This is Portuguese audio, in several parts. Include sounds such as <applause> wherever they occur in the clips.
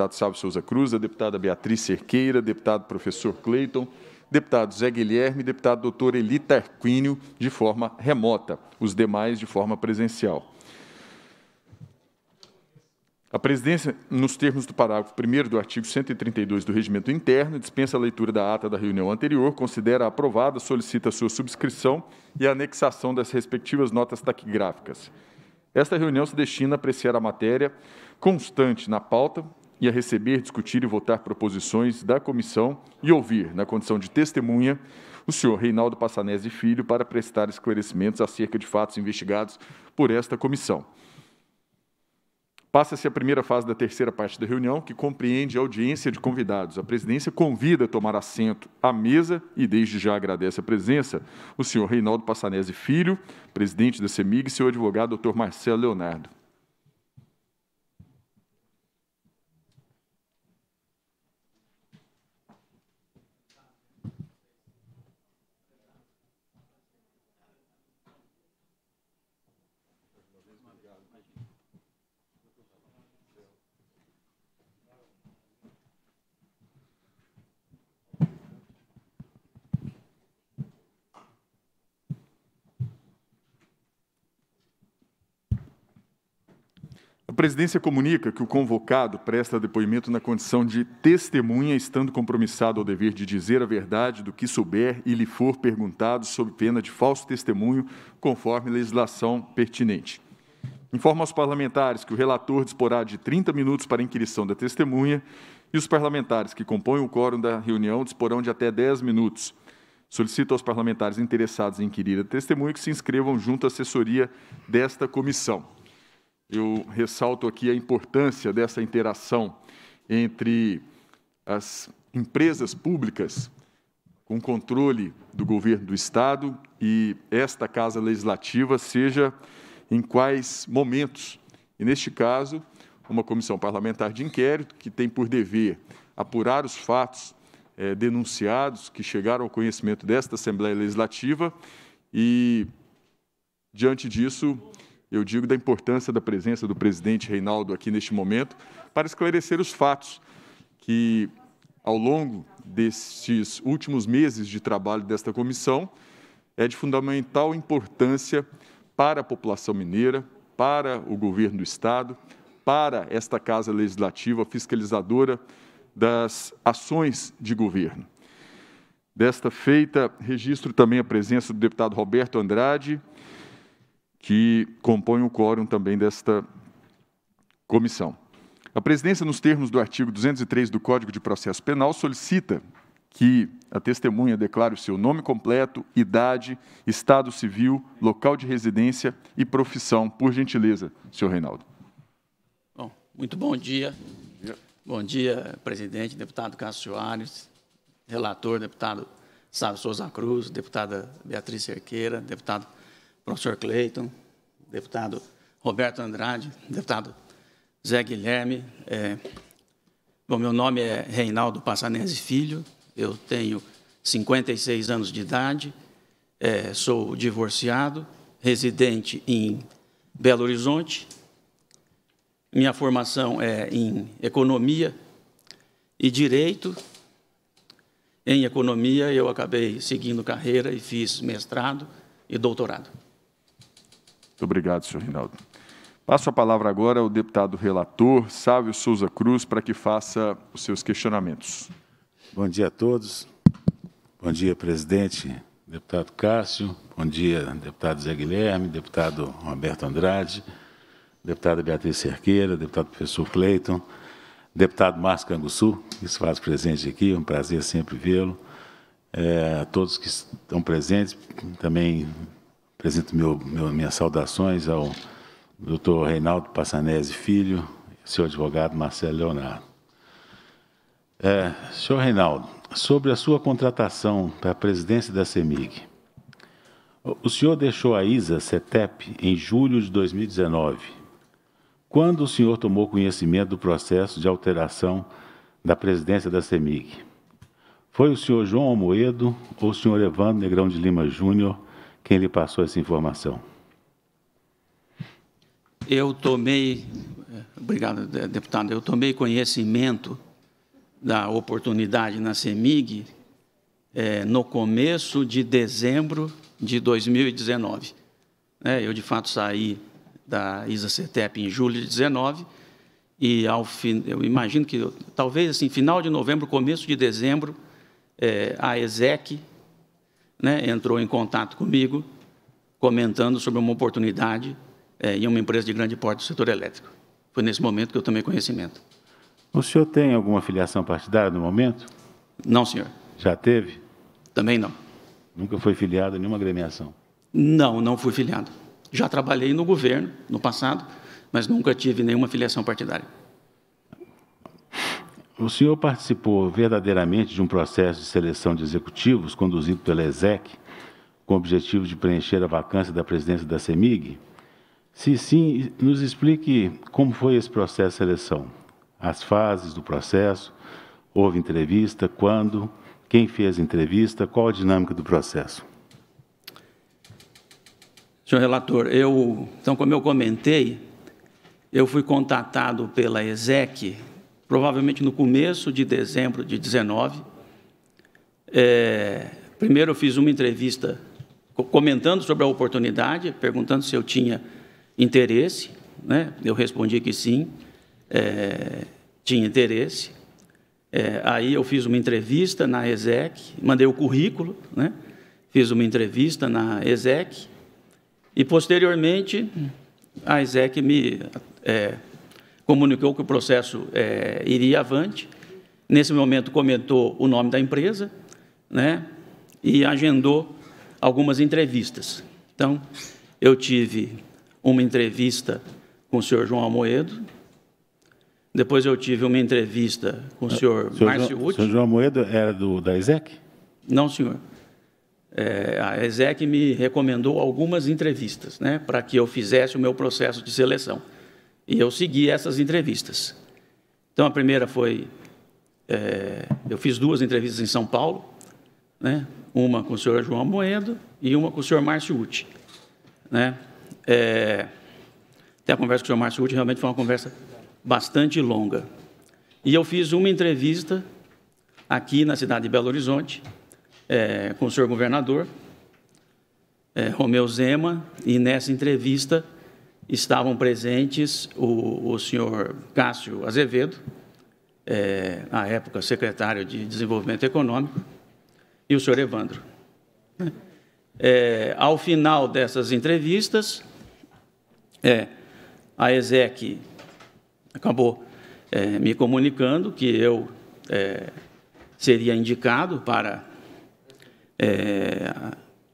deputado Salvo Souza Cruz, a deputada Beatriz Cerqueira, deputado professor Cleiton, deputado Zé Guilherme e deputado doutor Eli Tarquínio, de forma remota, os demais de forma presencial. A presidência, nos termos do parágrafo 1 do artigo 132 do Regimento Interno, dispensa a leitura da ata da reunião anterior, considera aprovada, solicita sua subscrição e a anexação das respectivas notas taquigráficas. Esta reunião se destina a apreciar a matéria constante na pauta, e a receber, discutir e votar proposições da comissão e ouvir, na condição de testemunha, o senhor Reinaldo Passanese Filho para prestar esclarecimentos acerca de fatos investigados por esta comissão. Passa-se a primeira fase da terceira parte da reunião, que compreende a audiência de convidados. A presidência convida a tomar assento à mesa e desde já agradece a presença o senhor Reinaldo Passanese Filho, presidente da CEMIG, e seu advogado, doutor Marcelo Leonardo. presidência comunica que o convocado presta depoimento na condição de testemunha, estando compromissado ao dever de dizer a verdade do que souber e lhe for perguntado, sob pena de falso testemunho, conforme legislação pertinente. Informa aos parlamentares que o relator disporá de 30 minutos para inquirição da testemunha e os parlamentares que compõem o quórum da reunião disporão de até 10 minutos. Solicito aos parlamentares interessados em inquirir a testemunha que se inscrevam junto à assessoria desta comissão eu ressalto aqui a importância dessa interação entre as empresas públicas, com controle do governo do Estado e esta Casa Legislativa, seja em quais momentos. E, neste caso, uma comissão parlamentar de inquérito que tem por dever apurar os fatos eh, denunciados que chegaram ao conhecimento desta Assembleia Legislativa e, diante disso, eu digo da importância da presença do presidente Reinaldo aqui neste momento, para esclarecer os fatos que, ao longo destes últimos meses de trabalho desta comissão, é de fundamental importância para a população mineira, para o governo do Estado, para esta Casa Legislativa fiscalizadora das ações de governo. Desta feita, registro também a presença do deputado Roberto Andrade, que compõem o quórum também desta comissão. A presidência, nos termos do artigo 203 do Código de Processo Penal, solicita que a testemunha declare o seu nome completo, idade, estado civil, local de residência e profissão, por gentileza, senhor Reinaldo. Bom, muito bom dia. Bom dia, bom dia presidente, deputado Cássio Soares, relator, deputado Sábio Souza Cruz, deputada Beatriz Cerqueira, deputado professor Cleiton, deputado Roberto Andrade, deputado Zé Guilherme. É, bom, meu nome é Reinaldo Passanese Filho, eu tenho 56 anos de idade, é, sou divorciado, residente em Belo Horizonte. Minha formação é em economia e direito. Em economia, eu acabei seguindo carreira e fiz mestrado e doutorado. Muito obrigado, senhor Rinaldo. Passo a palavra agora ao deputado relator, Sávio Souza Cruz, para que faça os seus questionamentos. Bom dia a todos. Bom dia, presidente, deputado Cássio. Bom dia, deputado Zé Guilherme, deputado Roberto Andrade, deputada Beatriz Cerqueira, deputado professor Cleiton, deputado Márcio Canguçu, que se faz presente aqui, é um prazer sempre vê-lo. É, a todos que estão presentes, também Apresento meu, meu, minhas saudações ao doutor Reinaldo Passanese Filho, seu advogado Marcelo Leonardo. É, senhor Reinaldo, sobre a sua contratação para a presidência da CEMIG, o senhor deixou a ISA CETEP em julho de 2019. Quando o senhor tomou conhecimento do processo de alteração da presidência da CEMIG? Foi o senhor João Almoedo ou o senhor Evandro Negrão de Lima Júnior quem lhe passou essa informação? Eu tomei, obrigado, deputado, eu tomei conhecimento da oportunidade na CEMIG é, no começo de dezembro de 2019. É, né? eu, de fato, saí da ISA-CETEP em julho de 2019 e ao fim, eu imagino que talvez assim final de novembro, começo de dezembro, é, a ESEC né, entrou em contato comigo, comentando sobre uma oportunidade é, em uma empresa de grande porte do setor elétrico. Foi nesse momento que eu tomei conhecimento. O senhor tem alguma filiação partidária no momento? Não, senhor. Já teve? Também não. Nunca foi filiado a nenhuma agremiação? Não, não fui filiado. Já trabalhei no governo no passado, mas nunca tive nenhuma filiação partidária. O senhor participou verdadeiramente de um processo de seleção de executivos conduzido pela ESEC, com o objetivo de preencher a vacância da presidência da CEMIG? Se sim, nos explique como foi esse processo de seleção, as fases do processo, houve entrevista, quando, quem fez a entrevista, qual a dinâmica do processo? Senhor relator, eu, então, como eu comentei, eu fui contatado pela ESEC provavelmente no começo de dezembro de 19. É, primeiro eu fiz uma entrevista comentando sobre a oportunidade, perguntando se eu tinha interesse. Né? Eu respondi que sim, é, tinha interesse. É, aí eu fiz uma entrevista na ESEC, mandei o currículo, né? fiz uma entrevista na ESEC e, posteriormente, a ESEC me é, comunicou que o processo é, iria avante. Nesse momento, comentou o nome da empresa né, e agendou algumas entrevistas. Então, eu tive uma entrevista com o senhor João Almoedo, depois eu tive uma entrevista com o ah, senhor, senhor Márcio Ruth. O senhor João Almoedo era do, da ESEC? Não, senhor. É, a ESEC me recomendou algumas entrevistas né, para que eu fizesse o meu processo de seleção. E eu segui essas entrevistas. Então, a primeira foi... É, eu fiz duas entrevistas em São Paulo, né? uma com o senhor João Moendo e uma com o senhor Márcio Uti. Né? É, até a conversa com o senhor Márcio Uti realmente foi uma conversa bastante longa. E eu fiz uma entrevista aqui na cidade de Belo Horizonte é, com o senhor governador, é, Romeu Zema, e nessa entrevista estavam presentes o, o senhor Cássio Azevedo, é, à época secretário de Desenvolvimento Econômico, e o senhor Evandro. Né? É, ao final dessas entrevistas, é, a ESEC acabou é, me comunicando que eu é, seria indicado para é,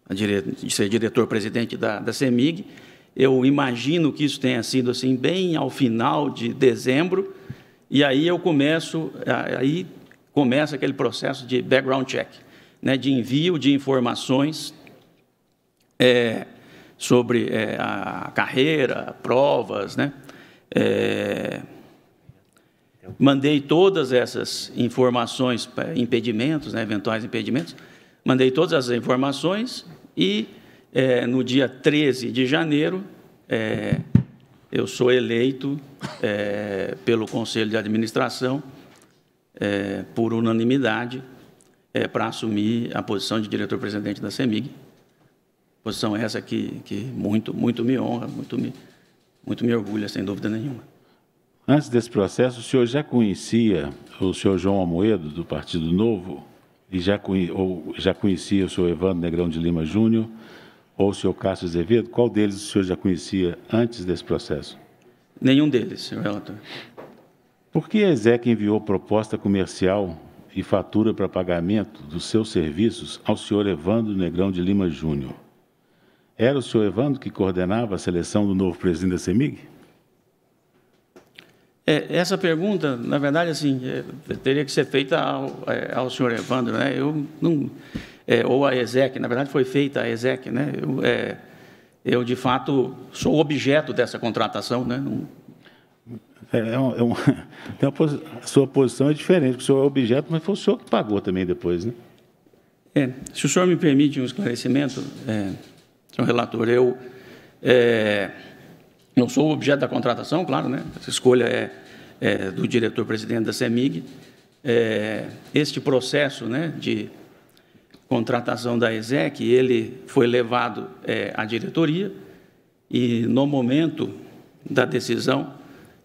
a dire ser diretor-presidente da, da CEMIG, eu imagino que isso tenha sido assim bem ao final de dezembro, e aí eu começo, aí começa aquele processo de background check, né, de envio de informações é, sobre é, a carreira, provas, né? É, mandei todas essas informações, é, impedimentos, né, eventuais impedimentos, mandei todas essas informações e é, no dia 13 de janeiro, é, eu sou eleito é, pelo Conselho de Administração é, por unanimidade é, para assumir a posição de diretor-presidente da CEMIG. Posição essa que, que muito, muito me honra, muito me, muito me orgulha, sem dúvida nenhuma. Antes desse processo, o senhor já conhecia o senhor João Amoedo, do Partido Novo, e já, conhe, ou já conhecia o senhor Evandro Negrão de Lima Júnior, ou o senhor Cássio Azevedo, qual deles o senhor já conhecia antes desse processo? Nenhum deles, senhor relator. Por que a ESEC enviou proposta comercial e fatura para pagamento dos seus serviços ao senhor Evandro Negrão de Lima Júnior? Era o senhor Evandro que coordenava a seleção do novo presidente da CEMIG? É, essa pergunta, na verdade, assim, é, teria que ser feita ao, é, ao senhor Evandro. Né? Eu não, é, ou a ESEC, na verdade foi feita a ESEC, né? Eu, é, eu de fato sou objeto dessa contratação, né? É, é, um, é um, <laughs> a sua posição é diferente, o senhor é objeto, mas foi o senhor que pagou também depois, né? É, se o senhor me permite um esclarecimento, é, senhor relator, eu é, não sou objeto da contratação, claro, né? Essa escolha é, é do diretor-presidente da CEMIG. É, este processo né, de contratação da ESEC, ele foi levado é, à diretoria e, no momento da decisão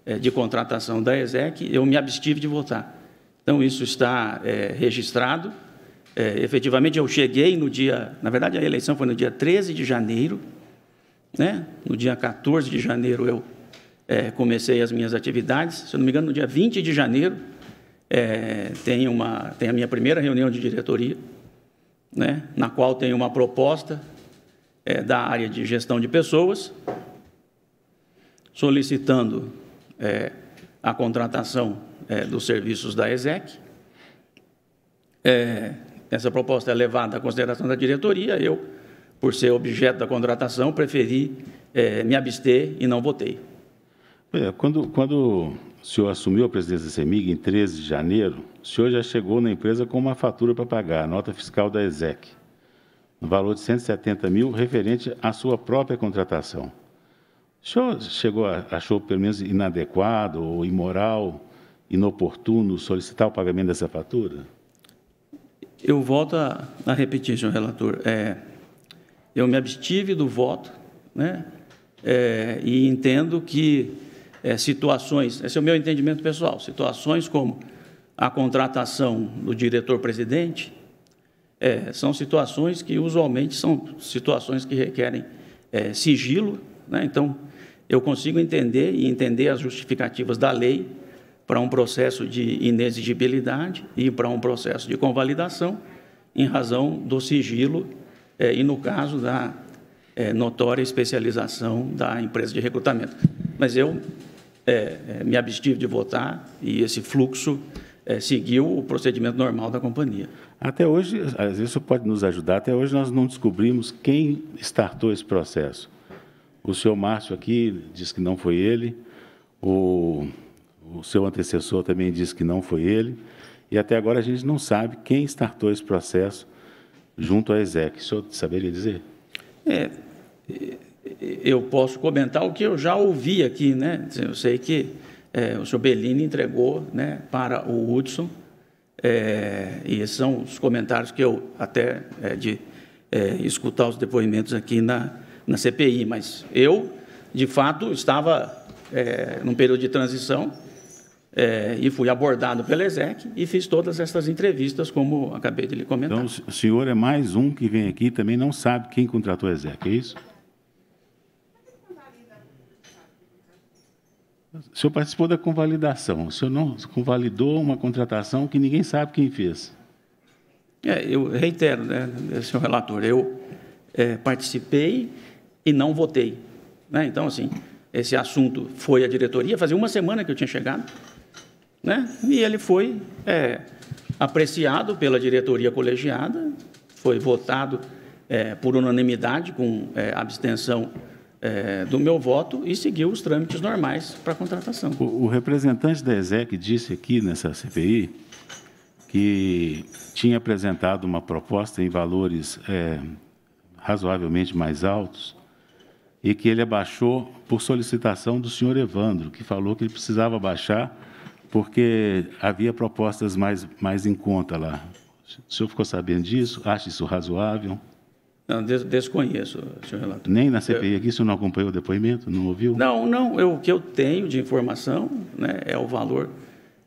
é, de contratação da ESEC, eu me abstive de votar. Então, isso está é, registrado. É, efetivamente, eu cheguei no dia... Na verdade, a eleição foi no dia 13 de janeiro. Né? No dia 14 de janeiro, eu é, comecei as minhas atividades. Se eu não me engano, no dia 20 de janeiro, é, tem, uma, tem a minha primeira reunião de diretoria né, na qual tem uma proposta é, da área de gestão de pessoas, solicitando é, a contratação é, dos serviços da ESEC. É, essa proposta é levada à consideração da diretoria, eu, por ser objeto da contratação, preferi é, me abster e não votei. É, quando, quando o senhor assumiu a presidência da CEMIG em 13 de janeiro. O senhor já chegou na empresa com uma fatura para pagar, a nota fiscal da ESEC, no valor de 170 mil, referente à sua própria contratação. O senhor chegou achou, pelo menos, inadequado ou imoral, inoportuno solicitar o pagamento dessa fatura? Eu volto a, a repetir, senhor relator. É, eu me abstive do voto né, é, e entendo que é, situações, esse é o meu entendimento pessoal, situações como a contratação do diretor-presidente, é, são situações que usualmente são situações que requerem é, sigilo, né? então eu consigo entender e entender as justificativas da lei para um processo de inexigibilidade e para um processo de convalidação em razão do sigilo é, e no caso da é, notória especialização da empresa de recrutamento. Mas eu é, é, me abstive de votar e esse fluxo é, seguiu o procedimento normal da companhia. Até hoje, às vezes isso pode nos ajudar, até hoje nós não descobrimos quem startou esse processo. O senhor Márcio aqui diz que não foi ele, o, o seu antecessor também diz que não foi ele, e até agora a gente não sabe quem startou esse processo junto à ESEC. O senhor saberia dizer? É, é eu posso comentar o que eu já ouvi aqui, né? Eu sei que é, o senhor Bellini entregou né, para o Hudson, é, e esses são os comentários que eu até é, de é, escutar os depoimentos aqui na, na CPI, mas eu, de fato, estava é, num período de transição é, e fui abordado pela ESEC e fiz todas essas entrevistas, como acabei de lhe comentar. Então, o senhor é mais um que vem aqui e também não sabe quem contratou a ESEC, é isso? O senhor participou da convalidação. O senhor não convalidou uma contratação que ninguém sabe quem fez. É, eu reitero, né, senhor relator, eu é, participei e não votei. Né? Então, assim, esse assunto foi à diretoria, fazia uma semana que eu tinha chegado, né? e ele foi é, apreciado pela diretoria colegiada, foi votado é, por unanimidade, com é, abstenção é, do meu voto e seguiu os trâmites normais para a contratação. O, o, representante da ESEC disse aqui nessa CPI que tinha apresentado uma proposta em valores é, razoavelmente mais altos e que ele abaixou por solicitação do senhor Evandro, que falou que ele precisava abaixar porque havia propostas mais, mais em conta lá. O senhor ficou sabendo disso? Acha isso razoável? Não, des desconheço, senhor relator. Nem na CPI aqui, o senhor não acompanhou o depoimento, não ouviu? Não, não. Eu, o que eu tenho de informação né, é o valor,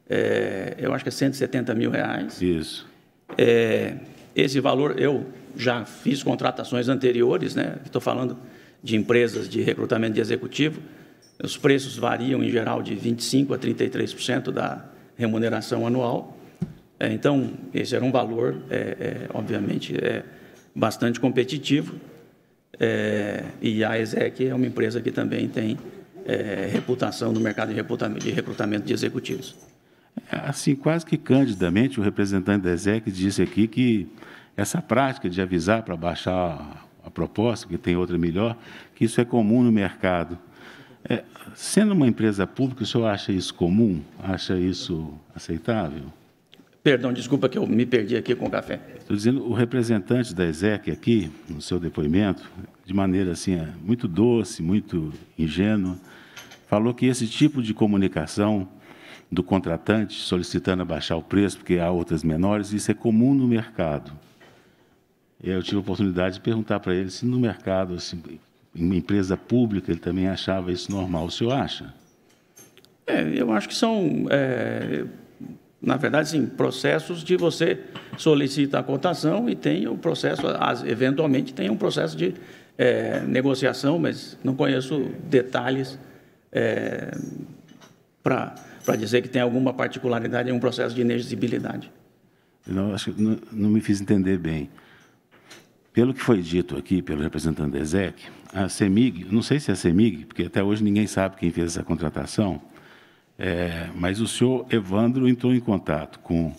é, eu acho que é 170 mil reais. Isso. É, esse valor, eu já fiz contratações anteriores, né? Estou falando de empresas de recrutamento de executivo. Os preços variam, em geral, de 25% a 33% da remuneração anual. É, então, esse era um valor, é, é, obviamente é, bastante competitivo. É, e a ESEC é uma empresa que também tem é, reputação no mercado de recrutamento de, recrutamento de executivos. É, assim, quase que candidamente, o representante da ESEC disse aqui que essa prática de avisar para baixar a proposta, que tem outra melhor, que isso é comum no mercado. É, sendo uma empresa pública, o senhor acha isso comum? Acha isso aceitável? Perdão, desculpa que eu me perdi aqui com o café. Estou dizendo, o representante da ESEC aqui, no seu depoimento, de maneira assim, é muito doce, muito ingênua, falou que esse tipo de comunicação do contratante solicitando abaixar o preço, porque há outras menores, isso é comum no mercado. Eu tive a oportunidade de perguntar para ele se no mercado, assim, em uma empresa pública, ele também achava isso normal. O senhor acha? É, eu acho que são. É na verdade, sim, processos de você solicita a cotação e tem o processo, eventualmente tem um processo de é, negociação, mas não conheço detalhes é, para dizer que tem alguma particularidade em um processo de inexigibilidade. Não, acho que não, não me fiz entender bem. Pelo que foi dito aqui pelo representante da ESEC, a CEMIG, não sei se é a CEMIG, porque até hoje ninguém sabe quem fez essa contratação, é, mas o senhor Evandro entrou em contato com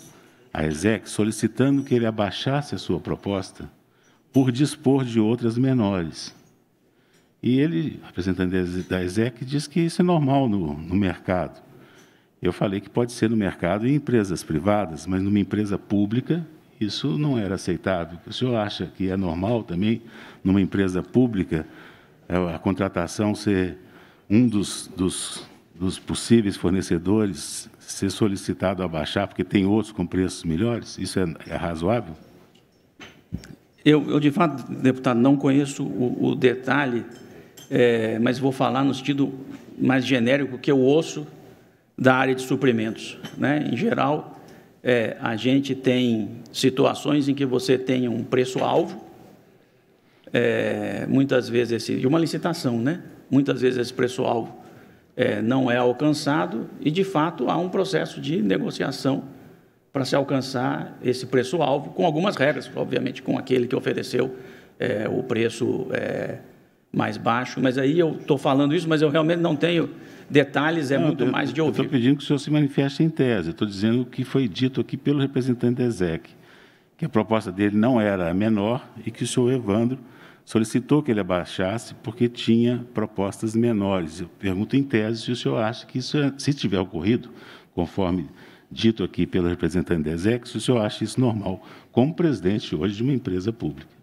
a ESEC solicitando que ele abaixasse a sua proposta por dispor de outras menores. E ele, representante da ESEC, disse que isso é normal no, no mercado. Eu falei que pode ser no mercado em empresas privadas, mas numa empresa pública isso não era aceitável. O senhor acha que é normal também, numa empresa pública, é, a contratação ser um dos, dos dos possíveis fornecedores ser solicitado a baixar, porque tem outros com preços melhores? Isso é, é razoável? Eu, eu, de fato, deputado, não conheço o, o detalhe, é, mas vou falar no sentido mais genérico que eu ouço da área de suprimentos. Né? Em geral, é, a gente tem situações em que você tem um preço-alvo, é, muitas vezes, esse, e uma licitação, né? muitas vezes esse preço-alvo é, não é alcançado e, de fato, há um processo de negociação para se alcançar esse preço-alvo, com algumas regras, obviamente, com aquele que ofereceu é, o preço é, mais baixo. Mas aí eu estou falando isso, mas eu realmente não tenho detalhes, é não, muito eu, mais de ouvir. Estou pedindo que o senhor se manifeste em tese, estou dizendo o que foi dito aqui pelo representante da ESEC, que a proposta dele não era a menor e que o senhor Evandro solicitou que ele abaixasse porque tinha propostas menores. Eu pergunto em tese se o senhor acha que isso, é, se tiver ocorrido, conforme dito aqui pela representante da Exec, se o senhor acha isso normal, como presidente hoje de uma empresa pública.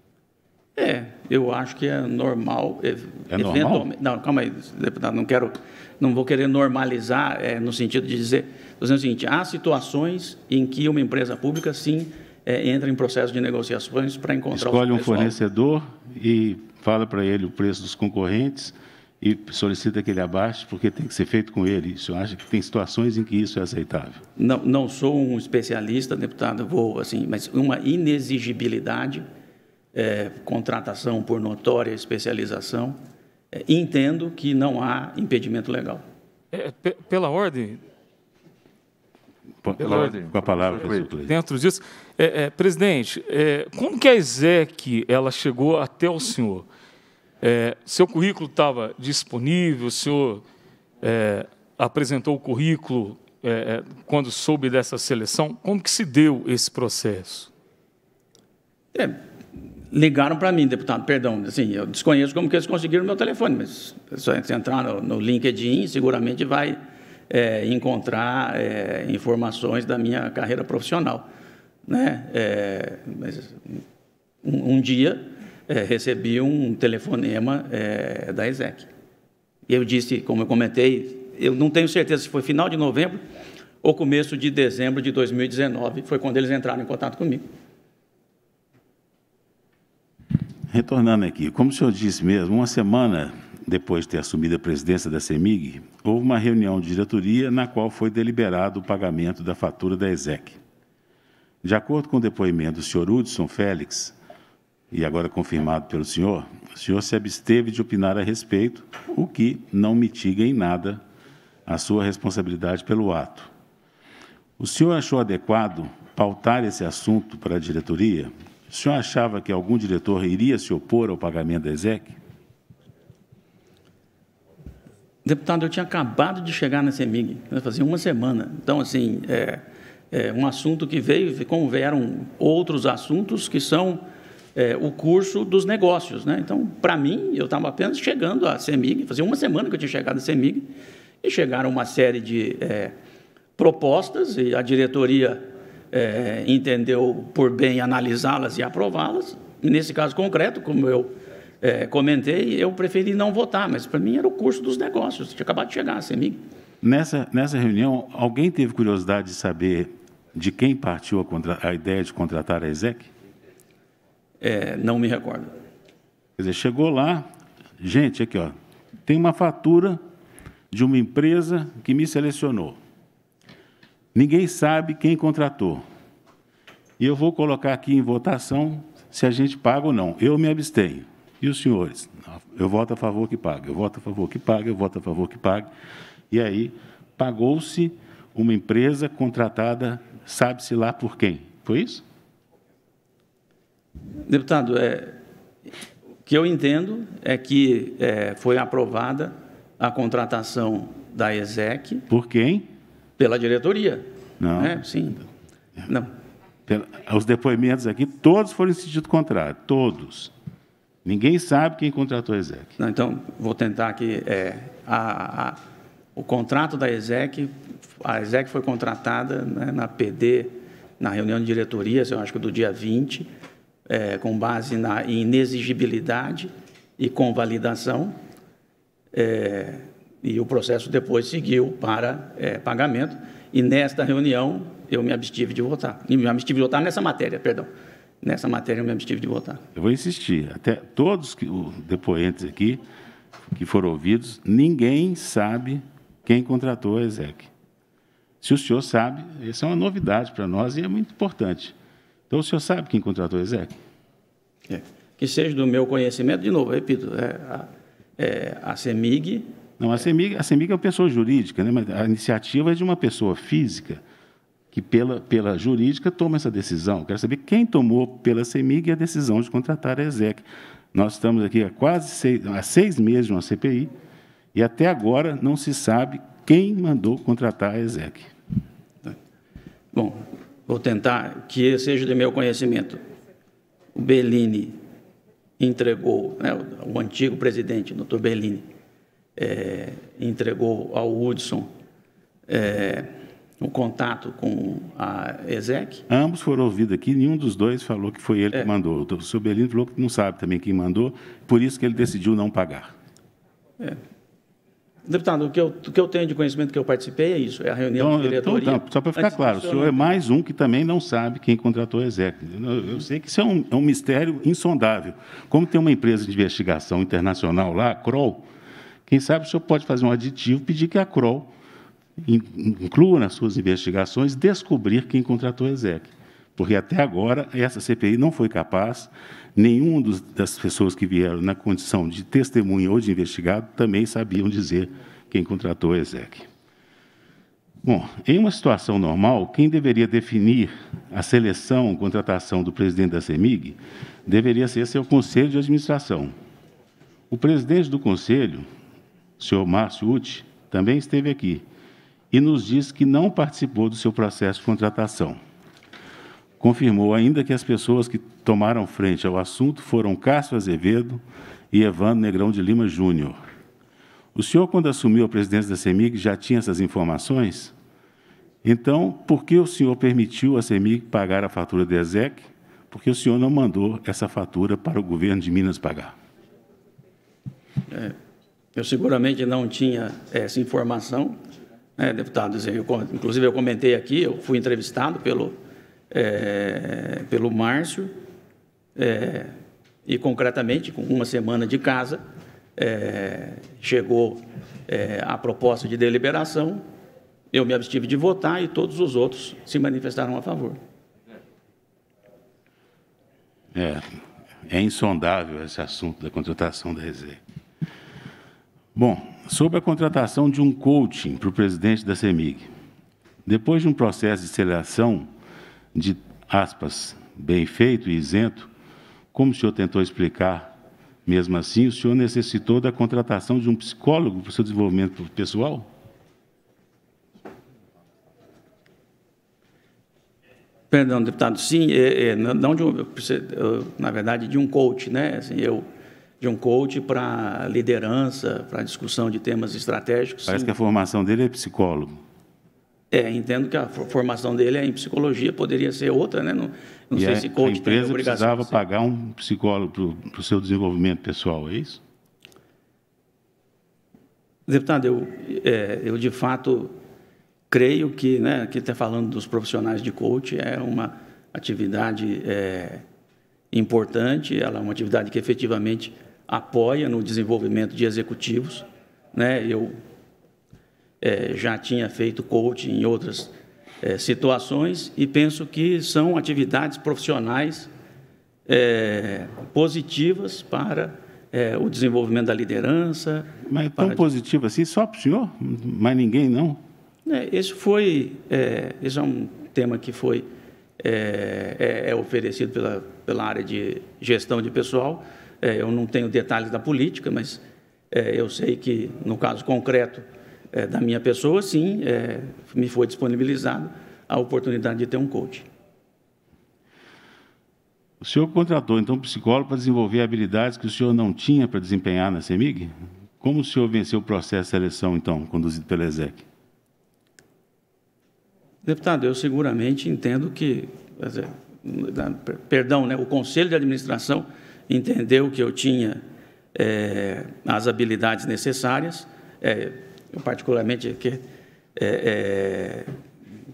É, eu acho que é normal. É, é normal? Não, calma aí, deputado, não quero, não vou querer normalizar é, no sentido de dizer, dizendo o seguinte, há situações em que uma empresa pública, sim, é, entra em processo de negociações para encontrar Escolhe um fornecedor e fala para ele o preço dos concorrentes e solicita que ele abaixe, porque tem que ser feito com ele. Isso acha que tem situações em que isso é aceitável? Não, não sou um especialista, deputado, vou assim, mas uma inexigibilidade, é, contratação por notória especialização, é, entendo que não há impedimento legal. É, pela ordem, com a palavra, professor Dentro disso, é, é, presidente, é, como que a ESEC ela chegou até o senhor? É, seu currículo estava disponível, o senhor é, apresentou o currículo é, quando soube dessa seleção. Como que se deu esse processo? ligaram para mim, deputado, perdão, assim, eu desconheço como que eles conseguiram meu telefone, mas se entrar no, no LinkedIn, seguramente vai é, encontrar é, informações da minha carreira profissional. Né? É, um, um, dia é, recebi um telefonema é, da ESEC. Eu disse, como eu comentei, eu não tenho certeza se foi final de novembro ou começo de dezembro de 2019, foi quando eles entraram em contato comigo. Retornando aqui, como o senhor disse mesmo, uma semana depois de ter assumido a presidência da CEMIG, houve uma reunião de diretoria na qual foi deliberado o pagamento da fatura da ESEC. De acordo com o depoimento do senhor Hudson Félix, e agora confirmado pelo senhor, o senhor se absteve de opinar a respeito, o que não mitiga em nada a sua responsabilidade pelo ato. O senhor achou adequado pautar esse assunto para a diretoria? O senhor achava que algum diretor iria se opor ao pagamento da ESEC? Deputado, eu tinha acabado de chegar na CEMIG, né, fazia uma semana. Então, assim, é, é um assunto que veio, como vieram outros assuntos que são é, o curso dos negócios. Né? Então, para mim, eu estava apenas chegando à CEMIG, fazia uma semana que eu tinha chegado à CEMIG, e chegaram uma série de é, propostas, e a diretoria é, entendeu por bem analisá-las e aprová-las. Nesse caso concreto, como eu é, comentei, eu preferi não votar, mas para mim era o curso dos negócios, tinha acabado de chegar, CEMIG. Nessa, nessa reunião, alguém teve curiosidade de saber de quem partiu a, contra, a ideia de contratar a ESEC? É, não me recordo. Quer dizer, chegou lá, gente, aqui, ó, tem uma fatura de uma empresa que me selecionou. Ninguém sabe quem contratou. E eu vou colocar aqui em votação se a gente paga ou não. Eu me abstenho. E os senhores? Eu voto a favor que pague, eu voto a favor que pague, eu voto a favor que pague. E aí pagou-se uma empresa contratada, sabe-se lá por quem. Foi isso? Deputado, é, o que eu entendo é que é, foi aprovada a contratação da ESEC. Por quem? Pela diretoria. Não. Né? Sim. Não. Pela, os depoimentos aqui, todos foram em sentido contrário, todos. Ninguém sabe quem contratou a ESEC. Não, então, vou tentar aqui. É, a, a, o contrato da ESEC, a ESEC foi contratada né, na PD, na reunião de diretorias, eu acho que do dia 20, é, com base na inexigibilidade e convalidação. É, e o processo depois seguiu para é, pagamento. E nesta reunião eu me abstive de votar. E me abstive de votar nessa matéria, perdão nessa matéria eu me abstive de votar. Eu vou insistir, até todos que, os depoentes aqui que foram ouvidos, ninguém sabe quem contratou a ESEC. Se o senhor sabe, isso é uma novidade para nós e é muito importante. Então, o senhor sabe quem contratou a ESEC? É. Que seja do meu conhecimento, de novo, repito, é, a, é, a CEMIG... Não, a CEMIG, a CEMIG é uma pessoa jurídica, né? mas a iniciativa é de uma pessoa física que pela, pela jurídica toma essa decisão. Quero saber quem tomou pela CEMIG a decisão de contratar a ESEC. Nós estamos aqui há quase seis, há seis meses de uma CPI e até agora não se sabe quem mandou contratar a ESEC. Bom, vou tentar que seja de meu conhecimento. O Bellini entregou, né, o antigo presidente, doutor Bellini, é, entregou ao Hudson é, o contato com a ESEC. Ambos foram ouvidos aqui, nenhum dos dois falou que foi ele é. que mandou. O Sobelino falou que não sabe também quem mandou, por isso que ele decidiu não pagar. É. Deputado, o que, eu, o que eu tenho de conhecimento que eu participei é isso, é a reunião então, da diretoria. Então, então só para ficar claro, o senhor é mais um que também não sabe quem contratou a ESEC. Eu, eu sei que isso é um, é um, mistério insondável. Como tem uma empresa de investigação internacional lá, a Kroll, quem sabe o senhor pode fazer um aditivo pedir que a Kroll inclua nas suas investigações descobrir quem contratou a ESEC. Porque até agora essa CPI não foi capaz, nenhuma das pessoas que vieram na condição de testemunha ou de investigado também sabiam dizer quem contratou a ESEC. Bom, em uma situação normal, quem deveria definir a seleção, contratação do presidente da CEMIG deveria ser seu conselho de administração. O presidente do conselho, o senhor Márcio Uti, também esteve aqui e nos diz que não participou do seu processo de contratação. Confirmou ainda que as pessoas que tomaram frente ao assunto foram Cássio Azevedo e Evandro Negrão de Lima Júnior. O senhor, quando assumiu a presidência da CEMIG, já tinha essas informações? Então, por que o senhor permitiu a CEMIG pagar a fatura da ESEC? Porque o senhor não mandou essa fatura para o governo de Minas pagar. É, eu seguramente não tinha essa informação, né, deputados. Eu, inclusive, eu comentei aqui, eu fui entrevistado pelo, é, pelo Márcio, é, e concretamente, com uma semana de casa, é, chegou a proposta de deliberação, eu me abstive de votar e todos os outros se manifestaram a favor. É, é insondável esse assunto da contratação da reserva. Bom, sobre a contratação de um coaching para o presidente da CEMIG. Depois de um processo de seleção de, aspas, bem feito e isento, como o senhor tentou explicar, mesmo assim, o senhor necessitou da contratação de um psicólogo para o seu desenvolvimento pessoal? Perdão, deputado, sim, é, é, não de um, na verdade de um coach, né? Assim, eu de um coach para liderança, para discussão de temas estratégicos. Parece sim. que a formação dele é psicólogo. É, entendo que a formação dele é em psicologia, poderia ser outra, né? Não, não sei é, se coach a empresa tem a precisava pagar um psicólogo para o seu desenvolvimento pessoal, é isso? Deputado, eu, é, eu de fato creio que, né, que até tá falando dos profissionais de coach, é uma atividade é, importante, ela é uma atividade que efetivamente apoia no desenvolvimento de executivos. Né? Eu é, já tinha feito coaching em outras é, situações e penso que são atividades profissionais é, positivas para é, o desenvolvimento da liderança. Mas é tão para... positivo assim, só para o senhor? Mais ninguém não? É, esse foi, é, esse é um tema que foi é, é, oferecido pela, pela área de gestão de pessoal, é, eu não tenho detalhes da política, mas é, eu sei que, no caso concreto é, da minha pessoa, sim, é, me foi disponibilizado a oportunidade de ter um coach. O senhor contratou, então, um psicólogo para desenvolver habilidades que o senhor não tinha para desempenhar na CEMIG? Como o senhor venceu o processo de seleção, então, conduzido pela ESEC? Deputado, eu seguramente entendo que, dizer, perdão, né, o Conselho de Administração entendeu que eu tinha é, as habilidades necessárias, é, eu particularmente que, é, é,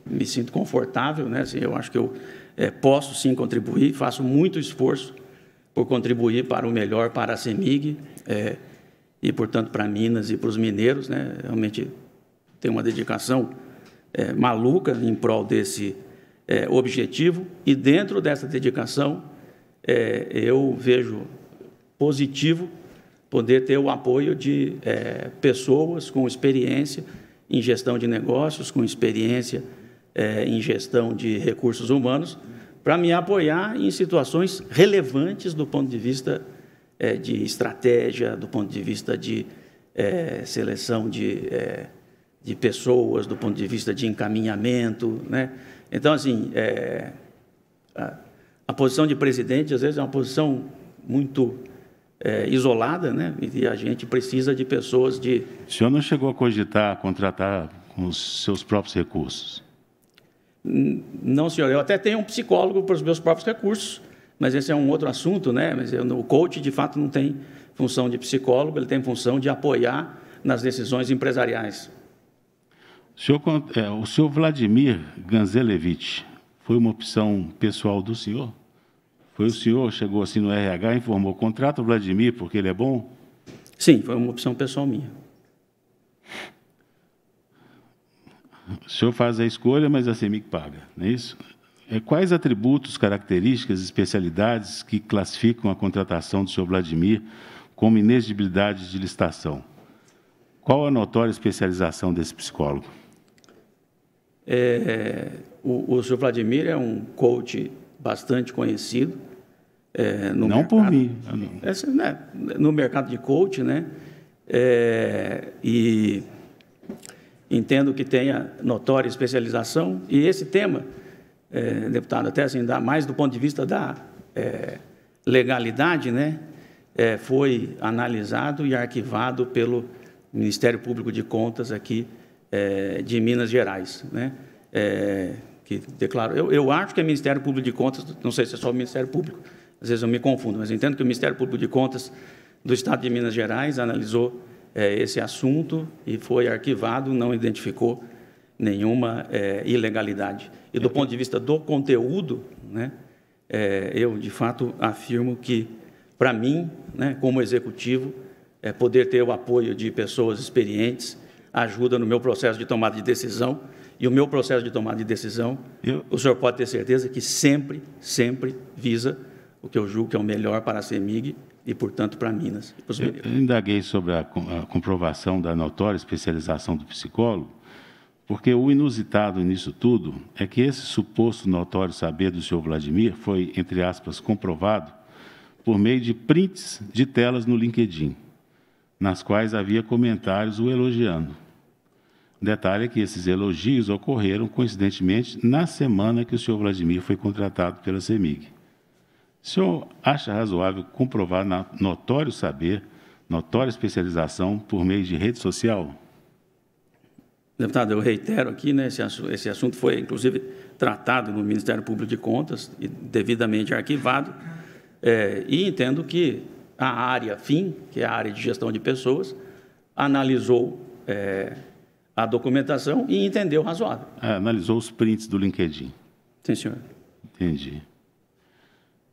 me sinto confortável, né? Assim, eu acho que eu é, posso sim contribuir, faço muito esforço por contribuir para o melhor para a CEMIG é, e, portanto, para Minas e para os mineiros. Né? Realmente tem uma dedicação maluca em prol desse objetivo e dentro dessa dedicação é, eu vejo positivo poder ter o apoio de é, pessoas com experiência em gestão de negócios, com experiência é, em gestão de recursos humanos, para me apoiar em situações relevantes do ponto de vista é, de estratégia, do ponto de vista de é, seleção de, é, de pessoas, do ponto de vista de encaminhamento. Né? Então, assim, é, a posição de presidente, às vezes, é uma posição muito é, isolada, né? E a gente precisa de pessoas de. O senhor não chegou a cogitar contratar com os seus próprios recursos? Não, senhor. Eu até tenho um psicólogo para os meus próprios recursos, mas esse é um outro assunto, né? Mas eu, o coach, de fato, não tem função de psicólogo, ele tem função de apoiar nas decisões empresariais. O senhor, é, o senhor Vladimir Ganzelevich foi uma opção pessoal do senhor? Foi o senhor, chegou assim no RH, informou, contrata o Vladimir porque ele é bom? Sim, foi uma opção pessoal minha. O senhor faz a escolha, mas a CEMIC paga, não é isso? É, quais atributos, características, especialidades que classificam a contratação do senhor Vladimir como inexigibilidade de licitação? Qual a notória especialização desse psicólogo? É, o, o senhor Vladimir é um coach bastante conhecido, é, não mercado, por mim. Não. Né, no mercado de coach, né? É, e entendo que tenha notória especialização. E esse tema, é, deputado, até assim, mais do ponto de vista da é, legalidade, né? É, foi analisado e arquivado pelo Ministério Público de Contas aqui é, de Minas Gerais, né? que declarou. Eu, eu acho que é Ministério Público de Contas, não sei se é só o Ministério Público, às vezes eu me confundo, mas entendo que o Ministério Público de Contas do Estado de Minas Gerais analisou é, esse assunto e foi arquivado, não identificou nenhuma é, ilegalidade. E do ponto de vista do conteúdo, né, é, eu de fato afirmo que, para mim, né, como executivo, é, poder ter o apoio de pessoas experientes ajuda no meu processo de tomada de decisão. E o meu processo de tomada de decisão, eu... o senhor pode ter certeza que sempre, sempre visa o que eu julgo que é o melhor para a CEMIG e, portanto, para Minas. Eu, eu indaguei sobre a, a comprovação da notória especialização do psicólogo, porque o inusitado nisso tudo é que esse suposto notório saber do senhor Vladimir foi, entre aspas, comprovado por meio de prints de telas no LinkedIn, nas quais havia comentários o elogiando. Detalhe é que esses elogios ocorreram, coincidentemente, na semana que o senhor Vladimir foi contratado pela CEMIG. O senhor acha razoável comprovar notório saber, notória especialização por meio de rede social? Deputado, eu reitero aqui, né, esse, assunto, esse assunto foi, inclusive, tratado no Ministério Público de Contas e devidamente arquivado, é, e entendo que a área FIM, que é a área de gestão de pessoas, analisou é, a documentação e entendeu razoável. É, analisou os prints do LinkedIn. Sim, senhor. Entendi.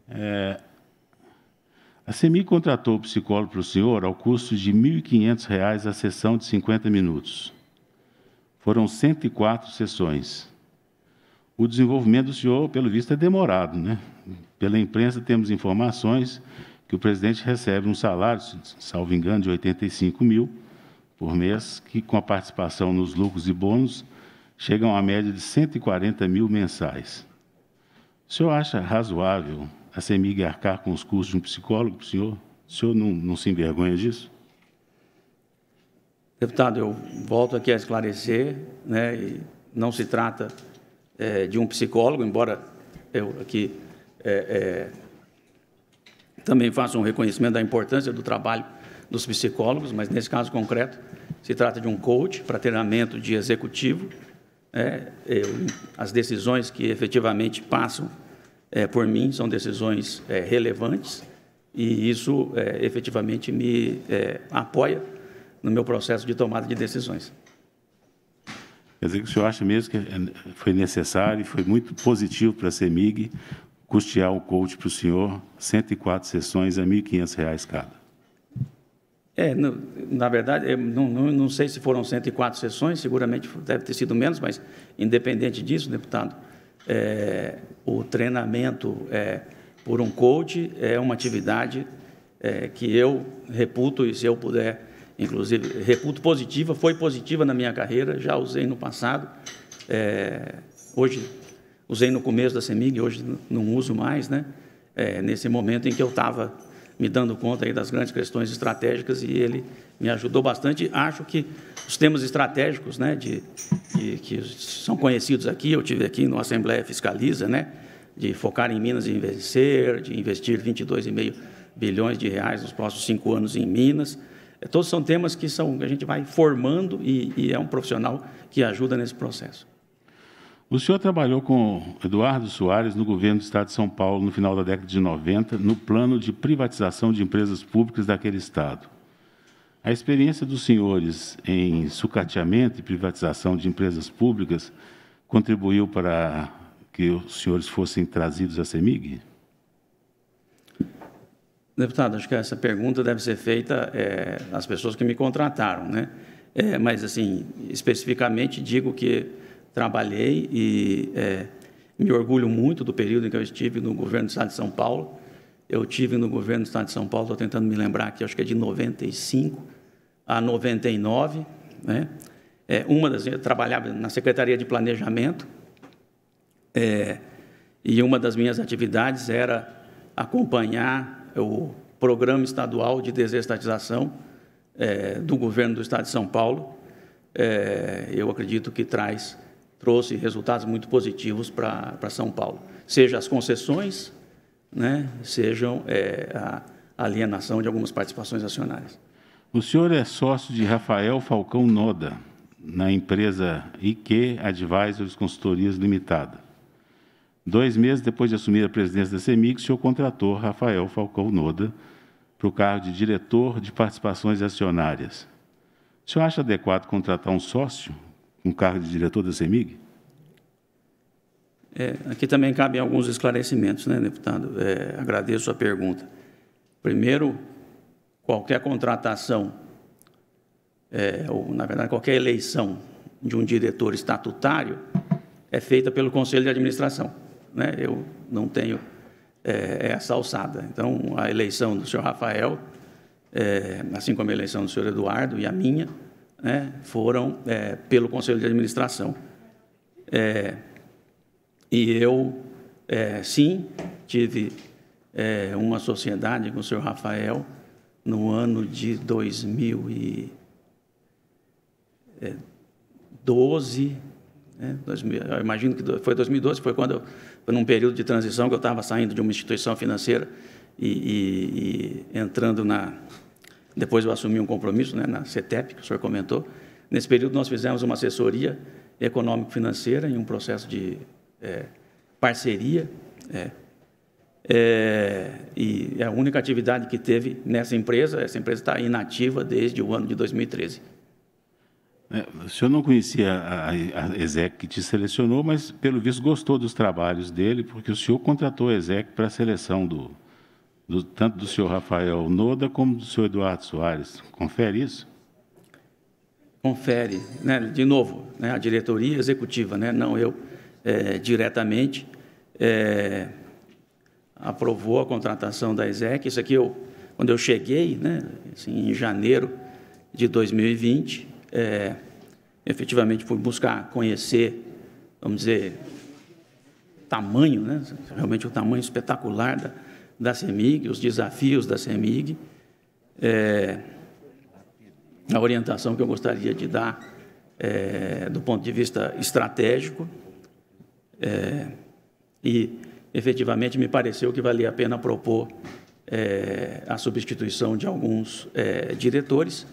É, a SEMI contratou o psicólogo para o senhor ao custo de R$ 1.500 a sessão de 50 minutos. Foram 104 sessões. O desenvolvimento do senhor, pelo visto, é demorado. Né? Pela imprensa, temos informações que o presidente recebe um salário, salvo engano, de 85 mil por mês, que com a participação nos lucros e bônus chegam a média de 140 mil mensais. O senhor acha razoável a CEMIG arcar com os custos de um psicólogo, senhor? O senhor não, não se envergonha disso? Deputado, eu volto aqui a esclarecer, né, e não se trata é, de um psicólogo, embora eu aqui é, é, também faça um reconhecimento da importância do trabalho dos psicólogos, mas nesse caso concreto se trata de um coach para treinamento de executivo. Né, eu, as decisões que efetivamente passam é, por mim, são decisões é, relevantes e isso é, efetivamente me é, apoia no meu processo de tomada de decisões. Quer dizer, o senhor acha mesmo que foi necessário e foi muito positivo para a CEMIG custear o coach para o senhor, 104 sessões a R$ 1.500 cada? É, no, na verdade, eu não, não, não sei se foram 104 sessões, seguramente deve ter sido menos, mas independente disso, deputado, é, o treinamento é, por um coach é uma atividade é, que eu reputo, e se eu puder, inclusive, reputo positiva, foi positiva na minha carreira, já usei no passado, é, hoje usei no começo da Semig, hoje não uso mais, né? É, nesse momento em que eu estava me dando conta aí das grandes questões estratégicas e ele me ajudou bastante. Acho que os temas estratégicos, né, de, de que são conhecidos aqui, eu tive aqui no Assembleia Fiscaliza, né, de focar em Minas e vencer, de investir 22,5 bilhões de reais nos próximos cinco anos em Minas. Todos são temas que são, a gente vai formando e, e é um profissional que ajuda nesse processo. O senhor trabalhou com Eduardo Soares no governo do Estado de São Paulo no final da década de 90, no plano de privatização de empresas públicas daquele Estado. A experiência dos senhores em sucateamento e privatização de empresas públicas contribuiu para que os senhores fossem trazidos à CEMIG? Deputado, acho que essa pergunta deve ser feita é, às pessoas que me contrataram, né? É, mas, assim, especificamente digo que trabalhei e é, me orgulho muito do período em que eu estive no governo do Estado de São Paulo. Eu tive no governo do Estado de São Paulo, estou tentando me lembrar aqui, acho que é de 95 a 99, né? É, uma das, eu trabalhava na Secretaria de Planejamento é, e uma das minhas atividades era acompanhar o Programa Estadual de Desestatização é, do Governo do Estado de São Paulo. É, eu acredito que traz trouxe resultados muito positivos para São Paulo, seja as concessões, né, sejam é, a alienação de algumas participações acionárias. O senhor é sócio de Rafael Falcão Noda, na empresa IQ Advisors Consultorias Limitada. Dois meses depois de assumir a presidência da CEMIG, o senhor contratou Rafael Falcão Noda para o cargo de diretor de participações acionárias. O senhor acha adequado contratar um sócio um cargo de diretor da CEMIG? É, aqui também cabem alguns esclarecimentos, né, deputado? É, agradeço a pergunta. Primeiro, qualquer contratação, é, ou, na verdade, qualquer eleição de um diretor estatutário é feita pelo Conselho de Administração. Né? Eu não tenho é, essa alçada. Então, a eleição do senhor Rafael, é, assim como a eleição do senhor Eduardo e a minha, né, foram é, pelo Conselho de Administração. É, e eu, é, sim, tive é, uma sociedade com o senhor Rafael no ano de 2012, é, né, 2000, eu imagino que foi 2012, foi quando eu, foi num período de transição que eu estava saindo de uma instituição financeira e, e, e entrando na depois eu assumi um compromisso né, na CETEP, que o senhor comentou. Nesse período, nós fizemos uma assessoria econômico-financeira em um processo de é, parceria. É, é, e é a única atividade que teve nessa empresa. Essa empresa está inativa desde o ano de 2013. É, o senhor não conhecia a, a ESEC que te selecionou, mas, pelo visto, gostou dos trabalhos dele, porque o senhor contratou a ESEC para a seleção do, do, tanto do senhor Rafael Noda como do senhor Eduardo Soares. Confere isso? Confere, né, de novo, né, a diretoria executiva, né, não eu é, diretamente, é, aprovou a contratação da ESEC. Isso aqui, eu, quando eu cheguei, né, assim, em janeiro de 2020, é, efetivamente fui buscar conhecer, vamos dizer, tamanho, né, realmente o tamanho espetacular da, da CEMIG, os desafios da CEMIG, é, a orientação que eu gostaria de dar é, do ponto de vista estratégico é, e, efetivamente, me pareceu que valia a pena propor é, a substituição de alguns é, diretores.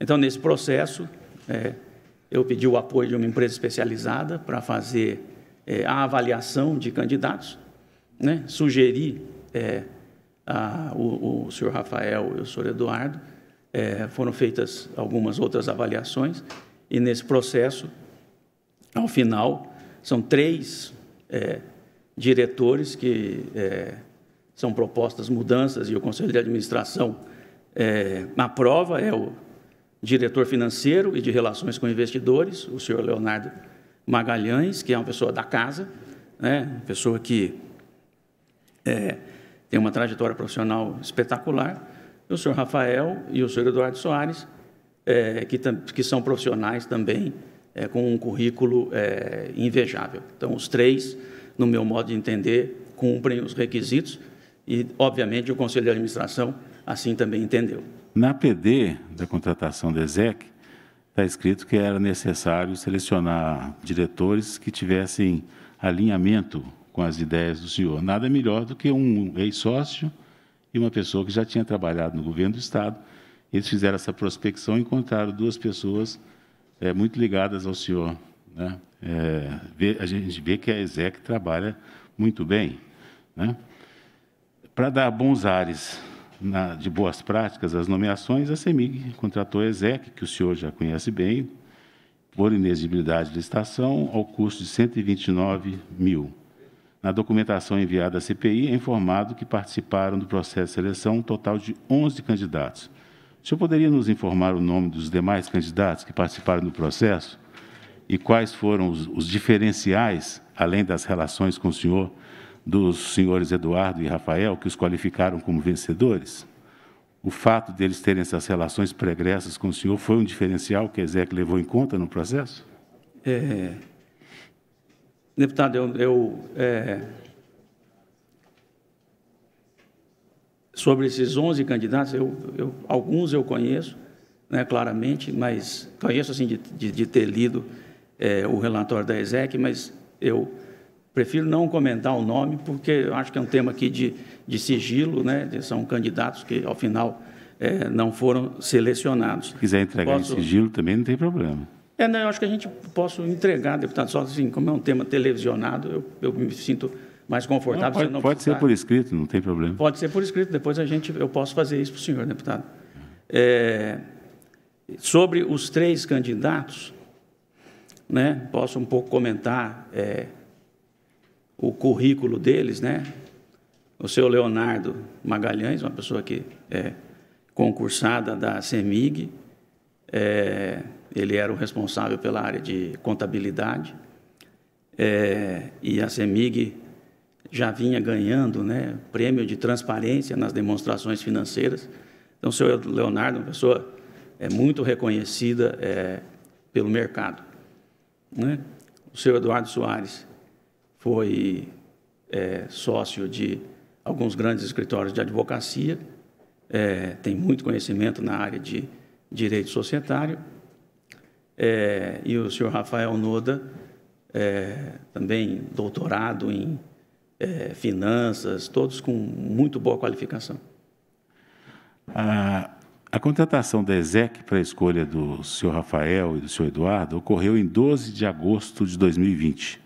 Então, nesse processo, é, eu pedi o apoio de uma empresa especializada para fazer a avaliação de candidatos, né, Sugerir é, a, o, o senhor Rafael e o senhor Eduardo, é, foram feitas algumas outras avaliações, e nesse processo, ao final, são três é, diretores que é, são propostas mudanças e o Conselho de Administração é, aprova, é o diretor financeiro e de relações com investidores, o senhor Leonardo Magalhães, que é uma pessoa da casa, né, pessoa que é, tem uma trajetória profissional espetacular, e o senhor Rafael e o senhor Eduardo Soares, é, que, que, são profissionais também é, com um currículo é, invejável. Então, os três, no meu modo de entender, cumprem os requisitos e, obviamente, o Conselho de Administração assim também entendeu. Na PD da contratação do ESEC, está escrito que era necessário selecionar diretores que tivessem alinhamento com as ideias do senhor. Nada melhor do que um ex-sócio e uma pessoa que já tinha trabalhado no governo do Estado. Eles fizeram essa prospecção e encontraram duas pessoas é, muito ligadas ao senhor. Né? É, a gente vê que a ESEC trabalha muito bem. Né? Para dar bons ares na, de boas práticas às nomeações, a CEMIG contratou a ESEC, que o senhor já conhece bem, por inexigibilidade de licitação, ao custo de 129 mil. Na documentação enviada à CPI, é informado que participaram do processo de seleção um total de 11 candidatos. O senhor poderia nos informar o nome dos demais candidatos que participaram do processo e quais foram os, os diferenciais, além das relações com o senhor, dos senhores Eduardo e Rafael, que os qualificaram como vencedores? O fato deles terem essas relações pregressas com o senhor foi um diferencial que a ESEC levou em conta no processo? É, Deputado, eu, eu é, sobre esses 11 candidatos, eu, eu, alguns eu conheço, né, claramente, mas conheço assim de, de, de ter lido é, o relatório da ESEC, mas eu prefiro não comentar o nome, porque eu acho que é um tema aqui de, de sigilo, né, são candidatos que, ao final, é, não foram selecionados. Se quiser entregar Posso... em sigilo também, não tem problema. É, não, eu acho que a gente posso entregar, deputado, só assim, como é um tema televisionado, eu, eu me sinto mais confortável. Não, pode, se não pode ser por escrito, não tem problema. Pode ser por escrito, depois a gente, eu posso fazer isso para o senhor, deputado. É, sobre os três candidatos, né, posso um pouco comentar é, o currículo deles, né? O seu Leonardo Magalhães, uma pessoa que é concursada da CEMIG, é, ele era o responsável pela área de contabilidade, é, e a CEMIG já vinha ganhando né, prêmio de transparência nas demonstrações financeiras. Então, o senhor Leonardo é uma pessoa é, muito reconhecida é, pelo mercado. Né? O senhor Eduardo Soares foi é, sócio de alguns grandes escritórios de advocacia, é, tem muito conhecimento na área de direito societário é, e o senhor Rafael Noda, é, também doutorado em é, finanças, todos com muito boa qualificação. A, a contratação da ESEC para a escolha do senhor Rafael e do senhor Eduardo ocorreu em 12 de agosto de 2020.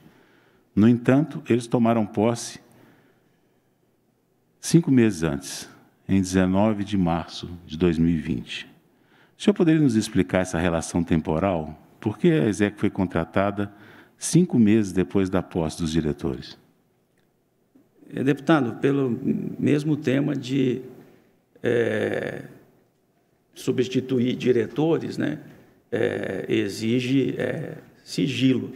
No entanto, eles tomaram posse cinco meses antes, em 19 de março de 2020. O senhor poderia nos explicar essa relação temporal? Por que a ESEC foi contratada cinco meses depois da posse dos diretores? É, deputado, pelo mesmo tema de é, substituir diretores, né, é, exige é, sigilo.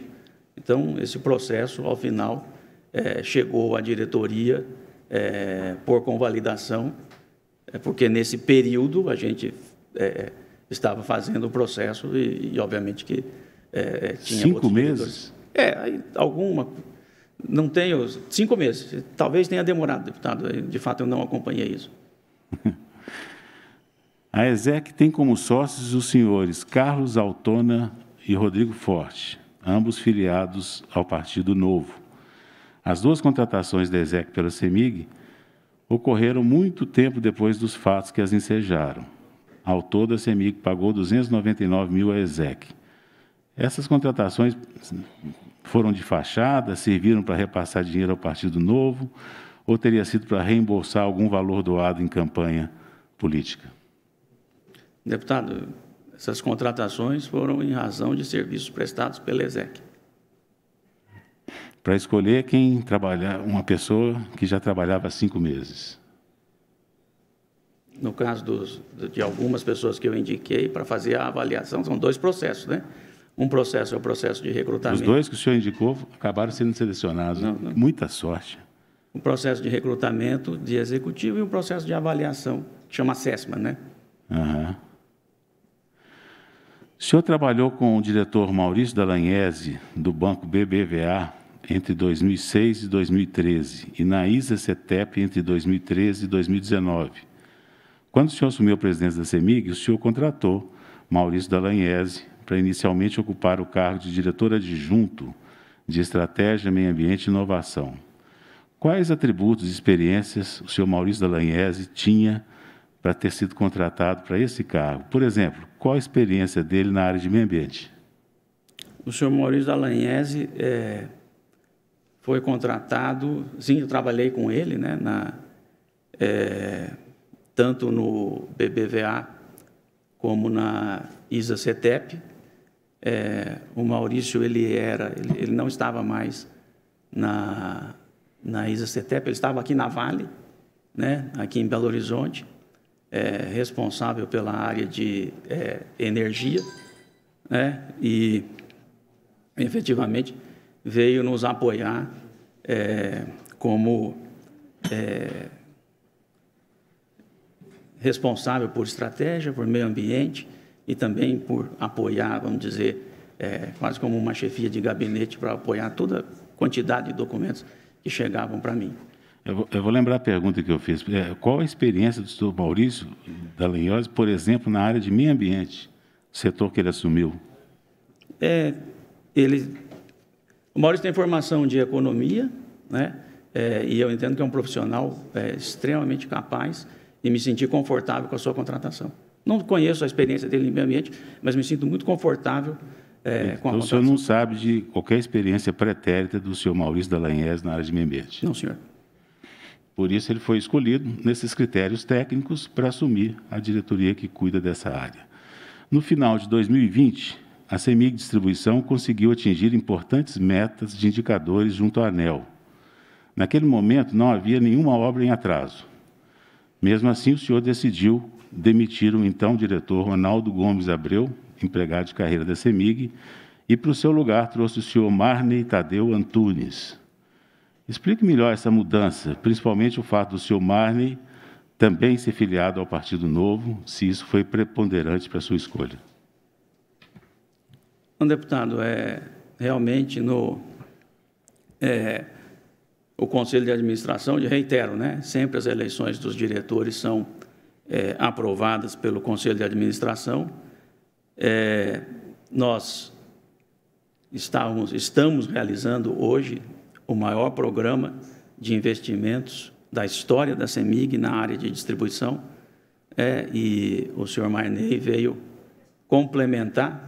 Então, esse processo, ao final, é, chegou à diretoria é, por convalidação, porque nesse período a gente estava fazendo o processo e, e obviamente, que é, é tinha Cinco meses? É, alguma... Não tenho... Cinco meses. Talvez tenha demorado, deputado. De fato, eu não acompanhei isso. <laughs> A ESEC tem como sócios os senhores Carlos Altona e Rodrigo Forte, ambos filiados ao Partido Novo. As duas contratações da ESEC pela CEMIG ocorreram muito tempo depois dos fatos que as ensejaram. Ao todo, a CEMIG pagou 299 mil a ESEC. Essas contratações foram de fachada, serviram para repassar dinheiro ao Partido Novo, ou teria sido para reembolsar algum valor doado em campanha política? Deputado, essas contratações foram em razão de serviços prestados pela ESEC. Para escolher quem trabalhar, uma pessoa que já trabalhava há cinco meses no caso dos, de algumas pessoas que eu indiquei para fazer a avaliação, são dois processos, né? Um processo é o processo de recrutamento. Os dois que o senhor indicou acabaram sendo selecionados. Não, não. Muita sorte. Um processo de recrutamento de executivo e um processo de avaliação, que chama SESMA, né? Uhum. O senhor trabalhou com o diretor Maurício Dallagnese, do Banco BBVA, entre 2006 e 2013, e na ISA CETEP entre 2013 e 2019. Quando o senhor assumiu a presidência da CEMIG, o senhor contratou Maurício Dallagnese para inicialmente ocupar o cargo de diretor adjunto de Estratégia, Meio Ambiente e Inovação. Quais atributos e experiências o senhor Maurício Dallagnese tinha para ter sido contratado para esse cargo? Por exemplo, qual a experiência dele na área de meio ambiente? O senhor Maurício Dallagnese é, foi contratado, sim, eu trabalhei com ele né, na, é, tanto no BBVA como na ISA CETEP. É, o Maurício ele era, ele, ele, não estava mais na na ISA CETEP, ele estava aqui na Vale, né, aqui em Belo Horizonte, é, responsável pela área de é, energia, né, e efetivamente veio nos apoiar é, como é, responsável por estratégia, por meio ambiente e também por apoiar, vamos dizer, é, quase como uma chefia de gabinete para apoiar toda a quantidade de documentos que chegavam para mim. Eu vou, eu vou, lembrar a pergunta que eu fiz. É, qual a experiência do Dr. Maurício Dallagnose, por exemplo, na área de meio ambiente, setor que ele assumiu? É, ele, o Maurício tem formação de economia, né? É, e eu entendo que é um profissional é, extremamente capaz e me sentir confortável com a sua contratação. Não conheço a experiência dele em meio ambiente, mas me sinto muito confortável é, então, o senhor não sabe de qualquer experiência pretérita do senhor Maurício Dallagnès na área de meio ambiente? Não, senhor. Por isso ele foi escolhido nesses critérios técnicos para assumir a diretoria que cuida dessa área. No final de 2020, a CEMIG Distribuição conseguiu atingir importantes metas de indicadores junto à ANEL. Naquele momento, não havia nenhuma obra em atraso. Mesmo assim, o senhor decidiu demitir o então diretor Ronaldo Gomes Abreu, empregado de carreira da CEMIG, e para o seu lugar trouxe o senhor Marney Tadeu Antunes. Explique melhor essa mudança, principalmente o fato do senhor Marney também ser filiado ao Partido Novo, se isso foi preponderante para a sua escolha. Bom, deputado, é, realmente no, é, o Conselho de Administração, e reitero, né, sempre as eleições dos diretores são é, aprovadas pelo Conselho de Administração. É, nós estávamos, estamos realizando hoje o maior programa de investimentos da história da CEMIG na área de distribuição, é, e o senhor Marney veio complementar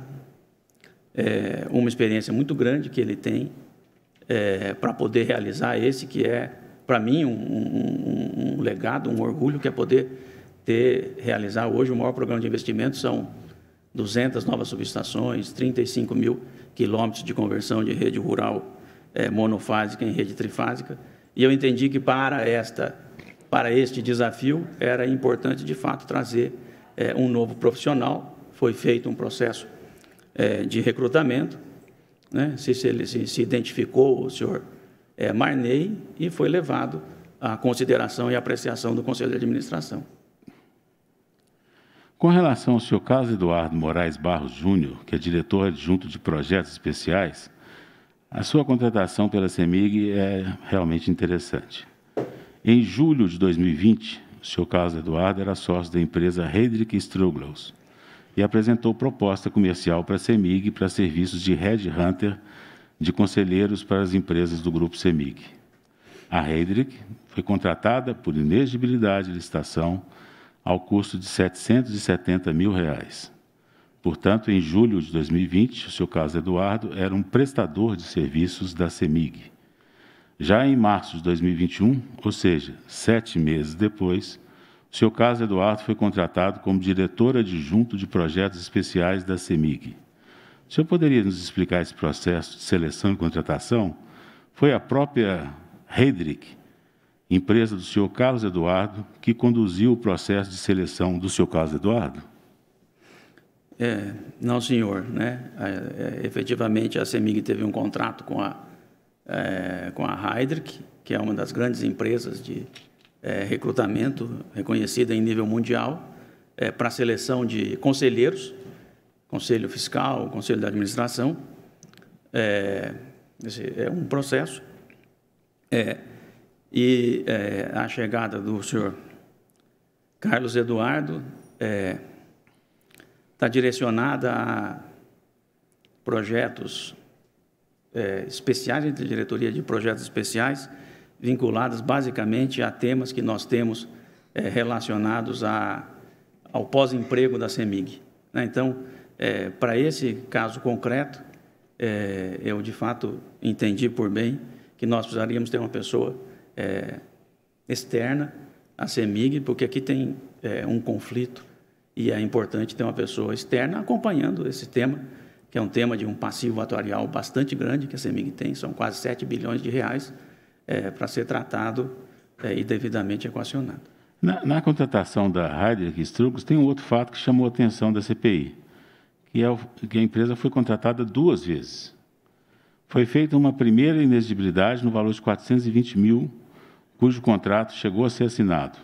é, uma experiência muito grande que ele tem é, para poder realizar esse que é, para mim, um, um, um, legado, um orgulho, que é poder ter, realizar hoje o maior programa de investimento, são 200 novas subestações, 35 mil quilômetros de conversão de rede rural é, monofásica em rede trifásica, e eu entendi que para esta para este desafio era importante de fato trazer é, um novo profissional. Foi feito um processo é, de recrutamento né, se, se, se, se identificou o senhor é, Marney e foi levado à consideração e apreciação do Conselho de Administração. Com relação ao senhor Carlos Eduardo Moraes Barros Júnior, que é diretor adjunto de projetos especiais, a sua contratação pela CEMIG é realmente interessante. Em julho de 2020, o senhor Carlos Eduardo era sócio da empresa Heidrich Struglows e apresentou proposta comercial para a CEMIG para serviços de headhunter de conselheiros para as empresas do grupo CEMIG. A Heidrich foi contratada por inegibilidade de licitação ao custo de R$ 770 mil. Reais. Portanto, em julho de 2020, o seu caso Eduardo era um prestador de serviços da CEMIG. Já em março de 2021, ou seja, sete meses depois, seu caso, Eduardo foi contratado como diretor adjunto de projetos especiais da CEMIG. O senhor poderia nos explicar esse processo de seleção e contratação? Foi a própria Heydrich, empresa do senhor Carlos Eduardo, que conduziu o processo de seleção do senhor Carlos Eduardo? É, não, senhor. Né? É, efetivamente, a CEMIG teve um contrato com a, é, com a Heydrich, que é uma das grandes empresas de, é, recrutamento reconhecida em nível mundial é, para a seleção de conselheiros, conselho fiscal, conselho de administração. É, é um processo. É, e é, a chegada do senhor Carlos Eduardo está é, direcionada a projetos especiais, entre a diretoria de projetos especiais, vinculadas basicamente a temas que nós temos é, relacionados a, ao pós-emprego da CEMIG. Né? Então, é, para esse caso concreto, é, eu de fato entendi por bem que nós precisaríamos ter uma pessoa externa à CEMIG, porque aqui tem um conflito e é importante ter uma pessoa externa acompanhando esse tema, que é um tema de um passivo atuarial bastante grande que a CEMIG tem, são quase 7 bilhões de reais, é, para ser tratado é, e devidamente equacionado. Na, na contratação da Heidrich Strucos, tem um outro fato que chamou a atenção da CPI, que, é o, que a empresa foi contratada duas vezes. Foi feita uma primeira inexigibilidade no valor de 420 mil, cujo contrato chegou a ser assinado.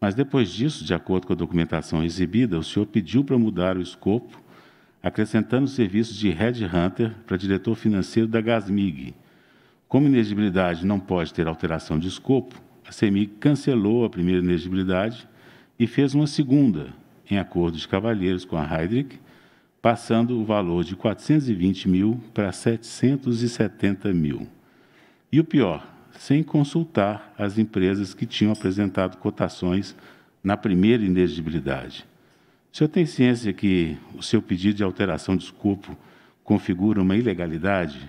Mas depois disso, de acordo com a documentação exibida, o senhor pediu para mudar o escopo, acrescentando o serviço de Headhunter para diretor financeiro da Gasmig, como inegibilidade não pode ter alteração de escopo, a CEMI cancelou a primeira inegibilidade e fez uma segunda, em acordo de cavalheiros com a Heidrich, passando o valor de 420 mil para 770 mil. E o pior, sem consultar as empresas que tinham apresentado cotações na primeira inegibilidade. O senhor tem ciência que o seu pedido de alteração de escopo configura uma ilegalidade?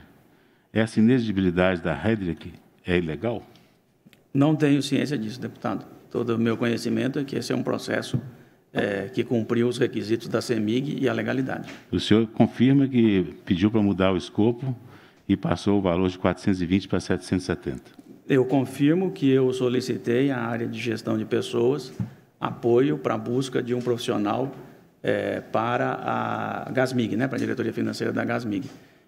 essa inexigibilidade da Hedrick é ilegal? Não tenho ciência disso, deputado. Todo o meu conhecimento é que esse é um processo é, que cumpriu os requisitos da CEMIG e a legalidade. O senhor confirma que pediu para mudar o escopo e passou o valor de 420 para 770? Eu confirmo que eu solicitei à área de gestão de pessoas apoio para a busca de um profissional é, para a Gasmig, né, para a diretoria financeira da Gasmig.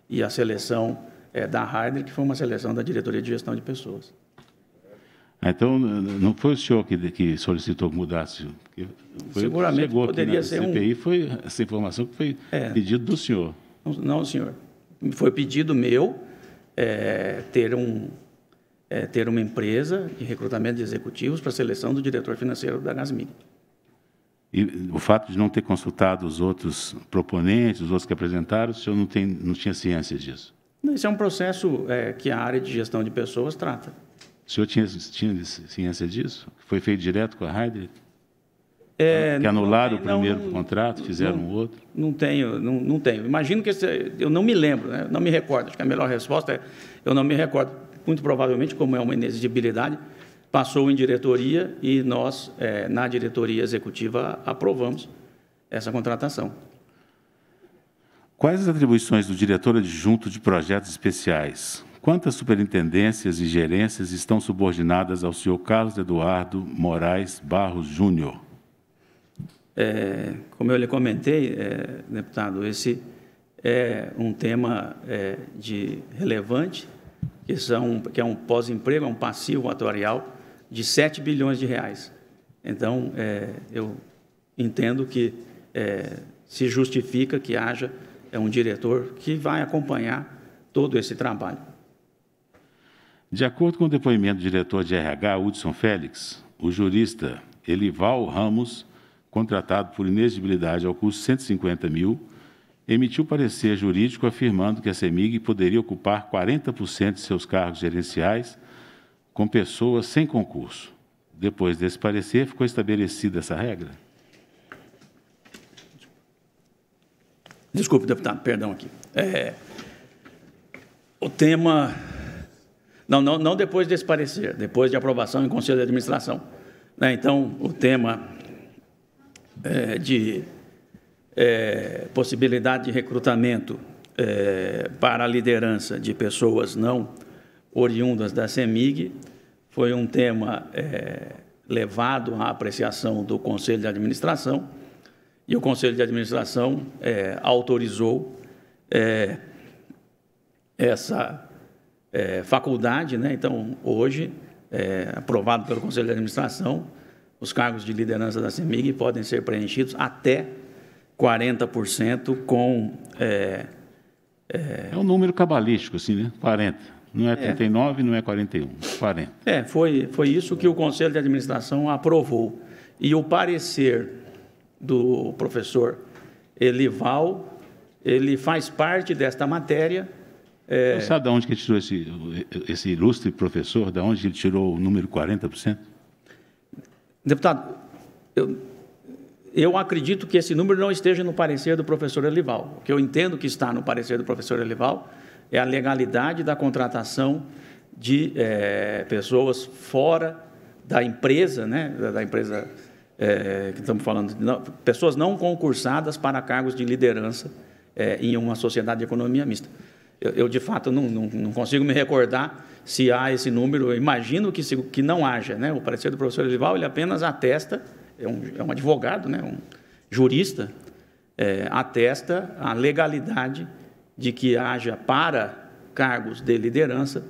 E a seleção é, da Heider, que foi uma seleção da diretoria de gestão de pessoas. Ah, então, não foi o senhor que, que solicitou que mudasse? Foi, Seguramente chegou poderia aqui na ser CPI, um... foi essa informação que foi é, pedido do senhor. Não, senhor. Foi pedido meu é, ter, um, é, ter uma empresa de recrutamento de executivos para a seleção do diretor financeiro da Gasmig. E o fato de não ter consultado os outros proponentes, os outros que apresentaram, o senhor não, tem, não tinha ciência disso? Esse é um processo é, que a área de gestão de pessoas trata. O senhor tinha, tinha ciência disso? Foi feito direto com a Heidegger? É, que anularam não, o primeiro não, contrato, fizeram não, outro? Não tenho, não, não tenho. Imagino que esse, eu não me lembro, né? não me recordo. Acho que a melhor resposta é eu não me recordo. Muito provavelmente, como é uma inexigibilidade, passou em diretoria e nós, é, na diretoria executiva, aprovamos essa contratação. Quais as atribuições do diretor adjunto de projetos especiais? Quantas superintendências e gerências estão subordinadas ao senhor Carlos Eduardo Moraes Barros Júnior? É, como eu lhe comentei, é, deputado, esse é um tema é, de relevante, que, são, que é um pós-emprego, é um passivo atuarial de 7 bilhões de reais. Então, é, eu entendo que é, se justifica que haja é um diretor que vai acompanhar todo esse trabalho. De acordo com o depoimento do diretor de RH, Hudson Félix, o jurista Elival Ramos, contratado por inexigibilidade ao custo de 150 mil, emitiu parecer jurídico afirmando que a CEMIG poderia ocupar 40% de seus cargos gerenciais com pessoas sem concurso. Depois desse parecer, ficou estabelecida essa regra? Desculpe, deputado, perdão aqui. É, o tema. Não, não, não depois desse parecer, depois de aprovação em Conselho de Administração. Né? Então, o tema é, de é, possibilidade de recrutamento é, para a liderança de pessoas não oriundas da CEMIG foi um tema é, levado à apreciação do Conselho de Administração e o Conselho de Administração é, autorizou é, essa é, faculdade. Né? Então, hoje, é, aprovado pelo Conselho de Administração, os cargos de liderança da CEMIG podem ser preenchidos até 40% com... É, é, é, um número cabalístico, assim, né? 40%. Não é 39, não é 41, 40. É, foi, foi isso que o Conselho de Administração aprovou. E o parecer do professor Elival. Ele faz parte desta matéria. É... Você sabe de onde que ele tirou esse, esse ilustre professor? De onde ele tirou o número 40%? Deputado, eu, eu acredito que esse número não esteja no parecer do professor Elival. O que eu entendo que está no parecer do professor Elival é a legalidade da contratação de é, pessoas fora da empresa, né, da empresa é, que estamos falando, não, pessoas não concursadas para cargos de liderança é, em uma sociedade de economia mista. Eu, eu de fato, não, não, não, consigo me recordar se há esse número, eu imagino que, se, que não haja. Né? O parecer do professor Olival, ele apenas atesta, é um, é um advogado, né? um jurista, é, atesta a legalidade de que haja para cargos de liderança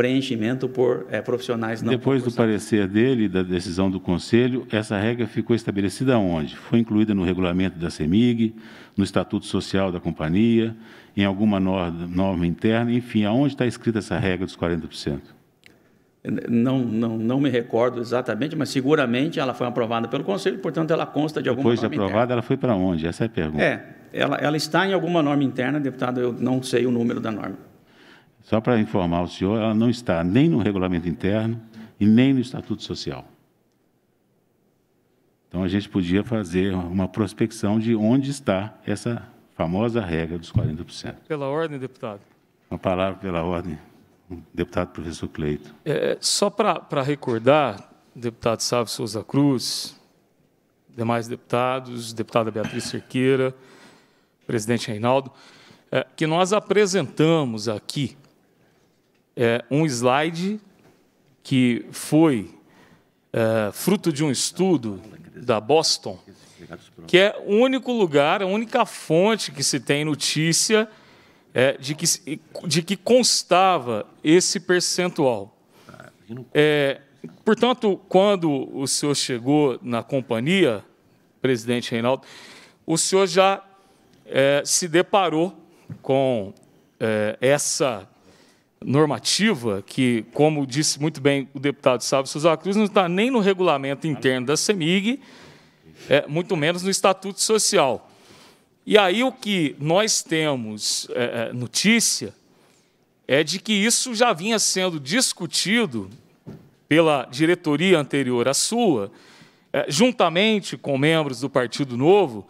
preenchimento por é, profissionais não Depois do parecer dele, da decisão do Conselho, essa regra ficou estabelecida onde? Foi incluída no regulamento da CEMIG, no Estatuto Social da Companhia, em alguma norma, norma interna, enfim, aonde está escrita essa regra dos 40%? Não, não, não me recordo exatamente, mas seguramente ela foi aprovada pelo Conselho, portanto ela consta de alguma Depois norma. Depois de aprovada, interna. ela foi para onde? Essa é a pergunta. É, ela, ela está em alguma norma interna, deputado, eu não sei o número da norma. Só para informar o senhor, ela não está nem no regulamento interno e nem no estatuto social. Então a gente podia fazer uma prospecção de onde está essa famosa regra dos 40%. Pela ordem, deputado. Uma palavra pela ordem, deputado professor Cleito. É, só para recordar, deputado Sávio Souza Cruz, demais deputados, deputada Beatriz Cerqueira, presidente Reinaldo, é, que nós apresentamos aqui é, um slide que foi é, fruto de um estudo da Boston, que é o único lugar, a única fonte que se tem notícia é, de, que, de que constava esse percentual. É, portanto, quando o senhor chegou na companhia, presidente Reinaldo, o senhor já é, se deparou com é, essa normativa, que, como disse muito bem o deputado Sábio Souza Cruz, não está nem no regulamento interno da CEMIG, é, muito menos no Estatuto Social. E aí o que nós temos é, é, notícia é de que isso já vinha sendo discutido pela diretoria anterior à sua, é, juntamente com membros do Partido Novo,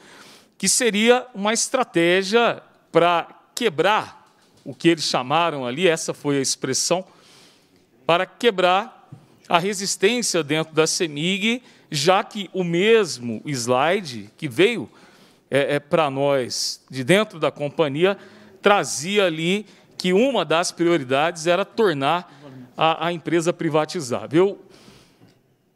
que seria uma estratégia para quebrar o que eles chamaram ali, essa foi a expressão, para quebrar a resistência dentro da CEMIG, já que o mesmo slide que veio é, é para nós de dentro da companhia trazia ali que uma das prioridades era tornar a, a empresa privatizável.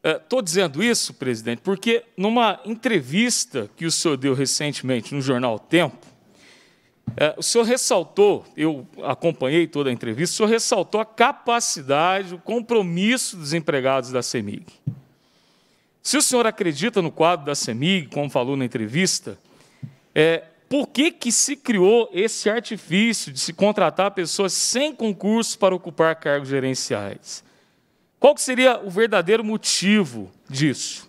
Eu estou é, dizendo isso, presidente, porque numa entrevista que o senhor deu recentemente no jornal Tempo, é, o senhor ressaltou, eu acompanhei toda a entrevista, o senhor ressaltou a capacidade, o compromisso dos empregados da CEMIG. Se o senhor acredita no quadro da CEMIG, como falou na entrevista, é, por que, que se criou esse artifício de se contratar pessoas sem concurso para ocupar cargos gerenciais? Qual seria o verdadeiro motivo disso?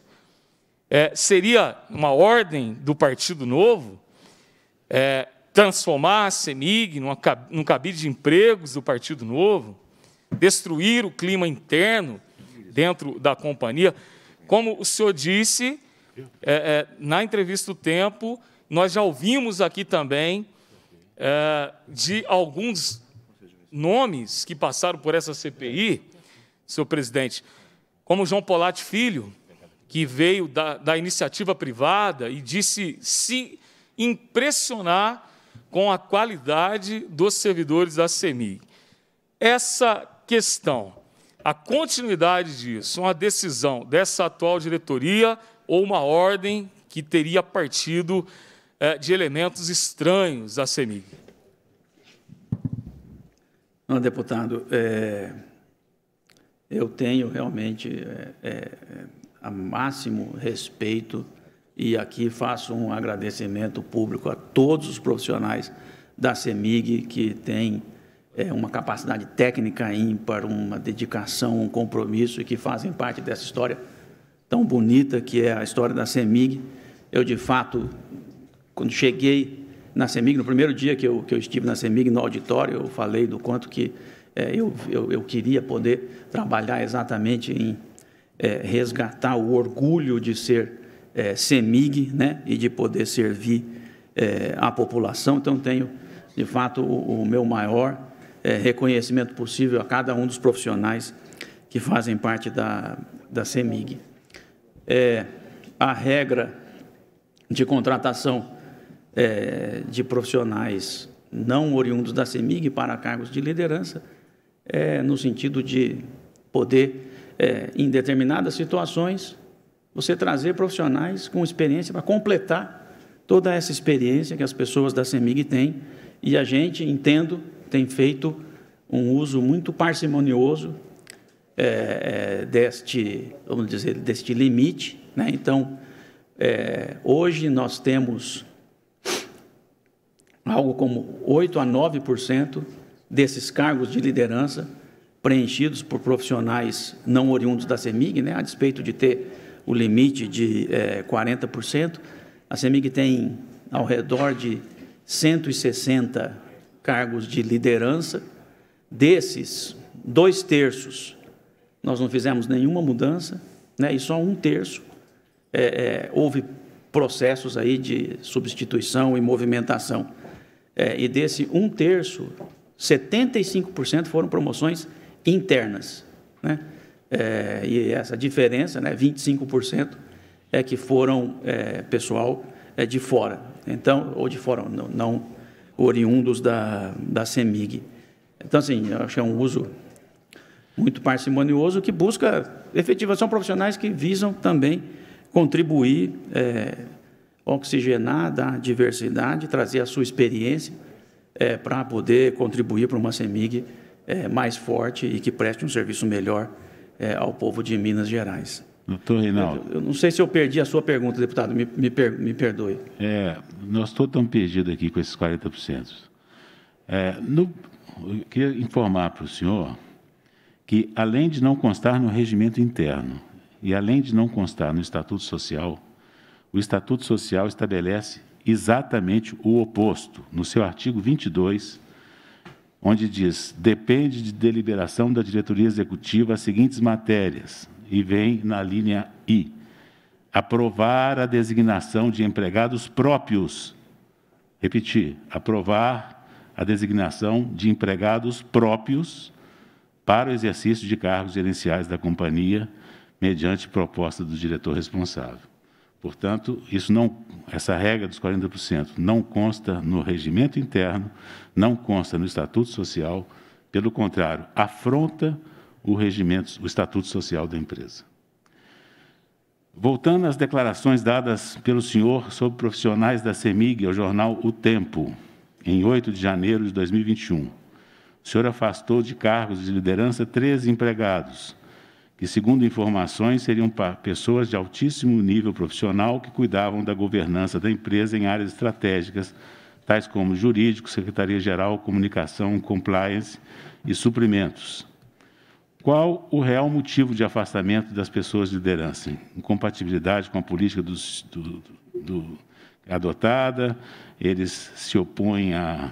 É, seria uma ordem do Partido Novo? É, transformar a CEMIG num cabide de empregos do Partido Novo, destruir o clima interno dentro da companhia. Como o senhor disse é, é, na entrevista do Tempo, nós já ouvimos aqui também é, de alguns nomes que passaram por essa CPI, senhor presidente, como João Polati Filho, que veio da, da iniciativa privada e disse se impressionar com a qualidade dos servidores da Semig, Essa questão, a continuidade disso, uma decisão dessa atual diretoria ou uma ordem que teria partido eh, de elementos estranhos à Semig? Não, deputado, é, eu tenho realmente é, é, é a máximo respeito e aqui faço um agradecimento público a todos os profissionais da CEMIG que têm é, uma capacidade técnica ímpar, uma dedicação, um compromisso e que fazem parte dessa história tão bonita que é a história da CEMIG. Eu, de fato, quando cheguei na CEMIG, no primeiro dia que eu, que eu estive na CEMIG, no auditório, eu falei do quanto que é, eu, eu, eu, queria poder trabalhar exatamente em é, resgatar o orgulho de ser é, CEMIG né, e de poder servir é, à população. Então, tenho, de fato, o, o meu maior é, reconhecimento possível a cada um dos profissionais que fazem parte da, da CEMIG. É, a regra de contratação é, de profissionais não oriundos da CEMIG para cargos de liderança é no sentido de poder, é, em determinadas situações, você trazer profissionais com experiência para completar toda essa experiência que as pessoas da CEMIG têm. E a gente, entendo, tem feito um uso muito parcimonioso é, é, deste, vamos dizer, deste limite. Né? Então, é, hoje nós temos algo como 8 a 9% desses cargos de liderança preenchidos por profissionais não oriundos da CEMIG, né? a despeito de ter o limite de é, 40%. A CEMIG tem ao redor de 160 cargos de liderança. Desses, dois terços, nós não fizemos nenhuma mudança, né? e só um terço é, é, houve processos aí de substituição e movimentação. É, e desse um terço, 75% foram promoções internas. Né? é, e essa diferença, né, 25%, é que foram é, pessoal é, de fora, então, ou de fora, não, não oriundos da, da CEMIG. Então, assim, eu acho que é um uso muito parcimonioso que busca efetivação profissionais que visam também contribuir, é, oxigenar da diversidade, trazer a sua experiência é, para poder contribuir para uma CEMIG é, mais forte e que preste um serviço melhor é, ao povo de Minas Gerais. Doutor Reinaldo. Eu, eu, não sei se eu perdi a sua pergunta, deputado, me, me, per, me perdoe. É, nós estou tão perdido aqui com esses 40%. É, no, eu queria informar para o senhor que, além de não constar no regimento interno e além de não constar no Estatuto Social, o Estatuto Social estabelece exatamente o oposto. No seu artigo 22, onde diz: depende de deliberação da diretoria executiva as seguintes matérias, e vem na linha I: aprovar a designação de empregados próprios. Repetir: aprovar a designação de empregados próprios para o exercício de cargos gerenciais da companhia, mediante proposta do diretor responsável. Portanto, isso não essa regra dos 40% não consta no regimento interno, não consta no estatuto social, pelo contrário, afronta o regimento, o estatuto social da empresa. Voltando às declarações dadas pelo senhor sobre profissionais da CEMIG ao jornal O Tempo, em 8 de janeiro de 2021. O senhor afastou de cargos de liderança 13 empregados, que, segundo informações, seriam pessoas de altíssimo nível profissional que cuidavam da governança da empresa em áreas estratégicas, tais como jurídico, secretaria-geral, comunicação, compliance e suprimentos. Qual o real motivo de afastamento das pessoas de liderança? Incompatibilidade com a política do, do, do, adotada, eles se opõem a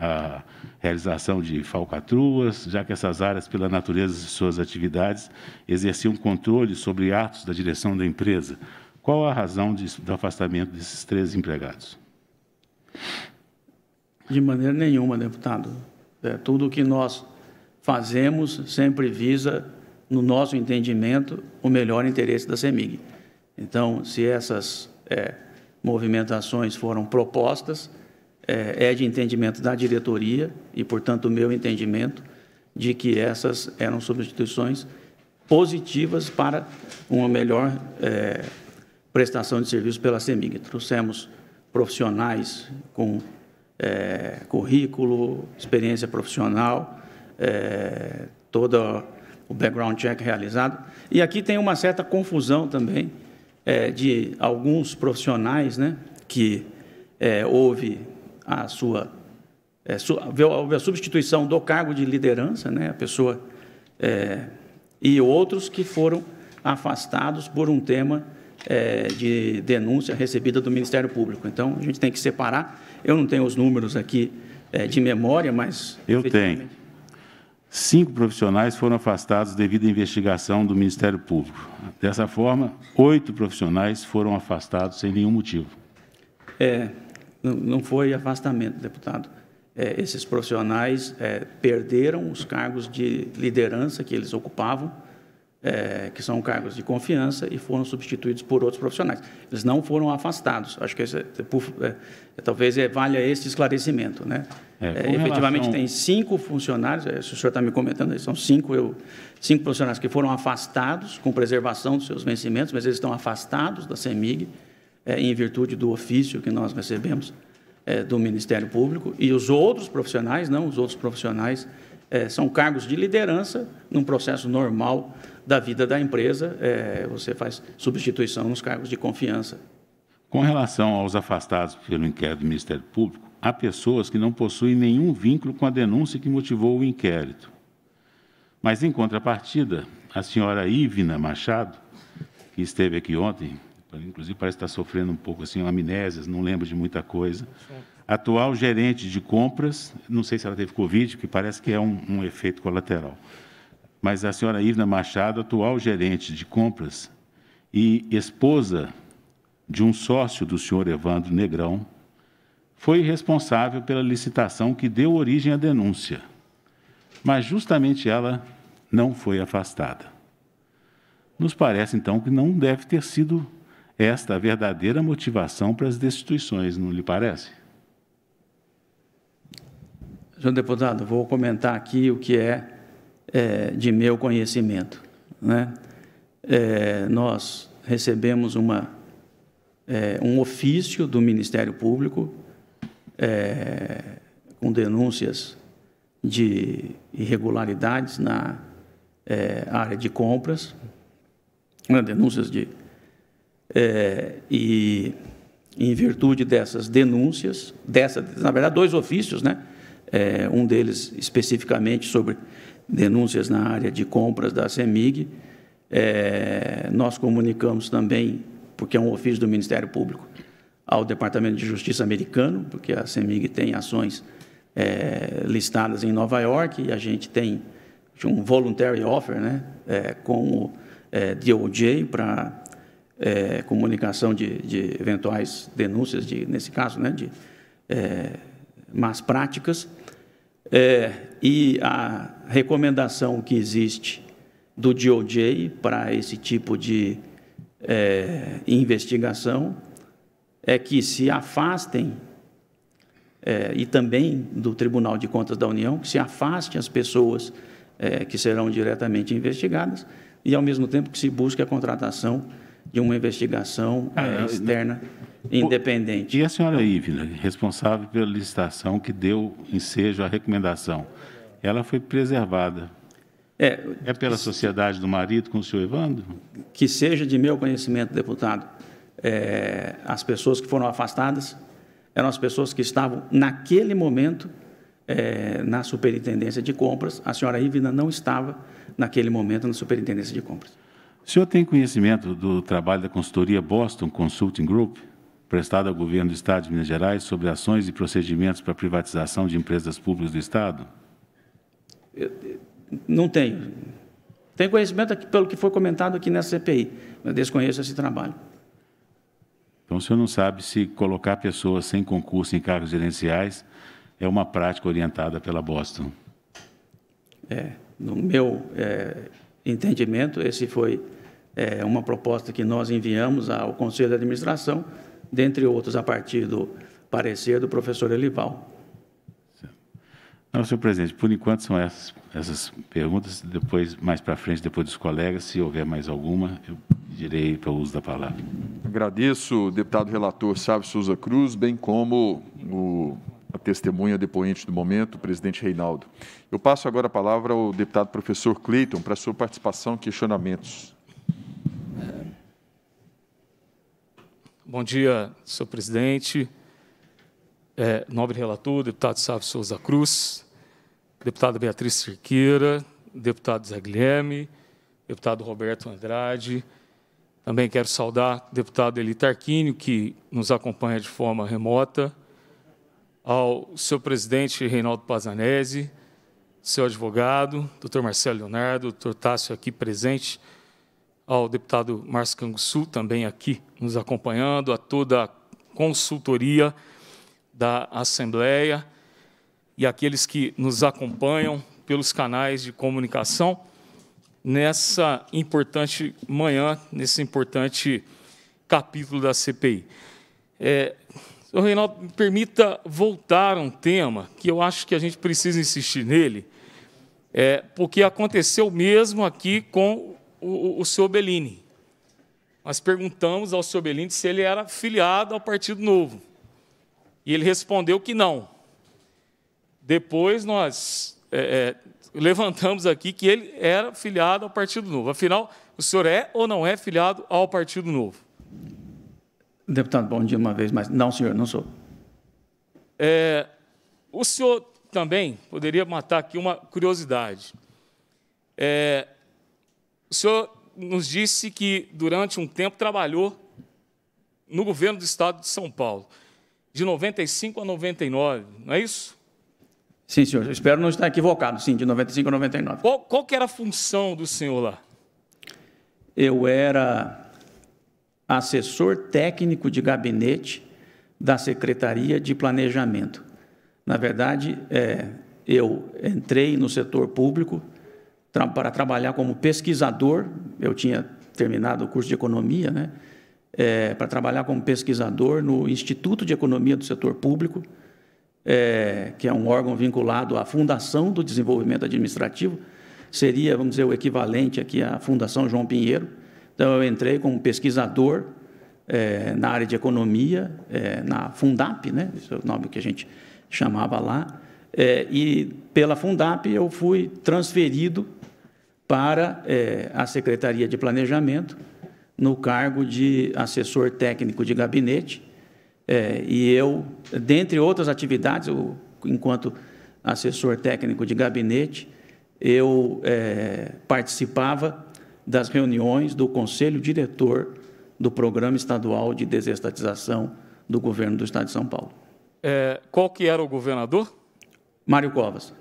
a realização de falcatruas, já que essas áreas, pela natureza de suas atividades, exerciam controle sobre atos da direção da empresa. Qual a razão de, do afastamento desses três empregados? De maneira nenhuma, deputado. É, tudo o que nós fazemos sempre visa, no nosso entendimento, o melhor interesse da CEMIG. Então, se essas é, movimentações foram propostas, é, é de entendimento da diretoria e, portanto, o meu entendimento de que essas eram substituições positivas para uma melhor é, prestação de serviço pela CEMIG. Trouxemos profissionais com é, currículo, experiência profissional, é, todo o background check realizado. E aqui tem uma certa confusão também é, de alguns profissionais né, que é, houve a sua, é, houve a substituição do cargo de liderança, né, a pessoa é, e outros que foram afastados por um tema é, de denúncia recebida do Ministério Público. Então, a gente tem que separar. Eu não tenho os números aqui é, de memória, mas... Eu tenho. Cinco profissionais foram afastados devido à investigação do Ministério Público. Dessa forma, oito profissionais foram afastados sem nenhum motivo. É, não foi afastamento, deputado. É, esses profissionais é, perderam os cargos de liderança que eles ocupavam, é, que são cargos de confiança, e foram substituídos por outros profissionais. Eles não foram afastados. Acho que esse, é, é, é, talvez valha este esclarecimento. Né? efetivamente, relação... tem cinco funcionários, se o senhor está me comentando, são cinco, eu, cinco profissionais que foram afastados com preservação dos seus vencimentos, mas eles estão afastados da CEMIG, é, em virtude do ofício que nós recebemos é, do Ministério Público, e os outros profissionais, não, os outros profissionais é, são cargos de liderança num processo normal da vida da empresa, é, você faz substituição nos cargos de confiança. Com relação aos afastados pelo inquérito do Ministério Público, há pessoas que não possuem nenhum vínculo com a denúncia que motivou o inquérito. Mas, em contrapartida, a senhora Ivna Machado, que esteve aqui ontem, inclusive parece estar tá sofrendo um pouco assim, amnésias, não lembro de muita coisa. Atual gerente de compras, não sei se ela teve Covid, que parece que é um, um efeito colateral. Mas a senhora Ivna Machado, atual gerente de compras e esposa de um sócio do senhor Evandro Negrão, foi responsável pela licitação que deu origem à denúncia. Mas justamente ela não foi afastada. Nos parece, então, que não deve ter sido esta é a verdadeira motivação para as destituições, não lhe parece? Senhor deputado, vou comentar aqui o que é, é de meu conhecimento. Né? É, nós recebemos uma, é, um ofício do Ministério Público é, com denúncias de irregularidades na é, área de compras, né? denúncias de é, e em virtude dessas denúncias, dessa, na verdade, dois ofícios, né? É, um deles especificamente sobre denúncias na área de compras da CEMIG, é, nós comunicamos também, porque é um ofício do Ministério Público, ao Departamento de Justiça americano, porque a CEMIG tem ações é, listadas em Nova York, e a gente tem um voluntary offer né, é, com o é, DOJ para é, comunicação de, de, eventuais denúncias, de, nesse caso, né, de é, más práticas. É, e a recomendação que existe do DOJ para esse tipo de é, investigação é que se afastem, é, e também do Tribunal de Contas da União, que se afastem as pessoas é, que serão diretamente investigadas e, ao mesmo tempo, que se busque a contratação de uma investigação ah, eh, é, né? externa independente. E a senhora Ívila, responsável pela licitação que deu ensejo à recomendação, ela foi preservada. É, é pela sociedade do marido com o senhor Evandro? Que seja de meu conhecimento, deputado, é, as pessoas que foram afastadas eram as pessoas que estavam, naquele momento, é, na superintendência de compras. A senhora Ivina não estava, naquele momento, na superintendência de compras. O senhor tem conhecimento do trabalho da consultoria Boston Consulting Group, prestado ao governo do Estado de Minas Gerais sobre ações e procedimentos para privatização de empresas públicas do Estado? Eu, não tenho. Tenho conhecimento pelo que foi comentado aqui nessa CPI, mas desconheço esse trabalho. Então, o senhor não sabe se colocar pessoas sem concurso em cargos gerenciais é uma prática orientada pela Boston? É, no meu é, entendimento, esse foi é, uma proposta que nós enviamos ao Conselho de Administração, dentre outros, a partir do parecer do professor Elival. Não, senhor presidente, por enquanto são essas, essas perguntas. Depois, mais para frente, depois dos colegas, se houver mais alguma, eu direi para o uso da palavra. Agradeço, deputado relator Sávio Souza Cruz, bem como o, a testemunha depoente do momento, o presidente Reinaldo. Eu passo agora a palavra ao deputado professor Cleiton para sua participação e questionamentos. Bom dia, senhor presidente, é, nobre relator, deputado Sávio Souza Cruz, deputada Beatriz Cirqueira, deputado Zé Guilherme, deputado Roberto Andrade. Também quero saudar o deputado Eli Tarquínio, que nos acompanha de forma remota, ao senhor presidente Reinaldo Pazanese, seu advogado, doutor Marcelo Leonardo, doutor Tássio aqui presente, ao deputado Márcio Canguçu, também aqui nos acompanhando, a toda a consultoria da Assembleia e aqueles que nos acompanham pelos canais de comunicação nessa importante manhã, nesse importante capítulo da CPI. É, senhor Reinaldo, me permita voltar a um tema que eu acho que a gente precisa insistir nele, é, porque aconteceu mesmo aqui com o, o, o Bellini. Nós perguntamos ao senhor Bellini se ele era filiado ao Partido Novo. E ele respondeu que não. Depois nós é, é, levantamos aqui que ele era filiado ao Partido Novo. Afinal, o senhor é ou não é filiado ao Partido Novo? Deputado, bom dia uma vez mais. Não, senhor, não sou. É, o senhor também poderia matar aqui uma curiosidade. É, o senhor nos disse que durante um tempo trabalhou no governo do estado de São Paulo, de 95 a 99, não é isso? Sim, senhor. Eu espero não estar equivocado, sim, de 95 a 99. Qual, qual que era a função do senhor lá? Eu era assessor técnico de gabinete da Secretaria de Planejamento. Na verdade, é, eu entrei no setor público para trabalhar como pesquisador. Eu tinha terminado o curso de economia, né? É, para trabalhar como pesquisador no Instituto de Economia do Setor Público, é, que é um órgão vinculado à Fundação do Desenvolvimento Administrativo, seria, vamos dizer, o equivalente aqui à Fundação João Pinheiro. Então, eu entrei como pesquisador é, na área de economia, é, na Fundap, né? Esse é o nome que a gente chamava lá. É, e pela Fundap eu fui transferido para é, a Secretaria de Planejamento, no cargo de assessor técnico de gabinete. É, e eu, dentre outras atividades, eu, enquanto assessor técnico de gabinete, eu é, participava das reuniões do Conselho Diretor do Programa Estadual de Desestatização do Governo do Estado de São Paulo. É, qual que era o governador? Mário Covas.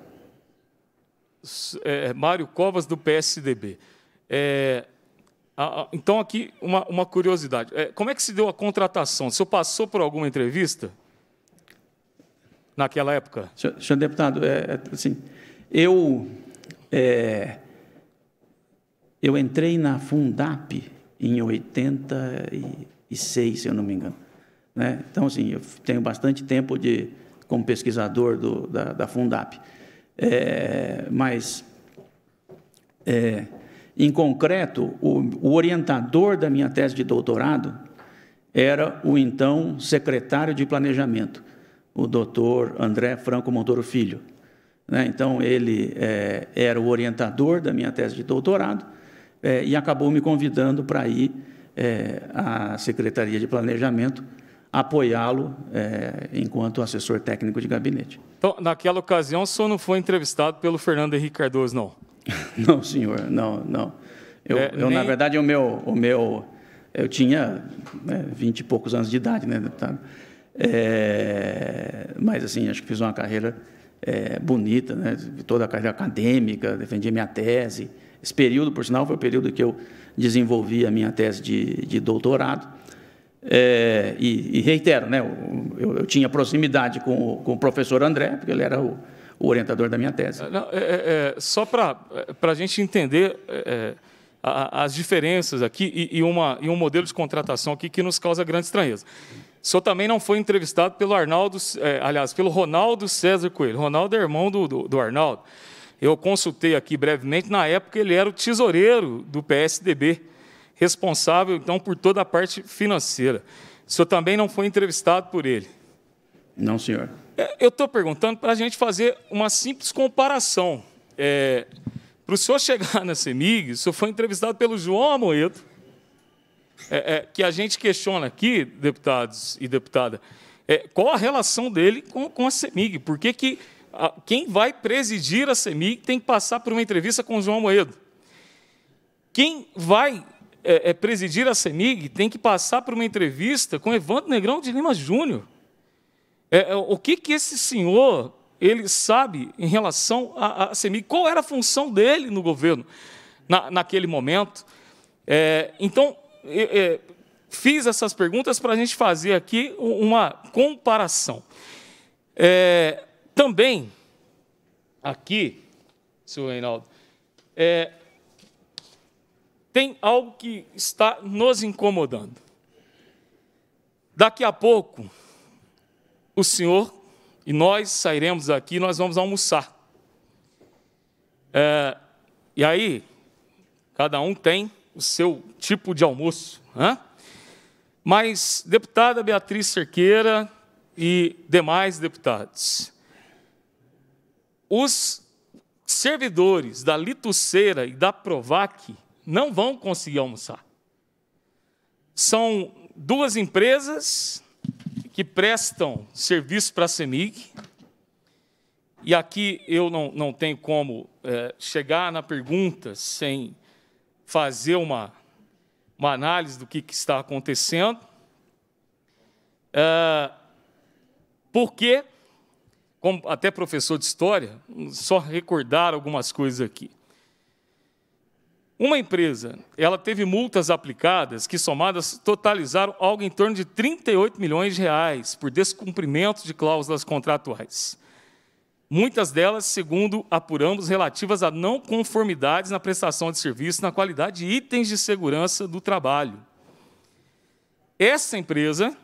É, é, Mário Covas, do PSDB. É, a, a, então, aqui, uma, uma curiosidade. É, como é que se deu a contratação? O senhor passou por alguma entrevista naquela época? Senhor, senhor deputado, é, é assim, eu, é, eu entrei na Fundap em 86, se eu não me engano. Né? Então, assim, eu tenho bastante tempo de, como pesquisador do, da, da Fundap é, mas é, em concreto, o, o orientador da minha tese de doutorado era o então secretário de planejamento, o doutor André Franco Montoro Filho. Né? Então, ele é, era o orientador da minha tese de doutorado é, e acabou me convidando para ir é, à Secretaria de Planejamento apoiá-lo é, enquanto assessor técnico de gabinete. Então, naquela ocasião, o senhor não foi entrevistado pelo Fernando Henrique Cardoso, não? <laughs> não, senhor, não, não. Eu, é, eu na verdade, o meu, o meu, eu tinha né, vinte né, e poucos anos de idade, né, deputado? É, mas, assim, acho que fiz uma carreira é, bonita, né? toda a carreira acadêmica, defendi minha tese. Esse período, por sinal, foi o período que eu desenvolvi a minha tese de, de doutorado. É, e, e, reitero, né, eu, eu, tinha proximidade com o, com o professor André, porque ele era o, o orientador da minha tese. Não, é, é, é só para é, a gente entender é, é a, as diferenças aqui e, e, uma, e um modelo de contratação aqui que nos causa grande estranheza. O senhor também não foi entrevistado pelo Arnaldo, aliás, pelo Ronaldo César Coelho. Ronaldo é irmão do, do, do Arnaldo. Eu consultei aqui brevemente, na época ele era o tesoureiro do PSDB responsável, então, por toda a parte financeira. O senhor também não foi entrevistado por ele? Não, senhor. É, eu estou perguntando para a gente fazer uma simples comparação. É, para o senhor chegar <laughs> na CEMIG, o senhor foi entrevistado pelo João Amoedo, é, é, que a gente questiona aqui, deputados e deputada, é, qual a relação dele com, com a CEMIG? Por que, que a, quem vai presidir a CEMIG tem que passar por uma entrevista com o João Amoedo? Quem vai é, é, presidir a CEMIG tem que passar por uma entrevista com Evandro Negrão de Lima Júnior. É, é o que, que esse senhor ele sabe em relação à CEMIG? Qual era a função dele no governo na, naquele momento? É, então, é, fiz essas perguntas para a gente fazer aqui uma comparação. também, aqui, senhor Reinaldo, é, tem algo que está nos incomodando. Daqui a pouco, o Senhor e nós sairemos daqui, nós vamos almoçar. É, e aí, cada um tem o seu tipo de almoço. Né? Mas, deputada Beatriz Cerqueira e demais deputados, os servidores da Lituceira e da Provac não vão conseguir almoçar. São duas empresas que prestam serviço para a CEMIG, e aqui eu não, não tenho como é, chegar na pergunta sem fazer uma, uma análise do que, que está acontecendo. É, porque, como até professor de história, só recordar algumas coisas aqui. Uma empresa, ela teve multas aplicadas que somadas totalizaram algo em torno de 38 milhões de reais por descumprimento de cláusulas contratuais. Muitas delas, segundo apuramos, relativas a não conformidades na prestação de serviço, na qualidade de itens de segurança do trabalho. Essa empresa,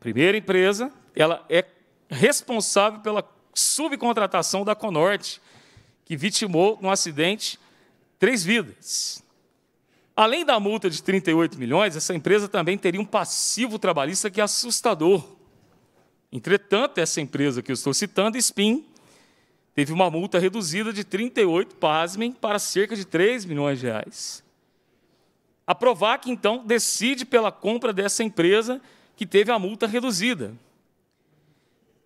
primeira empresa, ela é responsável pela subcontratação da Conorte, que vitimou no acidente três vidas. Além da multa de 38 milhões, essa empresa também teria um passivo trabalhista que é assustador. Entretanto, essa empresa que eu estou citando, Spin, teve uma multa reduzida de 38, pasmem, para cerca de 3 milhões de reais. A Provac, então, decide pela compra dessa empresa que teve a multa reduzida.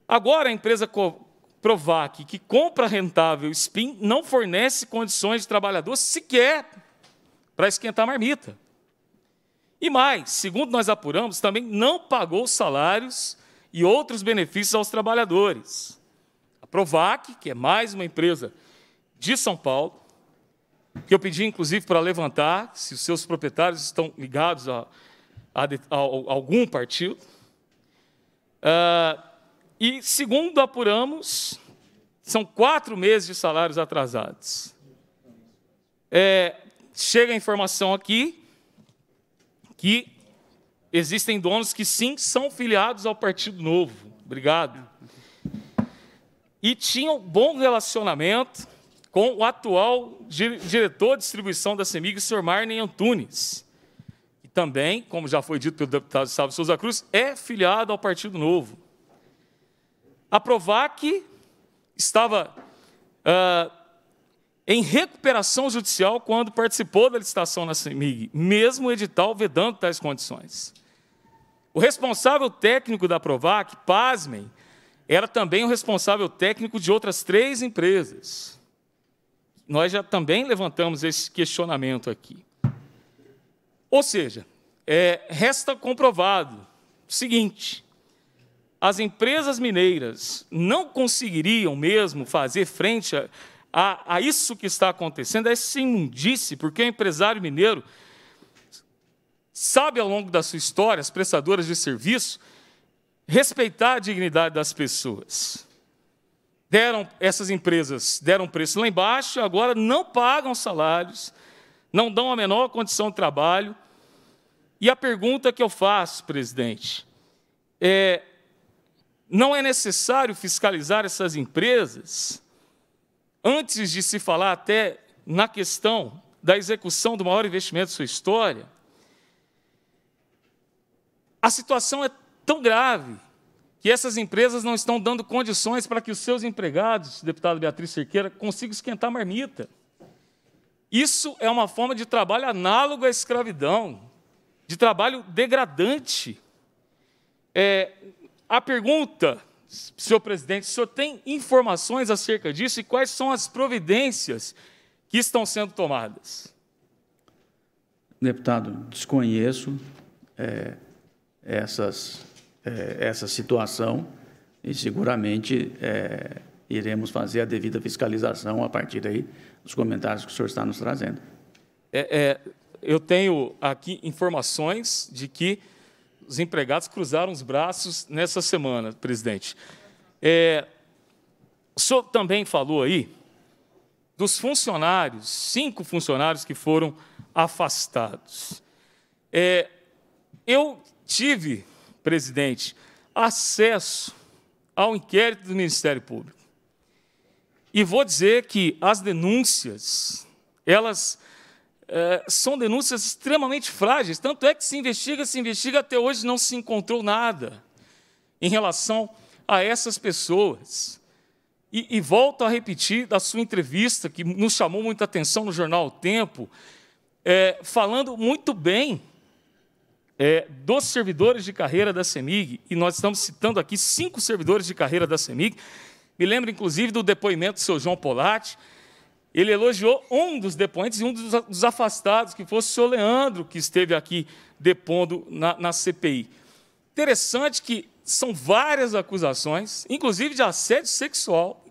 Agora, a empresa provar que, que compra rentável Spin não fornece condições de trabalhador sequer para esquentar a marmita. E mais, segundo nós apuramos, também não pagou salários e outros benefícios aos trabalhadores. A Provac, que é mais uma empresa de São Paulo, que eu pedi, inclusive, para levantar se os seus proprietários estão ligados a, a, a, a algum partido, uh, e, segundo apuramos, são quatro meses de salários atrasados. É, chega a informação aqui que existem donos que sim são filiados ao Partido Novo. Obrigado. E tinham bom relacionamento com o atual diretor de distribuição da CEMIG, o Sr. Marney Antunes, que também, como já foi dito pelo deputado Sábio Souza Cruz, é filiado ao Partido Novo a provar que estava uh, em recuperação judicial quando participou da licitação na CEMIG, mesmo o edital vedando tais condições. O responsável técnico da Provac, pasmem, era também o responsável técnico de outras três empresas. Nós já também levantamos esse questionamento aqui. Ou seja, é, resta comprovado o seguinte: as empresas mineiras não conseguiriam mesmo fazer frente a, a, a isso que está acontecendo, a essa é imundice, porque o empresário mineiro sabe ao longo da sua história, as prestadoras de serviço, respeitar a dignidade das pessoas. Deram, essas empresas deram preço lá embaixo, agora não pagam salários, não dão a menor condição de trabalho. E a pergunta que eu faço, presidente, é, não é necessário fiscalizar essas empresas antes de se falar até na questão da execução do maior investimento de sua história. A situação é tão grave que essas empresas não estão dando condições para que os seus empregados, deputada Beatriz Cerqueira, consigam esquentar a marmita. Isso é uma forma de trabalho análogo à escravidão, de trabalho degradante. É, a pergunta, senhor presidente, o senhor tem informações acerca disso e quais são as providências que estão sendo tomadas? Deputado, desconheço é, essas, é, essa situação e seguramente é, iremos fazer a devida fiscalização a partir daí dos comentários que o senhor está nos trazendo. É, é, eu tenho aqui informações de que os empregados cruzaram os braços nessa semana, presidente. É, o senhor também falou aí dos funcionários, cinco funcionários que foram afastados. É, eu tive, presidente, acesso ao inquérito do Ministério Público. E vou dizer que as denúncias, elas é, são denúncias extremamente frágeis. Tanto é que se investiga, se investiga, até hoje não se encontrou nada em relação a essas pessoas. E, e volto a repetir da sua entrevista, que nos chamou muita atenção no jornal o Tempo, é, falando muito bem é, dos servidores de carreira da CEMIG, e nós estamos citando aqui cinco servidores de carreira da CEMIG, me lembro inclusive do depoimento do seu João Polatti, ele elogiou um dos depoentes e um dos afastados, que fosse o senhor Leandro, que esteve aqui depondo na, na CPI. Interessante que são várias acusações, inclusive de assédio sexual,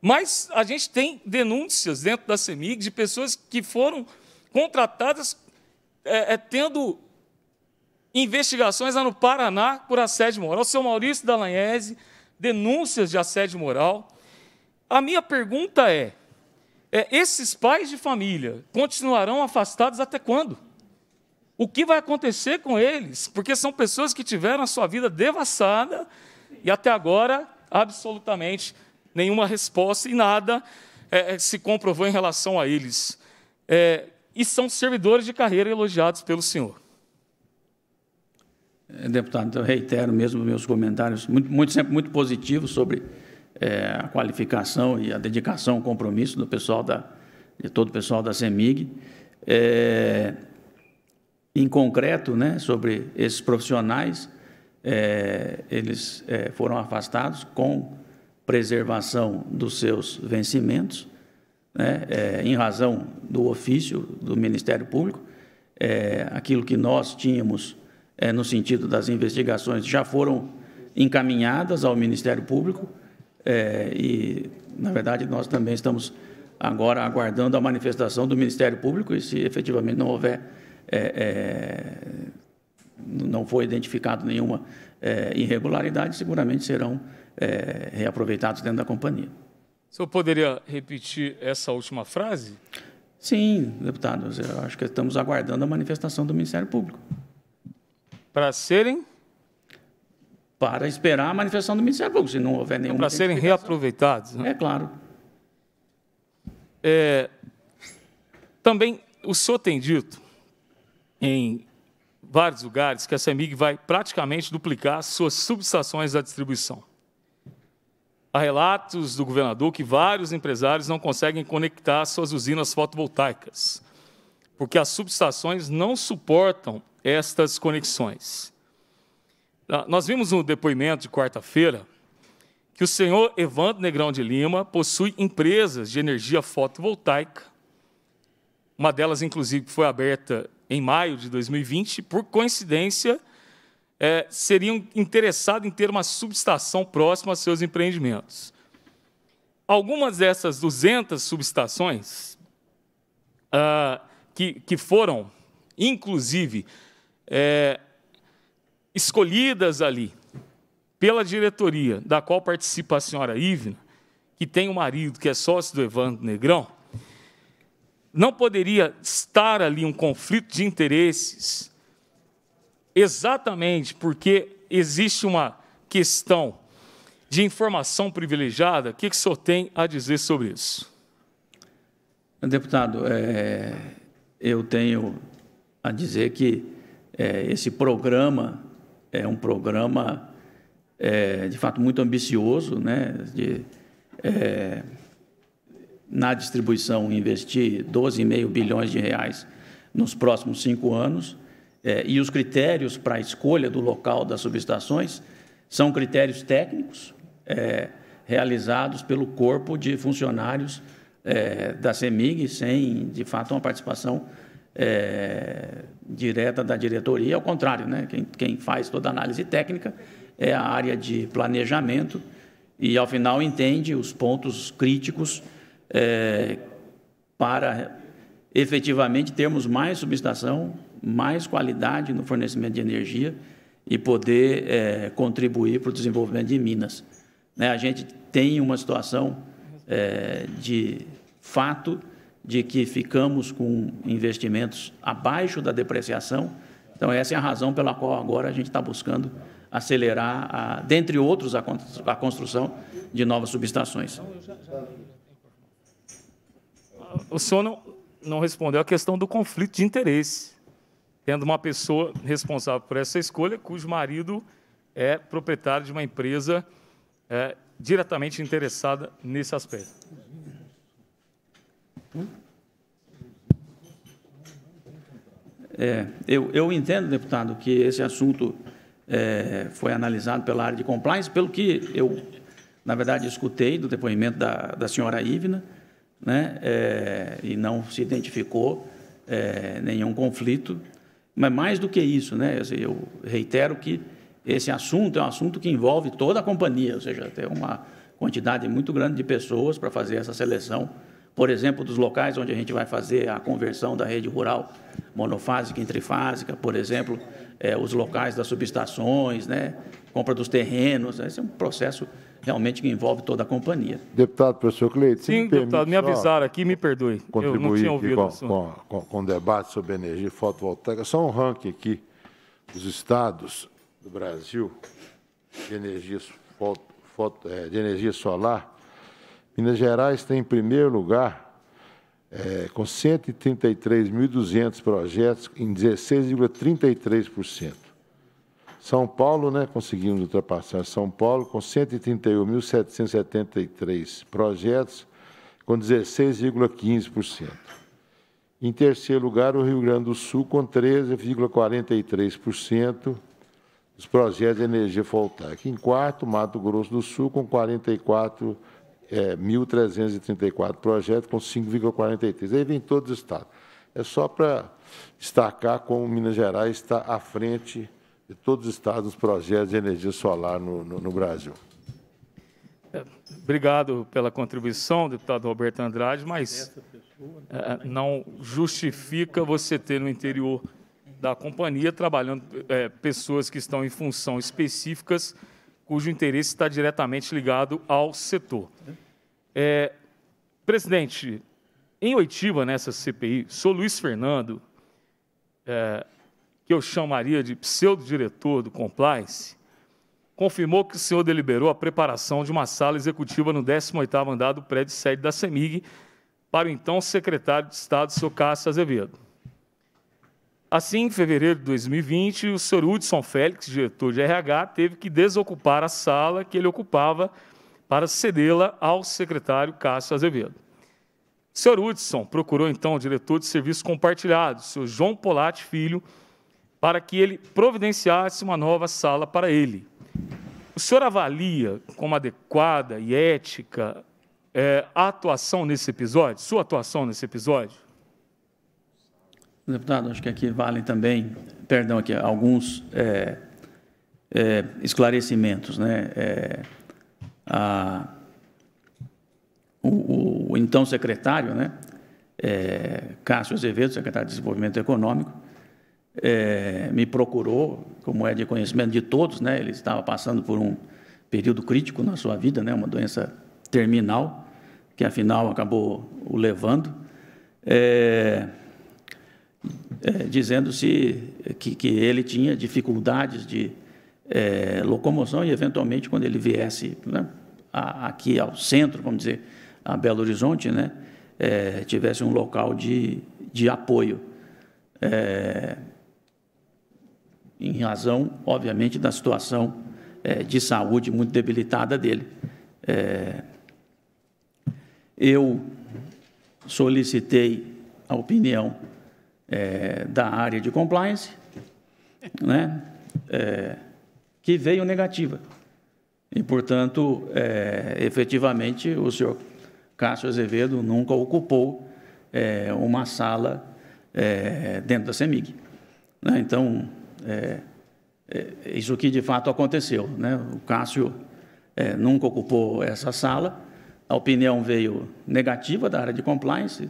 mas a gente tem denúncias dentro da CEMIG de pessoas que foram contratadas é, é, tendo investigações lá no Paraná por assédio moral. O senhor Maurício Dallagnese, denúncias de assédio moral. A minha pergunta é: é, esses pais de família continuarão afastados até quando? O que vai acontecer com eles? Porque são pessoas que tiveram a sua vida devassada e até agora absolutamente nenhuma resposta e nada é, é, se comprovou em relação a eles. É, e são servidores de carreira elogiados pelo senhor. É, deputado, então eu reitero mesmo meus comentários, muito, muito sempre muito positivos sobre é, a qualificação e a dedicação, o compromisso do pessoal da, de todo o pessoal da CEMIG. É, em concreto, né, sobre esses profissionais, é, eles é, foram afastados com preservação dos seus vencimentos, né, é, em razão do ofício do Ministério Público. É, aquilo que nós tínhamos no sentido das investigações já foram encaminhadas ao Ministério Público, é, e, na verdade, nós também estamos agora aguardando a manifestação do Ministério Público e, se efetivamente não houver, é, é não for identificado nenhuma é, irregularidade, seguramente serão é, reaproveitados dentro da companhia. O senhor poderia repetir essa última frase? Sim, deputados. Eu acho que estamos aguardando a manifestação do Ministério Público. Para serem para esperar a manifestação do Ministério Público, se não houver é nenhum Para serem reaproveitados. Né? É claro. É, também o senhor tem dito em vários lugares que a CEMIG vai praticamente duplicar suas subestações da distribuição. Há relatos do governador que vários empresários não conseguem conectar suas usinas fotovoltaicas, porque as subestações não suportam estas conexões. Ah, nós vimos no depoimento de quarta-feira que o senhor Evandro Negrão de Lima possui empresas de energia fotovoltaica, uma delas, inclusive, foi aberta em maio de 2020, por coincidência, é, seriam interessados em ter uma subestação próxima a seus empreendimentos. Algumas dessas 200 subestações ah, que, que foram, inclusive, é, escolhidas ali pela diretoria, da qual participa a senhora Ivna, que tem um marido que é sócio do Evandro Negrão, não poderia estar ali um conflito de interesses, exatamente porque existe uma questão de informação privilegiada. O que, o senhor tem a dizer sobre isso? Deputado, é, eu tenho a dizer que é, esse programa é um programa, é, de fato, muito ambicioso, né? De, é, na distribuição, investir 12,5 bilhões de reais nos próximos cinco anos. É, e os critérios para a escolha do local das subestações são critérios técnicos é, realizados pelo corpo de funcionários é, da CEMIG, sem, de fato, uma participação é, direta da diretoria, ao contrário, né? quem, quem faz toda a análise técnica é a área de planejamento e, ao final, entende os pontos críticos é, para efetivamente termos mais subestação, mais qualidade no fornecimento de energia e poder é, contribuir para o desenvolvimento de Minas. Né, a gente tem uma situação é, de fato de que ficamos com investimentos abaixo da depreciação. Então, essa é a razão pela qual agora a gente está buscando acelerar, a, dentre outros, a construção de novas subestações. O senhor não, não respondeu a questão do conflito de interesse, tendo uma pessoa responsável por essa escolha, cujo marido é proprietário de uma empresa é, diretamente interessada nesse aspecto. É, eu, eu entendo, deputado, que esse assunto é, foi analisado pela área de compliance, pelo que eu, na verdade, escutei do depoimento da, da senhora Ivna, né, é, e não se identificou é, nenhum conflito. Mas mais do que isso, né, eu reitero que esse assunto é um assunto que envolve toda a companhia, ou seja, tem uma quantidade muito grande de pessoas para fazer essa seleção por exemplo, dos locais onde a gente vai fazer a conversão da rede rural monofásica, intrifásica, por exemplo, é, os locais das subestações, né, compra dos terrenos. esse é um processo realmente que envolve toda a companhia. Deputado, professor Cleiton, Sim, me deputado, me avisaram aqui, me perdoe. Eu não tinha ouvido com, isso. Com, com, debate sobre energia fotovoltaica. Só um ranking aqui dos estados do Brasil de energia, foto, foto, é, de energia solar. Minas Gerais tem, em primeiro lugar, é, com 133.200 projetos, em 16,33%. São Paulo, né, conseguimos ultrapassar São Paulo, com 131.773 projetos, com 16,15%. Em terceiro lugar, o Rio Grande do Sul, com 13,43% dos projetos de energia voltaica. Em quarto, Mato Grosso do Sul, com 44 é, 1.334 projetos com 5,43. Aí vem todos os estados. É só para destacar como Minas Gerais está à frente de todos os estados nos projetos de energia solar no, no, no Brasil. Obrigado pela contribuição, deputado Roberto Andrade, mas é, não justifica você ter no interior da companhia trabalhando é, pessoas que estão em função específicas cujo interesse está diretamente ligado ao setor. É, presidente, em oitiva nessa CPI, sou Luiz Fernando, é, que eu chamaria de pseudo-diretor do Compliance, confirmou que o senhor deliberou a preparação de uma sala executiva no 18º andar do prédio sede da CEMIG para o então secretário de Estado, seu Cássio Azevedo. Assim, em fevereiro de 2020, o Sr. Hudson Félix, diretor de RH, teve que desocupar a sala que ele ocupava para cedê-la ao secretário Cássio Azevedo. O Sr. Hudson procurou, então, o diretor de serviços compartilhados, o Sr. João Polati Filho, para que ele providenciasse uma nova sala para ele. O senhor avalia como adequada e ética é, a atuação nesse episódio, sua atuação nesse episódio? Deputado, acho que aqui valem também, perdão, aqui alguns é, é, esclarecimentos, né? É, a, o, o, então secretário, né? É, Cássio Azevedo, secretário de Desenvolvimento Econômico, é, me procurou, como é de conhecimento de todos, né? Ele estava passando por um período crítico na sua vida, né? Uma doença terminal que afinal acabou o levando. É, é, dizendo-se que, que ele tinha dificuldades de é, locomoção e, eventualmente, quando ele viesse né, a, aqui ao centro, vamos dizer, a Belo Horizonte, né, é, tivesse um local de, de apoio. É, em razão, obviamente, da situação é, de saúde muito debilitada dele. É, eu solicitei a opinião é, da área de compliance, né, é, que veio negativa. E, portanto, é, efetivamente, o senhor Cássio Azevedo nunca ocupou uma sala dentro da CEMIG. Né, então, isso que de fato aconteceu. Né? O Cássio nunca ocupou essa sala, a opinião veio negativa da área de compliance,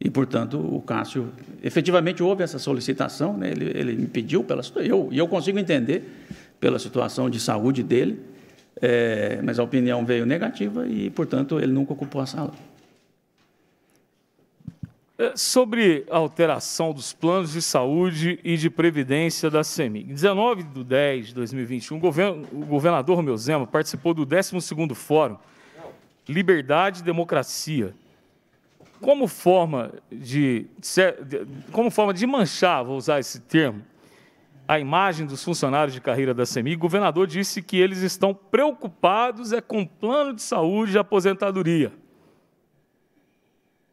e, portanto, o Cássio, efetivamente houve essa solicitação, né? ele, ele, me pediu, pela, eu, e eu consigo entender pela situação de saúde dele, é, mas a opinião veio negativa e, portanto, ele nunca ocupou a sala. É, sobre a alteração dos planos de saúde e de previdência da CEMIG. 19 de 10 de 2021, o, o governador Romeu Zema participou do 12º Fórum Liberdade e Democracia, como forma de, como forma de manchar, vou usar esse termo, a imagem dos funcionários de carreira da CEMIG, o governador disse que eles estão preocupados é com plano de saúde e aposentadoria.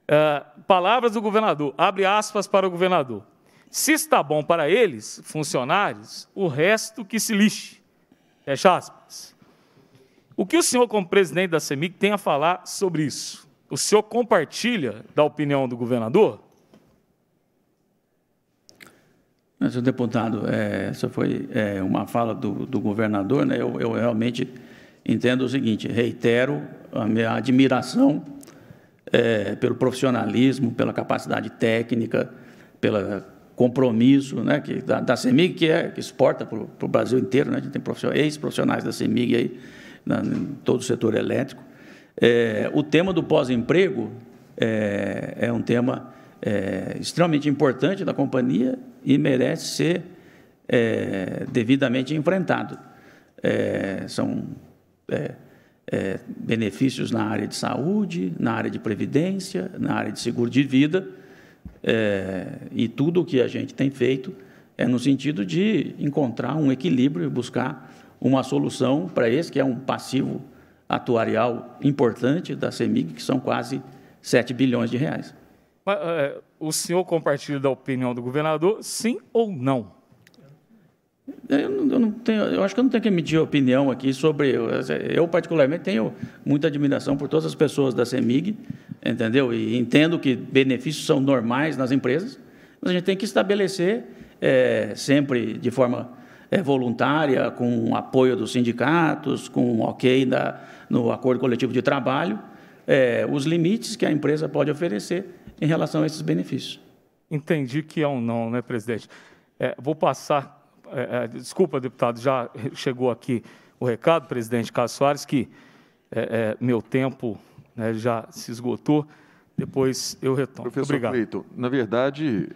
É, palavras do governador, abre aspas para o governador. Se está bom para eles, funcionários, o resto que se lixe. Fecha aspas. O que o senhor, como presidente da Semic, tem a falar sobre isso? O senhor compartilha da opinião do governador? senhor deputado, é, essa foi é, uma fala do, do governador. Né? Eu, eu, realmente entendo o seguinte, reitero a minha admiração é, pelo profissionalismo, pela capacidade técnica, pelo compromisso né, que, da, da CEMIG, que, é, que exporta para o Brasil inteiro. Né? A gente tem ex-profissionais da CEMIG aí, na, em todo o setor elétrico. É, o tema do pós-emprego é, é, um tema é, extremamente importante da companhia e merece ser é, devidamente enfrentado. É, são é, benefícios na área de saúde, na área de previdência, na área de seguro de vida, e tudo o que a gente tem feito é no sentido de encontrar um equilíbrio e buscar uma solução para esse, que é um passivo atuarial importante da CEMIG, que são quase 7 bilhões de reais. Mas, é, o senhor compartilha da opinião do governador, sim ou não? Eu, não, eu não tenho, eu acho que eu não tenho que emitir opinião aqui sobre. Eu, eu, particularmente, tenho muita admiração por todas as pessoas da CEMIG, entendeu? E entendo que benefícios são normais nas empresas, mas a gente tem que estabelecer é, sempre de forma é, voluntária, com apoio dos sindicatos, com ok da, no acordo coletivo de trabalho é, os limites que a empresa pode oferecer em relação a esses benefícios. Entendi que é um não, né, presidente? É, vou passar. É, é desculpa, deputado, já chegou aqui o recado, presidente Cássio Soares, que é, é, meu tempo né, já se esgotou. Depois eu retomo. Professor Obrigado. na verdade,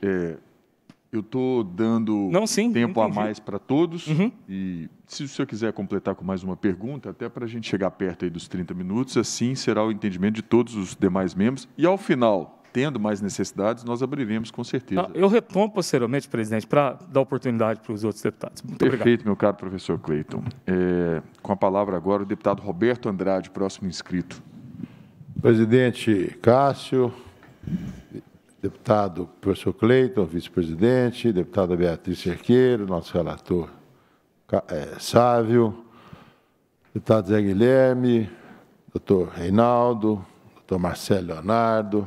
eu estou dando Não, sim, tempo entendi. a mais para todos. Uhum. E se o senhor quiser completar com mais uma pergunta, até para a gente chegar perto aí dos 30 minutos, assim será o entendimento de todos os demais membros. E ao final, tendo mais necessidades, nós abriremos com certeza. Ah, eu retomo posteriormente, presidente, para dar oportunidade para os outros deputados. Muito Perfeito, obrigado. meu caro professor Cleiton. É, com a palavra agora o deputado Roberto Andrade, próximo inscrito. Presidente Cássio, deputado professor Cleiton, vice-presidente, deputada Beatriz Cerqueiro, nosso relator é, Sávio, deputado Zé Guilherme, doutor Reinaldo, doutor Marcelo Leonardo,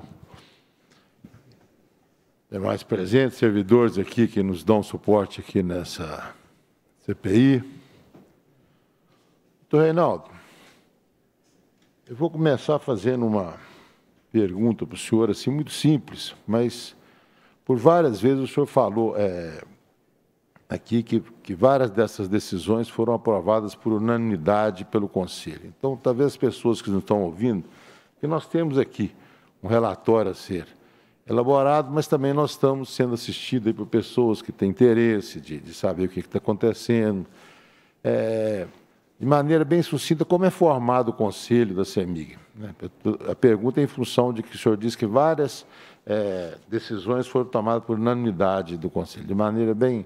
demais presentes, servidores aqui que nos dão suporte aqui nessa CPI. Doutor Reinaldo, eu vou começar fazendo uma pergunta para o senhor, assim, muito simples, mas por várias vezes o senhor falou é, aqui que, que várias dessas decisões foram aprovadas por unanimidade pelo Conselho. Então, talvez as pessoas que nos estão ouvindo, que nós temos aqui um relatório a ser elaborado, mas também nós estamos sendo assistidos por pessoas que têm interesse de, de saber o que está acontecendo. É, de maneira bem sucinta, como é formado o conselho da CEMIG. Né? A pergunta é em função de que o senhor disse que várias é, decisões foram tomadas por unanimidade do conselho, de maneira bem.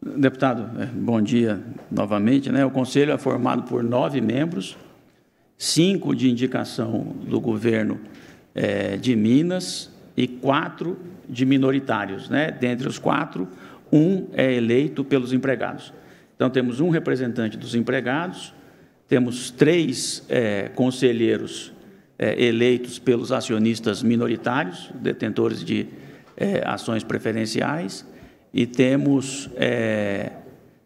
Deputado, é, bom dia novamente. Né? O conselho é formado por nove membros, cinco de indicação do governo é, de Minas e quatro de minoritários. Né? Dentre os quatro, um é eleito pelos empregados. Então, temos um representante dos empregados, temos três é, conselheiros é, eleitos pelos acionistas minoritários, detentores de é, ações preferenciais, e temos é,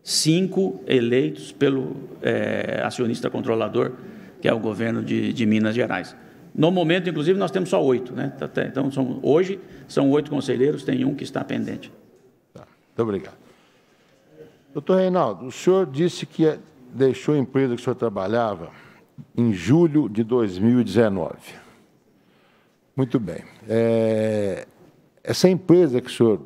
cinco eleitos pelo é, acionista controlador, que é o governo de, de, Minas Gerais. No momento, inclusive, nós temos só oito. Né? Tá, tá, então, são, hoje, são oito conselheiros, tem um que está pendente. Tá, muito obrigado. Doutor Reinaldo, o senhor disse que é, deixou a empresa que o senhor trabalhava em julho de 2019. Muito bem. É, essa empresa que o senhor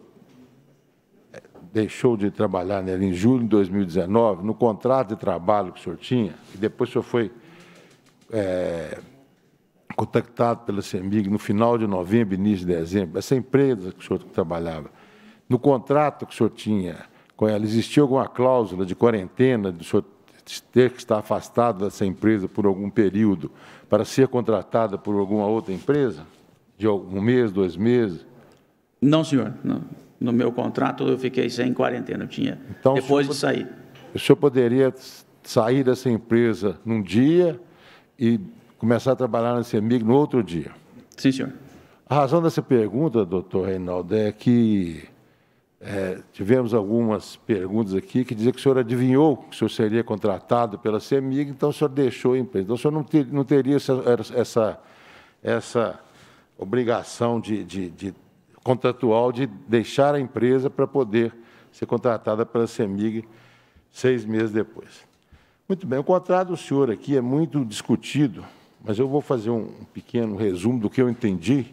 é, deixou de trabalhar nela em julho de 2019, no contrato de trabalho que o senhor tinha, e depois o senhor foi é, contactado pela CEMIG no final de novembro, início de dezembro, essa empresa que o senhor trabalhava, no contrato que o senhor tinha com ela. Existia alguma cláusula de quarentena do senhor ter que estar afastado dessa empresa por algum período para ser contratada por alguma outra empresa? De algum mês, dois meses? Não, senhor. Não. No meu contrato eu fiquei sem quarentena. Eu tinha então, depois de sair. O senhor poderia sair dessa empresa num dia e começar a trabalhar nesse amigo no outro dia? Sim, senhor. A razão dessa pergunta, doutor Reinaldo, é que é, tivemos algumas perguntas aqui que diziam que o senhor adivinhou que o senhor seria contratado pela CEMIG, então o senhor deixou a empresa. Então o senhor não, ter, não teria essa, essa, essa obrigação de, de, de, contratual de deixar a empresa para poder ser contratada pela CEMIG seis meses depois. Muito bem, o contrato do senhor aqui é muito discutido, mas eu vou fazer um pequeno resumo do que eu entendi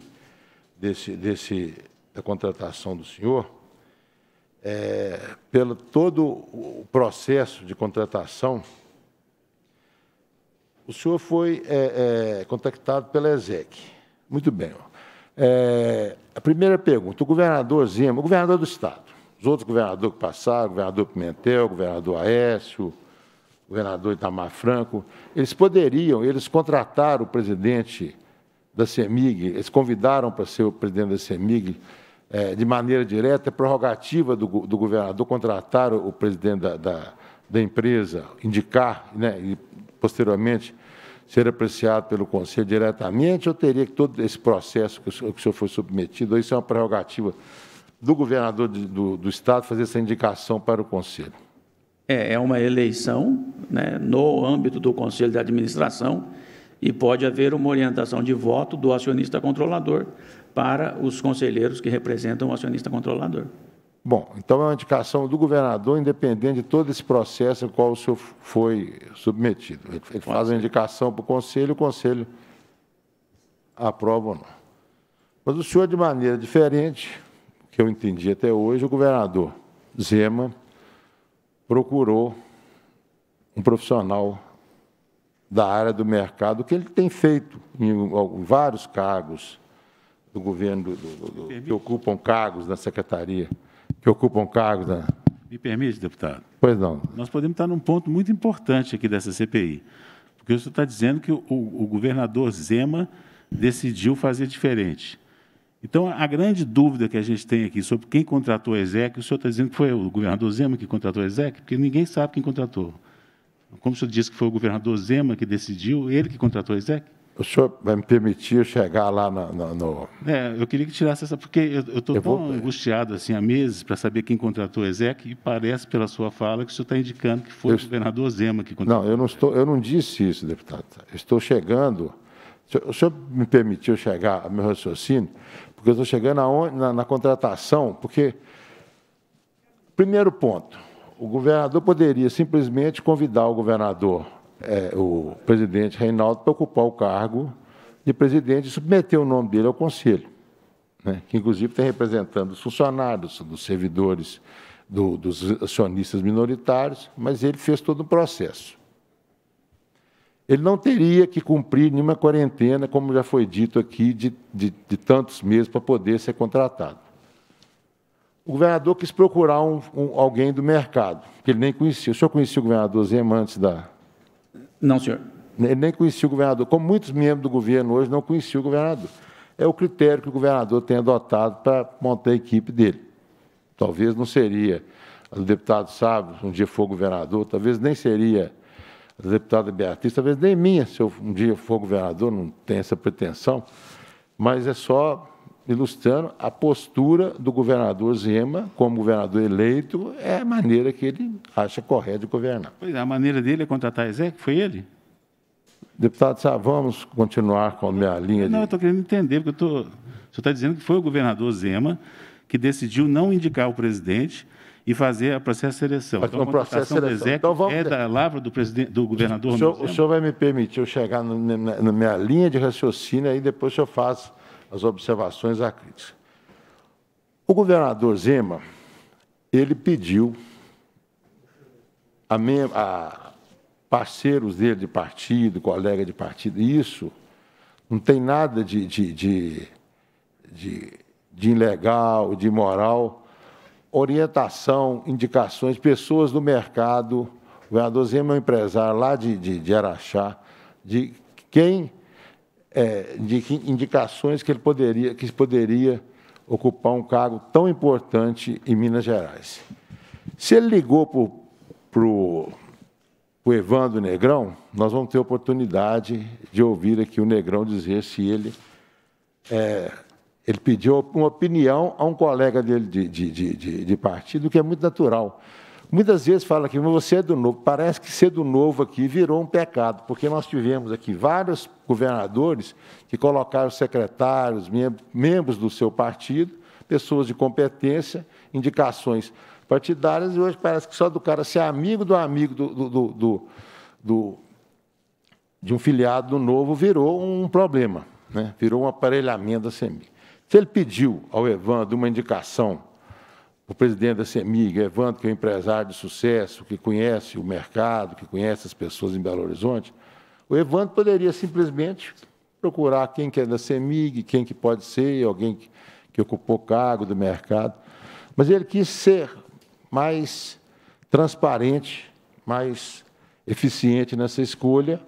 desse, desse, da contratação do senhor é, pelo todo o processo de contratação, o senhor foi é, é, contactado pela ESEC. Muito bem. É, a primeira pergunta, o governador Zema, o governador do Estado, os outros governadores que passaram, o governador Pimentel, o governador Aécio, o governador Itamar Franco, eles poderiam, eles contrataram o presidente da CEMIG, eles convidaram para ser o presidente da CEMIG, é, de maneira direta, é prerrogativa do, do governador contratar o, o presidente da, da, da, empresa, indicar né, e, posteriormente, ser apreciado pelo Conselho diretamente, ou teria que todo esse processo que o senhor, que o senhor foi submetido, isso é uma prerrogativa do governador de, do, do Estado fazer essa indicação para o Conselho? É, é uma eleição né, no âmbito do Conselho de Administração e pode haver uma orientação de voto do acionista controlador para os conselheiros que representam o acionista controlador. Bom, então é uma indicação do governador, independente de todo esse processo ao qual o senhor foi submetido. Ele Pode faz ser. a indicação para o conselho, o conselho aprova ou não. Mas o senhor, de maneira diferente, que eu entendi até hoje, o governador Zema procurou um profissional da área do mercado, que ele tem feito em vários cargos do governo, do, do, do, que ocupam cargos na secretaria, que ocupam cargos na. Me permite, deputado? Pois não. Nós podemos estar num ponto muito importante aqui dessa CPI, porque o senhor está dizendo que o, o governador Zema decidiu fazer diferente. Então, a grande dúvida que a gente tem aqui sobre quem contratou a ESEC, o senhor está dizendo que foi o governador Zema que contratou a ESEC, porque ninguém sabe quem contratou. Como o senhor disse que foi o governador Zema que decidiu, ele que contratou a ESEC? O senhor vai me permitir chegar lá no. no, no... É, eu queria que tirasse essa, porque eu estou tão vou... angustiado assim há meses para saber quem contratou o Ezec e parece pela sua fala que o senhor está indicando que foi eu... o governador Zema que contratou. Não, eu não estou, eu não disse isso, deputado. Eu estou chegando. O senhor me permitiu chegar ao meu raciocínio, porque eu estou chegando aonde, na, na contratação, porque primeiro ponto, o governador poderia simplesmente convidar o governador é, o presidente Reinaldo para ocupar o cargo de presidente e submeter o nome dele ao conselho, né? que inclusive tem representando os funcionários, dos servidores, do, dos acionistas minoritários, mas ele fez todo o processo. Ele não teria que cumprir nenhuma quarentena, como já foi dito aqui, de, de, de tantos meses para poder ser contratado. O governador quis procurar um, um, alguém do mercado, que ele nem conhecia. O senhor conhecia o governador Zema antes da, não, senhor. Ele nem conhecia o governador, como muitos membros do governo hoje não conheciam o governador. É o critério que o governador tem adotado para montar a equipe dele. Talvez não seria, o deputado se um dia for governador, talvez nem seria a deputada Beatriz, talvez nem minha, se eu um dia for governador, não tem essa pretensão, mas é só ilustrando a postura do governador Zema como governador eleito, é a maneira que ele acha correta de governar. Pois é, a maneira dele é contratar Ezequiel, foi ele? Deputado vamos continuar com a minha linha de... Não, eu estou querendo entender, porque eu tô... o senhor está dizendo que foi o governador Zema que decidiu não indicar o presidente e fazer a processo de seleção. Mas então, a processo de seleção. Então, vamos... é da lavra do, do governador o senhor, é? o senhor vai me permitir eu chegar no, na, na minha linha de raciocínio, aí depois o senhor faz as observações à crítica. O governador Zema, ele pediu a, me, a parceiros dele de partido, colega de partido, e isso não tem nada de, de, de, de, de ilegal, de imoral, orientação, indicações, pessoas do mercado. O governador Zema é um empresário lá de, de, de Araxá, de quem é, de que indicações que ele poderia, que poderia ocupar um cargo tão importante em Minas Gerais. Se ele ligou para o Evandro Negrão, nós vamos ter oportunidade de ouvir aqui o Negrão dizer se ele é, ele pediu uma opinião a um colega dele de, de, de, de, partido, que é muito natural. Muitas vezes fala aqui, mas você é do novo. Parece que ser do novo aqui virou um pecado, porque nós tivemos aqui vários governadores que colocaram secretários, membros do seu partido, pessoas de competência, indicações partidárias, e hoje parece que só do cara ser amigo do amigo do, do, do, do de um filiado do novo virou um problema, né? virou um aparelhamento da CEMIG. Se ele pediu ao Evandro uma indicação o presidente da CEMIG, Evandro, que é um empresário de sucesso, que conhece o mercado, que conhece as pessoas em Belo Horizonte, o Evandro poderia simplesmente procurar quem que é da CEMIG, quem que pode ser, alguém que, que ocupou cargo do mercado. Mas ele quis ser mais transparente, mais eficiente nessa escolha.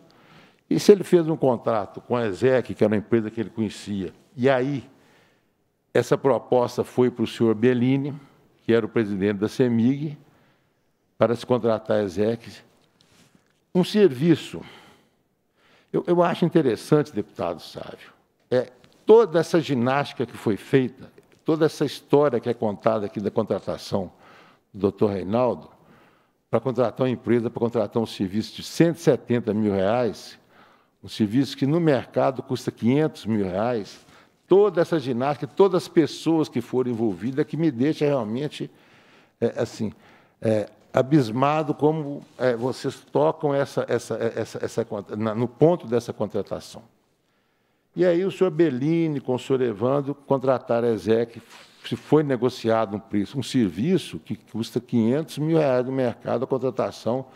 E se ele fez um contrato com a ESEC, que era uma empresa que ele conhecia, e aí essa proposta foi para o senhor Bellini, que era o presidente da CEMIG, para se contratar a ESEC, um serviço. Eu, eu acho interessante, deputado Sávio, é toda essa ginástica que foi feita, toda essa história que é contada aqui da contratação do doutor Reinaldo, para contratar uma empresa, para contratar um serviço de 170 mil reais, um serviço que no mercado custa 500 mil reais, toda essa ginástica, todas as pessoas que foram envolvidas, é que me deixa realmente é, assim é, abismado como é, vocês tocam essa, essa, é, essa, essa na, no ponto dessa contratação. E aí o senhor Bellini com o senhor Evandro contrataram a Ezec, se foi negociado um preço, um serviço que custa 500 mil reais no mercado, a contratação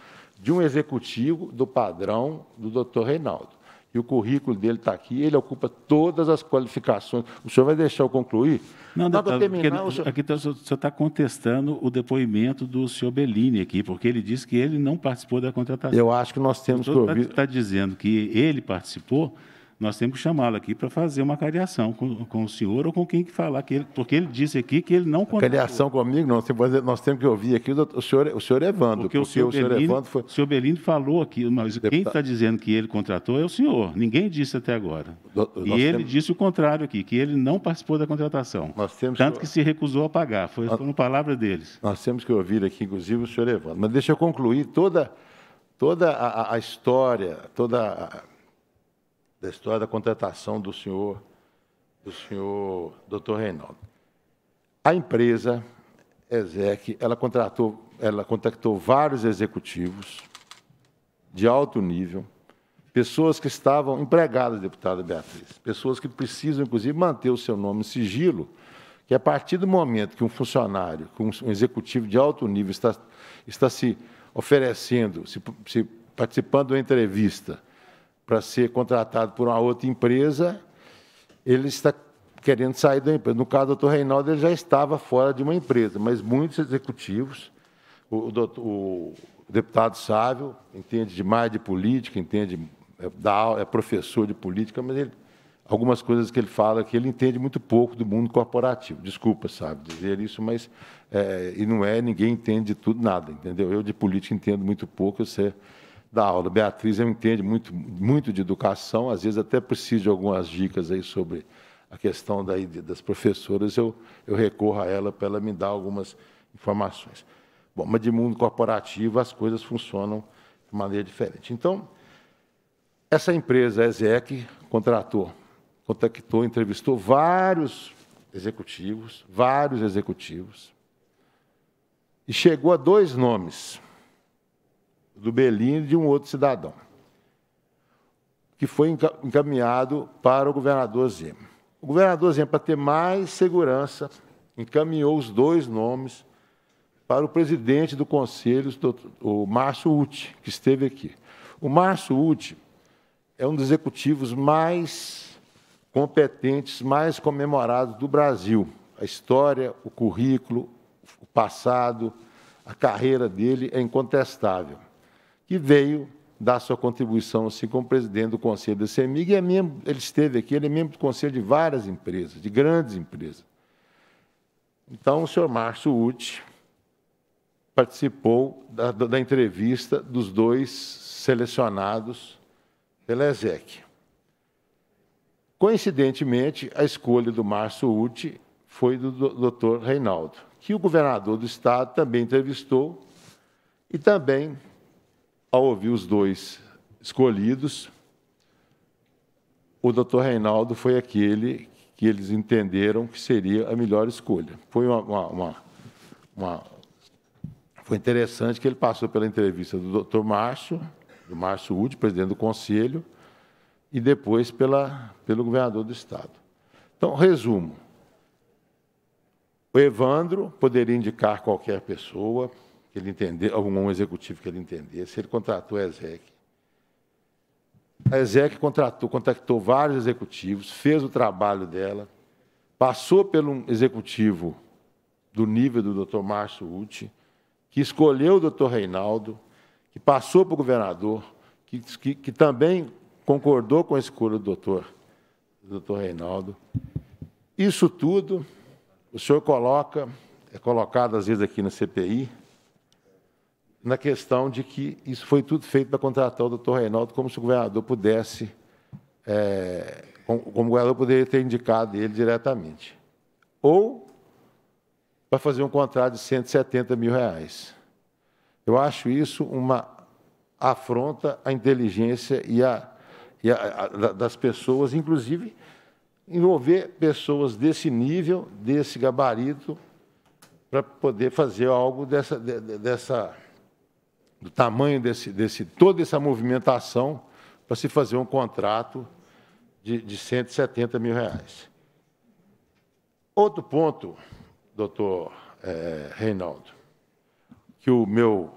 de um executivo do padrão do doutor Reinaldo e o currículo dele está aqui, ele ocupa todas as qualificações. O senhor vai deixar eu concluir? Não, deputado, terminar, porque, senhor... aqui tá, o senhor está contestando o depoimento do senhor Bellini aqui, porque ele disse que ele não participou da contratação. Eu acho que nós temos o que ouvir... Está dizendo que ele participou, nós temos que chamá-lo aqui para fazer uma cariação com, com, o senhor ou com quem que falar, que ele, porque ele disse aqui que ele não contratou. Cariação comigo temos nós temos que ouvir aqui o, senhor, o senhor Evandro. Porque, porque o senhor, o senhor é Belino, Evandro foi... O senhor Belino falou aqui, mas Deputado. quem está dizendo que ele contratou é o senhor, ninguém disse até agora. Do, e ele temos... disse o contrário aqui, que ele não participou da contratação, nós temos tanto que... que se recusou a pagar, foi, nós... palavra deles. Nós temos que ouvir aqui, inclusive, o senhor Evandro. Mas deixa eu concluir toda, toda a, a história, toda... A da história da contratação do senhor, do senhor Dr. Reinaldo. A empresa Exec, ela contratou, ela contactou vários executivos de alto nível, pessoas que estavam empregadas, deputada Beatriz, pessoas que precisam, inclusive, manter o seu nome em sigilo, que a partir do momento que um funcionário, que um executivo de alto nível está, está se oferecendo, se, se participando de uma entrevista, para ser contratado por uma outra empresa, ele está querendo sair da empresa. No caso do doutor Reinaldo, ele já estava fora de uma empresa, mas muitos executivos, o, doutor, o deputado Sávio entende demais de política, entende é, é, professor de política, mas ele, algumas coisas que ele fala que ele entende muito pouco do mundo corporativo. Desculpa, sabe, dizer isso, mas é, e não é ninguém entende de tudo nada, entendeu? Eu de política entendo muito pouco, eu sei da aula. Beatriz entendo muito, muito de educação, às vezes até preciso de algumas dicas aí sobre a questão daí das professoras, eu, eu recorro a ela para ela me dar algumas informações. Bom, mas de mundo corporativo as coisas funcionam de maneira diferente. Então, essa empresa, a ESEC, contratou, contactou, entrevistou vários executivos, vários executivos, e chegou a dois nomes do Belino e de um outro cidadão, que foi encaminhado para o governador Zema. O governador Zema, para ter mais segurança, encaminhou os dois nomes para o presidente do conselho, o Márcio Uti, que esteve aqui. O Márcio Uti é um dos executivos mais competentes, mais comemorados do Brasil. A história, o currículo, o passado, a carreira dele é incontestável que veio dar sua contribuição assim como presidente do conselho da CEMIG, e é membro, ele esteve aqui, ele é membro do conselho de várias empresas, de grandes empresas. Então, o senhor Márcio Uti participou da, da entrevista dos dois selecionados pela ESEC. Coincidentemente, a escolha do Márcio Uti foi do doutor Reinaldo, que o governador do Estado também entrevistou e também ao ouvir os dois escolhidos, o doutor Reinaldo foi aquele que eles entenderam que seria a melhor escolha. Foi uma, uma, uma, uma foi interessante que ele passou pela entrevista do doutor Márcio, do Márcio Ude, presidente do Conselho, e depois pela, pelo governador do Estado. Então, resumo. O Evandro poderia indicar qualquer pessoa, ele entender, algum executivo que ele entendesse, ele contratou a ESEC. A ESEC contratou, contactou vários executivos, fez o trabalho dela, passou pelo um executivo do nível do Dr. Márcio Uti, que escolheu o Dr. Reinaldo, que passou para o governador, que, que, que também concordou com a escolha do doutor, do doutor Reinaldo. Isso tudo o senhor coloca, é colocado às vezes aqui na CPI, na questão de que isso foi tudo feito para contratar o doutor Reinaldo como se o governador pudesse, é, como, como o governador poderia ter indicado ele diretamente. Ou para fazer um contrato de 170 mil reais. Eu acho isso uma afronta à inteligência e, a, e a, a das pessoas, inclusive envolver pessoas desse nível, desse gabarito, para poder fazer algo dessa, dessa do tamanho desse, desse toda essa movimentação para se fazer um contrato de, de 170 mil reais. Outro ponto, doutor é, Reinaldo, que o meu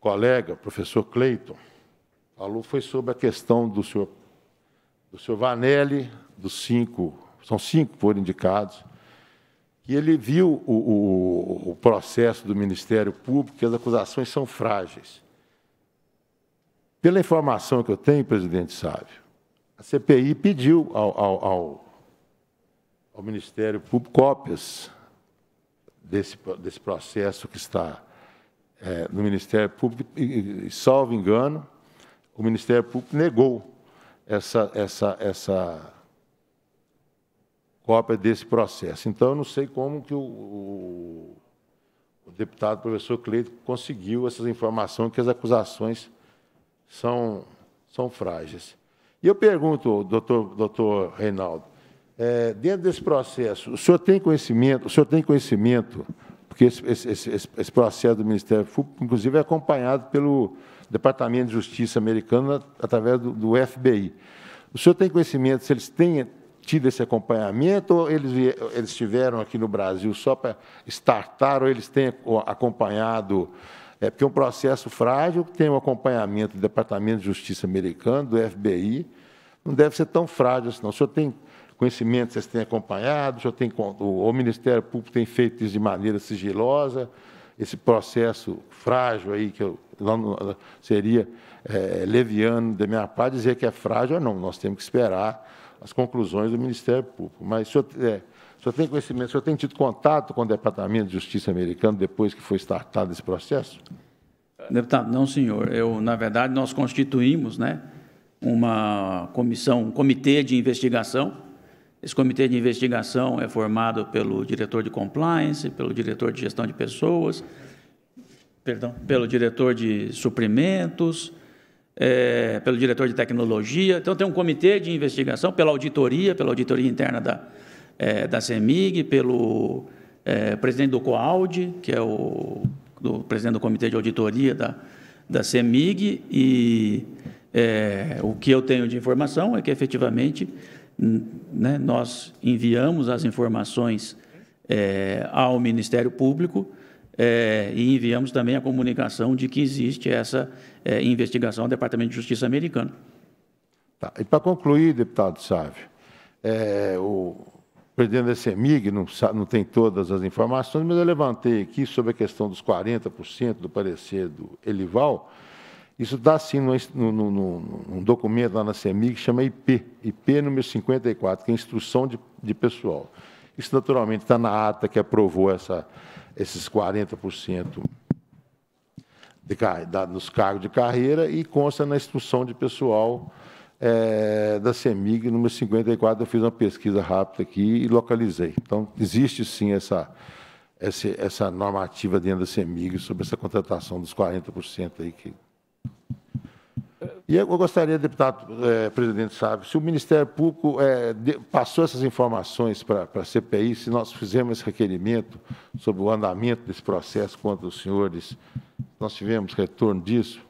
colega, professor Cleiton, falou foi sobre a questão do senhor, do senhor Vanelli, dos cinco, são cinco que foram indicados, e ele viu o, o, o processo do Ministério Público, que as acusações são frágeis. Pela informação que eu tenho, presidente Sávio, a CPI pediu ao, ao, ao, ao Ministério Público cópias desse, desse processo que está é, no Ministério Público, e, e, salvo engano, o Ministério Público negou essa, essa, essa cópia desse processo. Então, eu não sei como que o, o, deputado professor Cleito conseguiu essas informações, que as acusações são, são frágeis. E eu pergunto, doutor, doutor Reinaldo, é, dentro desse processo, o senhor tem conhecimento, o senhor tem conhecimento, porque esse, esse, esse, esse processo do Ministério Público, inclusive, é acompanhado pelo Departamento de Justiça americano né, através do, do FBI. O senhor tem conhecimento se eles têm, tido esse acompanhamento ou eles, eles estiveram aqui no Brasil só para startar ou eles têm acompanhado? É porque é um processo frágil que tem o um acompanhamento do Departamento de Justiça americano, do FBI, não deve ser tão frágil assim, não. O senhor tem conhecimento, vocês têm acompanhado, o, senhor tem, o, o Ministério Público tem feito isso de maneira sigilosa, esse processo frágil aí, que eu, não, seria é, leviano da minha parte dizer que é frágil ou não, nós temos que esperar as conclusões do Ministério Público. Mas o senhor, é, o senhor tem conhecimento, o senhor tem tido contato com o Departamento de Justiça americano depois que foi startado esse processo? Deputado, não, senhor. Eu, na verdade, nós constituímos né, uma comissão, um comitê de investigação. Esse comitê de investigação é formado pelo diretor de compliance, pelo diretor de gestão de pessoas, perdão, pelo diretor de suprimentos, é, pelo diretor de tecnologia. Então, tem um comitê de investigação pela auditoria, pela auditoria interna da, é, da CEMIG, pelo é, presidente do COAUD, que é o do, presidente do comitê de auditoria da, da CEMIG, e é, o que eu tenho de informação é que, efetivamente, né, nós enviamos as informações é, ao Ministério Público, é, e enviamos também a comunicação de que existe essa é, investigação ao Departamento de Justiça americano. Tá. E para concluir, deputado Sávio, é, o presidente da CEMIG não, não, tem todas as informações, mas eu levantei aqui sobre a questão dos 40% do parecer do Elival. Isso dá sim num, documento lá na CEMIG que chama IP, IP número 54, que é instrução de, de pessoal. Isso naturalmente está na ata que aprovou essa esses 40% de, da, nos cargos de carreira e consta na instrução de pessoal é, da CEMIG, número 54. Eu fiz uma pesquisa rápida aqui e localizei. Então, existe sim essa, essa, essa normativa dentro da CEMIG sobre essa contratação dos 40% aí que e eu gostaria, deputado é, presidente Sávio, se o Ministério Público é, passou essas informações para a CPI, se nós fizemos esse requerimento sobre o andamento desse processo contra os senhores, nós tivemos retorno disso?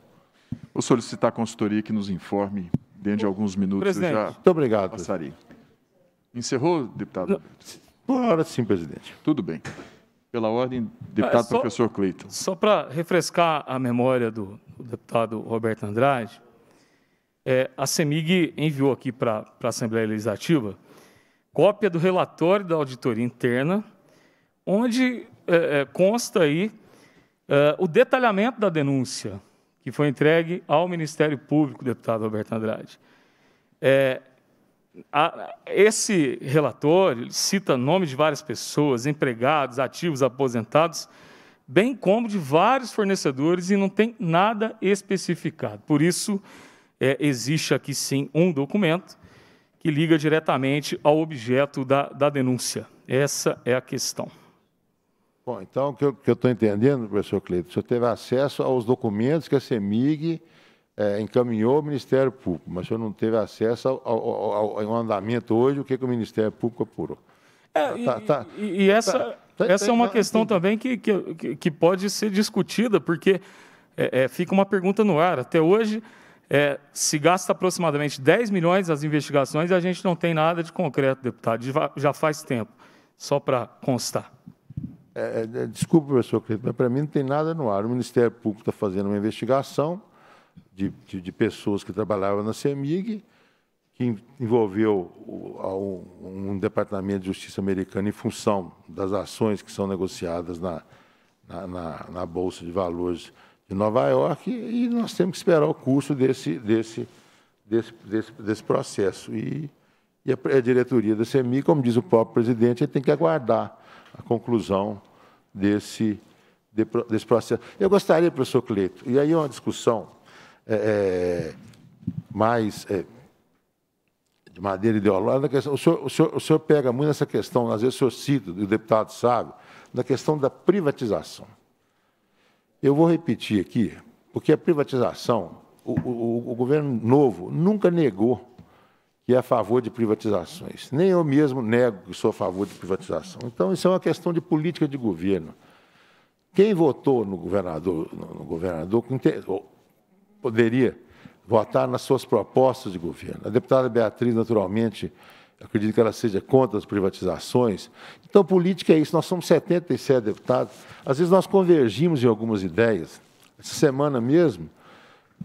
Vou solicitar a consultoria que nos informe dentro de alguns minutos. Presidente, já muito obrigado. Passaria. Encerrou, deputado? por hora, sim, presidente. Tudo bem. Pela ordem, ah, é deputado só, professor Cleiton. Só para refrescar a memória do, o deputado Roberto Andrade, é, a CEMIG enviou aqui para a Assembleia Legislativa cópia do relatório da auditoria interna, onde é, é consta aí é, o detalhamento da denúncia que foi entregue ao Ministério Público, deputado Roberto Andrade. É, esse relatório cita nome de várias pessoas, empregados, ativos, aposentados, bem como de vários fornecedores, e não tem nada especificado. Por isso, é, existe aqui sim um documento que liga diretamente ao objeto da, da denúncia. Essa é a questão. Bom, então, o que eu estou entendendo, professor Cleito, o senhor teve acesso aos documentos que a CEMIG é, encaminhou ao Ministério Público, mas o senhor não teve acesso ao, ao, ao, ao andamento hoje, o que, que o Ministério Público apurou. É, tá, tá e, tá, e, e, essa... Tá, tem, tá, tá, Essa tem, é uma não, tá, questão tem. também que, que, que pode ser discutida, porque é, é, fica uma pergunta no ar. Até hoje, é, se gasta aproximadamente 10 milhões as investigações e a gente não tem nada de concreto, deputado. Já faz tempo, só para constar. É, é, é, desculpe, professor, mas para mim não tem nada no ar. O Ministério Público está fazendo uma investigação de, de, de pessoas que trabalhavam na CEMIG, que envolveu um departamento de justiça americano em função das ações que são negociadas na, na, na, na Bolsa de Valores de Nova York, e nós temos que esperar o curso desse, desse, desse, desse, desse processo. E, e a, diretoria da CEMI, como diz o próprio presidente, ele tem que aguardar a conclusão desse, desse processo. Eu gostaria, professor Cleito, e aí é uma discussão é, é mais é, de maneira ideológica, o senhor, o, senhor, o senhor pega muito nessa questão, às vezes o senhor cita, o deputado sabe, na questão da privatização. Eu vou repetir aqui, porque a privatização, o, o, o governo novo nunca negou que é a favor de privatizações. Nem eu mesmo nego que sou a favor de privatização. Então, isso é uma questão de política de governo. Quem votou no governador, no governador poderia votar nas suas propostas de governo. A deputada Beatriz, naturalmente, acredito que ela seja contra as privatizações. Então, política é isso. Nós somos 77 deputados. Às vezes, nós convergimos em algumas ideias. Essa semana mesmo,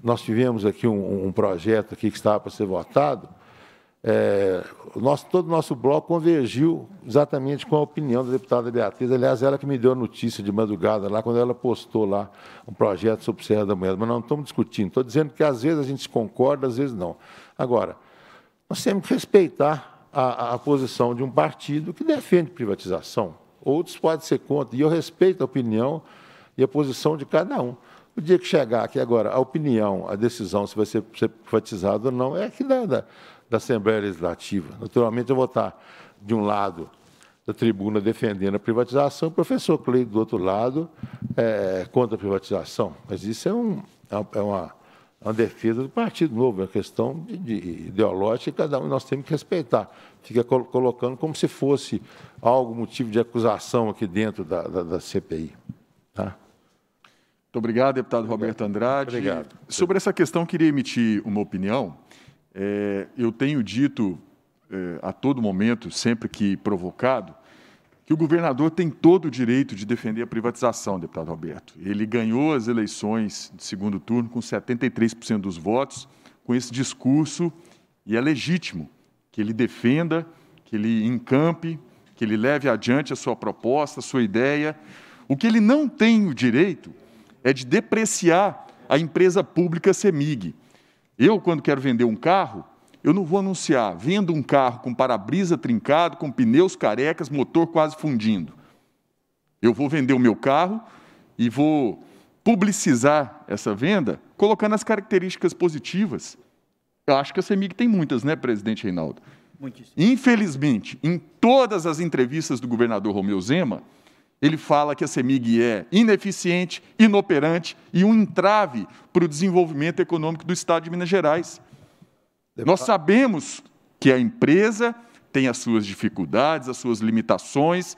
nós tivemos aqui um, um projeto aqui que estava para ser votado, é, nosso, todo o nosso bloco convergiu exatamente com a opinião da deputada Beatriz. Aliás, ela que me deu a notícia de madrugada lá, quando ela postou lá um projeto sobre Serra da moeda Mas não estamos discutindo, estou dizendo que às vezes a gente concorda, às vezes não. Agora, nós temos que respeitar a, a posição de um partido que defende privatização. Outros podem ser contra, e eu respeito a opinião e a posição de cada um. O dia que chegar aqui agora, a opinião, a decisão se vai ser privatizado ou não, é que da, da da Assembleia Legislativa. Naturalmente, eu vou estar, de um lado, da tribuna defendendo a privatização, o professor Cleide, do outro lado, é, contra a privatização. Mas isso é, um, é, é uma, é uma defesa do Partido Novo, é uma questão de, de ideológica, cada um nós temos que respeitar. Fica colocando como se fosse algo motivo de acusação aqui dentro da, da, da CPI. Tá? Muito obrigado, deputado Roberto Andrade. Obrigado. Sobre essa questão, queria emitir uma opinião. É, eu tenho dito é, a todo momento, sempre que provocado, que o governador tem todo o direito de defender a privatização, deputado Roberto. Ele ganhou as eleições de segundo turno com 73% dos votos, com esse discurso, e é legítimo que ele defenda, que ele encampe, que ele leve adiante a sua proposta, a sua ideia. O que ele não tem o direito é de depreciar a empresa pública CEMIG. Eu, quando quero vender um carro, eu não vou anunciar, vendo um carro com para-brisa trincado, com pneus carecas, motor quase fundindo. Eu vou vender o meu carro e vou publicizar essa venda colocando as características positivas. Eu acho que a CEMIG tem muitas, né, presidente Reinaldo? Muitíssimo. Infelizmente, em todas as entrevistas do governador Romeu Zema, ele fala que a CEMIG é ineficiente, inoperante e um entrave para o desenvolvimento econômico do Estado de Minas Gerais. Deputado. Nós sabemos que a empresa tem as suas dificuldades, as suas limitações,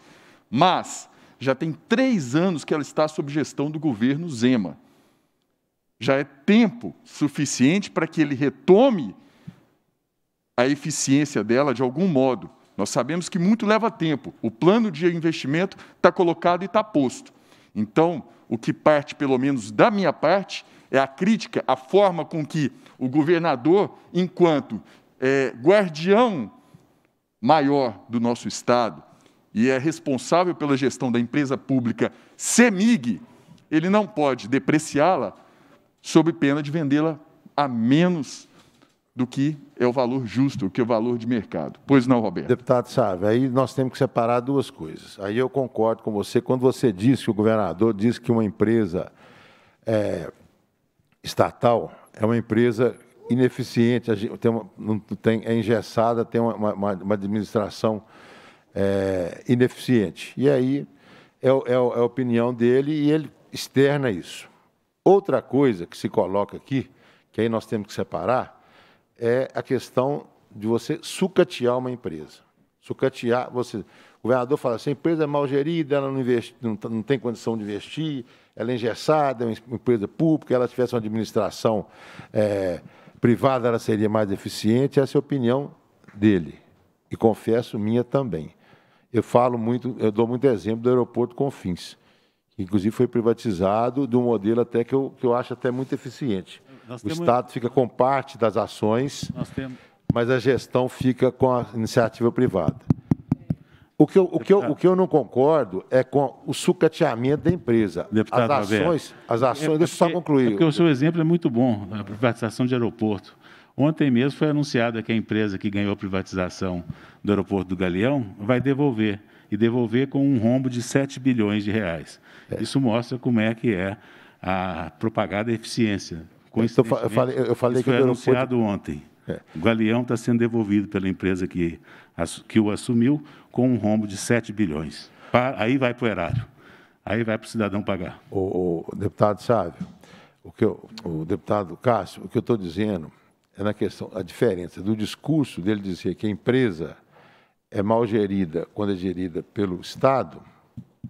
mas já tem três anos que ela está sob gestão do governo Zema. Já é tempo suficiente para que ele retome a eficiência dela de algum modo. Nós sabemos que muito leva tempo. O plano de investimento está colocado e está posto. Então, o que parte, pelo menos da minha parte, é a crítica à forma com que o governador, enquanto é, guardião maior do nosso Estado e é responsável pela gestão da empresa pública CEMIG, ele não pode depreciá-la sob pena de vendê-la a menos do que é o valor justo, que é o valor de mercado. Pois não, Roberto? Deputado Sávio, aí nós temos que separar duas coisas. Aí eu concordo com você quando você diz que o governador diz que uma empresa é, estatal é uma empresa ineficiente, tem uma, não tem, é engessada, tem uma, uma, uma administração é, ineficiente. E aí é, é, é a opinião dele e ele externa isso. Outra coisa que se coloca aqui, que aí nós temos que separar, é a questão de você sucatear uma empresa. Sucatear, você. O governador fala assim: a empresa é mal gerida, ela não, não, não tem condição de investir, ela é engessada, é uma empresa pública, ela tivesse uma administração é, privada, ela seria mais eficiente. Essa é a opinião dele. E confesso, minha também. Eu falo muito, eu dou muito exemplo do aeroporto Confins, que inclusive foi privatizado de um modelo até que eu, que eu acho até muito eficiente o temos... Estado fica com parte das ações, temos... mas a gestão fica com a iniciativa privada. O que eu, o que eu, o que eu não concordo é com o sucateamento da empresa. Deputado as ações, as é ações, é deixa eu só concluir. É porque o seu exemplo é muito bom, a privatização de aeroporto. Ontem mesmo foi anunciada que a empresa que ganhou a privatização do aeroporto do Galeão vai devolver, e devolver com um rombo de 7 bilhões de reais. É. Isso mostra como é que é a propagada eficiência. Com isso, eu, fa eu falei, eu falei isso que foi anunciado ontem. É. O Galeão está sendo devolvido pela empresa que, que o assumiu com um rombo de 7 bilhões. Para, aí vai para o erário. Aí vai para o cidadão pagar. O, o deputado Sávio, o, que eu, o deputado Cássio, o que eu estou dizendo é na questão, a diferença do discurso dele dizer que a empresa é mal gerida quando é gerida pelo Estado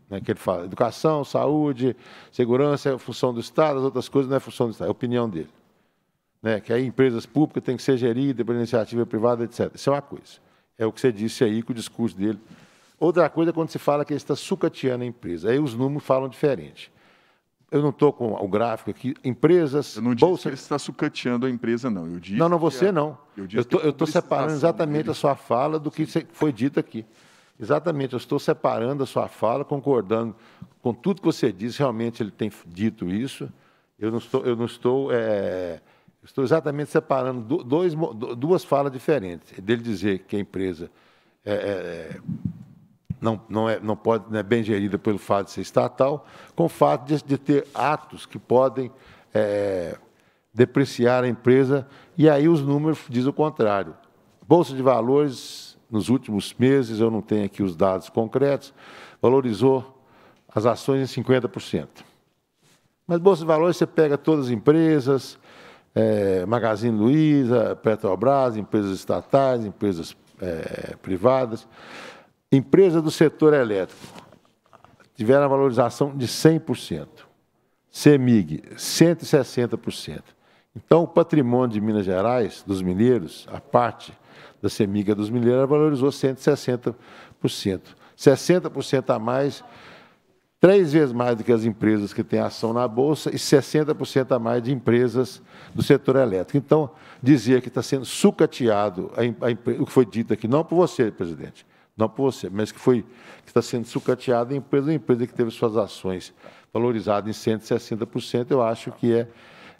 né, que ele fala, educação, saúde, segurança é função do Estado, as outras coisas não é função do Estado, é opinião dele. Né, que aí empresas públicas têm que ser geridas por iniciativa privada, etc. Isso é uma coisa. É o que você disse aí, com o discurso dele... Outra coisa é quando se fala que ele está sucateando a empresa. Aí os números falam diferente. Eu não estou com o gráfico aqui. Empresas. Eu não disse bolsa... que ele está sucateando a empresa, não. Eu disse não, não, você a... É- não. Eu estou é separando exatamente dele. a sua fala do que foi dito aqui. Exatamente, eu estou separando a sua fala, concordando com tudo que você disse, realmente ele tem dito isso. Eu não estou, eu não estou, é, estou exatamente separando dois, duas falas diferentes. Dele dizer que a empresa é, é, é, não, não, é, não, pode, não é bem gerida pelo fato de ser estatal, com o fato de, de ter atos que podem é, depreciar a empresa, e aí os números dizem o contrário. Bolsa de Valores nos últimos meses, eu não tenho aqui os dados concretos, valorizou as ações em 50%. Mas Bolsa de Valores você pega todas as empresas, é, Magazine Luiza, Petrobras, empresas estatais, empresas é, privadas, empresas do setor elétrico tiveram a valorização de 100%, CEMIG 160%. Então, o patrimônio de Minas Gerais, dos mineiros, a parte da Semiga dos Mineiros, ela valorizou 160%. 60% a mais, três vezes mais do que as empresas que têm ação na Bolsa e 60% a mais de empresas do setor elétrico. Então, dizer que está sendo sucateado a, a, o que foi dito aqui, não por você, presidente, não por você, mas que, foi, que está sendo sucateada a empresa, a empresa que teve suas ações valorizadas em 160%, eu acho que é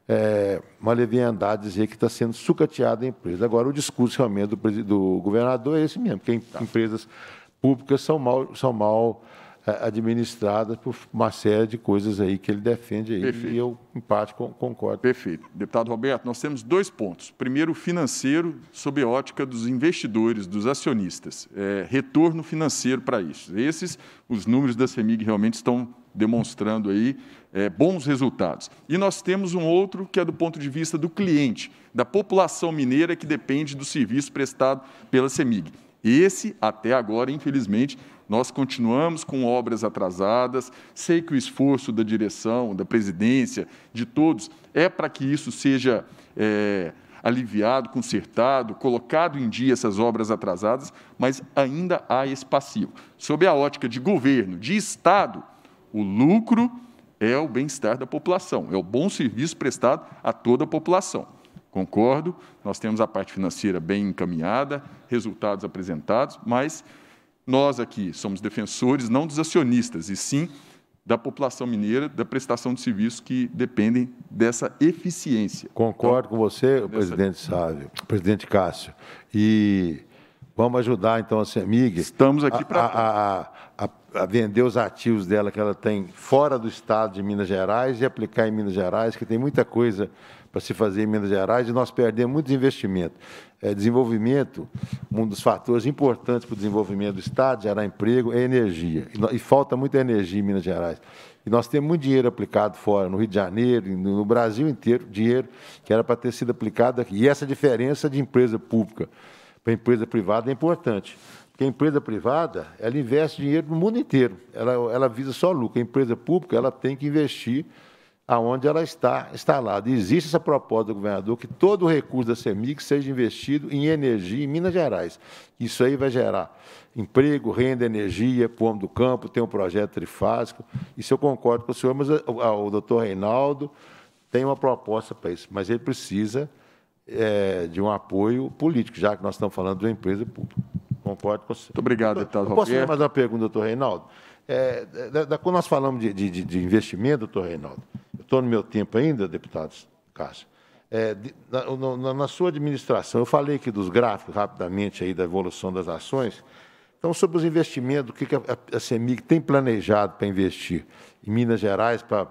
é, uma leviandade dizer que está sendo sucateada a empresa. Agora, o discurso realmente do, do governador é esse mesmo, que tá. empresas públicas são mal, são mal é, administradas por uma série de coisas aí que ele defende aí, Perfeito. e eu, em parte, concordo. Perfeito. Deputado Roberto, nós temos dois pontos. Primeiro, financeiro, sob a ótica dos investidores, dos acionistas. É, retorno financeiro para isso. Esses, os números da CEMIG realmente estão demonstrando aí é, bons resultados. E nós temos um outro que é do ponto de vista do cliente, da população mineira que depende do serviço prestado pela CEMIG. Esse, até agora, infelizmente, nós continuamos com obras atrasadas. Sei que o esforço da direção, da presidência, de todos, é para que isso seja é, aliviado, consertado, colocado em dia essas obras atrasadas, mas ainda há esse passivo. Sob a ótica de governo, de Estado, o lucro é o bem-estar da população, é o bom serviço prestado a toda a população. Concordo, nós temos a parte financeira bem encaminhada, resultados apresentados, mas nós aqui somos defensores não dos acionistas, e sim da população mineira, da prestação de serviços que dependem dessa eficiência. Concordo então, com você, então, dessa... presidente Sávio, presidente Cássio. E vamos ajudar, então, a assim, CEMIG. Estamos aqui para a, a, vender os ativos dela que ela tem fora do estado de Minas Gerais e aplicar em Minas Gerais, que tem muita coisa para se fazer em Minas Gerais e nós perdemos muitos investimentos. É, desenvolvimento, um dos fatores importantes para o desenvolvimento do estado, gerar emprego, é energia. E, e falta muita energia em Minas Gerais. E nós temos muito dinheiro aplicado fora, no Rio de Janeiro, no Brasil inteiro, dinheiro que era para ter sido aplicado aqui. E essa diferença de empresa pública para empresa privada é importante. Porque a empresa privada, ela investe dinheiro no mundo inteiro. Ela, ela visa só lucro. A empresa pública, ela tem que investir aonde ela está instalada. E existe essa proposta do governador que todo o recurso da CEMIG seja investido em energia em Minas Gerais. Isso aí vai gerar emprego, renda, energia para o homem do campo, tem um projeto trifásico. Isso eu concordo com o senhor, mas o, o doutor Reinaldo tem uma proposta para isso, mas ele precisa é, de um apoio político, já que nós estamos falando de uma empresa pública. Concordo com você. Muito obrigado, deputado Roberto. Posso fazer mais uma pergunta, doutor Reinaldo? É, da, da, quando nós falamos de, de, de investimento, doutor Reinaldo, eu estou no meu tempo ainda, deputado Cássio, é, de, na, na, na, sua administração, eu falei aqui dos gráficos rapidamente aí da evolução das ações. Então, sobre os investimentos, o que, que a, a CEMIG tem planejado para investir em Minas Gerais, para,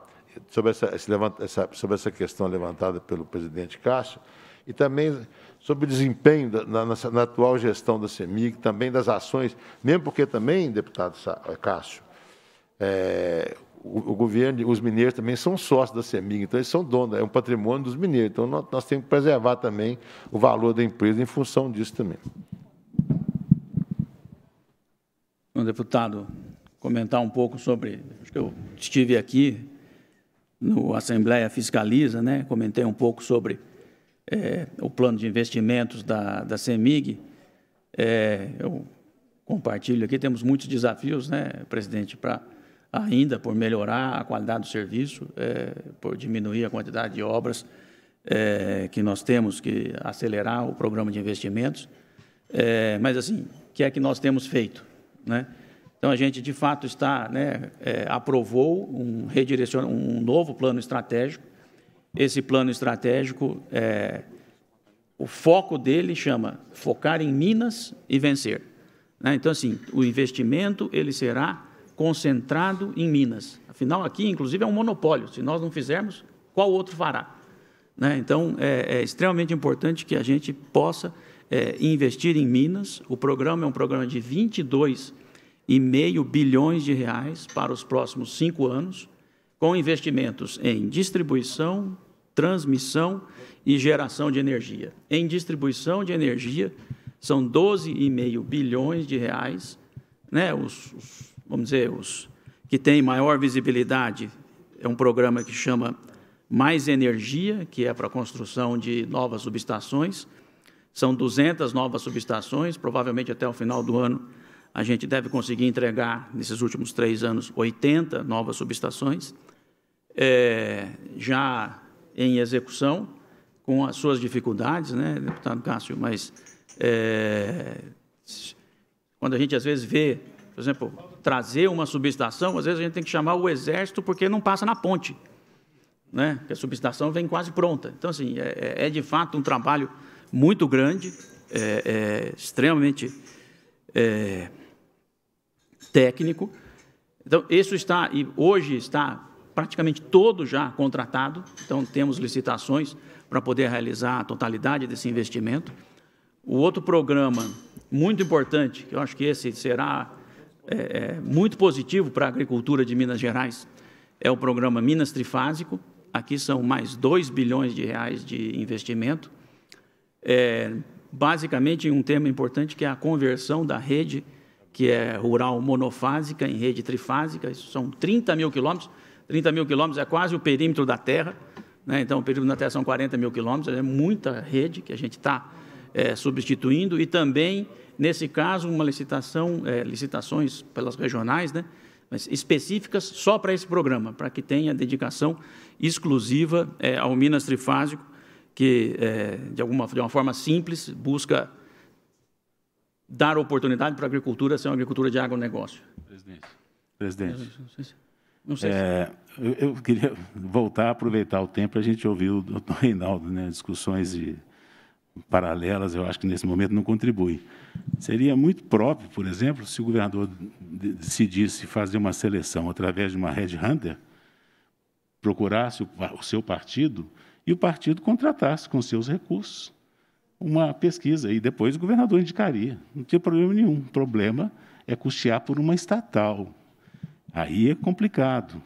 sobre, essa, essa, sobre essa questão levantada pelo presidente Cássio, e também sobre o desempenho da, na, na, na, atual gestão da CEMIG, também das ações, mesmo porque também, deputado eh, Cássio, é, o, o, governo, os mineiros também são sócios da CEMIG, então eles são donos, é um patrimônio dos mineiros. Então nós, nós temos que preservar também o valor da empresa em função disso também. Um deputado comentar um pouco sobre. Acho que eu estive aqui no Assembleia Fiscaliza, né? comentei um pouco sobre é, o plano de investimentos da, da CEMIG, é, eu compartilho aqui, temos muitos desafios, né, presidente, para ainda por melhorar a qualidade do serviço, é, por diminuir a quantidade de obras é, que nós temos que acelerar o programa de investimentos. É, mas, assim, o que é que nós temos feito? Né? Então, a gente, de fato, está, né, é, aprovou um, redirecion... um novo plano estratégico esse plano estratégico, é, o foco dele chama focar em Minas e vencer. Né? Então, assim, o investimento ele será concentrado em Minas. Afinal, aqui, inclusive, é um monopólio. Se nós não fizermos, qual outro fará? Né? Então, é, é, extremamente importante que a gente possa é, investir em Minas. O programa é um programa de 22,5 bilhões de reais para os próximos cinco anos, com investimentos em distribuição, transmissão e geração de energia. Em distribuição de energia, são 12,5 bilhões de reais, né? Os, os, vamos dizer, os que têm maior visibilidade é um programa que chama Mais Energia, que é para a construção de novas subestações. São 200 novas subestações, provavelmente até o final do ano a gente deve conseguir entregar, nesses últimos três anos, 80 novas subestações. É, já em execução, com as suas dificuldades, né, deputado Cássio, mas é, quando a gente às vezes vê, por exemplo, trazer uma subestação, às vezes a gente tem que chamar o exército porque não passa na ponte, né, que a subestação vem quase pronta. Então, assim, é, é, é de fato um trabalho muito grande, é, é extremamente é, técnico. Então, isso está, e hoje está praticamente todo já contratado, então temos licitações para poder realizar a totalidade desse investimento. O outro programa muito importante, que eu acho que esse será é, é muito positivo para a agricultura de Minas Gerais, é o programa Minas Trifásico. Aqui são mais 2 bilhões de reais de investimento. É, basicamente, um tema importante que é a conversão da rede, que é rural monofásica, em rede trifásica. Isso são 30 mil quilômetros 30 mil quilômetros é quase o perímetro da Terra, né? então o perímetro da Terra são 40 mil quilômetros, é muita rede que a gente está é, substituindo e também, nesse caso, uma licitação, é, licitações pelas regionais, né? Mas específicas só para esse programa, para que tenha dedicação exclusiva é, ao Minas Trifásico, que, é, de, alguma, de uma forma simples, busca dar oportunidade para a agricultura ser uma agricultura de agronegócio. Presidente. Presidente. É, não sei é, se... eu, eu, queria <laughs> voltar, a aproveitar o tempo, a gente ouviu o doutor Reinaldo, né, discussões de paralelas, eu acho que nesse momento não contribui. Seria muito próprio, por exemplo, se o governador decidisse fazer uma seleção através de uma Red Hunter, procurasse o, o seu partido e o partido contratasse com seus recursos uma pesquisa e depois o governador indicaria. Não tinha problema nenhum. O problema é custear por uma estatal, Aí é complicado.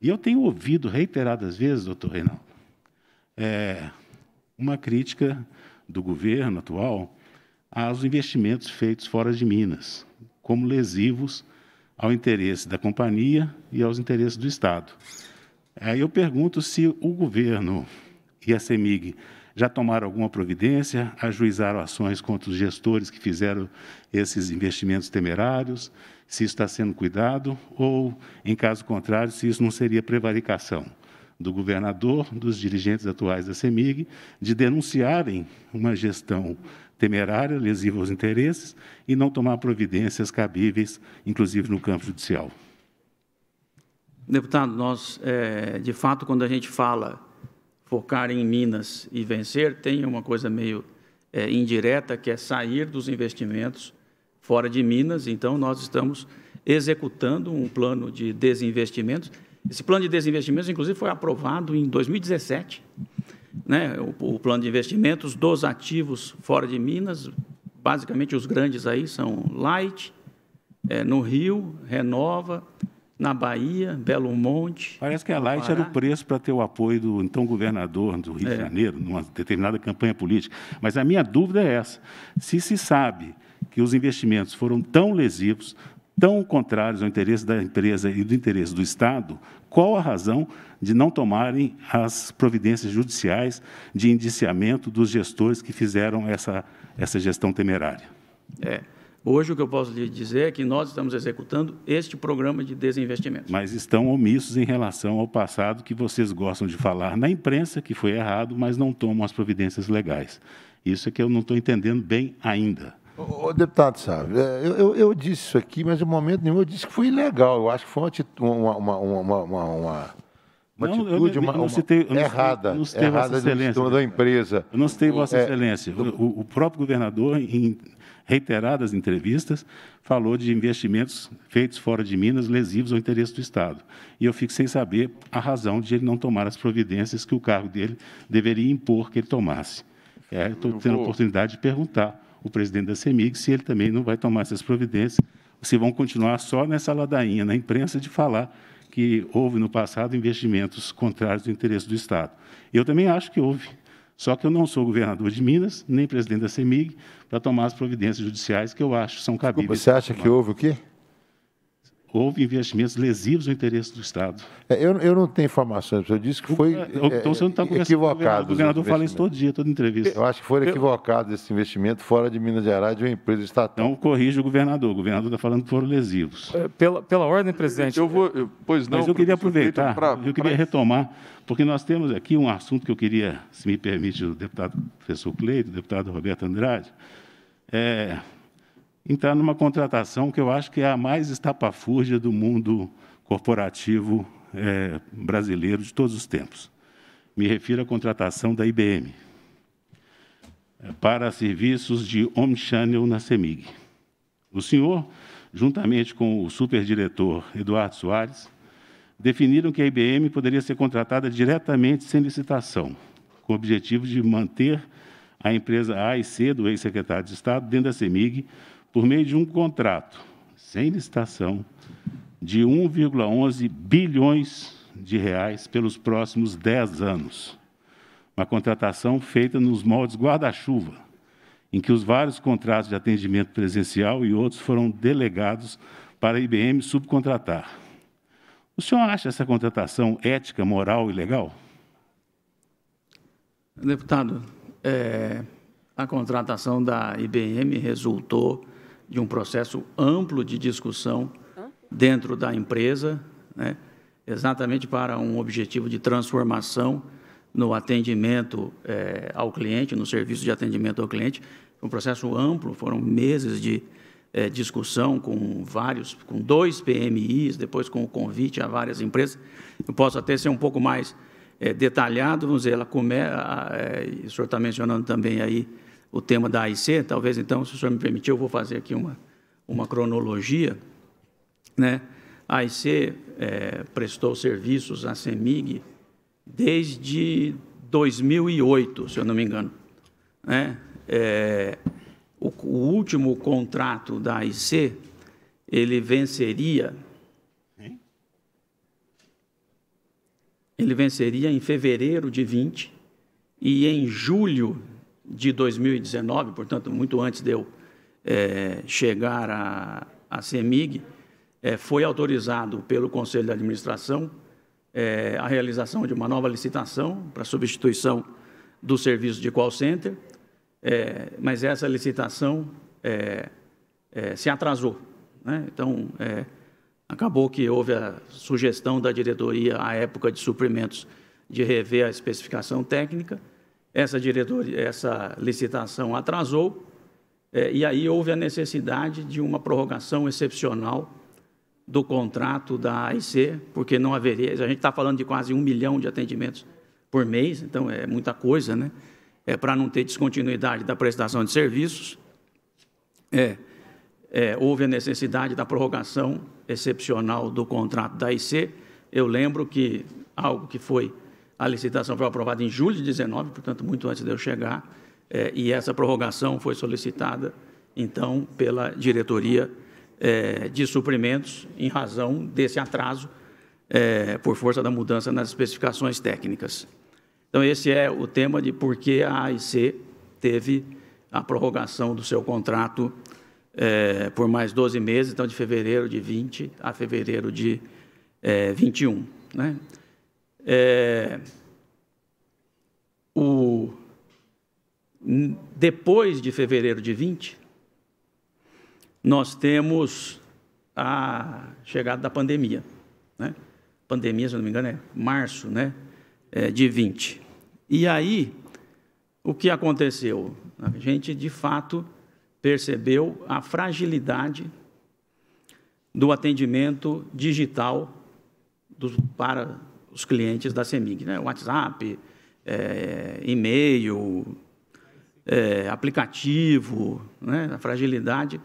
E eu tenho ouvido reiteradas vezes, doutor Reinaldo, é, uma crítica do governo atual aos investimentos feitos fora de Minas, como lesivos ao interesse da companhia e aos interesses do Estado. Aí eu pergunto se o governo e a CEMIG já tomaram alguma providência, ajuizaram ações contra os gestores que fizeram esses investimentos temerários, se isso está sendo cuidado, ou, em caso contrário, se isso não seria prevaricação do governador, dos dirigentes atuais da CEMIG, de denunciarem uma gestão temerária, lesiva aos interesses, e não tomar providências cabíveis, inclusive no campo judicial. Deputado, nós, é, de fato, quando a gente fala focar em Minas e vencer tem uma coisa meio é, indireta, que é sair dos investimentos fora de Minas. Então, nós estamos executando um plano de desinvestimentos. Esse plano de desinvestimentos, inclusive, foi aprovado em 2017. Né? O, o plano de investimentos dos ativos fora de Minas, basicamente os grandes aí são Light, é, no Rio, Renova, na Bahia, Belo Monte. Parece que a Light Pará. era o preço para ter o apoio do então governador do Rio é. de Janeiro, numa determinada campanha política. Mas a minha dúvida é essa: se se sabe que os investimentos foram tão lesivos, tão contrários ao interesse da empresa e do interesse do Estado, qual a razão de não tomarem as providências judiciais de indiciamento dos gestores que fizeram essa, essa gestão temerária? É. Hoje, o que eu posso lhe dizer é que nós estamos executando este programa de desinvestimento. Mas estão omissos em relação ao passado que vocês gostam de falar na imprensa, que foi errado, mas não tomam as providências legais. Isso é que eu não estou entendendo bem ainda. O deputado sabe, é, eu, eu, eu, disse isso aqui, mas em momento nenhum eu disse que foi ilegal. Eu acho que foi uma, uma, uma, uma uma não, atitude eu, eu, eu, uma, citei, uma errada, não citei, errada, não errada Vossa Excelência. da empresa. Eu não citei Vossa é, Excelência. o, o, próprio governador, em reiteradas entrevistas, falou de investimentos feitos fora de Minas lesivos ao interesse do Estado. E eu fico sem saber a razão de ele não tomar as providências que o cargo dele deveria impor que ele tomasse. É, Estou tendo a oportunidade de perguntar ao presidente da CEMIG se ele também não vai tomar essas providências, se vão continuar só nessa ladainha na imprensa de falar que houve no passado investimentos contrários ao interesse do Estado. Eu também acho que houve, só que eu não sou governador de Minas, nem presidente da CEMIG, para tomar as providências judiciais que eu acho são cabíveis. Desculpa, você acha que houve o quê? houve investimentos lesivos ao interesse do Estado. É, eu, eu não tenho informações, eu disse que foi é, então, você é, não está equivocado. O governador fala isso todo dia, toda entrevista. Eu acho que foram equivocados esse investimento fora de Minas Gerais de uma empresa estatal. Então, corrija o governador. O governador está falando que foram lesivos. É, pela, pela ordem, presidente. Eu vou, eu, pois não, Mas eu queria aproveitar, pra, eu queria pra... retomar, porque nós temos aqui um assunto que eu queria, se me permite, o deputado professor Cleito, o deputado Roberto Andrade, é, entrar numa contratação que eu acho que é a mais estapafúrdia do mundo corporativo é, brasileiro de todos os tempos. Me refiro à contratação da IBM é, para serviços de omnichannel na CEMIG. O senhor, juntamente com o superdiretor Eduardo Soares, definiram que a IBM poderia ser contratada diretamente sem licitação, com o objetivo de manter a empresa A e C do ex-secretário de Estado dentro da CEMIG, por meio de um contrato sem licitação de 1,11 bilhões de reais pelos próximos 10 anos. Uma contratação feita nos moldes guarda-chuva, em que os vários contratos de atendimento presencial e outros foram delegados para a IBM subcontratar. O senhor acha essa contratação ética, moral e legal? Deputado, é, a contratação da IBM resultou de um processo amplo de discussão dentro da empresa, né, exatamente para um objetivo de transformação no atendimento é, ao cliente, no serviço de atendimento ao cliente. Um processo amplo, foram meses de é, discussão com vários, com dois PMIs, depois com o convite a várias empresas. Eu posso até ser um pouco mais é, detalhado, vamos dizer, ela começa, é, o senhor está mencionando também aí o tema da AIC, talvez então, se o senhor me permitir, eu vou fazer aqui uma, uma cronologia. Né? A AIC é, prestou serviços à CEMIG desde 2008, se eu não me engano. Né? É, o, o, último contrato da AIC, ele venceria... Ele venceria em fevereiro de 20 e em julho de 2019, portanto, muito antes de eu é, chegar à, CEMIG, é, foi autorizado pelo Conselho de Administração é, a realização de uma nova licitação para substituição do serviço de call center, é, mas essa licitação é, é, se atrasou. Né? Então, acabou que houve a sugestão da diretoria, à época de suprimentos, de rever a especificação técnica, essa diretoria, essa licitação atrasou é, e aí houve a necessidade de uma prorrogação excepcional do contrato da AIC, porque não haveria. A gente está falando de quase um milhão de atendimentos por mês, então é muita coisa, né? É para não ter descontinuidade da prestação de serviços. É, é, houve a necessidade da prorrogação excepcional do contrato da IC. Eu lembro que algo que foi a licitação foi aprovada em julho de 19, portanto, muito antes de eu chegar, é, e essa prorrogação foi solicitada, então, pela diretoria é, de suprimentos, em razão desse atraso, é, por força da mudança nas especificações técnicas. Então, esse é o tema de por que a AIC teve a prorrogação do seu contrato por mais 12 meses, então, de fevereiro de 20 a fevereiro de 21. Né? É, o, depois de fevereiro de 20, nós temos a chegada da pandemia. Né? Pandemia, se não me engano, é março né? É, de 20. E aí, o que aconteceu? A gente, de fato, percebeu a fragilidade do atendimento digital dos, para os clientes da CEMIG, né? WhatsApp, é, e-mail, é, aplicativo, né? a fragilidade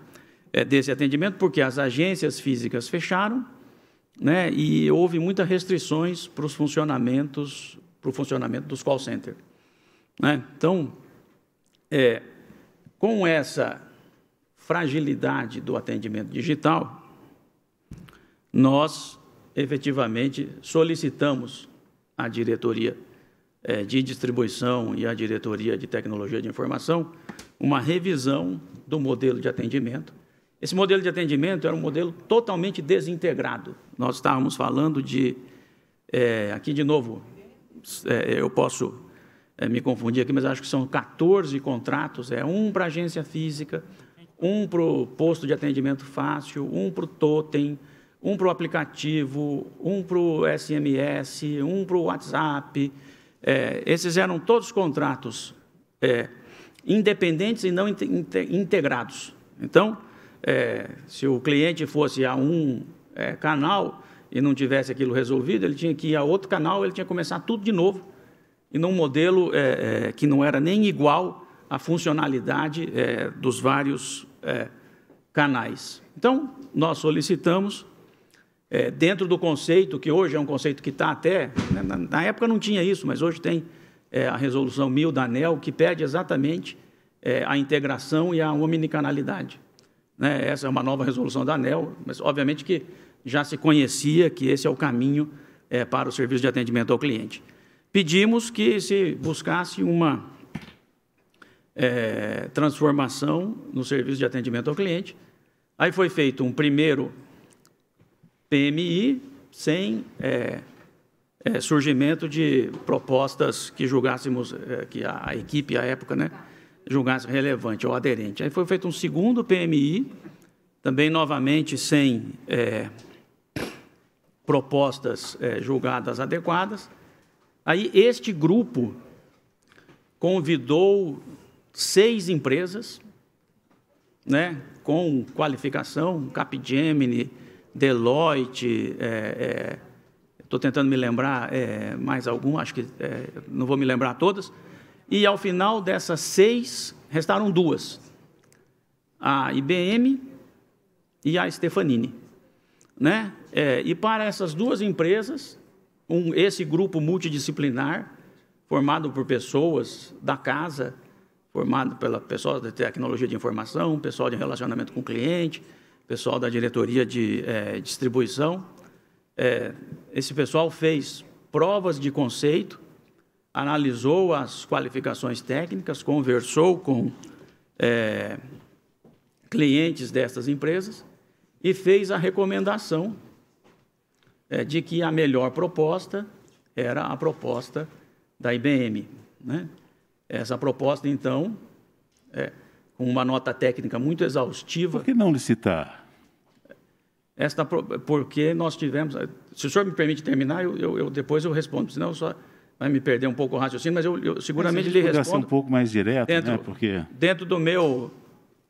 é, desse atendimento, porque as agências físicas fecharam né? e houve muitas restrições para os funcionamentos, para o funcionamento dos call centers. Né? Então, é, com essa fragilidade do atendimento digital, nós efetivamente solicitamos à diretoria eh, de distribuição e à diretoria de tecnologia de informação uma revisão do modelo de atendimento. Esse modelo de atendimento era um modelo totalmente desintegrado. Nós estávamos falando de, é, aqui de novo, é, eu posso é, me confundir aqui, mas acho que são 14 contratos, é um para agência física, um para o posto de atendimento fácil, um para o totem, um para o aplicativo, um para o SMS, um para o WhatsApp. É, esses eram todos contratos é, independentes e não integrados. Então, é, se o cliente fosse a um é, canal e não tivesse aquilo resolvido, ele tinha que ir a outro canal, ele tinha que começar tudo de novo, e num modelo é, é, que não era nem igual à funcionalidade dos vários canais. Então, nós solicitamos é, dentro do conceito, que hoje é um conceito que está até. Né, na, na, época não tinha isso, mas hoje tem é, a resolução 1000 da ANEL, que pede exatamente é, a integração e a omnicanalidade. Né? Essa é uma nova resolução da ANEL, mas obviamente que já se conhecia que esse é o caminho é, para o serviço de atendimento ao cliente. Pedimos que se buscasse uma é, transformação no serviço de atendimento ao cliente. Aí foi feito um primeiro PMI, sem é, é, surgimento de propostas que julgássemos, é, que a, a, equipe, à época, né, julgasse relevante ou aderente. Aí foi feito um segundo PMI, também novamente sem é, propostas é, julgadas adequadas. Aí este grupo convidou seis empresas, né, com qualificação, Capgemini, Deloitte, estou é, é, tentando me lembrar é, mais algum, acho que não vou me lembrar todas. E ao final dessas seis, restaram duas: a IBM e a Stefanini. Né? e para essas duas empresas, um, esse grupo multidisciplinar, formado por pessoas da casa, formado pela pessoal de tecnologia de informação, pessoal de relacionamento com o cliente, pessoal da diretoria de é, distribuição. É, esse pessoal fez provas de conceito, analisou as qualificações técnicas, conversou com é, clientes dessas empresas e fez a recomendação é, de que a melhor proposta era a proposta da IBM. Né? Essa proposta, então, é, com uma nota técnica muito exaustiva. Por que não licitar? Esta, porque nós tivemos. Se o senhor me permite terminar, eu, eu, depois eu respondo, senão eu só vai me perder um pouco o raciocínio, mas eu, eu seguramente mas lhe respondo. um pouco mais direto, né? dentro, né? Porque... Dentro do meu...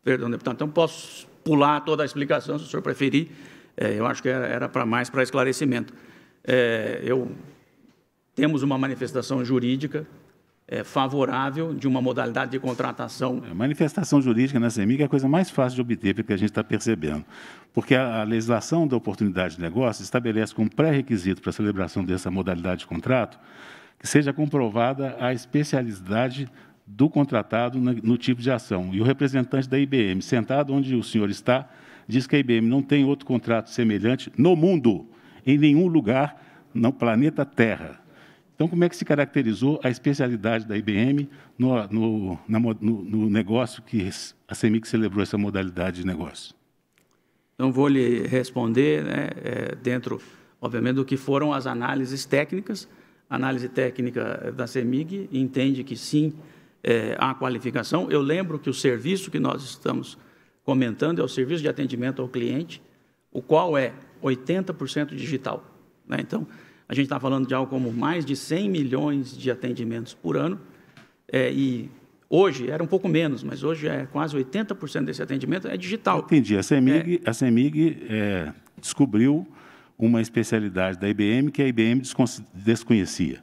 Perdão, deputado, então posso pular toda a explicação, se o senhor preferir. É, eu acho que era para mais para esclarecimento. É, eu... Temos uma manifestação jurídica é, favorável de uma modalidade de contratação. É, manifestação jurídica na né, CEMIG é a coisa mais fácil de obter, porque a gente está percebendo. Porque a legislação da oportunidade de negócio estabelece como pré-requisito para a celebração dessa modalidade de contrato que seja comprovada a especialidade do contratado no tipo de ação. E o representante da IBM, sentado onde o senhor está, diz que a IBM não tem outro contrato semelhante no mundo, em nenhum lugar no planeta Terra. Então, como é que se caracterizou a especialidade da IBM no, no, na, no, no negócio que a CEMIG celebrou essa modalidade de negócio? Então, vou lhe responder né, é, dentro, obviamente, do que foram as análises técnicas. A análise técnica da CEMIG entende que sim, é, há qualificação. Eu lembro que o serviço que nós estamos comentando é o serviço de atendimento ao cliente, o qual é 80% digital. Né? Então, a gente está falando de algo como mais de 100 milhões de atendimentos por ano, é, e hoje era um pouco menos, mas hoje é quase 80% desse atendimento é digital. entendi. A CEMIG, é, a CEMIG é, descobriu uma especialidade da IBM que a IBM desconhecia.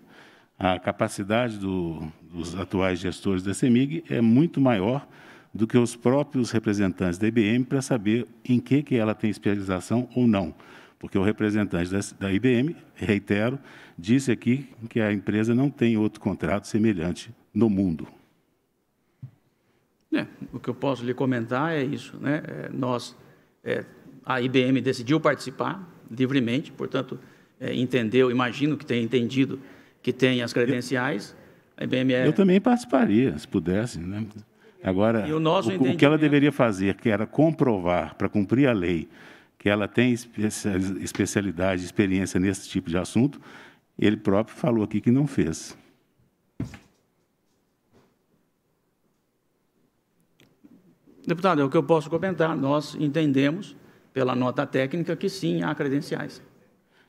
A capacidade do, dos atuais gestores da CEMIG é muito maior do que os próprios representantes da IBM para saber em que, que ela tem especialização ou não porque o representante da IBM, reitero, disse aqui que a empresa não tem outro contrato semelhante no mundo. É, o que eu posso lhe comentar é isso. Né? É, nós, é, a IBM decidiu participar livremente, portanto, é, entendeu, imagino que tenha entendido que tem as credenciais. Eu, a IBM é... Eu também participaria, se pudesse. Né? Agora, o, o, o que ela deveria fazer, que era comprovar, para cumprir a lei, que ela tem especialidade, experiência nesse tipo de assunto, ele próprio falou aqui que não fez. Deputado, é o que eu posso comentar. Nós entendemos, pela nota técnica, que sim, há credenciais.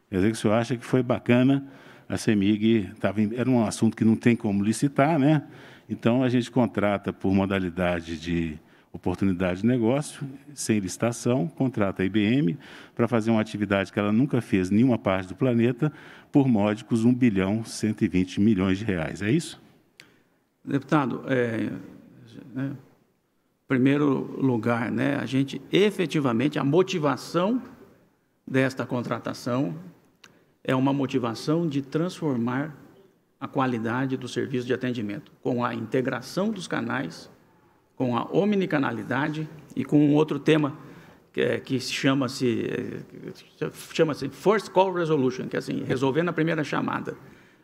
Quer dizer que o senhor acha que foi bacana a CEMIG, tava em, era um assunto que não tem como licitar, né? Então, a gente contrata por modalidade de oportunidade de negócio, sem licitação, contrata a IBM para fazer uma atividade que ela nunca fez em nenhuma parte do planeta, por módicos 1 bilhão 120 milhões de reais. É isso? Deputado, é, né, primeiro lugar, né, a gente efetivamente, a motivação desta contratação é uma motivação de transformar a qualidade do serviço de atendimento, com a integração dos canais com a omnicanalidade e com um outro tema que, eh, que chama-se eh, chama-se First Call Resolution, que é assim, resolver na primeira chamada.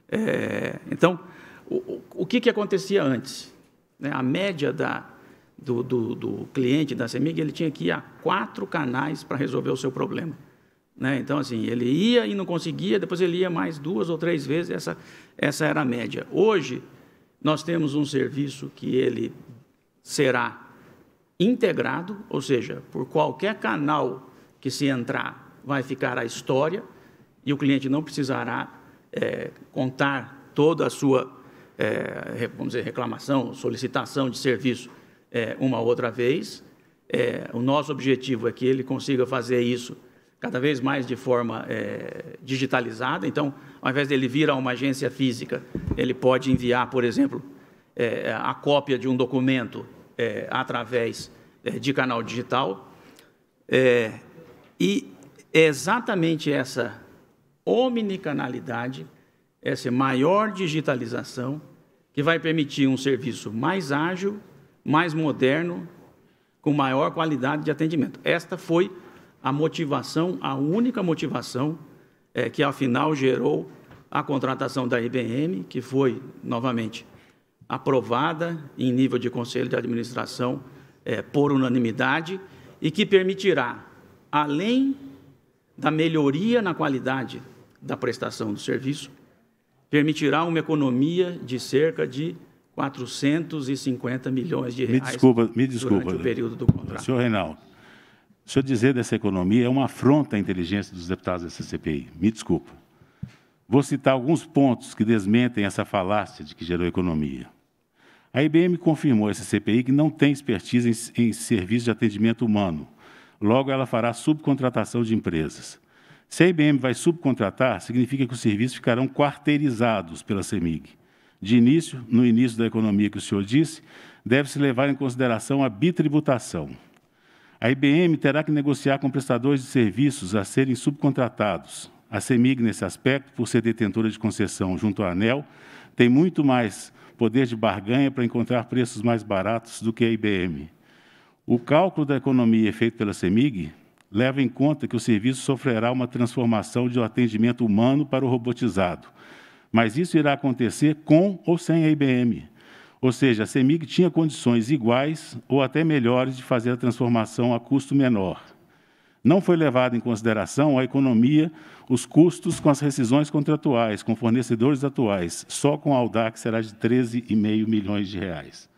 É, então, o, o que, que acontecia antes? Né, a média da, do, do, do, cliente da CEMIG, ele tinha que ir a quatro canais para resolver o seu problema. Né? Então, assim, ele ia e não conseguia, depois ele ia mais duas ou três vezes, essa, essa era a média. Hoje, nós temos um serviço que ele será integrado, ou seja, por qualquer canal que se entrar, vai ficar a história e o cliente não precisará é, contar toda a sua, é, vamos dizer, reclamação, solicitação de serviço é, uma outra vez. É, o nosso objetivo é que ele consiga fazer isso cada vez mais de forma é, digitalizada. Então, ao invés dele vir a uma agência física, ele pode enviar, por exemplo, é, a cópia de um documento é, através é, de canal digital. É, e é exatamente essa omnicanalidade, essa maior digitalização, que vai permitir um serviço mais ágil, mais moderno, com maior qualidade de atendimento. Esta foi a motivação, a única motivação é, que, afinal, gerou a contratação da IBM, que foi, novamente, aprovada em nível de conselho de administração é, por unanimidade e que permitirá, além da melhoria na qualidade da prestação do serviço, permitirá uma economia de cerca de 450 milhões de reais me desculpa, me desculpa, durante o período do contrato. Senhor Reinaldo, o senhor dizer dessa economia é uma afronta à inteligência dos deputados dessa CPI. Me desculpa. Vou citar alguns pontos que desmentem essa falácia de que gerou economia. A IBM confirmou essa CPI que não tem expertise em, em serviço de atendimento humano. Logo, ela fará subcontratação de empresas. Se a IBM vai subcontratar, significa que os serviços ficarão quarteirizados pela CEMIG. De início, no início da economia que o senhor disse, deve-se levar em consideração a bitributação. A IBM terá que negociar com prestadores de serviços a serem subcontratados. A CEMIG, nesse aspecto, por ser detentora de concessão junto à ANEL, tem muito mais poder de barganha para encontrar preços mais baratos do que a IBM. O cálculo da economia feito pela CEMIG leva em conta que o serviço sofrerá uma transformação de um atendimento humano para o robotizado. Mas isso irá acontecer com ou sem a IBM. Ou seja, a CEMIG tinha condições iguais ou até melhores de fazer a transformação a custo menor. Não foi levado em consideração a economia, os custos com as rescisões contratuais, com fornecedores atuais, só com a Aldac será de 13,5 milhões de reais.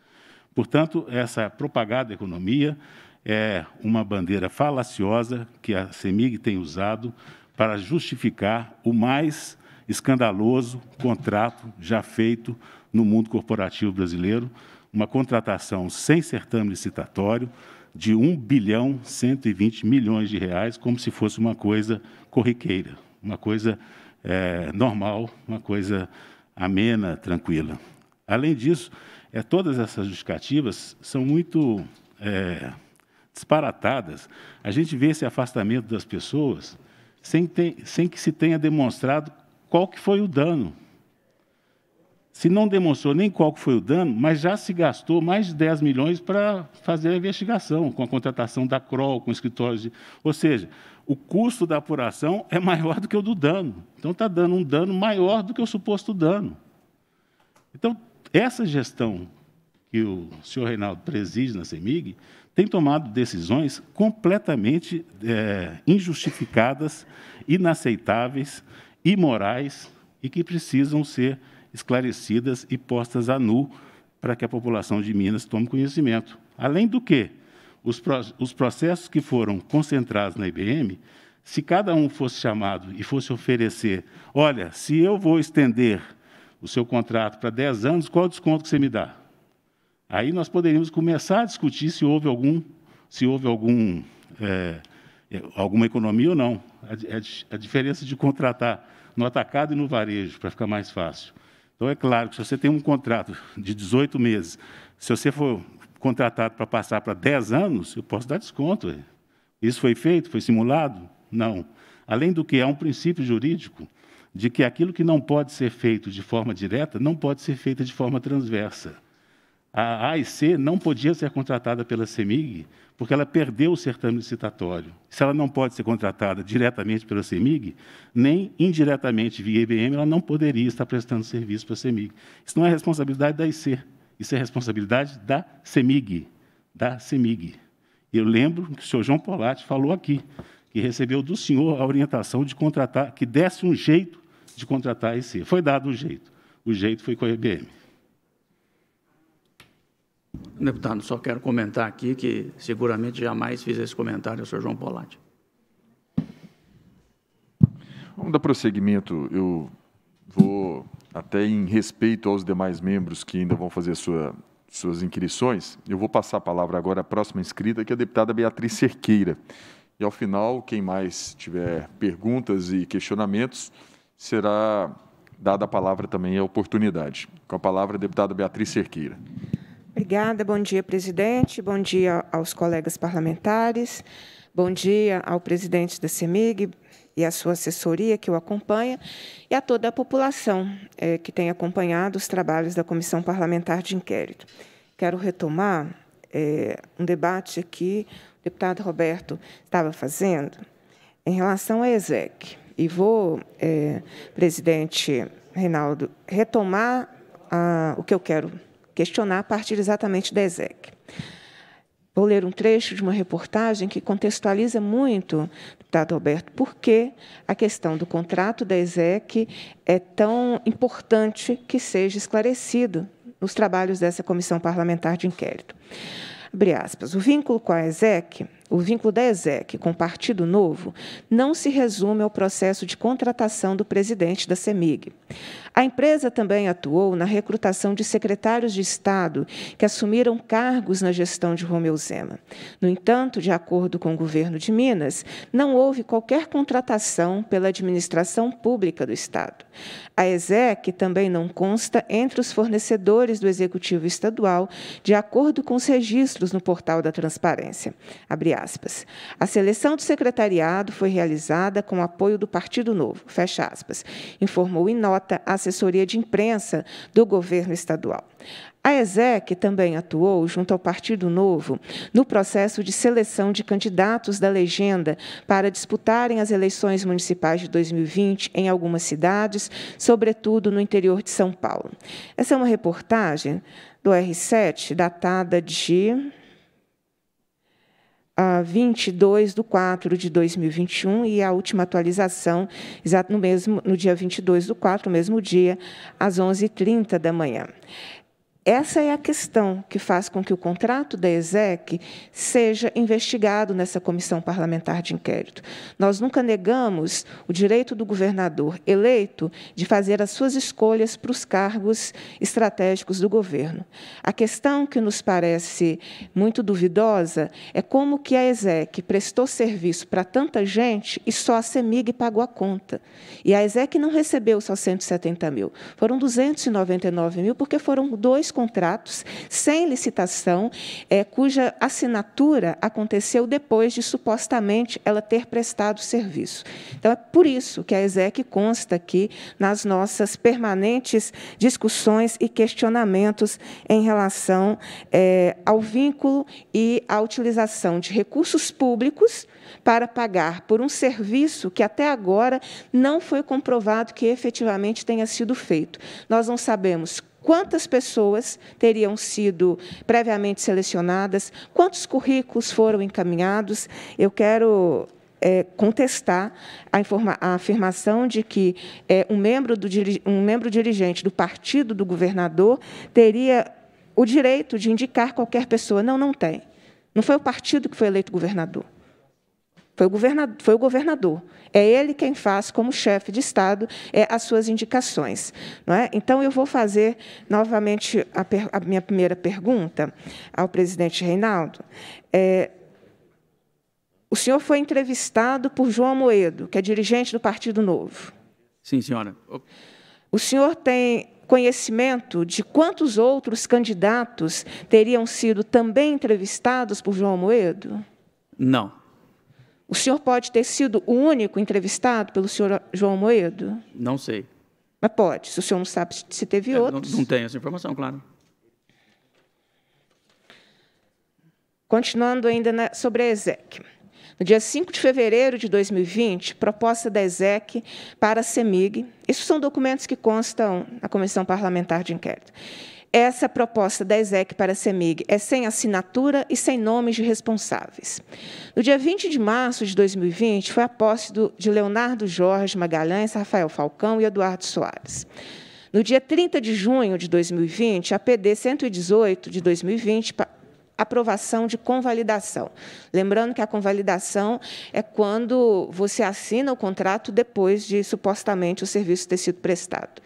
Portanto, essa propagada economia é uma bandeira falaciosa que a CEMIG tem usado para justificar o mais escandaloso contrato já feito no mundo corporativo brasileiro, uma contratação sem certame licitatório, de 1 bilhão 120 milhões de reais, como se fosse uma coisa corriqueira, uma coisa é, normal, uma coisa amena, tranquila. Além disso, é, todas essas justificativas são muito é, disparatadas. A gente vê esse afastamento das pessoas sem, ter, sem que se tenha demonstrado qual que foi o dano se não demonstrou nem qual foi o dano, mas já se gastou mais de 10 milhões para fazer a investigação, com a contratação da CROL, com escritórios de... Ou seja, o custo da apuração é maior do que o do dano. Então, está dando um dano maior do que o suposto dano. Então, essa gestão que o senhor Reinaldo preside na CEMIG tem tomado decisões completamente é, injustificadas, inaceitáveis, imorais e que precisam ser esclarecidas e postas a nu para que a população de Minas tome conhecimento. Além do que, os, pro, os processos que foram concentrados na IBM, se cada um fosse chamado e fosse oferecer, olha, se eu vou estender o seu contrato para 10 anos, qual o desconto que você me dá? Aí nós poderíamos começar a discutir se houve algum, se houve algum, é, alguma economia ou não. A, a, a diferença de contratar no atacado e no varejo, para ficar mais fácil, então, é claro que se você tem um contrato de 18 meses, se você for contratado para passar para 10 anos, eu posso dar desconto. Isso foi feito? Foi simulado? Não. Além do que, há um princípio jurídico de que aquilo que não pode ser feito de forma direta não pode ser feito de forma transversa a AIC não podia ser contratada pela CEMIG, porque ela perdeu o certame licitatório. Se ela não pode ser contratada diretamente pela CEMIG, nem indiretamente via IBM, ela não poderia estar prestando serviço para a CEMIG. Isso não é responsabilidade da AIC, isso é responsabilidade da CEMIG, da CEMIG. Eu lembro que o senhor João Polatti falou aqui, que recebeu do senhor a orientação de contratar, que desse um jeito de contratar a AIC. Foi dado um jeito. O jeito foi com a IBM. Deputado, só quero comentar aqui que seguramente jamais fiz esse comentário ao senhor João Polatti. Vamos dar prosseguimento. Eu vou, até em respeito aos demais membros que ainda vão fazer sua, suas inquirições, eu vou passar a palavra agora à próxima inscrita, que é a deputada Beatriz Cerqueira. E, ao final, quem mais tiver perguntas e questionamentos, será dada a palavra também a oportunidade. Com a palavra, a deputada Beatriz Cerqueira. Obrigada. Bom dia, presidente. Bom dia aos colegas parlamentares. Bom dia ao presidente da CEMIG e à sua assessoria que o acompanha e a toda a população é, que tem acompanhado os trabalhos da Comissão Parlamentar de Inquérito. Quero retomar é, um debate que o deputado Roberto estava fazendo em relação à ESEC. E vou, é, presidente Reinaldo, retomar a, o que eu quero questionar a partir exatamente da ESEC. Vou ler um trecho de uma reportagem que contextualiza muito, deputado Alberto, por que a questão do contrato da ESEC é tão importante que seja esclarecido nos trabalhos dessa comissão parlamentar de inquérito. Abre aspas. O vínculo com a ESEC o vínculo da ESEC com o Partido Novo não se resume ao processo de contratação do presidente da CEMIG. A empresa também atuou na recrutação de secretários de Estado que assumiram cargos na gestão de Romeu Zema. No entanto, de acordo com o governo de Minas, não houve qualquer contratação pela administração pública do Estado. A ESEC também não consta entre os fornecedores do Executivo Estadual, de acordo com os registros no portal da Transparência. Abre aspas. A seleção do secretariado foi realizada com apoio do Partido Novo, fecha aspas, informou em nota a assessoria de imprensa do governo estadual. A ESEC também atuou, junto ao Partido Novo, no processo de seleção de candidatos da legenda para disputarem as eleições municipais de 2020 em algumas cidades, sobretudo no interior de São Paulo. Essa é uma reportagem do R7, datada de 22 de 4 de 2021 e a última atualização, exato no mesmo no dia 22 de 4, no mesmo dia, às 11h30 da manhã. Essa é a questão que faz com que o contrato da ESEC seja investigado nessa comissão parlamentar de inquérito. Nós nunca negamos o direito do governador eleito de fazer as suas escolhas para os cargos estratégicos do governo. A questão que nos parece muito duvidosa é como que a ESEC prestou serviço para tanta gente e só a CEMIG pagou a conta. E a ESEC não recebeu só 170 mil, foram 299 mil porque foram dois contratos sem licitação, é, cuja assinatura aconteceu depois de supostamente ela ter prestado serviço. Então, é por isso que a ESEC consta aqui nas nossas permanentes discussões e questionamentos em relação é, ao vínculo e à utilização de recursos públicos para pagar por um serviço que até agora não foi comprovado que efetivamente tenha sido feito. Nós não sabemos quantas pessoas teriam sido previamente selecionadas, quantos currículos foram encaminhados. Eu quero é, contestar a, a, afirmação de que é, um, membro do, um membro dirigente do partido do governador teria o direito de indicar qualquer pessoa. Não, não tem. Não foi o partido que foi eleito governador. Foi o, governador, foi o governador. É ele quem faz, como chefe de Estado, é, as suas indicações. Não é? Então, eu vou fazer novamente a, per, a minha primeira pergunta ao presidente Reinaldo. É, o senhor foi entrevistado por João Moedo, que é dirigente do Partido Novo. Sim, senhora. O senhor tem conhecimento de quantos outros candidatos teriam sido também entrevistados por João Moedo? Não. O senhor pode ter sido o único entrevistado pelo senhor João Moedo? Não sei. Mas pode, se o senhor não sabe se teve é, outros. Não, não tenho essa informação, claro. Continuando ainda na, sobre a ESEC. No dia 5 de fevereiro de 2020, proposta da ESEC para a CEMIG, esses são documentos que constam na Comissão Parlamentar de Inquérito, essa proposta da ESEC para a CEMIG é sem assinatura e sem nomes de responsáveis. No dia 20 de março de 2020, foi a posse do, de Leonardo Jorge Magalhães, Rafael Falcão e Eduardo Soares. No dia 30 de junho de 2020, a PD 118 de 2020 aprovação de convalidação. Lembrando que a convalidação é quando você assina o contrato depois de supostamente o serviço ter sido prestado.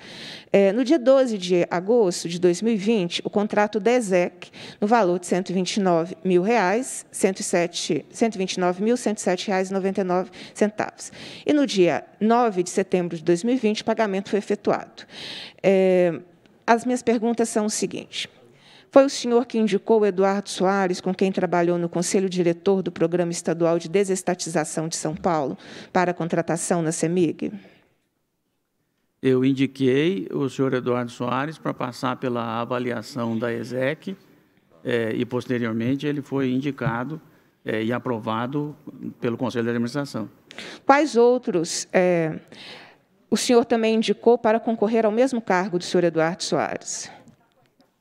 É, no dia 12 de agosto de 2020, o contrato da ESEC, no valor de R$ 129 mil, reais, 129.107,99. E no dia 9 de setembro de 2020, o pagamento foi efetuado. É, as minhas perguntas são o seguinte: foi o senhor que indicou Eduardo Soares, com quem trabalhou no Conselho Diretor do Programa Estadual de Desestatização de São Paulo, para a contratação na CEMIG? Eu indiquei o senhor Eduardo Soares para passar pela avaliação da ESEC é, e, posteriormente, ele foi indicado é, e aprovado pelo Conselho de Administração. Quais outros é, o senhor também indicou para concorrer ao mesmo cargo do senhor Eduardo Soares?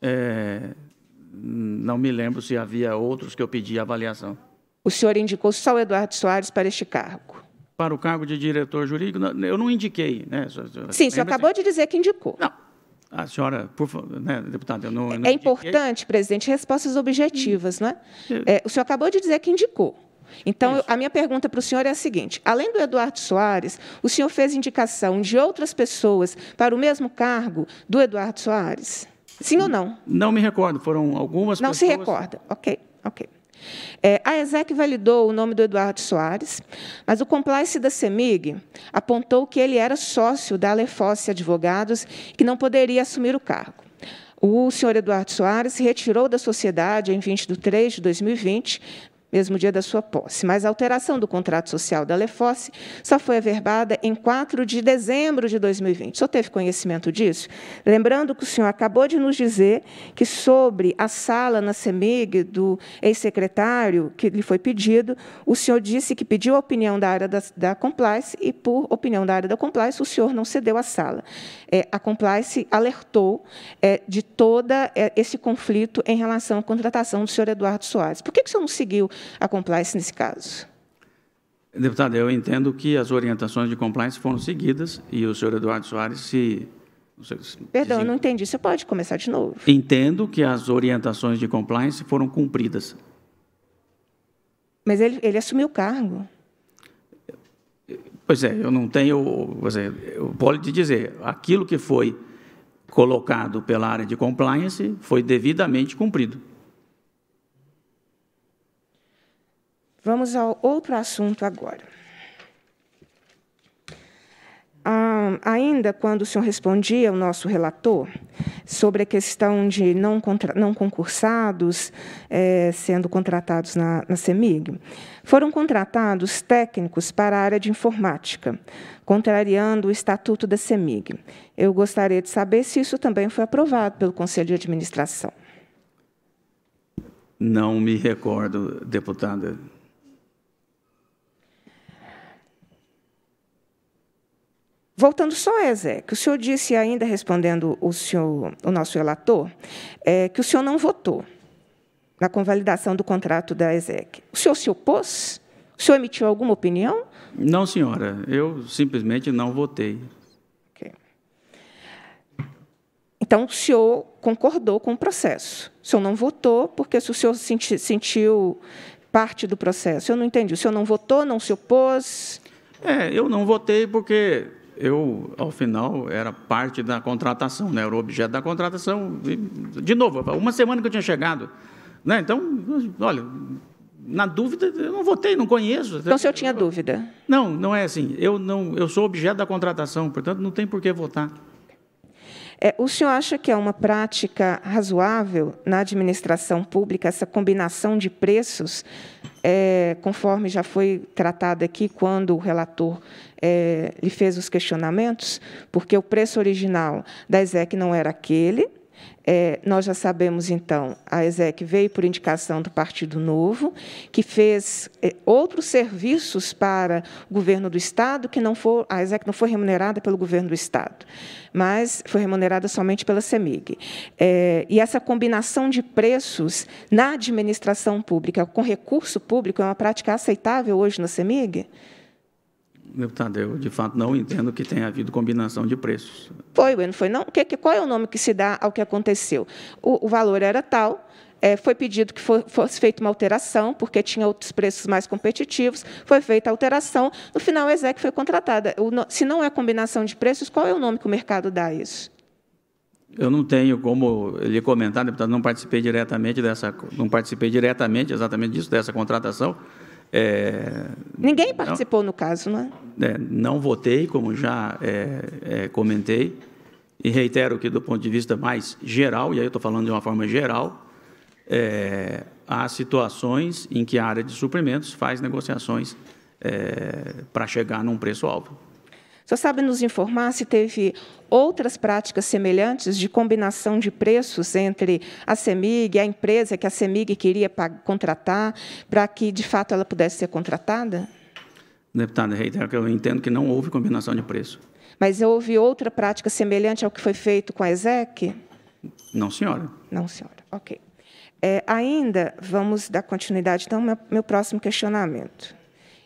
É, não me lembro se havia outros que eu pedi avaliação. O senhor indicou só o Eduardo Soares para este cargo? Para o cargo de diretor jurídico, eu não indiquei. Né? Sim, o senhor acabou de dizer que indicou. Não, a senhora, por favor, né, deputada, eu não, é não É importante, presidente, respostas objetivas, não é? é? O senhor acabou de dizer que indicou. Então, a minha pergunta para o senhor é a seguinte: além do Eduardo Soares, o senhor fez indicação de outras pessoas para o mesmo cargo do Eduardo Soares? Sim ou não? Não me recordo, foram algumas não pessoas. Não se recorda, ok, ok. É, a ESEC validou o nome do Eduardo Soares, mas o complice da CEMIG apontou que ele era sócio da Alefosse Advogados, que não poderia assumir o cargo. O senhor Eduardo Soares se retirou da sociedade em 20 de 3 de 2020, mesmo dia da sua posse. Mas a alteração do contrato social da Lefosse só foi averbada em 4 de dezembro de 2020. Só teve conhecimento disso? Lembrando que o senhor acabou de nos dizer que sobre a sala na CEMIG do ex-secretário que lhe foi pedido, o senhor disse que pediu a opinião da área da, da e, por opinião da área da Complice, o senhor não cedeu a sala. É, a Complice alertou é, de todo é, esse conflito em relação à contratação do senhor Eduardo Soares. Por que, que o senhor não seguiu a compliance nesse caso. Deputada, eu entendo que as orientações de compliance foram seguidas e o senhor Eduardo Soares se. Perdão, eu não entendi. Você pode começar de novo. Entendo que as orientações de compliance foram cumpridas. Mas ele, ele assumiu o cargo. Pois é, eu não tenho. eu posso te dizer, aquilo que foi colocado pela área de compliance foi devidamente cumprido. Vamos ao outro assunto agora. Ah, ainda quando o senhor respondia ao nosso relator sobre a questão de não, contra, não concursados eh, sendo contratados na, na CEMIG, foram contratados técnicos para a área de informática, contrariando o estatuto da CEMIG. Eu gostaria de saber se isso também foi aprovado pelo Conselho de Administração. Não me recordo, deputada. Voltando só a que o senhor disse, ainda respondendo o, senhor, o nosso relator, é, que o senhor não votou na convalidação do contrato da ESEC. O senhor se opôs? O senhor emitiu alguma opinião? Não, senhora. Eu simplesmente não votei. Okay. Então, o senhor concordou com o processo. O senhor não votou porque se o senhor senti sentiu parte do processo. Eu não entendi. O senhor não votou, não se opôs? É, eu não votei porque eu, ao final, era parte da contratação, né? era o objeto da contratação. E, de novo, uma semana que eu tinha chegado. Né? Então, olha, na dúvida, eu não votei, não conheço. Então, o senhor tinha dúvida? Não, não é assim. Eu, não, eu sou objeto da contratação, portanto, não tem por que votar. É, o senhor acha que é uma prática razoável na administração pública essa combinação de preços, é, conforme já foi tratado aqui quando o relator é, lhe fez os questionamentos, porque o preço original da ESEC não era aquele. É, nós já sabemos, então, a ESEC veio por indicação do Partido Novo, que fez é, outros serviços para o governo do Estado, que não for, a ESEC não foi remunerada pelo governo do Estado, mas foi remunerada somente pela CEMIG. É, e essa combinação de preços na administração pública com recurso público é uma prática aceitável hoje na CEMIG? Deputado, eu de fato não entendo que tenha havido combinação de preços. Foi, não foi. Não, que, que, qual é o nome que se dá ao que aconteceu? O, o valor era tal, é, foi pedido que for, fosse feita uma alteração, porque tinha outros preços mais competitivos, foi feita a alteração, no final a Ezequiel foi contratada. O, se não é combinação de preços, qual é o nome que o mercado dá a isso? Eu não tenho como lhe comentar, deputado, não participei diretamente dessa, não participei diretamente exatamente disso, dessa contratação. É, Ninguém participou não, no caso, não é? é? Não votei, como já é, é, comentei, e reitero que, do ponto de vista mais geral, e aí eu estou falando de uma forma geral, é, há situações em que a área de suprimentos faz negociações é, para chegar num preço alto. Só sabe nos informar se teve outras práticas semelhantes de combinação de preços entre a CEMIG e a empresa que a CEMIG queria contratar, para que, de fato, ela pudesse ser contratada? Deputada, Reiter, eu entendo que não houve combinação de preço. Mas houve outra prática semelhante ao que foi feito com a ESEC? Não, senhora. Não, senhora. Ok. É, ainda, vamos dar continuidade, então, ao meu, meu próximo questionamento.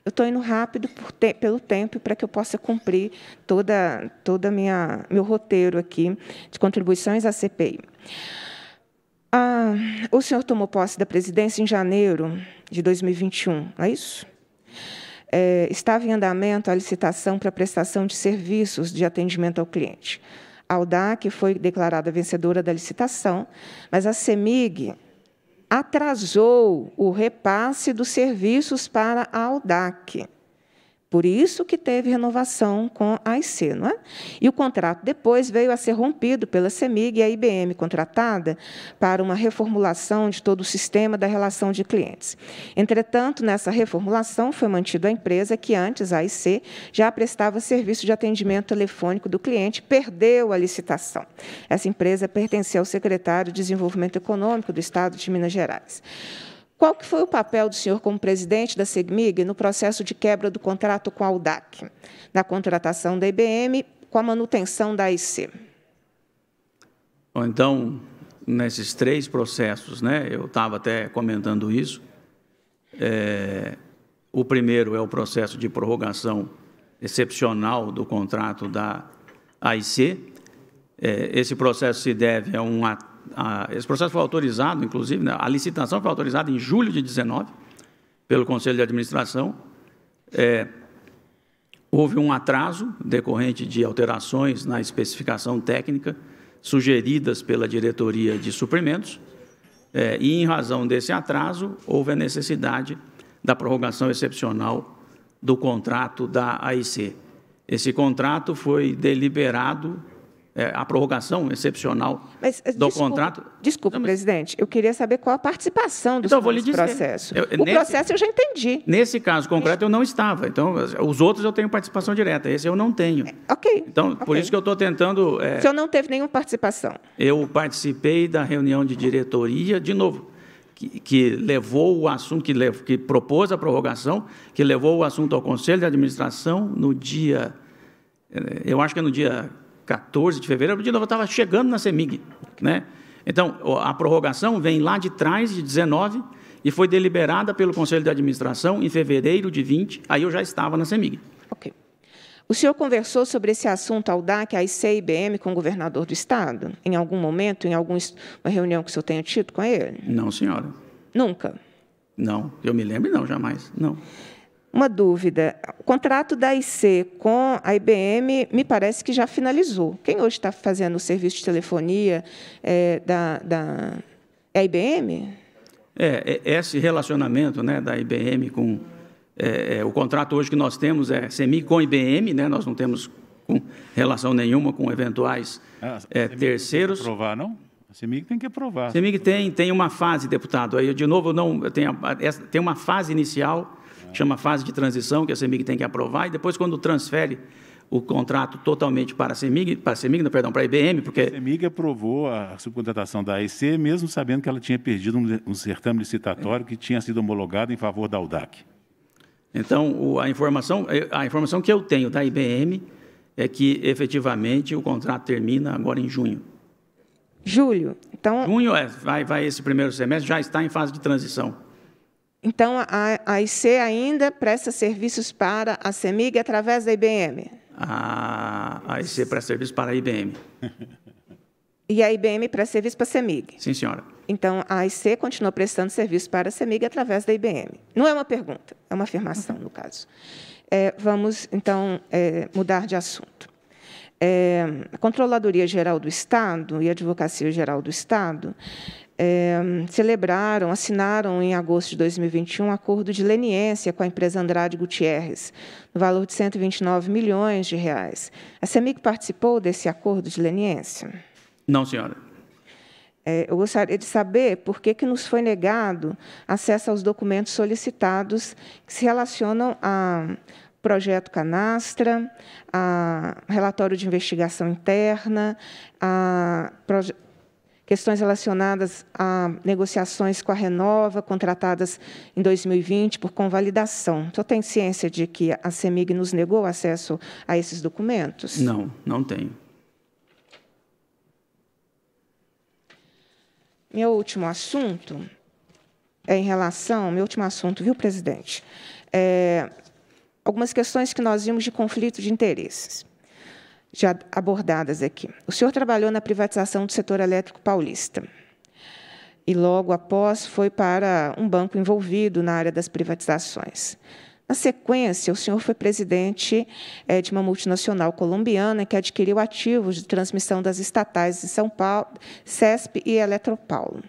Eu estou indo rápido te pelo tempo para que eu possa cumprir toda toda minha meu roteiro aqui de contribuições à CPI. Ah, o senhor tomou posse da presidência em janeiro de 2021, não é isso? É, estava em andamento a licitação para prestação de serviços de atendimento ao cliente. A Aldac foi declarada vencedora da licitação, mas a CEMIG, atrasou o repasse dos serviços para a AUDAC. Por isso que teve renovação com a IC. Não é? E o contrato depois veio a ser rompido pela CEMIG e a IBM, contratada para uma reformulação de todo o sistema da relação de clientes. Entretanto, nessa reformulação foi mantida a empresa que antes, a IC, já prestava serviço de atendimento telefônico do cliente, perdeu a licitação. Essa empresa pertencia ao secretário de Desenvolvimento Econômico do Estado de Minas Gerais. Qual que foi o papel do senhor como presidente da Segmig no processo de quebra do contrato com a UDAC, na contratação da IBM, com a manutenção da IC? então, nesses três processos, né, eu estava até comentando isso, é, o primeiro é o processo de prorrogação excepcional do contrato da AIC. É, eh, esse processo se deve a um ato a, esse processo foi autorizado, inclusive, né, a licitação foi autorizada em julho de 19, pelo Conselho de Administração. É, houve um atraso decorrente de alterações na especificação técnica sugeridas pela diretoria de suprimentos, é, e, em razão desse atraso, houve a necessidade da prorrogação excepcional do contrato da AIC. Esse contrato foi deliberado é, a prorrogação excepcional Mas, eh, do desculpa, contrato. Desculpa, presidente, eu queria saber qual a participação processo. então, vou lhe dizer, processo. Eu, o nesse, processo eu já entendi. Nesse caso concreto eu não estava. Então, os outros eu tenho participação direta, esse eu não tenho. É, ok. Então, okay. por isso que eu estou tentando. É, o senhor não teve nenhuma participação? Eu participei da reunião de diretoria, de novo. Que, que, levou o assunto, que, que propôs a prorrogação, que levou o assunto ao Conselho de Administração no dia, é, eu acho que é no dia 14 de fevereiro, a medida estava chegando na CEMIG. Né? Então, a prorrogação vem lá de trás, de 19, e foi deliberada pelo Conselho de Administração em fevereiro de 20, aí eu já estava na CEMIG. Ok. O senhor conversou sobre esse assunto ao DAC, à IC e IBM com o governador do Estado? Em algum momento, em alguma reunião que o senhor tenha tido com ele? Não, senhora. Nunca? Não, eu me lembro, não, jamais, não. Uma dúvida: o contrato da IC com a IBM me parece que já finalizou. Quem hoje está fazendo o serviço de telefonia é, da, da é a IBM? É, é, esse relacionamento né, da IBM com. É, é, o contrato hoje que nós temos é CEMI com IBM, né, nós não temos relação nenhuma com eventuais ah, a é, terceiros. Tem que aprovar, não? A CEMIG tem que aprovar. A CEMIG tem, tem uma fase, deputado. Aí, de novo, não, tem, a, tem uma fase inicial chama fase de transição, que a CEMIG tem que aprovar, e depois, quando transfere o contrato totalmente para a CEMIG, para a CEMIG, não, perdão, para a IBM, porque... A CEMIG aprovou a subcontratação da AEC, mesmo sabendo que ela tinha perdido um, um certame licitatório é. que tinha sido homologado em favor da UDAC. Então, o, a, informação, a informação que eu tenho da IBM é que, efetivamente, o contrato termina agora em junho. Julho, então... Junho, é, vai, vai esse primeiro semestre, já está em fase de transição. Então, a, a IC ainda presta serviços para a CEMIG através da IBM? A, a IC presta serviços para a IBM. <laughs> E a IBM presta serviço para a CEMIG? Sim, senhora. Então, a IC continua prestando serviço para a CEMIG através da IBM. Não é uma pergunta, é uma afirmação, no caso. É, vamos, então, é, mudar de assunto. É, a Controladoria Geral do Estado e a Advocacia Geral do Estado é, celebraram, assinaram em agosto de 2021 um acordo de leniência com a empresa Andrade Gutierrez, no valor de 129 milhões de reais. A Semic participou desse acordo de leniência? Não, senhora. É, eu gostaria de saber por que, que nos foi negado acesso aos documentos solicitados que se relacionam a projeto Canastra, a relatório de investigação interna, a projeto questões relacionadas a negociações com a Renova, contratadas em 2020 por convalidação. Só tem ciência de que a CEMIG nos negou acesso a esses documentos? Não, não tenho. Meu último assunto é em relação, meu último assunto, viu, presidente? É, algumas questões que nós vimos de conflito de interesses já abordadas aqui. O senhor trabalhou na privatização do setor elétrico paulista e logo após foi para um banco envolvido na área das privatizações. Na sequência, o senhor foi presidente é, de uma multinacional colombiana que adquiriu ativos de transmissão das estatais de São Paulo, CESP e Eletropaulo.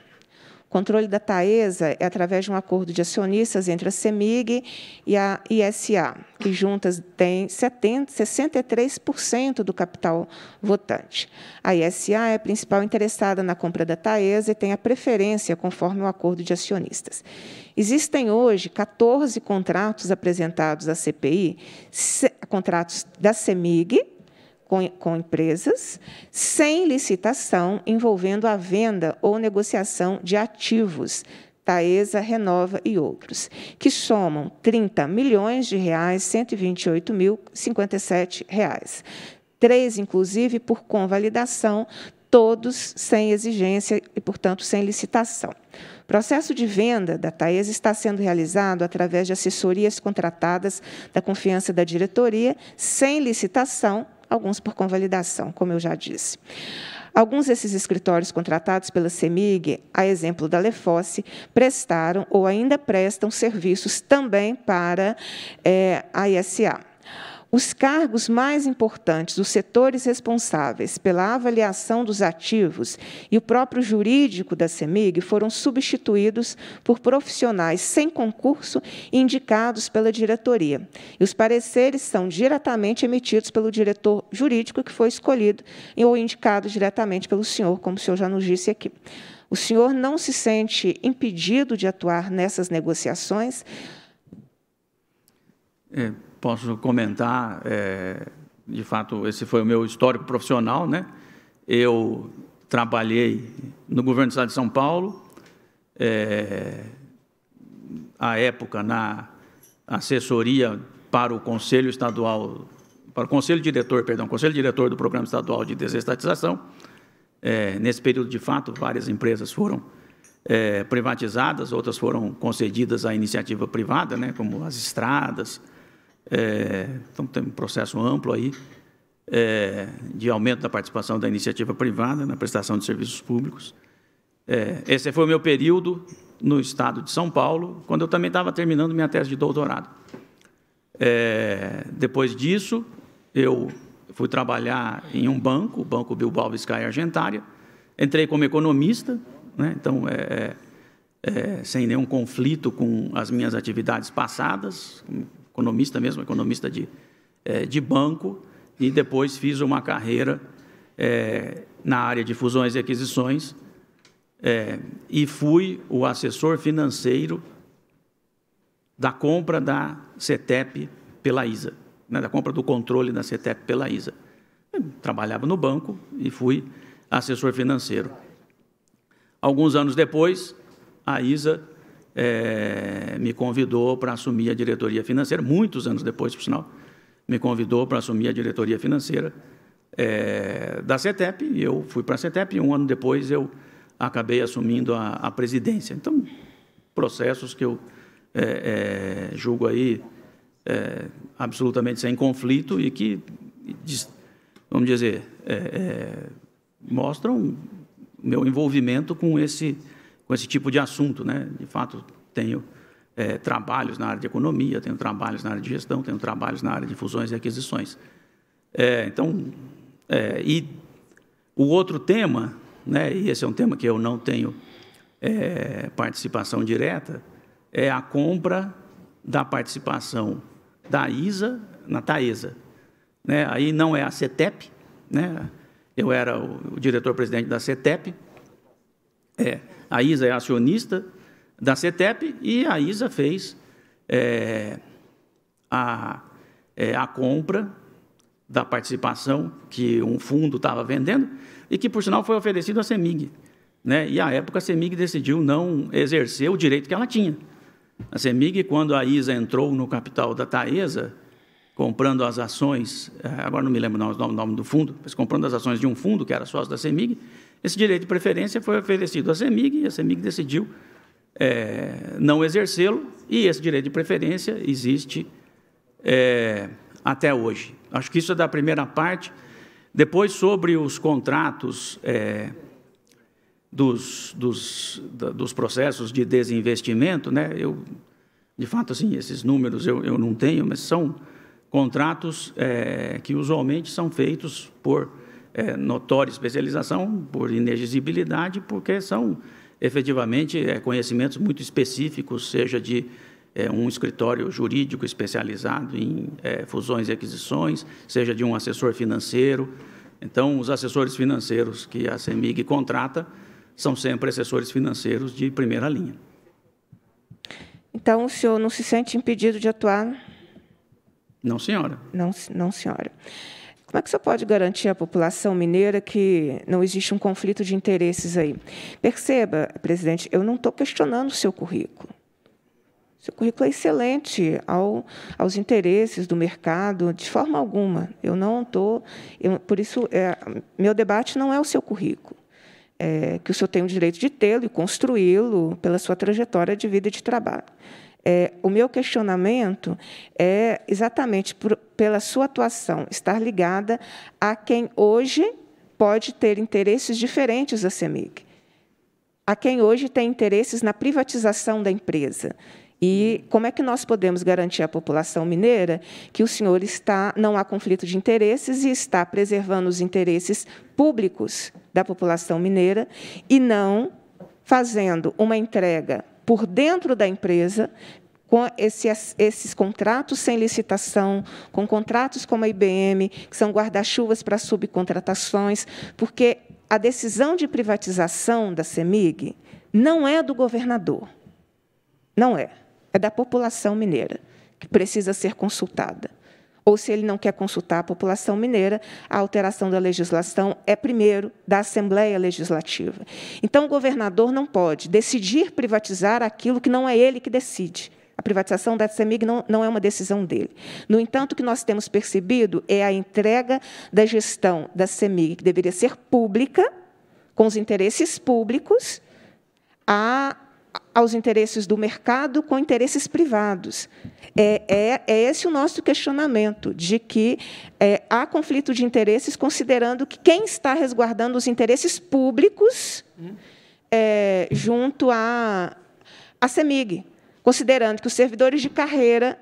Controle da Taesa é através de um acordo de acionistas entre a CEMIG e a ISA, que juntas têm 63% do capital votante. A ISA é a principal interessada na compra da Taesa e tem a preferência conforme o acordo de acionistas. Existem hoje 14 contratos apresentados à CPI, contratos da CEMIG, com, com empresas sem licitação envolvendo a venda ou negociação de ativos, Taesa, Renova e outros, que somam 30 milhões de reais, 128 mil, 57 reais. Três, inclusive, por convalidação, todos sem exigência e, portanto, sem licitação. O processo de venda da Taesa está sendo realizado através de assessorias contratadas da confiança da diretoria, sem licitação, alguns por convalidação, como eu já disse. Alguns desses escritórios contratados pela CEMIG, a exemplo da Lefosse, prestaram ou ainda prestam serviços também para é, a ISA. Os cargos mais importantes, os setores responsáveis pela avaliação dos ativos e o próprio jurídico da CEMIG foram substituídos por profissionais sem concurso indicados pela diretoria. E os pareceres são diretamente emitidos pelo diretor jurídico que foi escolhido ou indicado diretamente pelo senhor, como o senhor já nos disse aqui. O senhor não se sente impedido de atuar nessas negociações? É, posso comentar, é, de fato, esse foi o meu histórico profissional, né? Eu trabalhei no governo do Estado de São Paulo, é, à época na assessoria para o Conselho Estadual, para o Conselho Diretor, perdão, Conselho Diretor do Programa Estadual de Desestatização. É, nesse período, de fato, várias empresas foram é, privatizadas, outras foram concedidas à iniciativa privada, né, como as estradas, é, então, tem um processo amplo aí é, de aumento da participação da iniciativa privada na prestação de serviços públicos. É, esse foi o meu período no estado de São Paulo, quando eu também estava terminando minha tese de doutorado. É, depois disso, eu fui trabalhar em um banco, o Banco Bilbao Vizcaya Argentária. Entrei como economista, né? então, é, é, é sem nenhum conflito com as minhas atividades passadas, economista mesmo, economista de, é, de banco, e depois fiz uma carreira é, na área de fusões e aquisições, é, e fui o assessor financeiro da compra da CETEP pela ISA, né, da compra do controle da CETEP pela ISA. Eu trabalhava no banco e fui assessor financeiro. Alguns anos depois, a ISA é, me convidou para assumir a diretoria financeira, muitos anos depois, por sinal, me convidou para assumir a diretoria financeira é, da CETEP, e eu fui para a CETEP, e um ano depois eu acabei assumindo a, a presidência. Então, processos que eu é, julgo aí absolutamente sem conflito e que, vamos dizer, mostram meu envolvimento com esse com esse tipo de assunto. Né? De fato, tenho é, trabalhos na área de economia, tenho trabalhos na área de gestão, tenho trabalhos na área de fusões e aquisições. É, então, é, e o outro tema, né, e esse é um tema que eu não tenho é, participação direta, é a compra da participação da ISA na Taesa. Né, aí não é a CETEP, né, eu era o, o diretor-presidente da CETEP, é, a ISA é acionista da CETEP e a ISA fez é, a, é, a compra da participação que um fundo estava vendendo e que, por sinal, foi oferecido à CEMIG. Né? E, à época, a CEMIG decidiu não exercer o direito que ela tinha. A CEMIG, quando a ISA entrou no capital da Taesa, comprando as ações, é, agora não me lembro o nome do fundo, mas comprando as ações de um fundo que era sócio da CEMIG, esse direito de preferência foi oferecido à CEMIG e a CEMIG decidiu é, não exercê-lo e esse direito de preferência existe é, até hoje. Acho que isso é da primeira parte. Depois, sobre os contratos é, dos, dos, da, dos processos de desinvestimento, né, eu, de fato, assim, esses números eu, eu não tenho, mas são contratos é, que usualmente são feitos por é, notória especialização por inexigibilidade, porque são efetivamente é, conhecimentos muito específicos, seja de é, um escritório jurídico especializado em é, fusões e aquisições, seja de um assessor financeiro. Então, os assessores financeiros que a CEMIG contrata são sempre assessores financeiros de primeira linha. Então, o senhor não se sente impedido de atuar? Não, senhora. Não, não senhora. Como é que você pode garantir à população mineira que não existe um conflito de interesses aí? Perceba, presidente, eu não estou questionando o seu currículo. Seu currículo é excelente ao, aos interesses do mercado, de forma alguma. Eu não estou. Por isso, é, meu debate não é o seu currículo. É, que o senhor tem o direito de tê-lo e construí-lo pela sua trajetória de vida e de trabalho. É, o meu questionamento é exatamente por, pela sua atuação estar ligada a quem hoje pode ter interesses diferentes da CEMIG, a quem hoje tem interesses na privatização da empresa. E como é que nós podemos garantir à população mineira que o senhor está, não há conflito de interesses e está preservando os interesses públicos da população mineira e não fazendo uma entrega por dentro da empresa, com esses, esses contratos sem licitação, com contratos como a IBM, que são guarda-chuvas para subcontratações, porque a decisão de privatização da CEMIG não é do governador. Não é. É da população mineira, que precisa ser consultada ou se ele não quer consultar a população mineira, a alteração da legislação é primeiro da Assembleia Legislativa. Então, o governador não pode decidir privatizar aquilo que não é ele que decide. A privatização da CEMIG não, não, é uma decisão dele. No entanto, o que nós temos percebido é a entrega da gestão da CEMIG, que deveria ser pública, com os interesses públicos, a aos interesses do mercado com interesses privados. É, é, é esse o nosso questionamento, de que é, há conflito de interesses, considerando que quem está resguardando os interesses públicos é, junto à a, a CEMIG, considerando que os servidores de carreira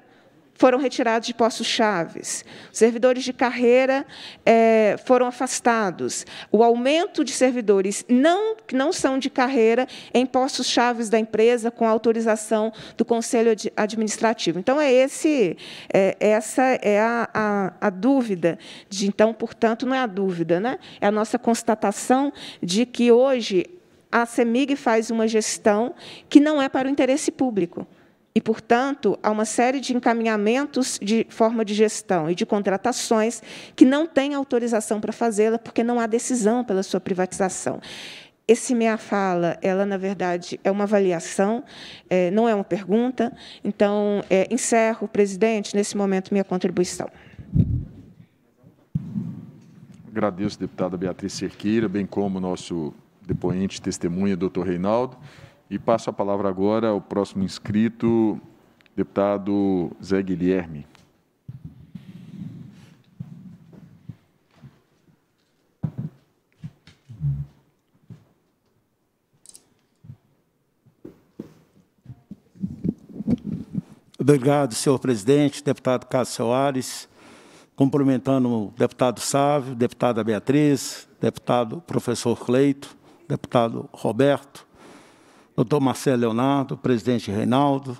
foram retirados de postos chaves, servidores de carreira é, foram afastados. O aumento de servidores não não são de carreira em postos chaves da empresa com autorização do conselho administrativo. Então é esse é, é, essa é a, a, a, dúvida de então portanto não é a dúvida, né? É a nossa constatação de que hoje a Semig faz uma gestão que não é para o interesse público e, portanto, há uma série de encaminhamentos de forma de gestão e de contratações que não têm autorização para fazê-la porque não há decisão pela sua privatização. Esse meia fala, ela na verdade é uma avaliação, é, não é uma pergunta. Então, é, encerro, presidente, nesse momento minha contribuição. Agradeço, deputada Beatriz Cerqueira, bem como nosso depoente testemunha, doutor Reinaldo. E passo a palavra agora ao próximo inscrito, deputado Zé Guilherme. Obrigado, senhor presidente, deputado Cássio Soares, cumprimentando o deputado Sávio, deputada Beatriz, deputado professor Cleito, deputado Roberto, doutor Marcelo Leonardo, presidente Reinaldo,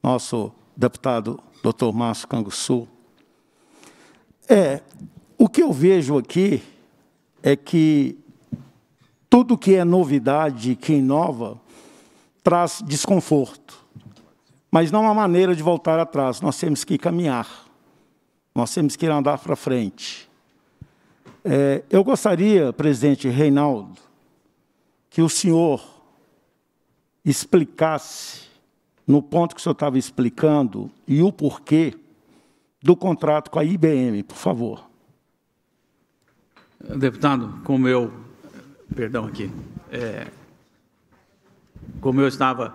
nosso deputado doutor Márcio Canguçu. É, o que eu vejo aqui é que tudo que é novidade, que inova, é traz desconforto. Mas não há maneira de voltar atrás, nós temos que caminhar, nós temos que andar para frente. É, eu gostaria, presidente Reinaldo, que o senhor explicasse, no ponto que o senhor estava explicando, e o porquê do contrato com a IBM, por favor. Deputado, como eu. Perdão aqui. É, como eu estava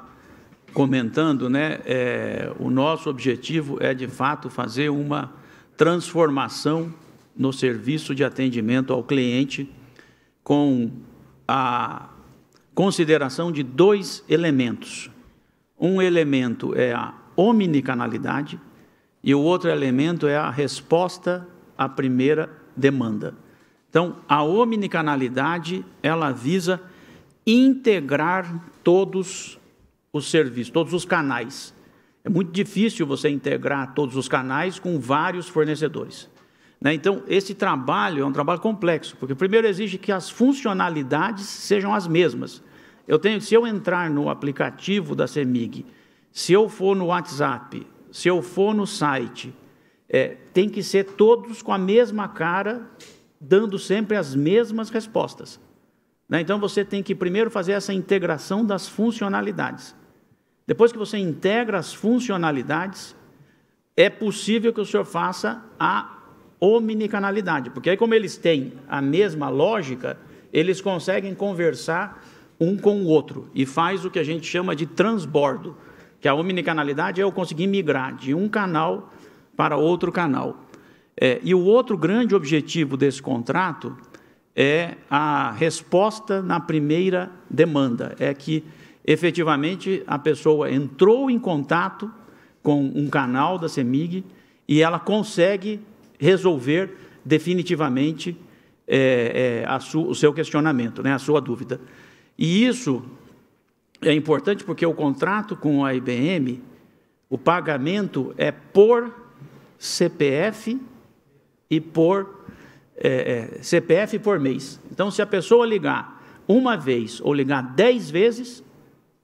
comentando, né, é, o nosso objetivo é, de fato, fazer uma transformação no serviço de atendimento ao cliente com a consideração de dois elementos. Um elemento é a omnicanalidade e o outro elemento é a resposta à primeira demanda. Então, a omnicanalidade, ela visa integrar todos os serviços, todos os canais. É muito difícil você integrar todos os canais com vários fornecedores. Né? Então, esse trabalho é um trabalho complexo, porque primeiro exige que as funcionalidades sejam as mesmas. Eu tenho, se eu entrar no aplicativo da CEMIG, se eu for no WhatsApp, se eu for no site, é, tem que ser todos com a mesma cara, dando sempre as mesmas respostas. Né? Então você tem que primeiro fazer essa integração das funcionalidades. Depois que você integra as funcionalidades, é possível que o senhor faça a omnicanalidade, porque aí como eles têm a mesma lógica, eles conseguem conversar um com o outro e faz o que a gente chama de transbordo, que a omnicanalidade é eu conseguir migrar de um canal para outro canal. É, e o outro grande objetivo desse contrato é a resposta na primeira demanda, é que efetivamente a pessoa entrou em contato com um canal da CEMIG e ela consegue resolver definitivamente é, é, su, o seu questionamento, né, a sua dúvida. E isso é importante porque o contrato com a IBM, o pagamento é por CPF e por é, é, CPF por mês. Então, se a pessoa ligar uma vez ou ligar dez vezes,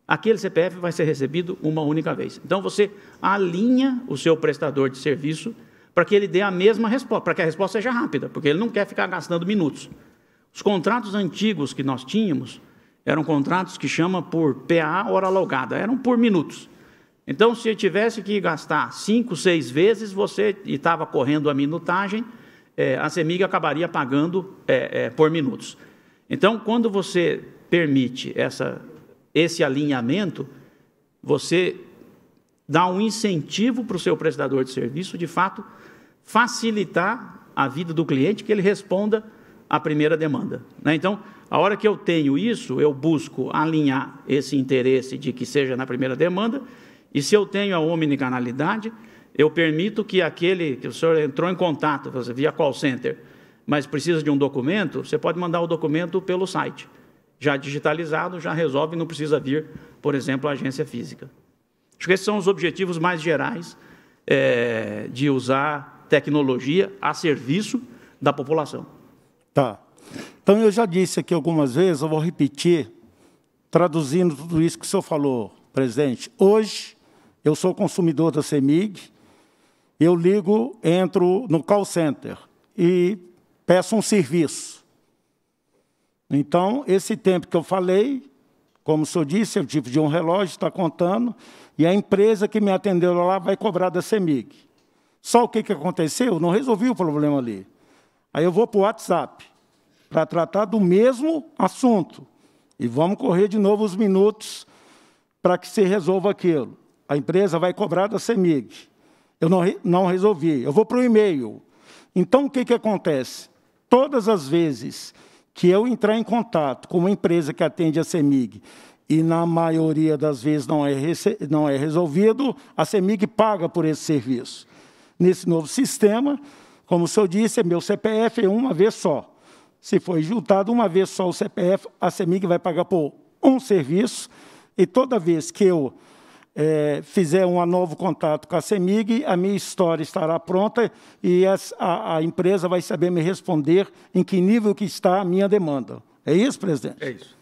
aquele CPF vai ser recebido uma única vez. Então, você alinha o seu prestador de serviço para que ele dê a mesma resposta, para que a resposta seja rápida, porque ele não quer ficar gastando minutos. Os contratos antigos que nós tínhamos, eram contratos que chama por PA hora alugada, eram por minutos. Então, se eu tivesse que gastar cinco, seis vezes, você estava correndo a minutagem, é, a CEMIG acabaria pagando é, é, por minutos. Então, quando você permite essa, esse alinhamento, você dá um incentivo para o seu prestador de serviço, de fato, facilitar a vida do cliente, que ele responda à primeira demanda. Né? Então, a hora que eu tenho isso, eu busco alinhar esse interesse de que seja na primeira demanda, e se eu tenho a omnicanalidade, eu permito que aquele que o senhor entrou em contato via call center, mas precisa de um documento, você pode mandar o documento pelo site. Já digitalizado, já resolve, não precisa vir, por exemplo, à agência física. Acho que esses são os objetivos mais gerais é, de usar tecnologia a serviço da população. Tá. Então, eu já disse aqui algumas vezes, eu vou repetir, traduzindo tudo isso que o senhor falou, presidente. Hoje, eu sou consumidor da CEMIG, eu ligo, entro no call center e peço um serviço. Então, esse tempo que eu falei, como o senhor disse, eu tipo de um relógio, está contando, e a empresa que me atendeu lá vai cobrar da CEMIG. Só o que, que aconteceu? Não resolvi o problema ali. Aí eu vou para o WhatsApp para tratar do mesmo assunto. E vamos correr de novo os minutos para que se resolva aquilo. A empresa vai cobrar da CEMIG. Eu não, não resolvi. Eu vou para o e-mail. Então, o que, que acontece? Todas as vezes que eu entrar em contato com uma empresa que atende a CEMIG e, na maioria das vezes, não é, não é resolvido, a CEMIG paga por esse serviço. Nesse novo sistema, como o senhor disse, é meu CPF é uma vez só. Se foi juntado uma vez só o CPF, a CEMIG vai pagar por um serviço, e toda vez que eu é, fizer um novo contato com a CEMIG, a minha história estará pronta e a, a, a empresa vai saber me responder em que nível que está a minha demanda. É isso, presidente? É isso.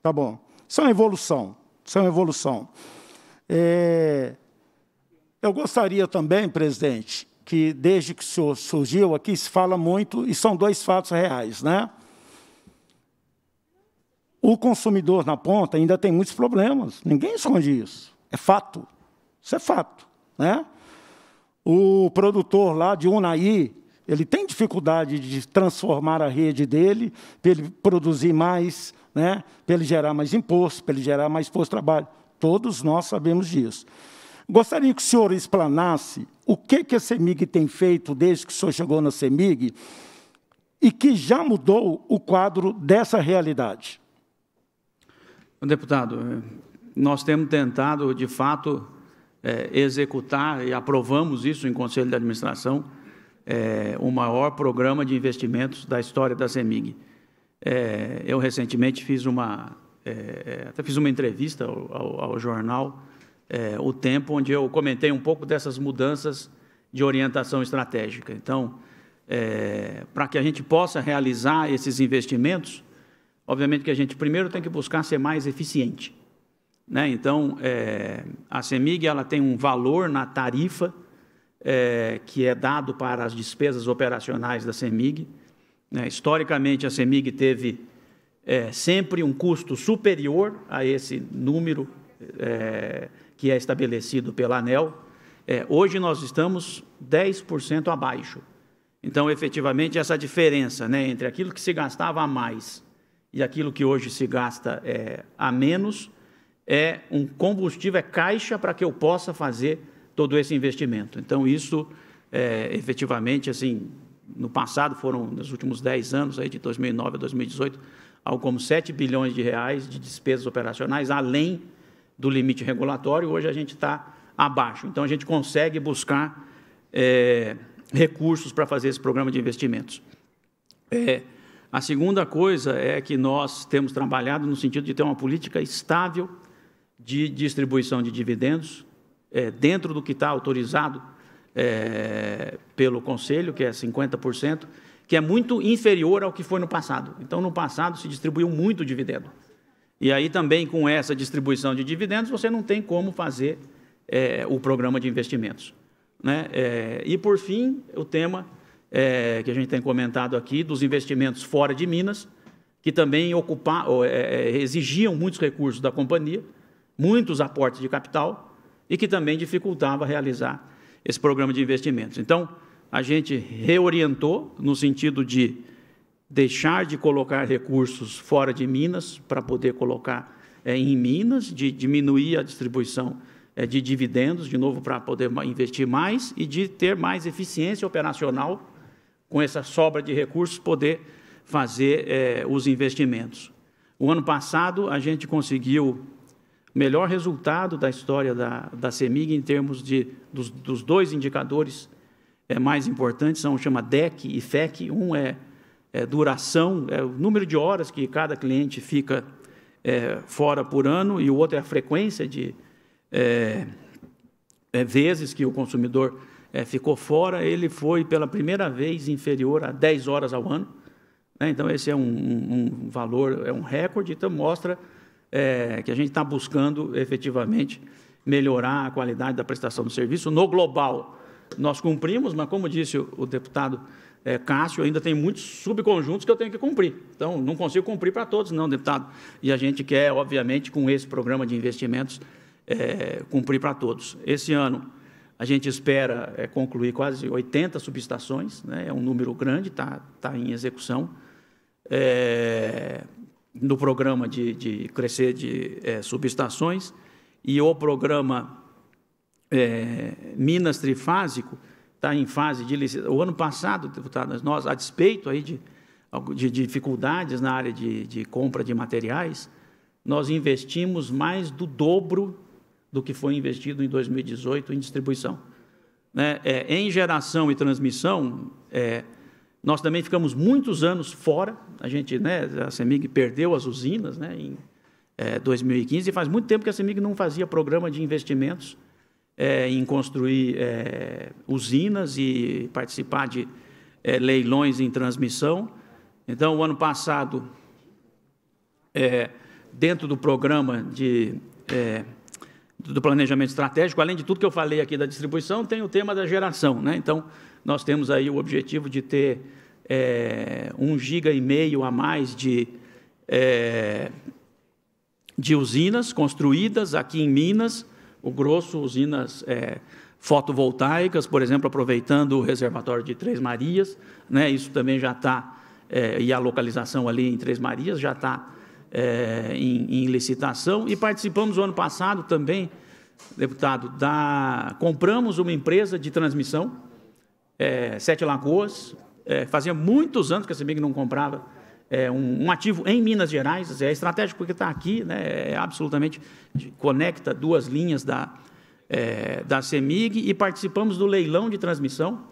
Tá bom. Isso é uma evolução. Isso é uma evolução. É... Eu gostaria também, presidente, que desde que o senhor surgiu aqui se fala muito, e são dois fatos reais, né? O consumidor na ponta ainda tem muitos problemas. Ninguém esconde isso. É fato. Isso é fato, né? O produtor lá de Unaí, ele tem dificuldade de transformar a rede dele para ele produzir mais, né? para ele gerar mais imposto, para ele gerar mais posto de trabalho. Todos nós sabemos disso. Gostaria que o senhor explanasse o que, que a CEMIG tem feito desde que o senhor chegou na CEMIG e que já mudou o quadro dessa realidade. Deputado, eh, nós temos tentado, de fato, é, executar, e aprovamos isso em Conselho de Administração, é, o maior programa de investimentos da história da CEMIG. É, eu, recentemente, fiz uma, até fiz uma entrevista ao, ao, ao jornal é, o tempo onde eu comentei um pouco dessas mudanças de orientação estratégica. Então, é, para que a gente possa realizar esses investimentos, obviamente que a gente primeiro tem que buscar ser mais eficiente. Né? Então, é, a CEMIG ela tem um valor na tarifa é, que é dado para as despesas operacionais da CEMIG. Né? Historicamente, a CEMIG teve é, sempre um custo superior a esse número é, que é estabelecido pela ANEL, é, hoje nós estamos 10% abaixo. Então, efetivamente, essa diferença né, entre aquilo que se gastava a mais e aquilo que hoje se gasta é, a menos é um combustível, é caixa para que eu possa fazer todo esse investimento. Então, isso, é, efetivamente, assim, no passado, foram nos últimos 10 anos, aí, de 2009 a 2018, algo como 7 bilhões de reais de despesas operacionais, além do limite regulatório, hoje a gente está abaixo. Então, a gente consegue buscar é, recursos para fazer esse programa de investimentos. É, a segunda coisa é que nós temos trabalhado no sentido de ter uma política estável de distribuição de dividendos, é, dentro do que está autorizado é, pelo Conselho, que é 50%, que é muito inferior ao que foi no passado. Então, no passado, se distribuiu muito dividendo. E aí também com essa distribuição de dividendos, você não tem como fazer é, o programa de investimentos. Né? É, e por fim, o tema é, que a gente tem comentado aqui dos investimentos fora de Minas, que também ocupar, é, é, exigiam muitos recursos da companhia, muitos aportes de capital e que também dificultava realizar esse programa de investimentos. Então, a gente reorientou no sentido de deixar de colocar recursos fora de Minas para poder colocar é, em Minas, de diminuir a distribuição é, de dividendos, de novo, para poder investir mais e de ter mais eficiência operacional com essa sobra de recursos, poder fazer é, os investimentos. O ano passado, a gente conseguiu o melhor resultado da história da, da CEMIG em termos de, dos, dos dois indicadores mais importantes, são chama DEC e FEC. Um é é, duração, é, o número de horas que cada cliente fica é, fora por ano, e o outro é a frequência de é, é, vezes que o consumidor é, ficou fora, ele foi pela primeira vez inferior a 10 horas ao ano. Né? Então, esse é um, um, um, valor, é um recorde, então mostra que a gente está buscando efetivamente melhorar a qualidade da prestação do serviço no global. Nós cumprimos, mas como disse o, o deputado é, Cássio, ainda tem muitos subconjuntos que eu tenho que cumprir. Então, não consigo cumprir para todos, não, deputado. E a gente quer, obviamente, com esse programa de investimentos, é, cumprir para todos. Esse ano, a gente espera é, concluir quase 80 subestações, né? é um número grande, está tá em execução. É, no programa de, de crescer de é, subestações e o programa é, Minas Trifásico, está em fase de licitação. O ano passado, deputados, nós, a despeito aí de, de dificuldades na área de, de compra de materiais, nós investimos mais do dobro do que foi investido em 2018 em distribuição. Né? É, em geração e transmissão, é, nós também ficamos muitos anos fora. A gente, né, a CEMIG perdeu as usinas né, em é, 2015 e faz muito tempo que a CEMIG não fazia programa de investimentos é, em construir é, usinas e participar de é, leilões em transmissão. Então, o ano passado, é, dentro do programa de, é, do planejamento estratégico, além de tudo que eu falei aqui da distribuição, tem o tema da geração. Né? Então, nós temos aí o objetivo de ter é, um giga e meio a mais de, é, de usinas construídas aqui em Minas, o grosso, usinas é, fotovoltaicas, por exemplo, aproveitando o reservatório de Três Marias, né, isso também já está, é, e a localização ali em Três Marias já está é, em, em, licitação. E participamos no ano passado também, deputado, da, compramos uma empresa de transmissão, é, Sete Lagoas, é, fazia muitos anos que a CEMIG não comprava é um, um, ativo em Minas Gerais, é estratégico porque está aqui, né, é absolutamente conecta duas linhas da, é, da CEMIG e participamos do leilão de transmissão.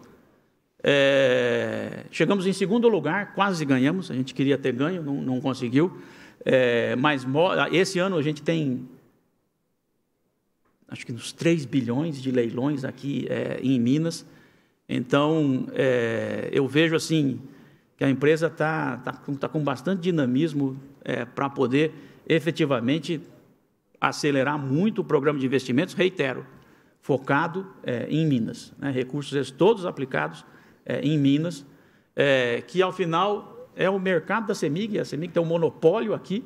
É, chegamos em segundo lugar, quase ganhamos, a gente queria ter ganho, não, não conseguiu, é, mas esse ano a gente tem acho que uns 3 bilhões de leilões aqui é, em Minas. Então, é, eu vejo assim, que a empresa está tá, tá, tá com bastante dinamismo é, para poder efetivamente acelerar muito o programa de investimentos, reitero, focado é, em Minas. Né? Recursos todos aplicados é, em Minas, é, que ao final é o mercado da CEMIG, a CEMIG tem um monopólio aqui,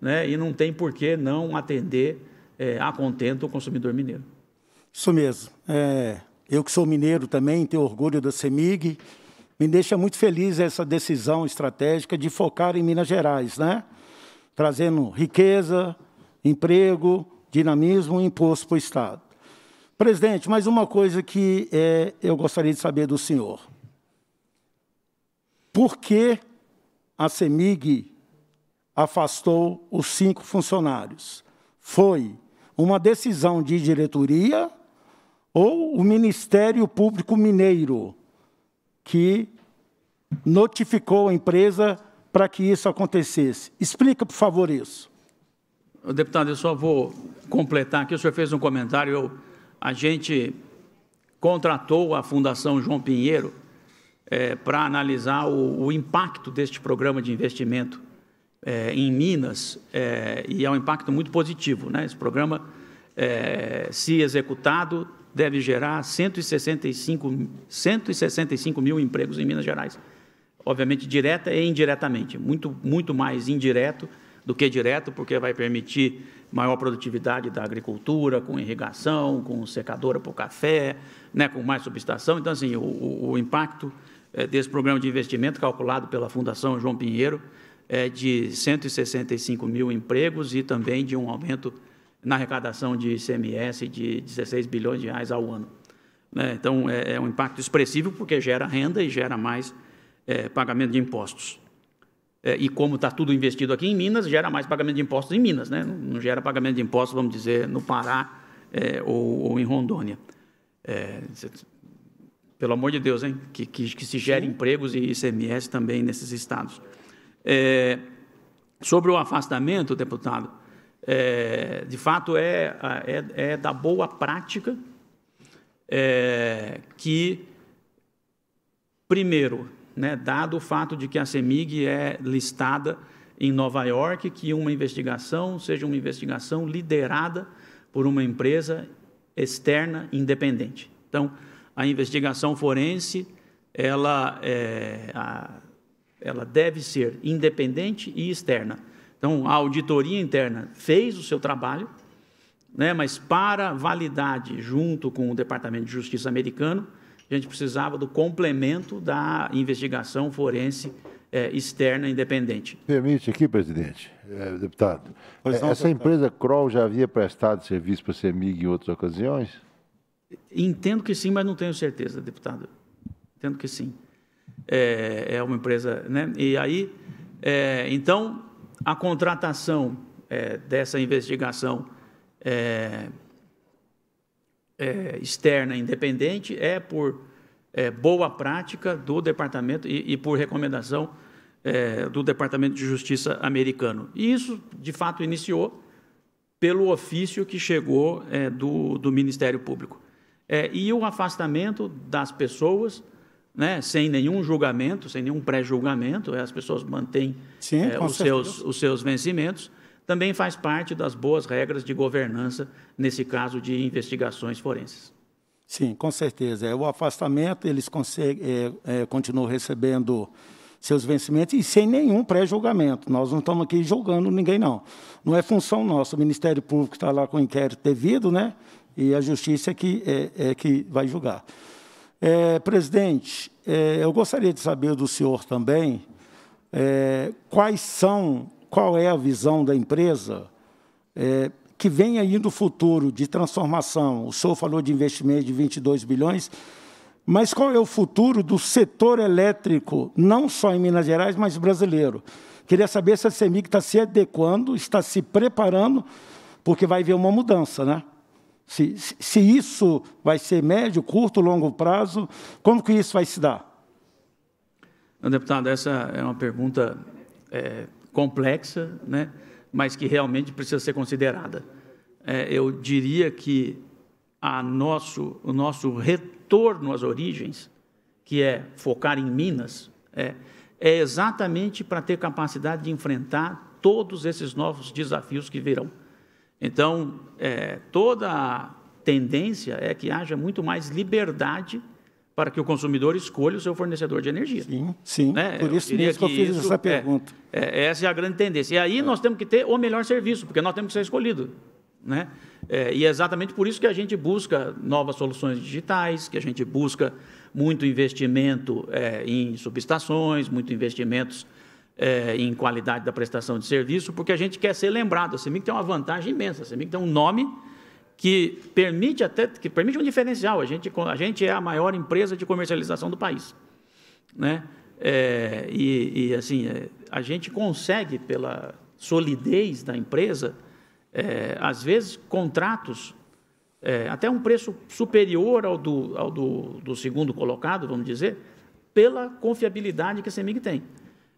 né? e não tem por que não atender é, a contento o consumidor mineiro. Isso mesmo. É, eu que sou mineiro também, tenho orgulho da CEMIG, me deixa muito feliz essa decisão estratégica de focar em Minas Gerais, né? trazendo riqueza, emprego, dinamismo e imposto para o Estado. Presidente, mais uma coisa que é, eu gostaria de saber do senhor. Por que a CEMIG afastou os cinco funcionários? Foi uma decisão de diretoria ou o Ministério Público Mineiro que notificou a empresa para que isso acontecesse. Explica, por favor, isso. Deputado, eu só vou completar aqui. O senhor fez um comentário. Eu, a gente contratou a Fundação João Pinheiro é, para analisar o, o, impacto deste programa de investimento é, em Minas é, e é um impacto muito positivo. Né? Esse programa, é, se executado, deve gerar 165, 165 mil empregos em Minas Gerais. Obviamente, direta e indiretamente, muito, muito mais indireto do que direto, porque vai permitir maior produtividade da agricultura, com irrigação, com secadora para o café, né, com mais subestação. Então, assim, o, o impacto eh, desse programa de investimento calculado pela Fundação João Pinheiro é de 165 mil empregos e também de um aumento na arrecadação de ICMS de 16 bilhões de reais ao ano. Né? Então, é, é, um impacto expressivo porque gera renda e gera mais é, pagamento de impostos. É, e como está tudo investido aqui em Minas, gera mais pagamento de impostos em Minas, né? não, gera pagamento de impostos, vamos dizer, no Pará é, ou, ou, em Rondônia. É, pelo amor de Deus, hein? Que, que, que se gere Sim. empregos e ICMS também nesses estados. É, sobre o afastamento, deputado, é, de fato, é, é, é, da boa prática é, que, primeiro, né, dado o fato de que a CEMIG é listada em Nova York, que uma investigação seja uma investigação liderada por uma empresa externa independente. Então, a investigação forense ela, é, a, ela deve ser independente e externa. Então, a auditoria interna fez o seu trabalho, né, mas para validade junto com o Departamento de Justiça americano, a gente precisava do complemento da investigação forense é, externa independente. Permite aqui, presidente, é, deputado. É, não, Essa deputado. empresa Kroll já havia prestado serviço para a CEMIG em outras ocasiões? Entendo que sim, mas não tenho certeza, deputado. Entendo que sim. É, é uma empresa, né? E aí, é, então, a contratação é, dessa investigação é, é, externa independente é por é, boa prática do Departamento e, e por recomendação é, do Departamento de Justiça americano. E isso, de fato, iniciou pelo ofício que chegou é, do, do Ministério Público. e o afastamento das pessoas né, sem nenhum julgamento, sem nenhum pré-julgamento, é, as pessoas mantêm Sim, é, os, seus, os seus vencimentos, também faz parte das boas regras de governança, nesse caso de investigações forenses. Sim, com certeza. É, o afastamento, eles é, é, continuam recebendo seus vencimentos e sem nenhum pré-julgamento. Nós não estamos aqui julgando ninguém, não. Não é função nossa. O Ministério Público está lá com o inquérito devido, né? E a Justiça é que, é, é que vai julgar. É, presidente, é, eu gostaria de saber do senhor também é, quais são, qual é a visão da empresa é, que vem aí no futuro de transformação. O senhor falou de investimento de 22 bilhões, mas qual é o futuro do setor elétrico, não só em Minas Gerais, mas brasileiro? Queria saber se a CEMIG está se adequando, está se preparando, porque vai haver uma mudança, né? Se, se isso vai ser médio, curto, longo prazo, como que isso vai se dar? Não, deputado, essa é uma pergunta é, complexa, né? mas que realmente precisa ser considerada. É, eu diria que a nosso, o nosso retorno às origens, que é focar em Minas, é, é exatamente para ter capacidade de enfrentar todos esses novos desafios que virão. Então, é, toda a tendência é que haja muito mais liberdade para que o consumidor escolha o seu fornecedor de energia. Sim, sim. Né? Por isso eu mesmo que eu fiz isso, essa é, pergunta. É, é, essa é a grande tendência. E aí é. nós temos que ter o melhor serviço, porque nós temos que ser escolhido. Né? É, e é exatamente por isso que a gente busca novas soluções digitais, que a gente busca muito investimento é, em subestações, muito investimentos é, em qualidade da prestação de serviço, porque a gente quer ser lembrado. A CEMIG tem uma vantagem imensa, a CEMIG tem um nome que permite até que permite um diferencial. A gente, a gente é a maior empresa de comercialização do país. Né? É, e, e, assim, é, a gente consegue, pela solidez da empresa, é, às vezes, contratos é, até um preço superior ao, do, ao do, do segundo colocado, vamos dizer, pela confiabilidade que a CEMIG tem.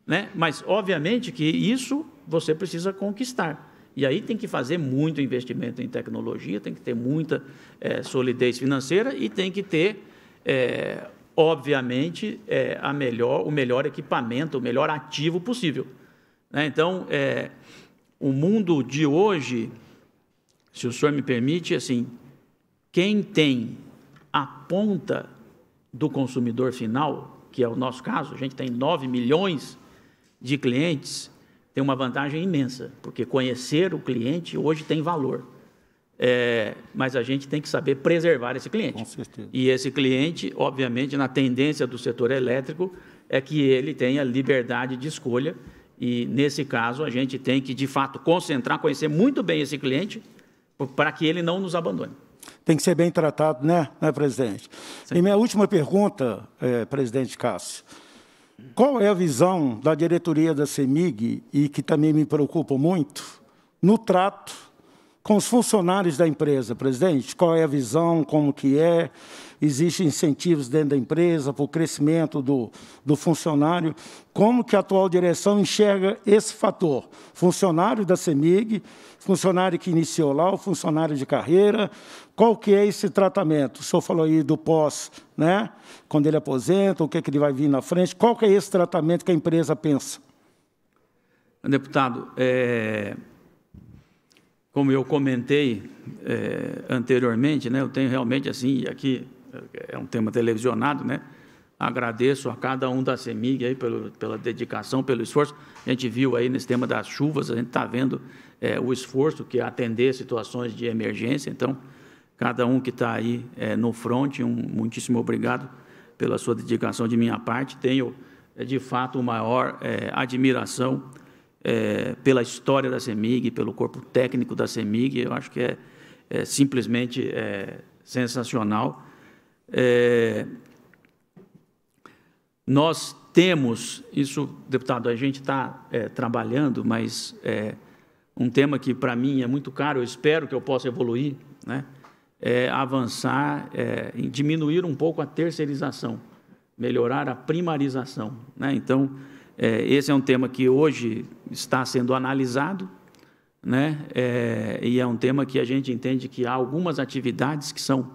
Né? Mas, obviamente, que isso você precisa conquistar. E aí tem que fazer muito investimento em tecnologia, tem que ter muita é, solidez financeira e tem que ter, é, obviamente, é, a melhor, o melhor equipamento, o melhor ativo possível. Né? Então, o mundo de hoje, se o senhor me permite, assim, quem tem a ponta do consumidor final, que é o nosso caso, a gente tem 9 milhões de clientes tem uma vantagem imensa, porque conhecer o cliente hoje tem valor. É, mas a gente tem que saber preservar esse cliente. Com certeza. E esse cliente, obviamente, na tendência do setor elétrico, é que ele tenha liberdade de escolha. E, nesse caso, a gente tem que, de fato, concentrar, conhecer muito bem esse cliente, para que ele não nos abandone. Tem que ser bem tratado, né, né presidente? Sim. E minha última pergunta, é, presidente Cássio. Qual é a visão da diretoria da CEMIG, e que também me preocupa muito, no trato com os funcionários da empresa, presidente? Qual é a visão, como que é? Existem incentivos dentro da empresa para o crescimento do, do funcionário. Como que a atual direção enxerga esse fator? Funcionário da CEMIG, funcionário que iniciou lá, o funcionário de carreira, qual que é esse tratamento? O senhor falou aí do pós, né? quando ele aposenta, o que, é que ele vai vir na frente, qual que é esse tratamento que a empresa pensa? Deputado, é, como eu comentei é, anteriormente, né, eu tenho realmente assim, aqui é um tema televisionado, né? Agradeço a cada um da CEMIG aí pelo, pela dedicação, pelo esforço. A gente viu aí nesse tema das chuvas, a gente está vendo é, o esforço que é atender situações de emergência. Então, cada um que está aí é, no front, um, muitíssimo obrigado pela sua dedicação de minha parte. Tenho, é, de fato, maior é, admiração é, pela história da CEMIG, pelo corpo técnico da CEMIG, eu acho que é, é simplesmente é, sensacional. É, nós temos, isso, deputado, a gente está é, trabalhando, mas é, um tema que para mim é muito caro, eu espero que eu possa evoluir, né? é avançar em diminuir um pouco a terceirização, melhorar a primarização. Né? Então, é, esse é um tema que hoje está sendo analisado, né? É, e é um tema que a gente entende que há algumas atividades que são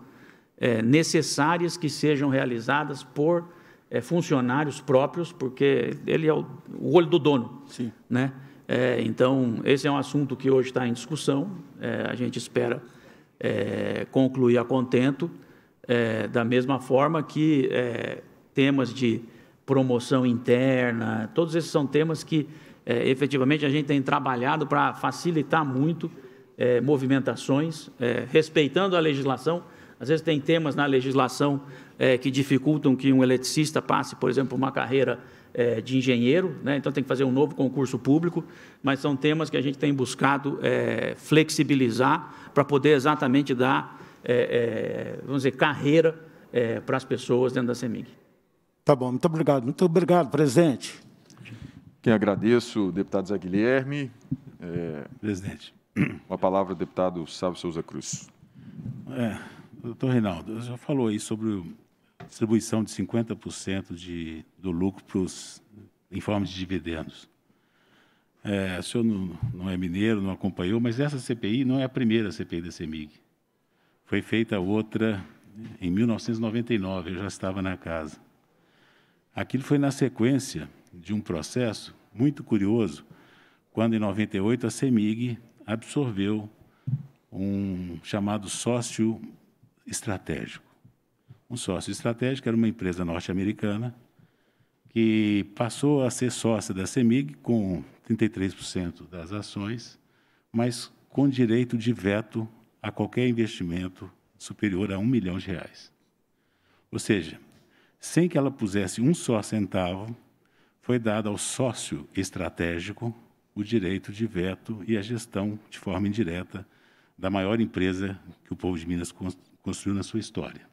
é, necessárias que sejam realizadas por é, funcionários próprios, porque ele é o, o olho do dono, Sim. né? É, então, esse é um assunto que hoje está em discussão. É, a gente espera concluir a contento, da mesma forma que temas de promoção interna, todos esses são temas que é, efetivamente a gente tem trabalhado para facilitar muito é, movimentações, é, respeitando a legislação. Às vezes tem temas na legislação é, que dificultam que um eletricista passe, por exemplo, uma carreira é, de engenheiro, né? então tem que fazer um novo concurso público, mas são temas que a gente tem buscado é, flexibilizar para poder exatamente dar, vamos dizer, carreira para as pessoas dentro da CEMIG. Tá bom, muito obrigado. Muito obrigado, presidente. Quem agradeço, deputado Zé Guilherme. É... Presidente. uma a palavra, deputado Sávio Souza Cruz. É, doutor Reinaldo, já falou aí sobre a distribuição de 50% de, do lucro pros, em forma de dividendos. É, o senhor não, não é mineiro, não acompanhou, mas essa CPI não é a primeira CPI da CEMIG. Foi feita outra em 1999, eu já estava na casa. Aquilo foi na sequência de um processo muito curioso, quando em 98 a CEMIG absorveu um chamado sócio estratégico. Um sócio estratégico era uma empresa norte-americana que passou a ser sócia da CEMIG com 33% das ações, mas com direito de veto a qualquer investimento superior a um milhão de reais. Ou seja, sem que ela pusesse um só centavo, foi dado ao sócio estratégico o direito de veto e a gestão de forma indireta da maior empresa que o povo de Minas construiu na sua história.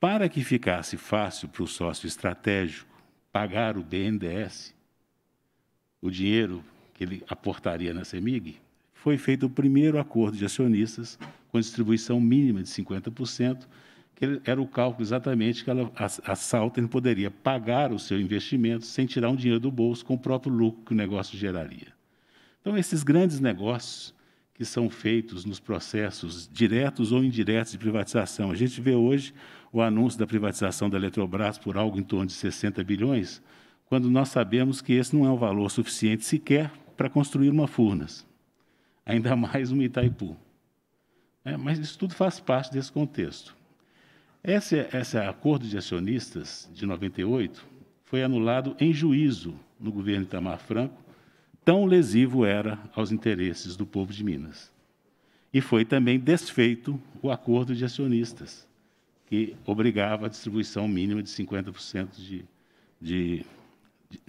Para que ficasse fácil para o sócio estratégico pagar o BNDES, o dinheiro que ele aportaria na CEMIG, foi feito o primeiro acordo de acionistas com distribuição mínima de 50% que era o cálculo exatamente que ela, a, a Salta poderia pagar o seu investimento sem tirar um dinheiro do bolso com o próprio lucro que o negócio geraria. Então, esses grandes negócios que são feitos nos processos diretos ou indiretos de privatização. A gente vê hoje o anúncio da privatização da Eletrobras por algo em torno de 60 bilhões, quando nós sabemos que esse não é um valor suficiente sequer para construir uma Furnas, ainda <laughs> mais uma Itaipu. É, mas isso tudo faz parte desse contexto. Esse, esse acordo de acionistas de 98 foi anulado em juízo no governo Itamar Franco, tão lesivo era aos interesses do povo de Minas. E foi também desfeito o acordo de acionistas, que obrigava a distribuição mínima de 50% de, de,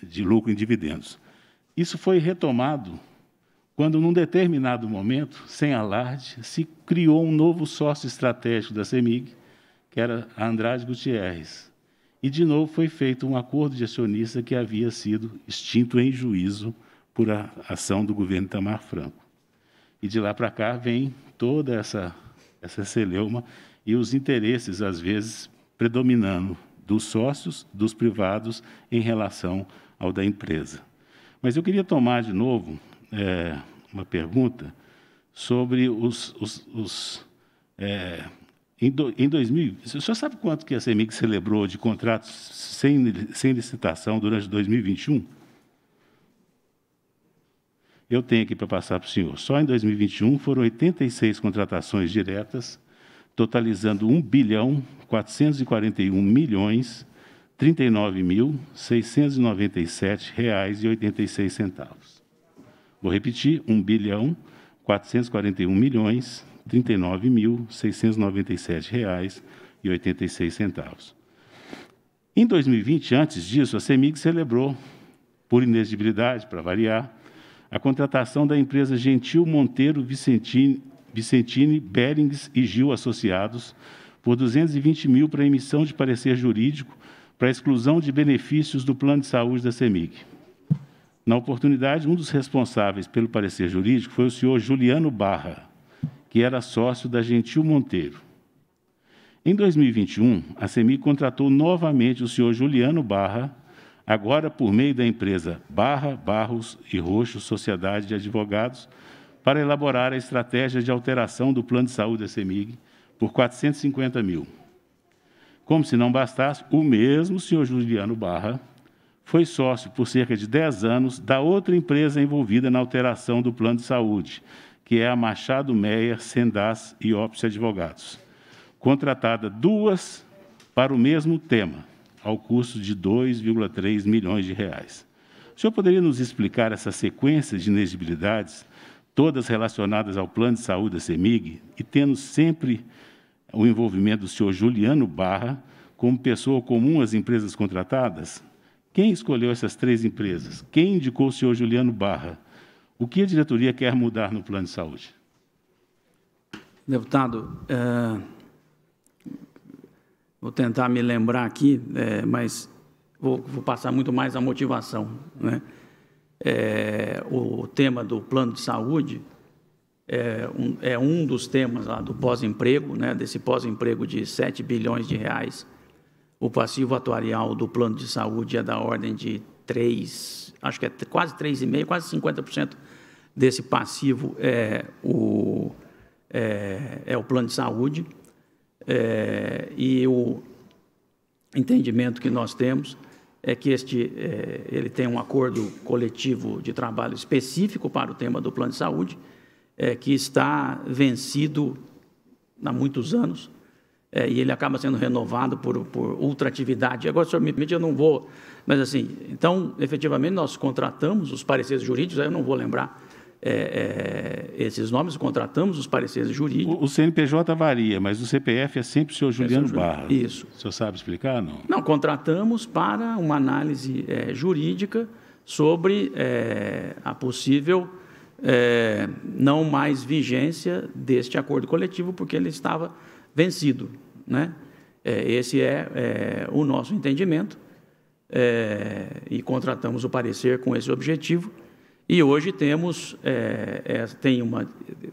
de lucro em dividendos. Isso foi retomado quando, num determinado momento, sem alarde, se criou um novo sócio estratégico da CEMIG, que era a Andrade Gutierrez. E, de novo, foi feito um acordo de acionista que havia sido extinto em juízo por a ação do governo Tamar Franco. E de lá para cá vem toda essa, essa celeuma e os interesses, às vezes, predominando dos sócios, dos privados, em relação ao da empresa. Mas eu queria tomar de novo é, uma pergunta sobre os, os, os é, em, do, em 2000, o senhor sabe quanto que a CEMIG celebrou de contratos sem, sem licitação durante 2021? Eu tenho aqui para passar para o senhor. Só em 2021 foram 86 contratações diretas, totalizando 1 bilhão 441 milhões 39.697 reais e 86 centavos. Vou repetir, 1 bilhão 441 milhões R$ 39.697,86. Em 2020, antes disso, a CEMIG celebrou, por inexigibilidade, para variar, a contratação da empresa Gentil Monteiro Vicentini, Vicentini Berings e Gil Associados por 220 mil para emissão de parecer jurídico para exclusão de benefícios do plano de saúde da CEMIG. Na oportunidade, um dos responsáveis pelo parecer jurídico foi o senhor Juliano Barra, que era sócio da Gentil Monteiro. Em 2021, a SEMI contratou novamente o senhor Juliano Barra, agora por meio da empresa Barra, Barros e Roxo Sociedade de Advogados, para elaborar a estratégia de alteração do plano de saúde da CEMIG por 450 mil. Como se não bastasse, o mesmo senhor Juliano Barra foi sócio por cerca de 10 anos da outra empresa envolvida na alteração do plano de saúde, que é a Machado Meia, Sendás e Opsi Advogados, contratada duas para o mesmo tema, ao custo de 2,3 milhões de reais. O senhor poderia nos explicar essa sequência de inexigibilidades, todas relacionadas ao plano de saúde da CEMIG, e tendo sempre o envolvimento do senhor Juliano Barra como pessoa comum às empresas contratadas? Quem escolheu essas três empresas? Quem indicou o senhor Juliano Barra? O que a diretoria quer mudar no plano de saúde? Deputado, é, vou tentar me lembrar aqui, é, mas vou, vou, passar muito mais a motivação. Né? É, o tema do plano de saúde é um, é um, dos temas lá do pós-emprego, né, desse pós-emprego de 7 bilhões de reais. O passivo atuarial do plano de saúde é da ordem de 3, acho que é quase 3,5%, quase 50% desse passivo é o, é, é o plano de saúde é, e o entendimento que nós temos é que este é, ele tem um acordo coletivo de trabalho específico para o tema do plano de saúde é, que está vencido há muitos anos é, e ele acaba sendo renovado por, por ultratividade. Agora, o senhor me permite, eu não vou, mas assim, então, efetivamente, nós contratamos os pareceres jurídicos, aí eu não vou lembrar é, é, esses nomes, contratamos os pareceres jurídicos. O, o, CNPJ varia, mas o CPF é sempre o senhor é Juliano é Barra. Isso. O senhor sabe explicar, não? Não, contratamos para uma análise é, jurídica sobre é, a possível não mais vigência deste acordo coletivo, porque ele estava vencido. Né? esse é, o nosso entendimento e contratamos o parecer com esse objetivo. E hoje temos, é, é, tem uma,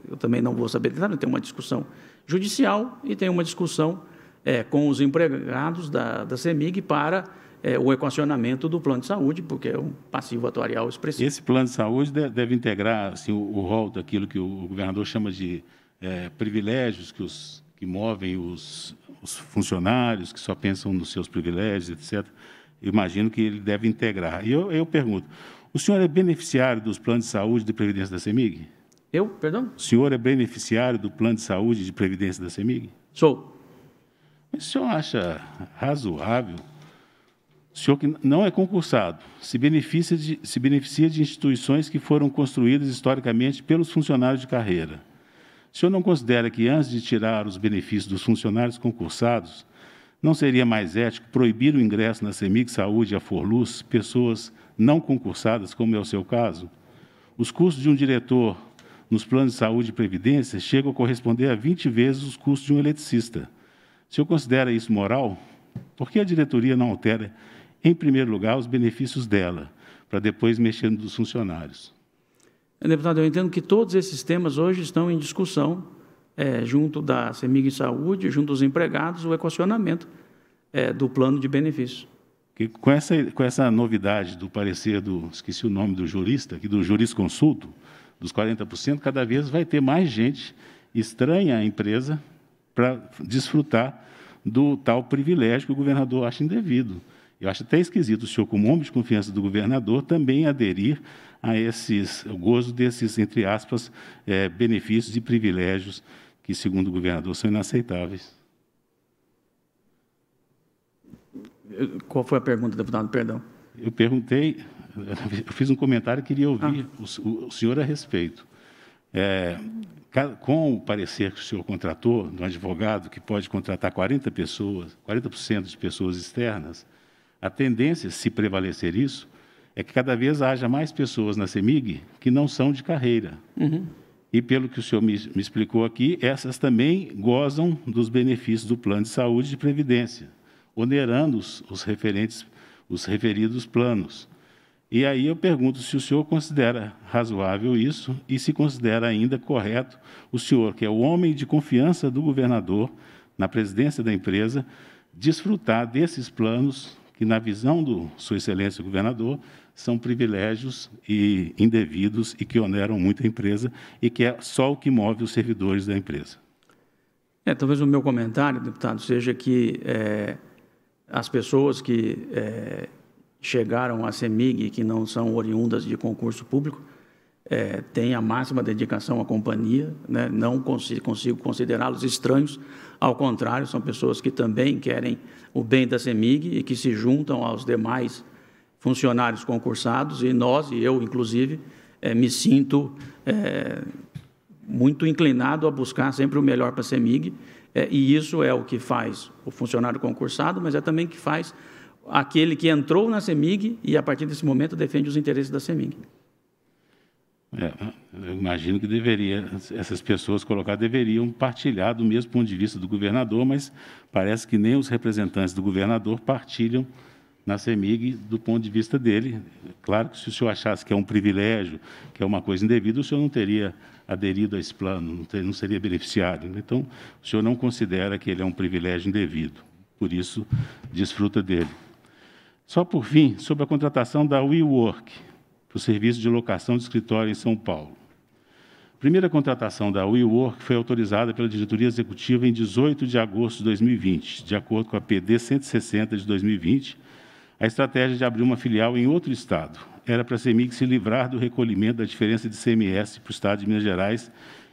eu também não vou saber, tem uma discussão judicial e tem uma discussão é, com os empregados da, da CEMIG para é, o equacionamento do plano de saúde, porque é um passivo atuarial expressivo. Esse plano de saúde deve, integrar assim, o, rol daquilo que o governador chama de é, privilégios que, os, que movem os, os funcionários, que só pensam nos seus privilégios, etc. Imagino que ele deve integrar. E eu, eu pergunto, o senhor é beneficiário dos planos de saúde de previdência da CEMIG? Eu, perdão? O senhor é beneficiário do plano de saúde de previdência da CEMIG? Sou. Mas o senhor acha razoável? O senhor que não é concursado, se beneficia, de, se beneficia de instituições que foram construídas historicamente pelos funcionários de carreira. O senhor não considera que, antes de tirar os benefícios dos funcionários concursados, não seria mais ético proibir o ingresso na CEMIG Saúde e a Forluz pessoas não concursadas, como é o seu caso, os custos de um diretor nos planos de saúde e previdência chegam a corresponder a 20 vezes os custos de um eletricista. Se eu considero isso moral, por que a diretoria não altera, em primeiro lugar, os benefícios dela, para depois mexer nos funcionários? É, deputado, eu entendo que todos esses temas hoje estão em discussão é, junto da CEMIG Saúde, junto dos empregados, o equacionamento é, do plano de benefícios que com essa, com essa novidade do parecer do, esqueci o nome do jurista, aqui, do jurisconsulto, dos 40%, cada vez vai ter mais gente estranha à empresa para desfrutar do tal privilégio que o governador acha indevido. Eu acho até esquisito o senhor, como homem de confiança do governador, também aderir a esses, o gozo desses, entre aspas, é, benefícios e privilégios que, segundo o governador, são inaceitáveis. Qual foi a pergunta, deputado? Perdão. Eu perguntei, eu fiz um comentário e queria ouvir ah. o, o, senhor a respeito. É, com o parecer que o senhor contratou, de um advogado que pode contratar 40 pessoas, 40% de pessoas externas, a tendência, se prevalecer isso, é que cada vez haja mais pessoas na CEMIG que não são de carreira. Uhum. E pelo que o senhor me, me explicou aqui, essas também gozam dos benefícios do plano de saúde e de previdência onerando os, os referentes, os referidos planos. E aí eu pergunto se o senhor considera razoável isso e se considera ainda correto o senhor, que é o homem de confiança do governador na presidência da empresa, desfrutar desses planos que, na visão do Sua Excelência Governador, são privilégios e indevidos e que oneram muito a empresa e que é só o que move os servidores da empresa. É, talvez o meu comentário, deputado, seja que é, as pessoas que é, chegaram à CEMIG, que não são oriundas de concurso público, é, têm a máxima dedicação à companhia, né? não consigo, consigo considerá-los estranhos, ao contrário, são pessoas que também querem o bem da CEMIG e que se juntam aos demais funcionários concursados, e nós, e eu inclusive, é, me sinto é, muito inclinado a buscar sempre o melhor para a CEMIG é, e isso é o que faz o funcionário concursado, mas é também o que faz aquele que entrou na CEMIG e, a partir desse momento, defende os interesses da CEMIG. É, eu imagino que deveria, essas pessoas colocar deveriam partilhar do mesmo ponto de vista do governador, mas parece que nem os representantes do governador partilham na CEMIG do ponto de vista dele. Claro que se o senhor achasse que é um privilégio, que é uma coisa indevida, o senhor não teria aderido a esse plano, não, ter, não seria beneficiário. Então, o senhor não considera que ele é um privilégio indevido, por isso desfruta dele. Só por fim, sobre a contratação da WeWork, para o serviço de locação de escritório em São Paulo. A primeira contratação da WeWork foi autorizada pela diretoria executiva em 18 de agosto de 2020, de acordo com a PD 160 de 2020, a estratégia de abrir uma filial em outro estado, era para a CEMIG se livrar do recolhimento da diferença de CMS para o Estado de Minas Gerais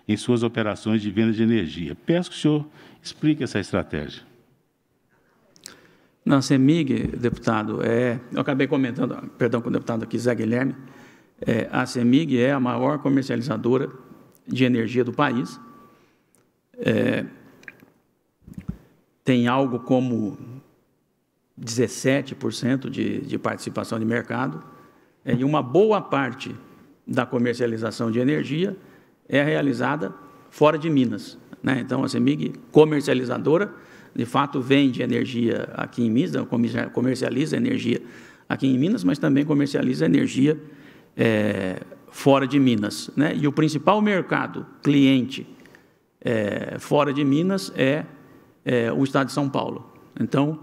em suas operações de venda de energia. Peço que o senhor explique essa estratégia. Não, CEMIG, deputado, é, eu acabei comentando, perdão, com o deputado aqui, Zé Guilherme, é, a CEMIG é a maior comercializadora de energia do país. É, tem algo como 17% de, de participação de mercado. É, e uma boa parte da comercialização de energia é realizada fora de Minas. Né? Então, a CEMIG, comercializadora, de fato vende energia aqui em Minas, então, comercializa energia aqui em Minas, mas também comercializa energia é, fora de Minas. Né? E o principal mercado cliente é, fora de Minas é, é, o Estado de São Paulo. Então,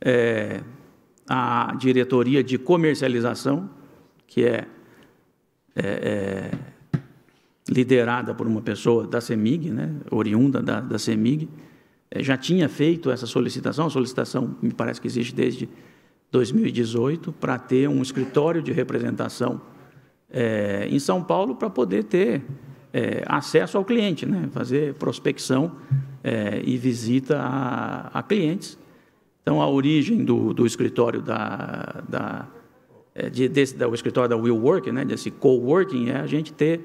é, a diretoria de comercialização que é, é, é liderada por uma pessoa da CEMIG, né, oriunda da, da CEMIG, é, já tinha feito essa solicitação, a solicitação me parece que existe desde 2018, para ter um escritório de representação é, em São Paulo para poder ter é, acesso ao cliente, né? fazer prospecção é, e visita a, a, clientes. Então, a origem do, do escritório da, da, é, de, desse, do escritório da Will Work, né, desse coworking, é a gente ter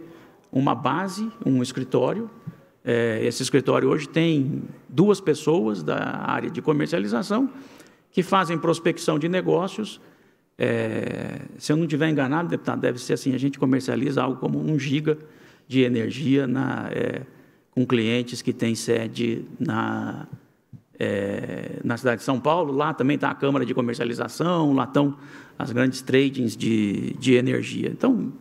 uma base, um escritório. É, esse escritório hoje tem duas pessoas da área de comercialização que fazem prospecção de negócios. É, se eu não estiver enganado, deputado, deve ser assim: a gente comercializa algo como um giga de energia na, é, com clientes que têm sede na, é, na cidade de São Paulo. Lá também está a Câmara de Comercialização, lá estão as grandes tradings de, de energia. Então,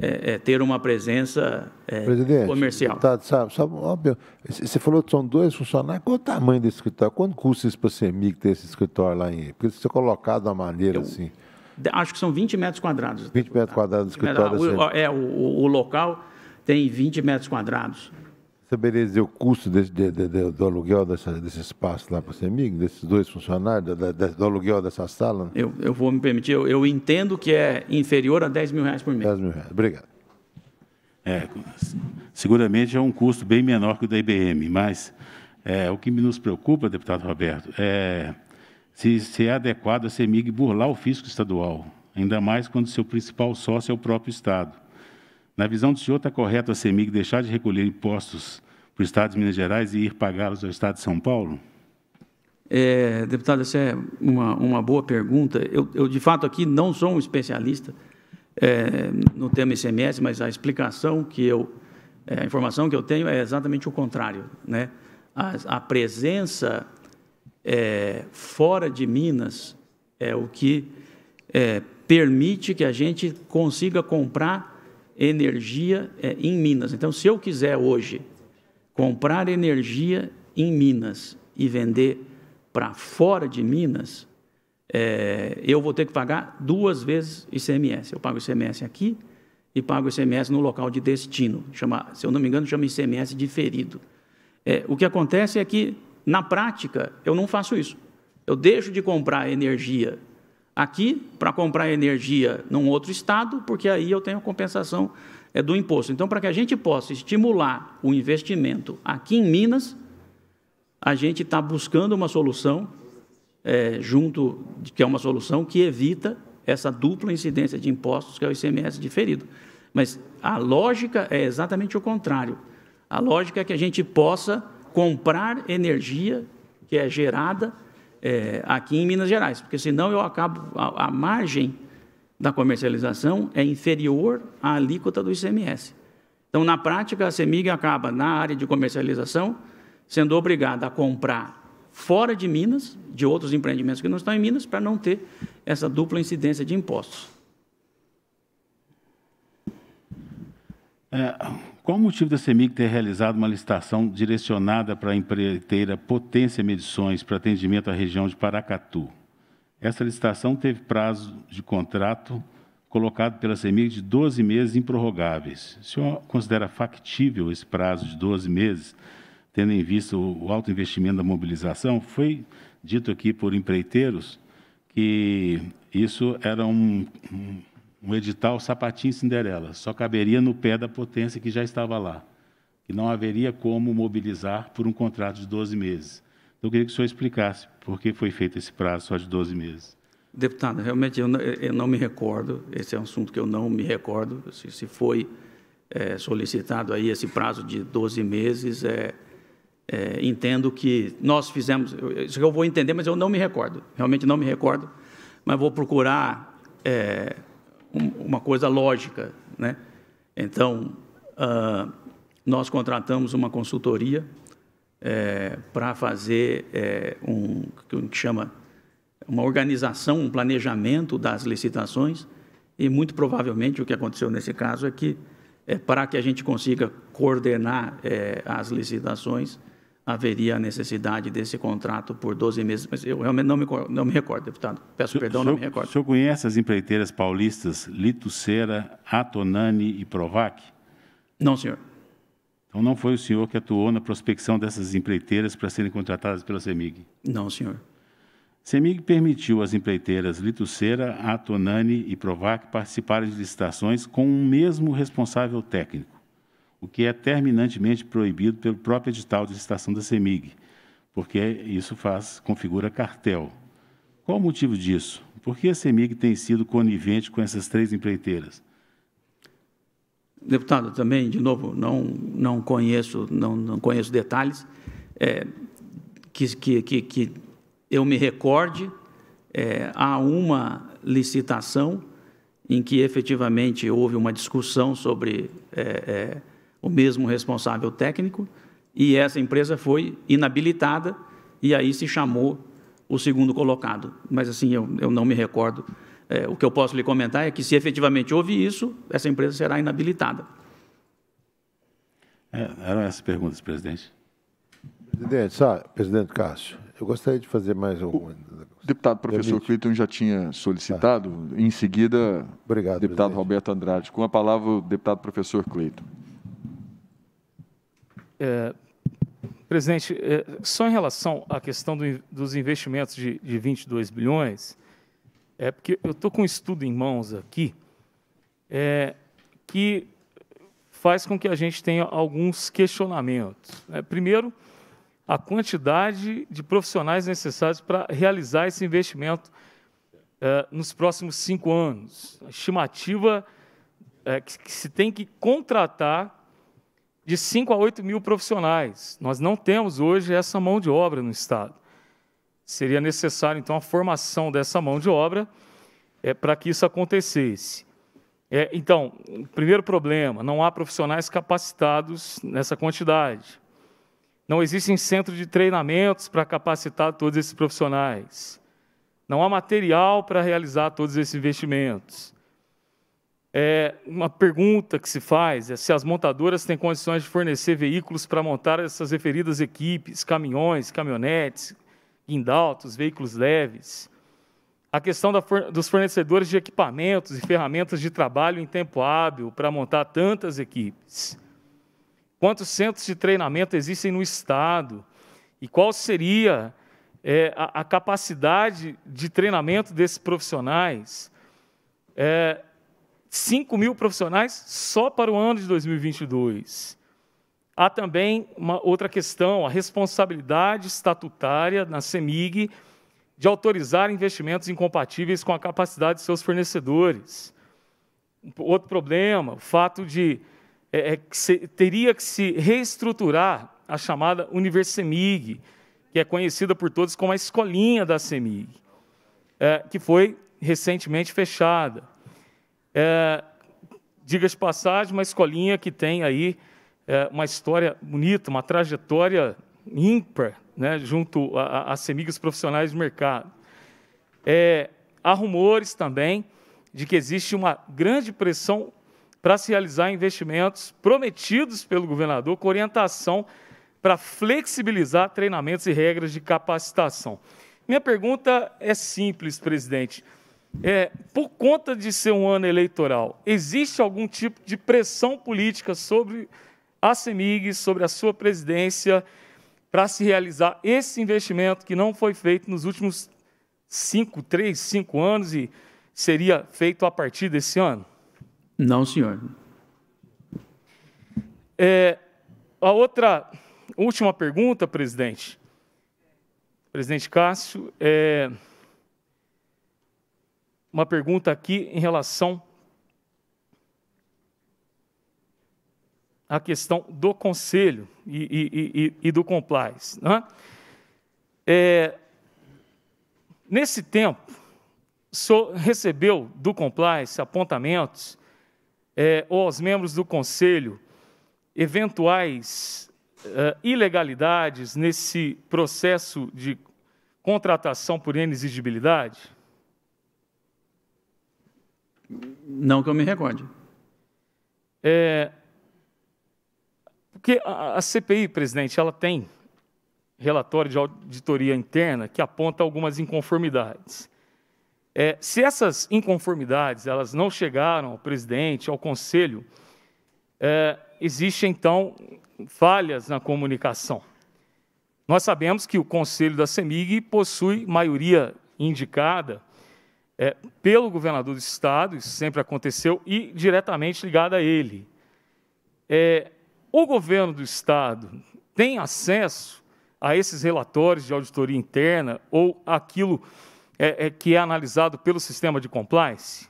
é, é ter uma presença é, comercial. Tá, tá, sabe, sabe, óbvio, você falou que são dois funcionários. Qual o tamanho desse escritório? Quanto custa isso para você CEMIG ter esse escritório lá em Porque se você colocar de uma maneira Eu, assim. Acho que são 20 metros quadrados. 20 metros quadrados do escritório. Assim. O, é, o, o local tem 20 metros quadrados. Saberia dizer o custo desse, de, de, de, do aluguel dessa, desse espaço lá para a CEMIG, desses dois funcionários, do aluguel dessa sala? Eu, eu vou me permitir, eu, eu, entendo que é inferior a 10 mil reais por mês. 10 mil reais, obrigado. É, seguramente é um custo bem menor que o da IBM, mas é, o que nos preocupa, deputado Roberto, é se, se é adequado a CEMIG burlar o fisco estadual, ainda mais quando seu principal sócio é o próprio Estado. Na visão do senhor, está correto a CEMIG deixar de recolher impostos para o Estado de Minas Gerais e ir pagá-los ao Estado de São Paulo? É, deputado, essa é uma, uma boa pergunta. Eu, eu, de fato, aqui não sou um especialista é, no tema ICMS, mas a explicação que eu, é, a informação que eu tenho é exatamente o contrário. Né? A, a presença é, fora de Minas é o que é, permite que a gente consiga comprar energia é, em Minas. Então, se eu quiser hoje comprar energia em Minas e vender para fora de Minas, é, eu vou ter que pagar duas vezes ICMS. Eu pago ICMS aqui e pago ICMS no local de destino. Chama, se eu não me engano, chama ICMS diferido. É, eh, o que acontece é que, na prática, eu não faço isso. Eu deixo de comprar energia aqui para comprar energia num outro estado, porque aí eu tenho a compensação é, do imposto. Então, para que a gente possa estimular o investimento aqui em Minas, a gente está buscando uma solução é, junto, que é uma solução que evita essa dupla incidência de impostos que é o ICMS diferido. Mas a lógica é exatamente o contrário. A lógica é que a gente possa comprar energia que é gerada é, aqui em Minas Gerais, porque senão eu acabo, a, a margem da comercialização é inferior à alíquota do ICMS. Então, na prática, a CEMIG acaba, na área de comercialização, sendo obrigada a comprar fora de Minas, de outros empreendimentos que não estão em Minas, para não ter essa dupla incidência de impostos. É, qual o motivo da CEMIG ter realizado uma licitação direcionada para a empreiteira Potência Medições para atendimento à região de Paracatu? Essa licitação teve prazo de contrato colocado pela CEMIG de 12 meses improrrogáveis. O senhor considera factível esse prazo de 12 meses, tendo em vista o alto investimento da mobilização? Foi dito aqui por empreiteiros que isso era um, um um edital Sapatinho Cinderela. Só caberia no pé da potência que já estava lá. E não haveria como mobilizar por um contrato de 12 meses. Então, eu queria que o senhor explicasse por que foi feito esse prazo só de 12 meses. Deputado, realmente eu não, eu não me recordo, esse é um assunto que eu não me recordo, se, se foi é, solicitado aí esse prazo de 12 meses, é, é, entendo que nós fizemos, isso eu vou entender, mas eu não me recordo, realmente não me recordo, mas vou procurar é, uma coisa lógica. Né? Então, uh, nós contratamos uma consultoria é, para fazer é, um que chama uma organização, um planejamento das licitações e muito provavelmente o que aconteceu nesse caso é que é, para que a gente consiga coordenar é, as licitações, haveria a necessidade desse contrato por 12 meses, mas eu realmente não me, não me recordo, deputado. Peço perdão, não me recordo. O senhor conhece as empreiteiras paulistas Litucera, Atonani e Provac? Não, senhor. Então não foi o senhor que atuou na prospecção dessas empreiteiras para serem contratadas pela CEMIG? Não, senhor. CEMIG permitiu às empreiteiras Litucera, Atonani e Provac participarem de licitações com o mesmo responsável técnico o que é terminantemente proibido pelo próprio edital de licitação da CEMIG, porque isso faz configura cartel. Qual o motivo disso? Por que a CEMIG tem sido conivente com essas três empreiteiras? Deputado, também, de novo, não, não, conheço, não, não conheço detalhes é, que, que, que, que, eu me recorde. É, há uma licitação em que efetivamente houve uma discussão sobre é, é o mesmo responsável técnico, e essa empresa foi inabilitada, e aí se chamou o segundo colocado. Mas assim, eu, eu não me recordo. É, o que eu posso lhe comentar é que, se efetivamente houve isso, essa empresa será inabilitada. É, eram essas perguntas, presidente. Presidente, sabe, presidente Cássio, eu gostaria de fazer mais algum deputado professor Permite? Clinton já tinha solicitado. Tá. Em seguida, Obrigado, deputado presidente. Roberto Andrade. Com a palavra, o deputado professor Cleiton. É, presidente, é, só em relação à questão do, dos investimentos de, de 22 bilhões, é porque eu estou com um estudo em mãos aqui é, que faz com que a gente tenha alguns questionamentos. Né? Primeiro, a quantidade de profissionais necessários para realizar esse investimento é, nos próximos cinco anos. A estimativa é que, que se tem que contratar de 5 a 8 mil profissionais. Nós não temos hoje essa mão de obra no Estado. Seria necessário, então, a formação dessa mão de obra é, para que isso acontecesse. É, então, primeiro problema: não há profissionais capacitados nessa quantidade. Não existem centros de treinamentos para capacitar todos esses profissionais. Não há material para realizar todos esses investimentos. É, uma pergunta que se faz é se as montadoras têm condições de fornecer veículos para montar essas referidas equipes, caminhões, caminhonetes, guindaltos, veículos leves. A questão for dos fornecedores de equipamentos e ferramentas de trabalho em tempo hábil para montar tantas equipes. Quantos centros de treinamento existem no Estado? E qual seria é, a, a, capacidade de treinamento desses profissionais? É, 5 mil profissionais só para o ano de 2022. Há também uma outra questão, a responsabilidade estatutária na CEMIG de autorizar investimentos incompatíveis com a capacidade de seus fornecedores. Outro problema, o fato de é, é que se, teria que se reestruturar a chamada Universemig, que é conhecida por todos como a escolinha da CEMIG, é, que foi recentemente fechada. É, diga de passagem, uma escolinha que tem aí é, uma história bonita, uma trajetória ímpar, né, junto às semigas profissionais de mercado. É, há rumores também de que existe uma grande pressão para se realizar investimentos prometidos pelo governador com orientação para flexibilizar treinamentos e regras de capacitação. Minha pergunta é simples, presidente é, por conta de ser um ano eleitoral, existe algum tipo de pressão política sobre a CEMIG, sobre a sua presidência, para se realizar esse investimento que não foi feito nos últimos cinco, três, cinco anos e seria feito a partir desse ano? Não, senhor. É, a outra, última pergunta, presidente. Presidente Cássio, é, uma pergunta aqui em relação à questão do conselho e, e, e, e do complice. Né? É, nesse tempo, so, recebeu do complice apontamentos é, ou aos membros do conselho eventuais é, ilegalidades nesse processo de contratação por inexigibilidade? Não que eu me recorde. É, porque a, a CPI, presidente, ela tem relatório de auditoria interna que aponta algumas inconformidades. É, se essas inconformidades elas não chegaram ao presidente, ao conselho, é, existem então falhas na comunicação. Nós sabemos que o conselho da CEMIG possui maioria indicada é, pelo governador do Estado, isso sempre aconteceu, e diretamente ligada a ele. É, o governo do Estado tem acesso a esses relatórios de auditoria interna ou aquilo é, é, que é analisado pelo sistema de compliance?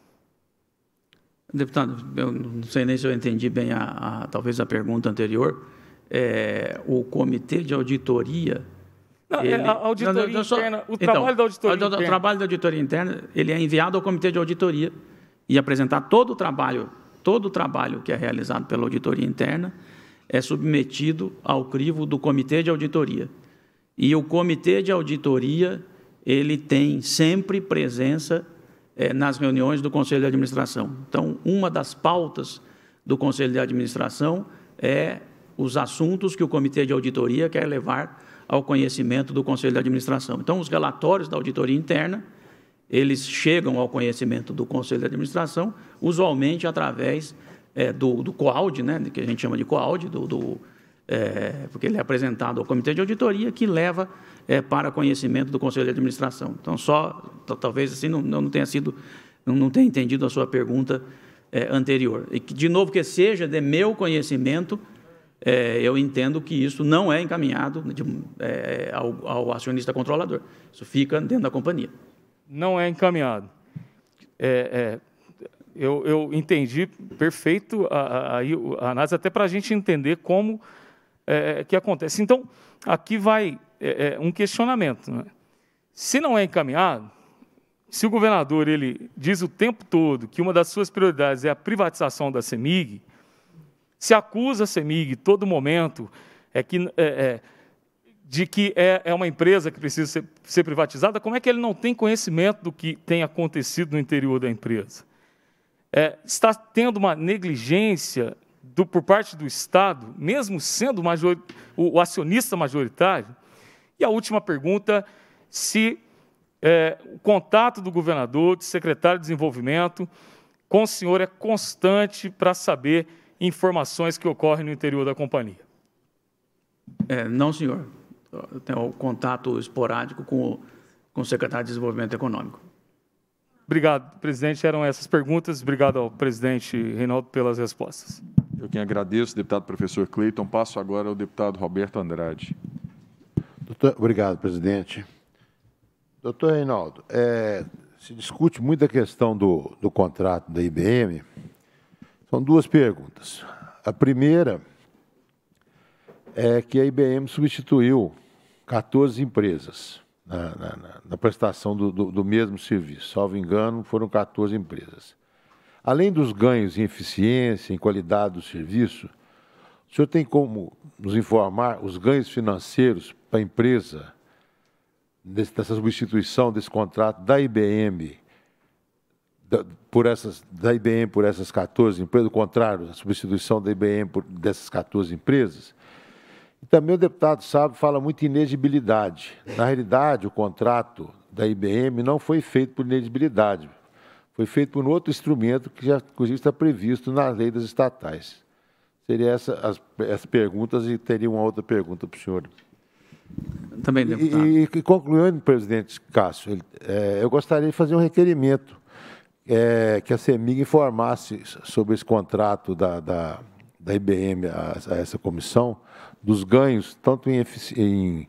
Deputado, eu não sei nem se eu entendi bem a, a talvez a pergunta anterior. É, o comitê de auditoria não, é ele... a auditoria não, só... interna, o então, trabalho da auditoria interna. O trabalho da auditoria interna, ele é enviado ao comitê de auditoria e apresentar todo o trabalho, todo o trabalho que é realizado pela auditoria interna é submetido ao crivo do comitê de auditoria. E o comitê de auditoria, ele tem sempre presença é, nas reuniões do conselho de administração. Então, uma das pautas do conselho de administração é os assuntos que o comitê de auditoria quer levar ao conhecimento do Conselho de Administração. Então, os relatórios da auditoria interna, eles chegam ao conhecimento do Conselho de Administração, usualmente através é, do, do COAUD, né, que a gente chama de COAUD, do, do é, porque ele é apresentado ao Comitê de Auditoria, que leva é, para conhecimento do Conselho de Administração. Então, só, talvez assim, não, não tenha sido, não, não tenha entendido a sua pergunta é, anterior. E, que, de novo, que seja de meu conhecimento é, eu entendo que isso não é encaminhado de, é, ao, ao, acionista controlador. Isso fica dentro da companhia. Não é encaminhado. É, é eu, eu, entendi perfeito a, a, a análise, até para a gente entender como é, é, que acontece. Então, aqui vai um questionamento. Né? Se não é encaminhado, se o governador ele diz o tempo todo que uma das suas prioridades é a privatização da CEMIG, se acusa a CEMIG todo momento é que, é, é, de que é, é uma empresa que precisa ser, ser privatizada, como é que ele não tem conhecimento do que tem acontecido no interior da empresa? É, está tendo uma negligência do, por parte do Estado, mesmo sendo major, o, o, acionista majoritário? E a última pergunta: se é, o contato do governador, do secretário de desenvolvimento, com o senhor é constante para saber informações que ocorrem no interior da companhia. É, não, senhor. Eu tenho contato esporádico com, com o secretário de Desenvolvimento Econômico. Obrigado, presidente. Eram essas perguntas. Obrigado ao presidente Reinaldo pelas respostas. Eu quem agradeço, deputado professor Cleiton. Passo agora ao deputado Roberto Andrade. Doutor, obrigado, presidente. Doutor Reinaldo, é, se discute muito a questão do, do contrato da IBM são duas perguntas. A primeira é que a IBM substituiu 14 empresas na, na, na prestação do, do, do, mesmo serviço. Salvo engano, foram 14 empresas. Além dos ganhos em eficiência, em qualidade do serviço, o senhor tem como nos informar os ganhos financeiros para a empresa dessa substituição desse contrato da IBM, da, por essas da IBM por essas 14 empresas, do contrário, a substituição da IBM por dessas 14 empresas. E também o deputado sabe fala muito em inegibilidade. Na realidade, o contrato da IBM não foi feito por inegibilidade. Foi feito por um outro instrumento que já inclusive está previsto na lei das estatais. Seria essa as, as perguntas e teria uma outra pergunta para o senhor. Também, deputado. E, e, e concluindo, presidente Cássio, ele, é, eu gostaria de fazer um requerimento é, que a CEMIG informasse sobre esse contrato da, da, da IBM a, a, essa comissão, dos ganhos, tanto em, em,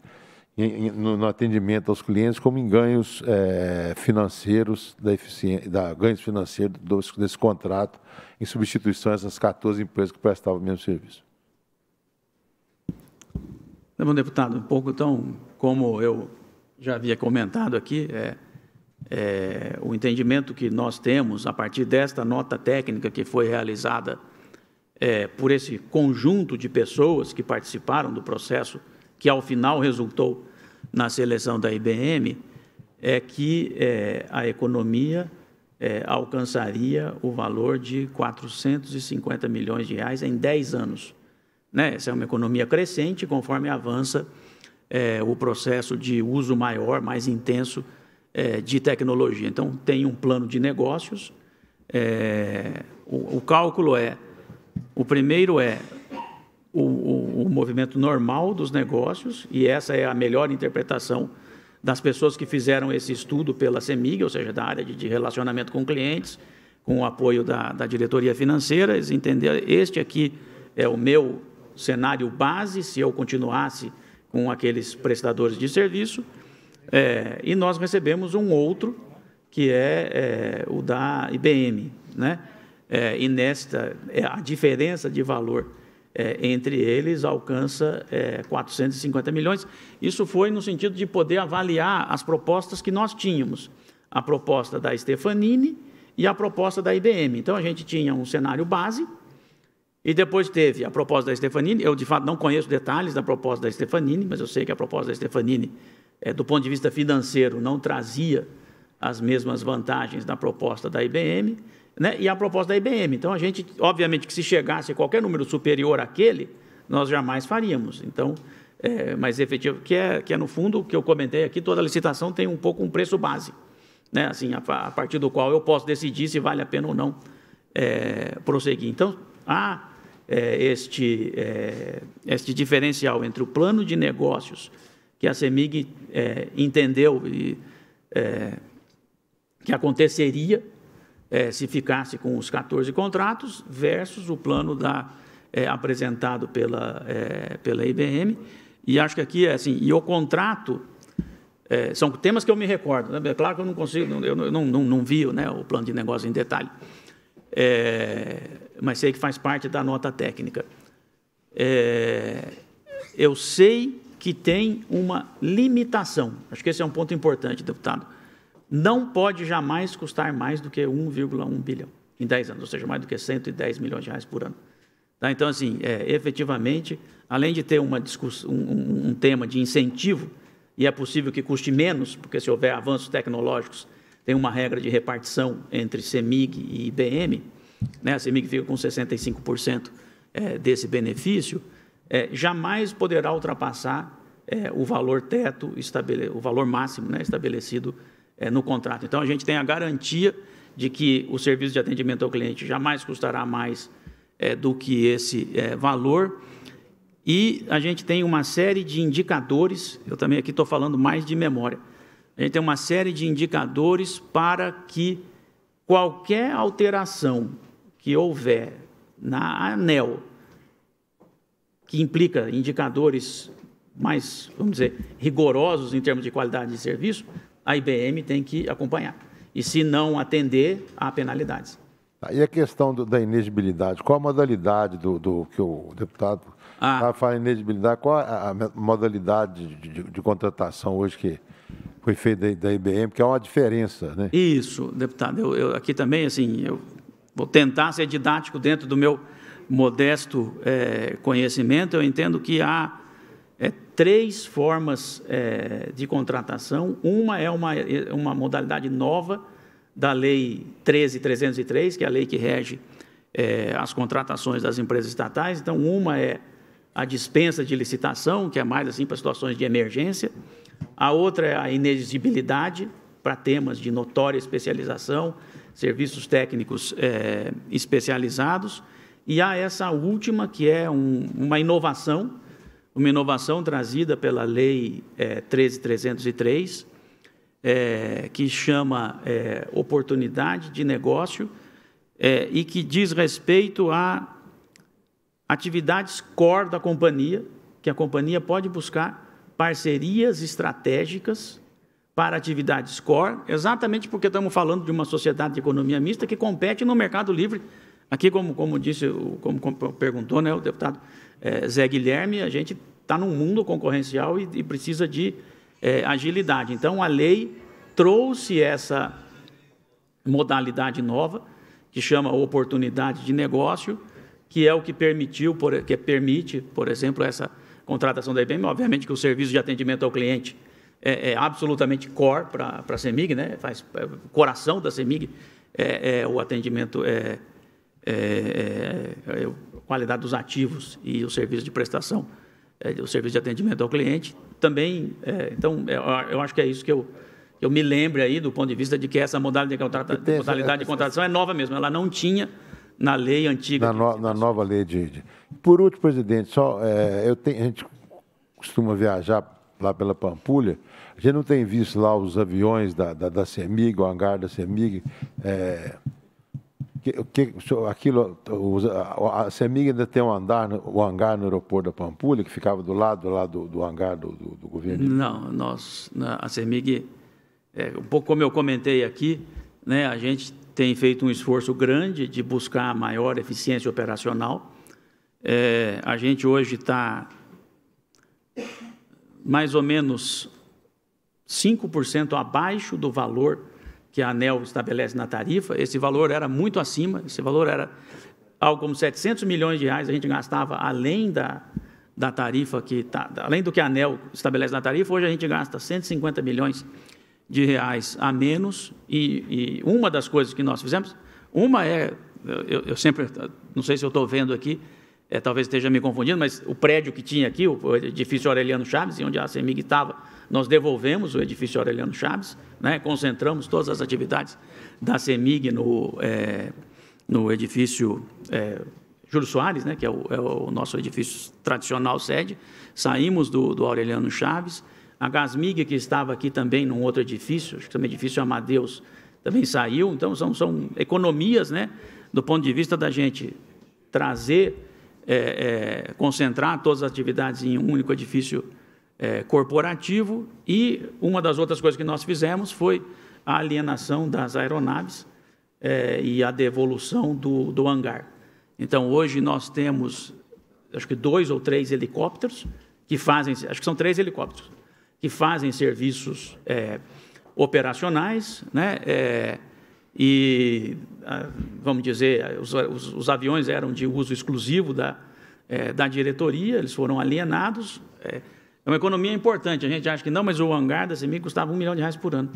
em, no, no, atendimento aos clientes, como em ganhos é, financeiros, da da, ganhos financeiros dos, desse contrato, em substituição a essas 14 empresas que prestavam o mesmo serviço. Bom, deputado, um pouco então, como eu já havia comentado aqui, é, é, o entendimento que nós temos a partir desta nota técnica que foi realizada é, por esse conjunto de pessoas que participaram do processo, que ao final resultou na seleção da IBM, é que é, a economia é, alcançaria o valor de 450 milhões de reais em 10 anos. Né? Essa é uma economia crescente, conforme avança é, o processo de uso maior, mais intenso, é, de tecnologia. Então, tem um plano de negócios. É, o, o, cálculo é: o primeiro é o, o, o movimento normal dos negócios, e essa é a melhor interpretação das pessoas que fizeram esse estudo pela CEMIG, ou seja, da área de, de relacionamento com clientes, com o apoio da, da, diretoria financeira, eles entenderam, este aqui é o meu cenário base, se eu continuasse com aqueles prestadores de serviço, é, e nós recebemos um outro, que é, é o da IBM. Né? É, e nesta, é, a diferença de valor é, entre eles alcança 450 é, milhões. Isso foi no sentido de poder avaliar as propostas que nós tínhamos. A proposta da Stefanini e a proposta da IBM. Então, a gente tinha um cenário base, e depois teve a proposta da Stefanini. Eu, de fato, não conheço detalhes da proposta da Stefanini, mas eu sei que a proposta da Stefanini é, do ponto de vista financeiro, não trazia as mesmas vantagens da proposta da IBM, né? e a proposta da IBM. Então, a gente, obviamente, que se chegasse a qualquer número superior àquele, nós jamais faríamos. Então, é, mas efetivo, que é, que é no fundo o que eu comentei aqui, toda licitação tem um pouco um preço base, né? assim, a, a partir do qual eu posso decidir se vale a pena ou não é, prosseguir. Então, há é, este, é, este diferencial entre o plano de negócios que a CEMIG é, entendeu e, é, que aconteceria é, se ficasse com os 14 contratos, versus o plano da, é, apresentado pela, é, pela IBM. E acho que aqui é assim, e o contrato. É, são temas que eu me recordo. Né? É claro que eu não consigo, eu não, não, não vi né, o plano de negócio em detalhe, mas sei que faz parte da nota técnica. eu sei que tem uma limitação. Acho que esse é um ponto importante, deputado. Não pode jamais custar mais do que 1,1 bilhão em 10 anos, ou seja, mais do que 110 milhões de reais por ano. Tá? Então, assim, é, efetivamente, além de ter uma um, um tema de incentivo, e é possível que custe menos, porque se houver avanços tecnológicos, tem uma regra de repartição entre CEMIG e IBM, né? a CEMIG fica com 65% é, desse benefício, é, jamais poderá ultrapassar é, o valor teto, estabele, o valor máximo né, estabelecido é, no contrato. Então, a gente tem a garantia de que o serviço de atendimento ao cliente jamais custará mais é, do que esse é, valor. E a gente tem uma série de indicadores, eu também aqui estou falando mais de memória, a gente tem uma série de indicadores para que qualquer alteração que houver na ANEL que implica indicadores mais, vamos dizer, rigorosos em termos de qualidade de serviço, a IBM tem que acompanhar. E se não atender, há penalidades. Tá, e a questão do, da inegibilidade, qual a modalidade do, do que o deputado ah. fala inegibilidade, qual a, a modalidade de, de, de, contratação hoje que foi feita da, da, IBM, que é uma diferença, né? Isso, deputado. Eu, eu, aqui também, assim, eu vou tentar ser didático dentro do meu modesto é, conhecimento, eu entendo que há é, três formas é, de contratação. Uma é uma, é, uma modalidade nova da Lei 13.303, que é a lei que rege é, as contratações das empresas estatais. Então, uma é a dispensa de licitação, que é mais assim para situações de emergência. A outra é a inexigibilidade para temas de notória especialização, serviços técnicos é, especializados. E há essa última, que é um, uma inovação, uma inovação trazida pela Lei é, 13.303, é, que chama é, oportunidade de negócio é, e que diz respeito a atividades core da companhia, que a companhia pode buscar parcerias estratégicas para atividades core, exatamente porque estamos falando de uma sociedade de economia mista que compete no mercado livre Aqui, como, como disse, como, perguntou né, o deputado é, Zé Guilherme, a gente está num mundo concorrencial e, e precisa de é, agilidade. Então, a lei trouxe essa modalidade nova, que chama oportunidade de negócio, que é o que permitiu, por, que permite, por exemplo, essa contratação da IBM. Obviamente que o serviço de atendimento ao cliente é, é absolutamente core para a CEMIG, né? faz é, coração da CEMIG é, é o atendimento é, é, é, é, é qualidade dos ativos e o serviço de prestação, é, o serviço de atendimento ao cliente. Também, então, eu acho que é isso que eu, eu me lembro aí, do ponto de vista de que essa modalidade de, contrata, de modalidade de contratação é nova mesmo, ela não tinha na lei antiga. Na, no, na nova lei de, Por último, presidente, só, eu tenho, a gente costuma viajar lá pela Pampulha, a gente não tem visto lá os aviões da, da, da CEMIG, o hangar da CEMIG, é, que, que, aquilo, a CEMIG ainda tem um, andar, o hangar no aeroporto da Pampulha, que ficava do lado, lá do, do hangar do, do, do, governo? Não, nós, a CEMIG, é, um pouco como eu comentei aqui, né, a gente tem feito um esforço grande de buscar maior eficiência operacional. É, a gente hoje está mais ou menos 5% abaixo do valor que a ANEL estabelece na tarifa, esse valor era muito acima, esse valor era algo como 700 milhões de reais a gente gastava além da, da tarifa que tá, além do que a ANEL estabelece na tarifa, hoje a gente gasta 150 milhões de reais a menos e, e uma das coisas que nós fizemos, uma é, eu, eu sempre, não sei se eu estou vendo aqui, é, talvez esteja me confundindo, mas o prédio que tinha aqui, o edifício Aureliano Chaves, onde a CEMIG estava, nós devolvemos o edifício Aureliano Chaves, né, concentramos todas as atividades da CEMIG no, é, no edifício é, Júlio Soares, né, que é o, é o, nosso edifício tradicional sede. Saímos do, do Aureliano Chaves. A Gasmig, que estava aqui também num outro edifício, acho que também edifício Amadeus, também saiu. Então, são, são economias, né, do ponto de vista da gente trazer, é, é, concentrar todas as atividades em um único edifício é, corporativo e uma das outras coisas que nós fizemos foi a alienação das aeronaves é, e a devolução do, do hangar. Então, hoje nós temos, acho que dois ou três helicópteros que fazem, acho que são três helicópteros, que fazem serviços é, operacionais, né? É, e, vamos dizer, os, os, os, aviões eram de uso exclusivo da, é, da diretoria, eles foram alienados, é, é uma economia importante, a gente acha que não, mas o hangar da CEMIG custava um milhão de reais por ano,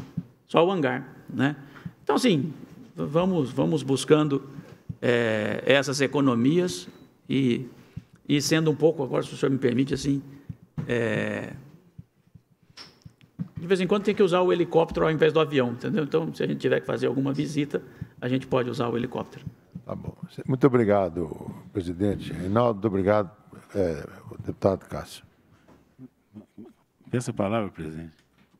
só o hangar. Né? Então, assim, vamos, vamos buscando é, essas economias e, e sendo um pouco, agora, se o senhor me permite, assim, é, de vez em quando tem que usar o helicóptero ao invés do avião, entendeu? Então, se a gente tiver que fazer alguma visita, a gente pode usar o helicóptero. Tá bom. Muito obrigado, presidente. Reinaldo, obrigado, é, deputado Cássio essa a palavra, presidente.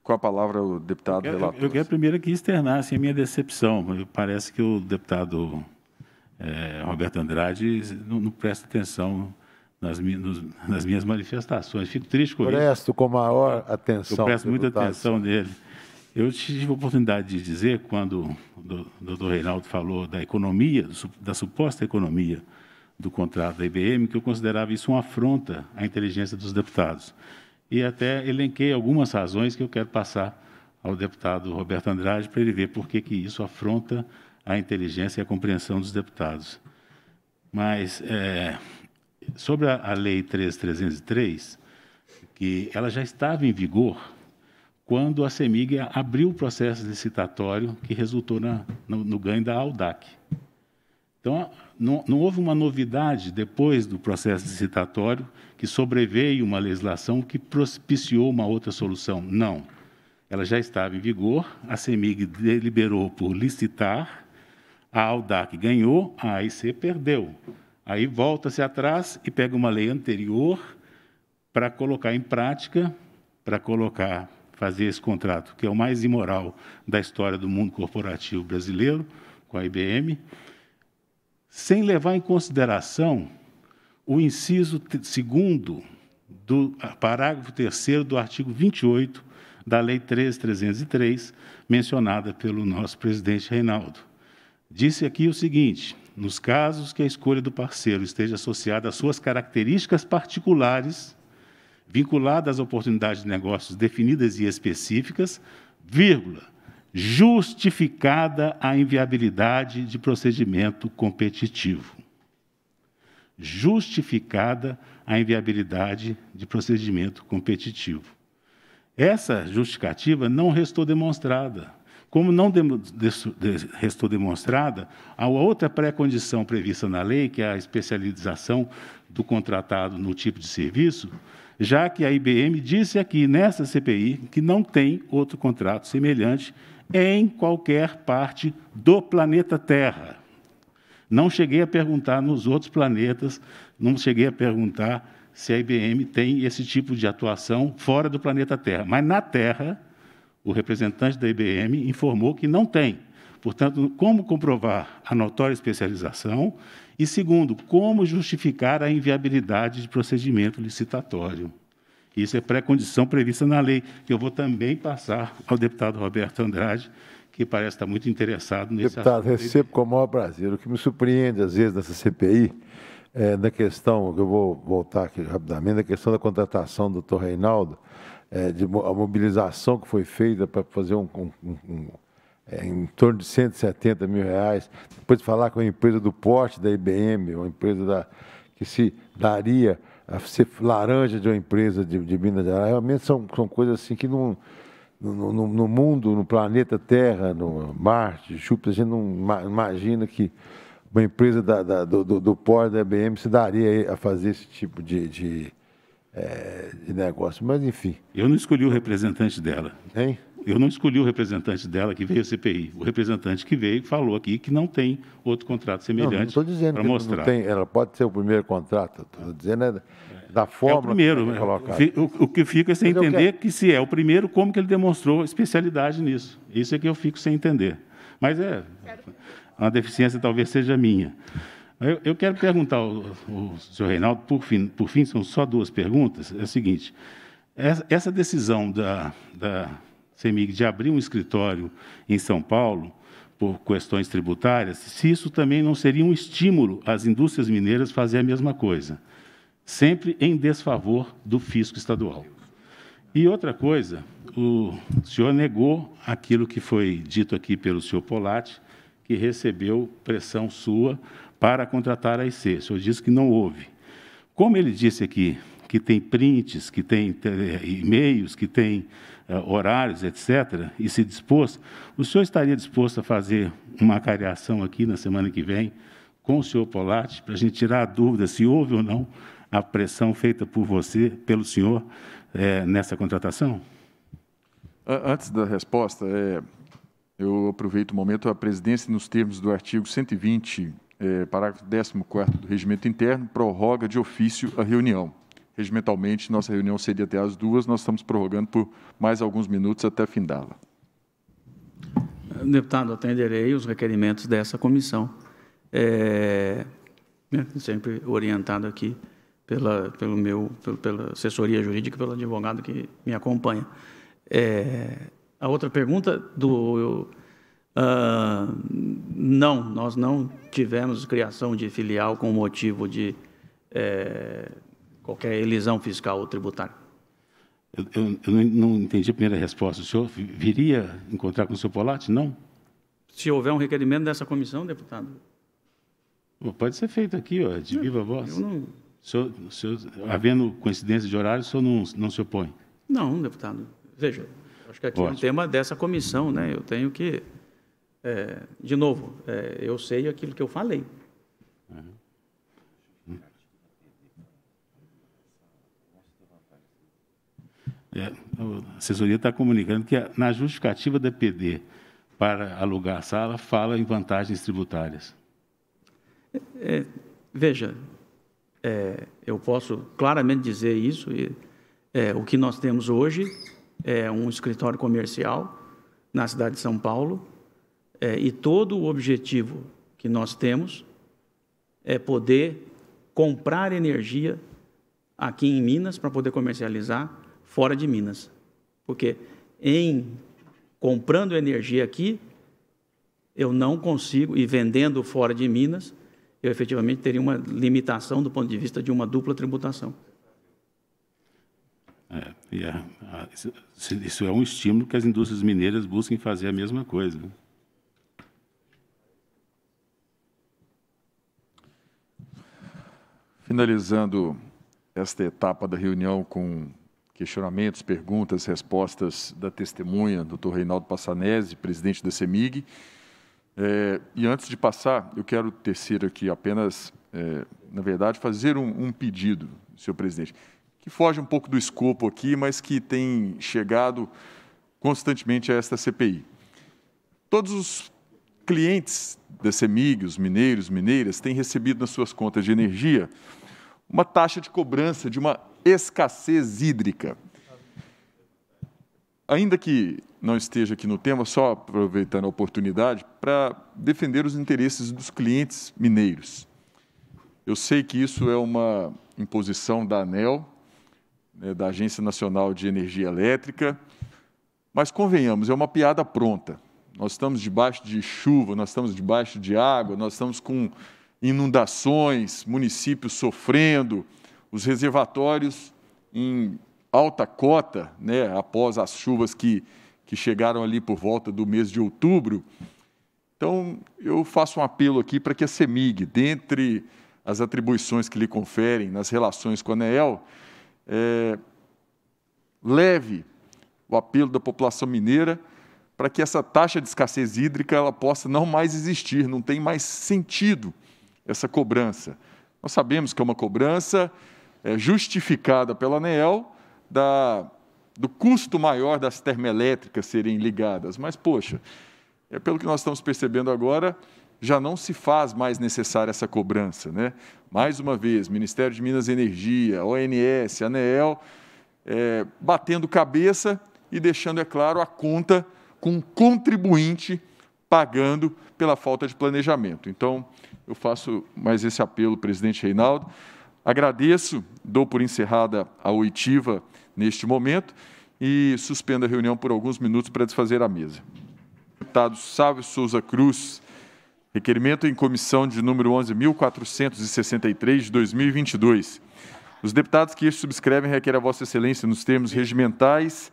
Qual a palavra o deputado eu, relator? Eu, eu quero primeiro aqui externar assim, a minha decepção. Parece que o deputado é, Roberto Andrade não, não presta atenção nas minhas, nas, minhas manifestações. Fico triste com Presto isso. Presto com maior atenção. Eu presto muita atenção nele. Eu tive a oportunidade de dizer, quando o doutor Reinaldo falou da economia, da suposta economia do contrato da IBM, que eu considerava isso uma afronta à inteligência dos deputados e até elenquei algumas razões que eu quero passar ao deputado Roberto Andrade para ele ver por que, que isso afronta a inteligência e a compreensão dos deputados. Mas é, sobre a, a Lei 3.303, que ela já estava em vigor quando a CEMIG abriu o processo licitatório que resultou na, no, no, ganho da AUDAC. Então, não, não houve uma novidade depois do processo licitatório que sobreveio uma legislação que propiciou uma outra solução. Não. Ela já estava em vigor, a CEMIG deliberou por licitar, a ALDAC ganhou, a AIC perdeu. Aí volta-se atrás e pega uma lei anterior para colocar em prática, para colocar, fazer esse contrato, que é o mais imoral da história do mundo corporativo brasileiro, com a IBM, sem levar em consideração o inciso segundo do parágrafo terceiro do artigo 28 da Lei 13.303, mencionada pelo nosso presidente Reinaldo. Disse aqui o seguinte, nos casos que a escolha do parceiro esteja associada às suas características particulares, vinculada às oportunidades de negócios definidas e específicas, vírgula, justificada a inviabilidade de procedimento competitivo justificada a inviabilidade de procedimento competitivo. Essa justificativa não restou demonstrada, como não de, de, restou demonstrada a outra pré-condição prevista na lei, que é a especialização do contratado no tipo de serviço, já que a IBM disse aqui nessa CPI que não tem outro contrato semelhante em qualquer parte do planeta Terra. Não cheguei a perguntar nos outros planetas, não cheguei a perguntar se a IBM tem esse tipo de atuação fora do planeta Terra. Mas na Terra, o representante da IBM informou que não tem. Portanto, como comprovar a notória especialização? E, segundo, como justificar a inviabilidade de procedimento licitatório? Isso é pré-condição prevista na lei, que eu vou também passar ao deputado Roberto Andrade, que parece estar muito interessado nesse Deputado, assunto. recebo com o maior prazer. O que me surpreende, às vezes, nessa CPI, é, na questão, que eu vou voltar aqui rapidamente, na questão da contratação do doutor Reinaldo, é, de, a mobilização que foi feita para fazer um, um, um é, em torno de 170 mil reais, depois de falar com a empresa do porte da IBM, uma empresa da, que se daria a ser laranja de uma empresa de, de Minas Gerais, realmente são, são coisas assim que não, no, no, no, mundo, no planeta Terra, no Marte, Júpiter, a gente não imagina que uma empresa da, da, do, do, do pó da IBM se daria a fazer esse tipo de, de, é, de negócio. Mas, enfim. Eu não escolhi o representante dela. Hein? eu não escolhi o representante dela que veio a CPI. O representante que veio falou aqui que não tem outro contrato semelhante para mostrar. Não, não estou dizendo que mostrar. não tem. Ela pode ser o primeiro contrato. Estou dizendo é da forma é o primeiro, que né? O, o que fica é sem Mas entender que se é o primeiro, como que ele demonstrou especialidade nisso. Isso é que eu fico sem entender. Mas é uma deficiência talvez seja minha. Eu, eu quero perguntar ao, ao senhor Reinaldo, por fim, por fim, são só duas perguntas. É o seguinte, essa, essa decisão da, da CEMIG de abrir um escritório em São Paulo, por questões tributárias, se isso também não seria um estímulo às indústrias mineiras fazer a mesma coisa, sempre em desfavor do fisco estadual. E outra coisa, o senhor negou aquilo que foi dito aqui pelo senhor Polatti, que recebeu pressão sua para contratar a IC. O senhor disse que não houve. Como ele disse aqui, que tem prints, que tem e-mails, que tem eh, horários, etc., e se dispôs, o senhor estaria disposto a fazer uma cariação aqui na semana que vem com o senhor Polatti, para a gente tirar a dúvida se houve ou não a pressão feita por você, pelo senhor, é, nessa contratação? Antes da resposta, é, eu aproveito o momento, a presidência, nos termos do artigo 120, é, parágrafo 14 do Regimento Interno, prorroga de ofício a reunião regimentalmente, nossa reunião seria até às duas, nós estamos prorrogando por mais alguns minutos até findá-la. Deputado, atenderei os requerimentos dessa comissão, é, né, sempre orientado aqui pela, pelo meu, pela assessoria jurídica, pelo advogado que me acompanha. É, a outra pergunta do... Uh, não, nós não tivemos criação de filial com motivo de... É, qualquer elisão fiscal ou tributária. Eu, eu, eu, não entendi a primeira resposta. O senhor viria encontrar com o senhor Polatti? Não? Se houver um requerimento dessa comissão, deputado. Pô, pode ser feito aqui, ó, de viva voz. Não... O senhor, o senhor, havendo coincidência de horário, o senhor não, não se opõe? Não, deputado. Veja, acho que aqui Ótimo. é um tema dessa comissão, né? Eu tenho que. É, de novo, é, eu sei aquilo que eu falei. É, a assessoria está comunicando que na justificativa da PD para alugar a sala fala em vantagens tributárias. É, é veja, é, eu posso claramente dizer isso. E, é, o que nós temos hoje é um escritório comercial na cidade de São Paulo é, e todo o objetivo que nós temos é poder comprar energia aqui em Minas para poder comercializar fora de Minas. Porque em comprando energia aqui, eu não consigo, e vendendo fora de Minas, eu efetivamente teria uma limitação do ponto de vista de uma dupla tributação. É, é, isso é um estímulo que as indústrias mineiras busquem fazer a mesma coisa. Né? Finalizando esta etapa da reunião com questionamentos, perguntas, respostas da testemunha, doutor Reinaldo Passanese, presidente da CEMIG. É, e antes de passar, eu quero tecer aqui apenas, é, na verdade, fazer um, um pedido, senhor presidente, que foge um pouco do escopo aqui, mas que tem chegado constantemente a esta CPI. Todos os clientes da CEMIG, os mineiros, mineiras, têm recebido nas suas contas de energia uma taxa de cobrança de uma escassez hídrica. Ainda que não esteja aqui no tema, só aproveitando a oportunidade para defender os interesses dos clientes mineiros. Eu sei que isso é uma imposição da ANEL, né, da Agência Nacional de Energia Elétrica, mas convenhamos, é uma piada pronta. Nós estamos debaixo de chuva, nós estamos debaixo de água, nós estamos com inundações, municípios sofrendo, os reservatórios em alta cota, né, após as chuvas que, que chegaram ali por volta do mês de outubro. Então, eu faço um apelo aqui para que a CEMIG, dentre as atribuições que lhe conferem nas relações com a ANEEL, é, leve o apelo da população mineira para que essa taxa de escassez hídrica ela possa não mais existir, não tem mais sentido essa cobrança. Nós sabemos que é uma cobrança é, justificada pela ANEEL da, do custo maior das termoelétricas serem ligadas. Mas, poxa, é pelo que nós estamos percebendo agora, já não se faz mais necessária essa cobrança. Né? Mais uma vez, Ministério de Minas e Energia, ONS, ANEEL, é, batendo cabeça e deixando, é claro, a conta com o contribuinte pagando pela falta de planejamento. Então, eu faço mais esse apelo, presidente Reinaldo. Agradeço, dou por encerrada a oitiva neste momento e suspendo a reunião por alguns minutos para desfazer a mesa. Deputado Sávio Souza Cruz, requerimento em comissão de número 11.463 de 2022. Os deputados que este subscrevem requerem a Vossa Excelência, nos termos regimentais,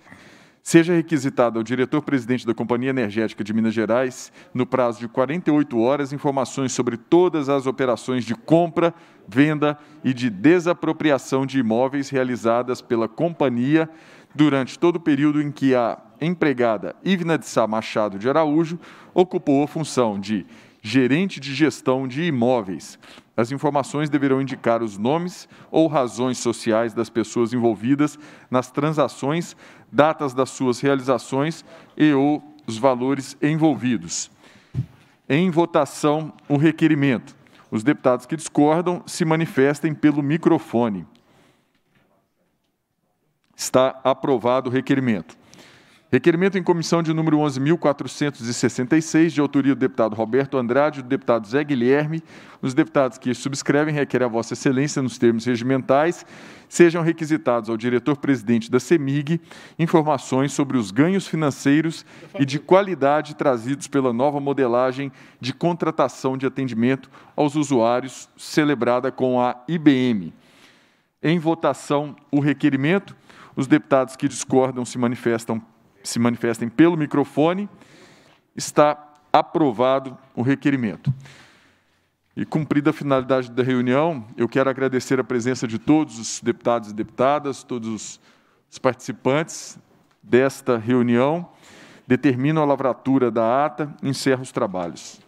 seja requisitada ao diretor-presidente da Companhia Energética de Minas Gerais, no prazo de 48 horas, informações sobre todas as operações de compra, venda e de desapropriação de imóveis realizadas pela companhia durante todo o período em que a empregada Ivna de Sá Machado de Araújo ocupou a função de gerente de gestão de imóveis. As informações deverão indicar os nomes ou razões sociais das pessoas envolvidas nas transações, datas das suas realizações e ou os valores envolvidos. Em votação, o requerimento. Os deputados que discordam se manifestem pelo microfone. Está aprovado o requerimento. Requerimento em comissão de número 11.466, de autoria do deputado Roberto Andrade, do deputado Zé Guilherme. Os deputados que subscrevem requerem a Vossa Excelência, nos termos regimentais, sejam requisitados ao diretor-presidente da CEMIG informações sobre os ganhos financeiros e de qualidade trazidos pela nova modelagem de contratação de atendimento aos usuários, celebrada com a IBM. Em votação, o requerimento. Os deputados que discordam se manifestam se manifestem pelo microfone, está aprovado o requerimento. E cumprida a finalidade da reunião, eu quero agradecer a presença de todos os deputados e deputadas, todos os participantes desta reunião. Determino a lavratura da ata, encerro os trabalhos.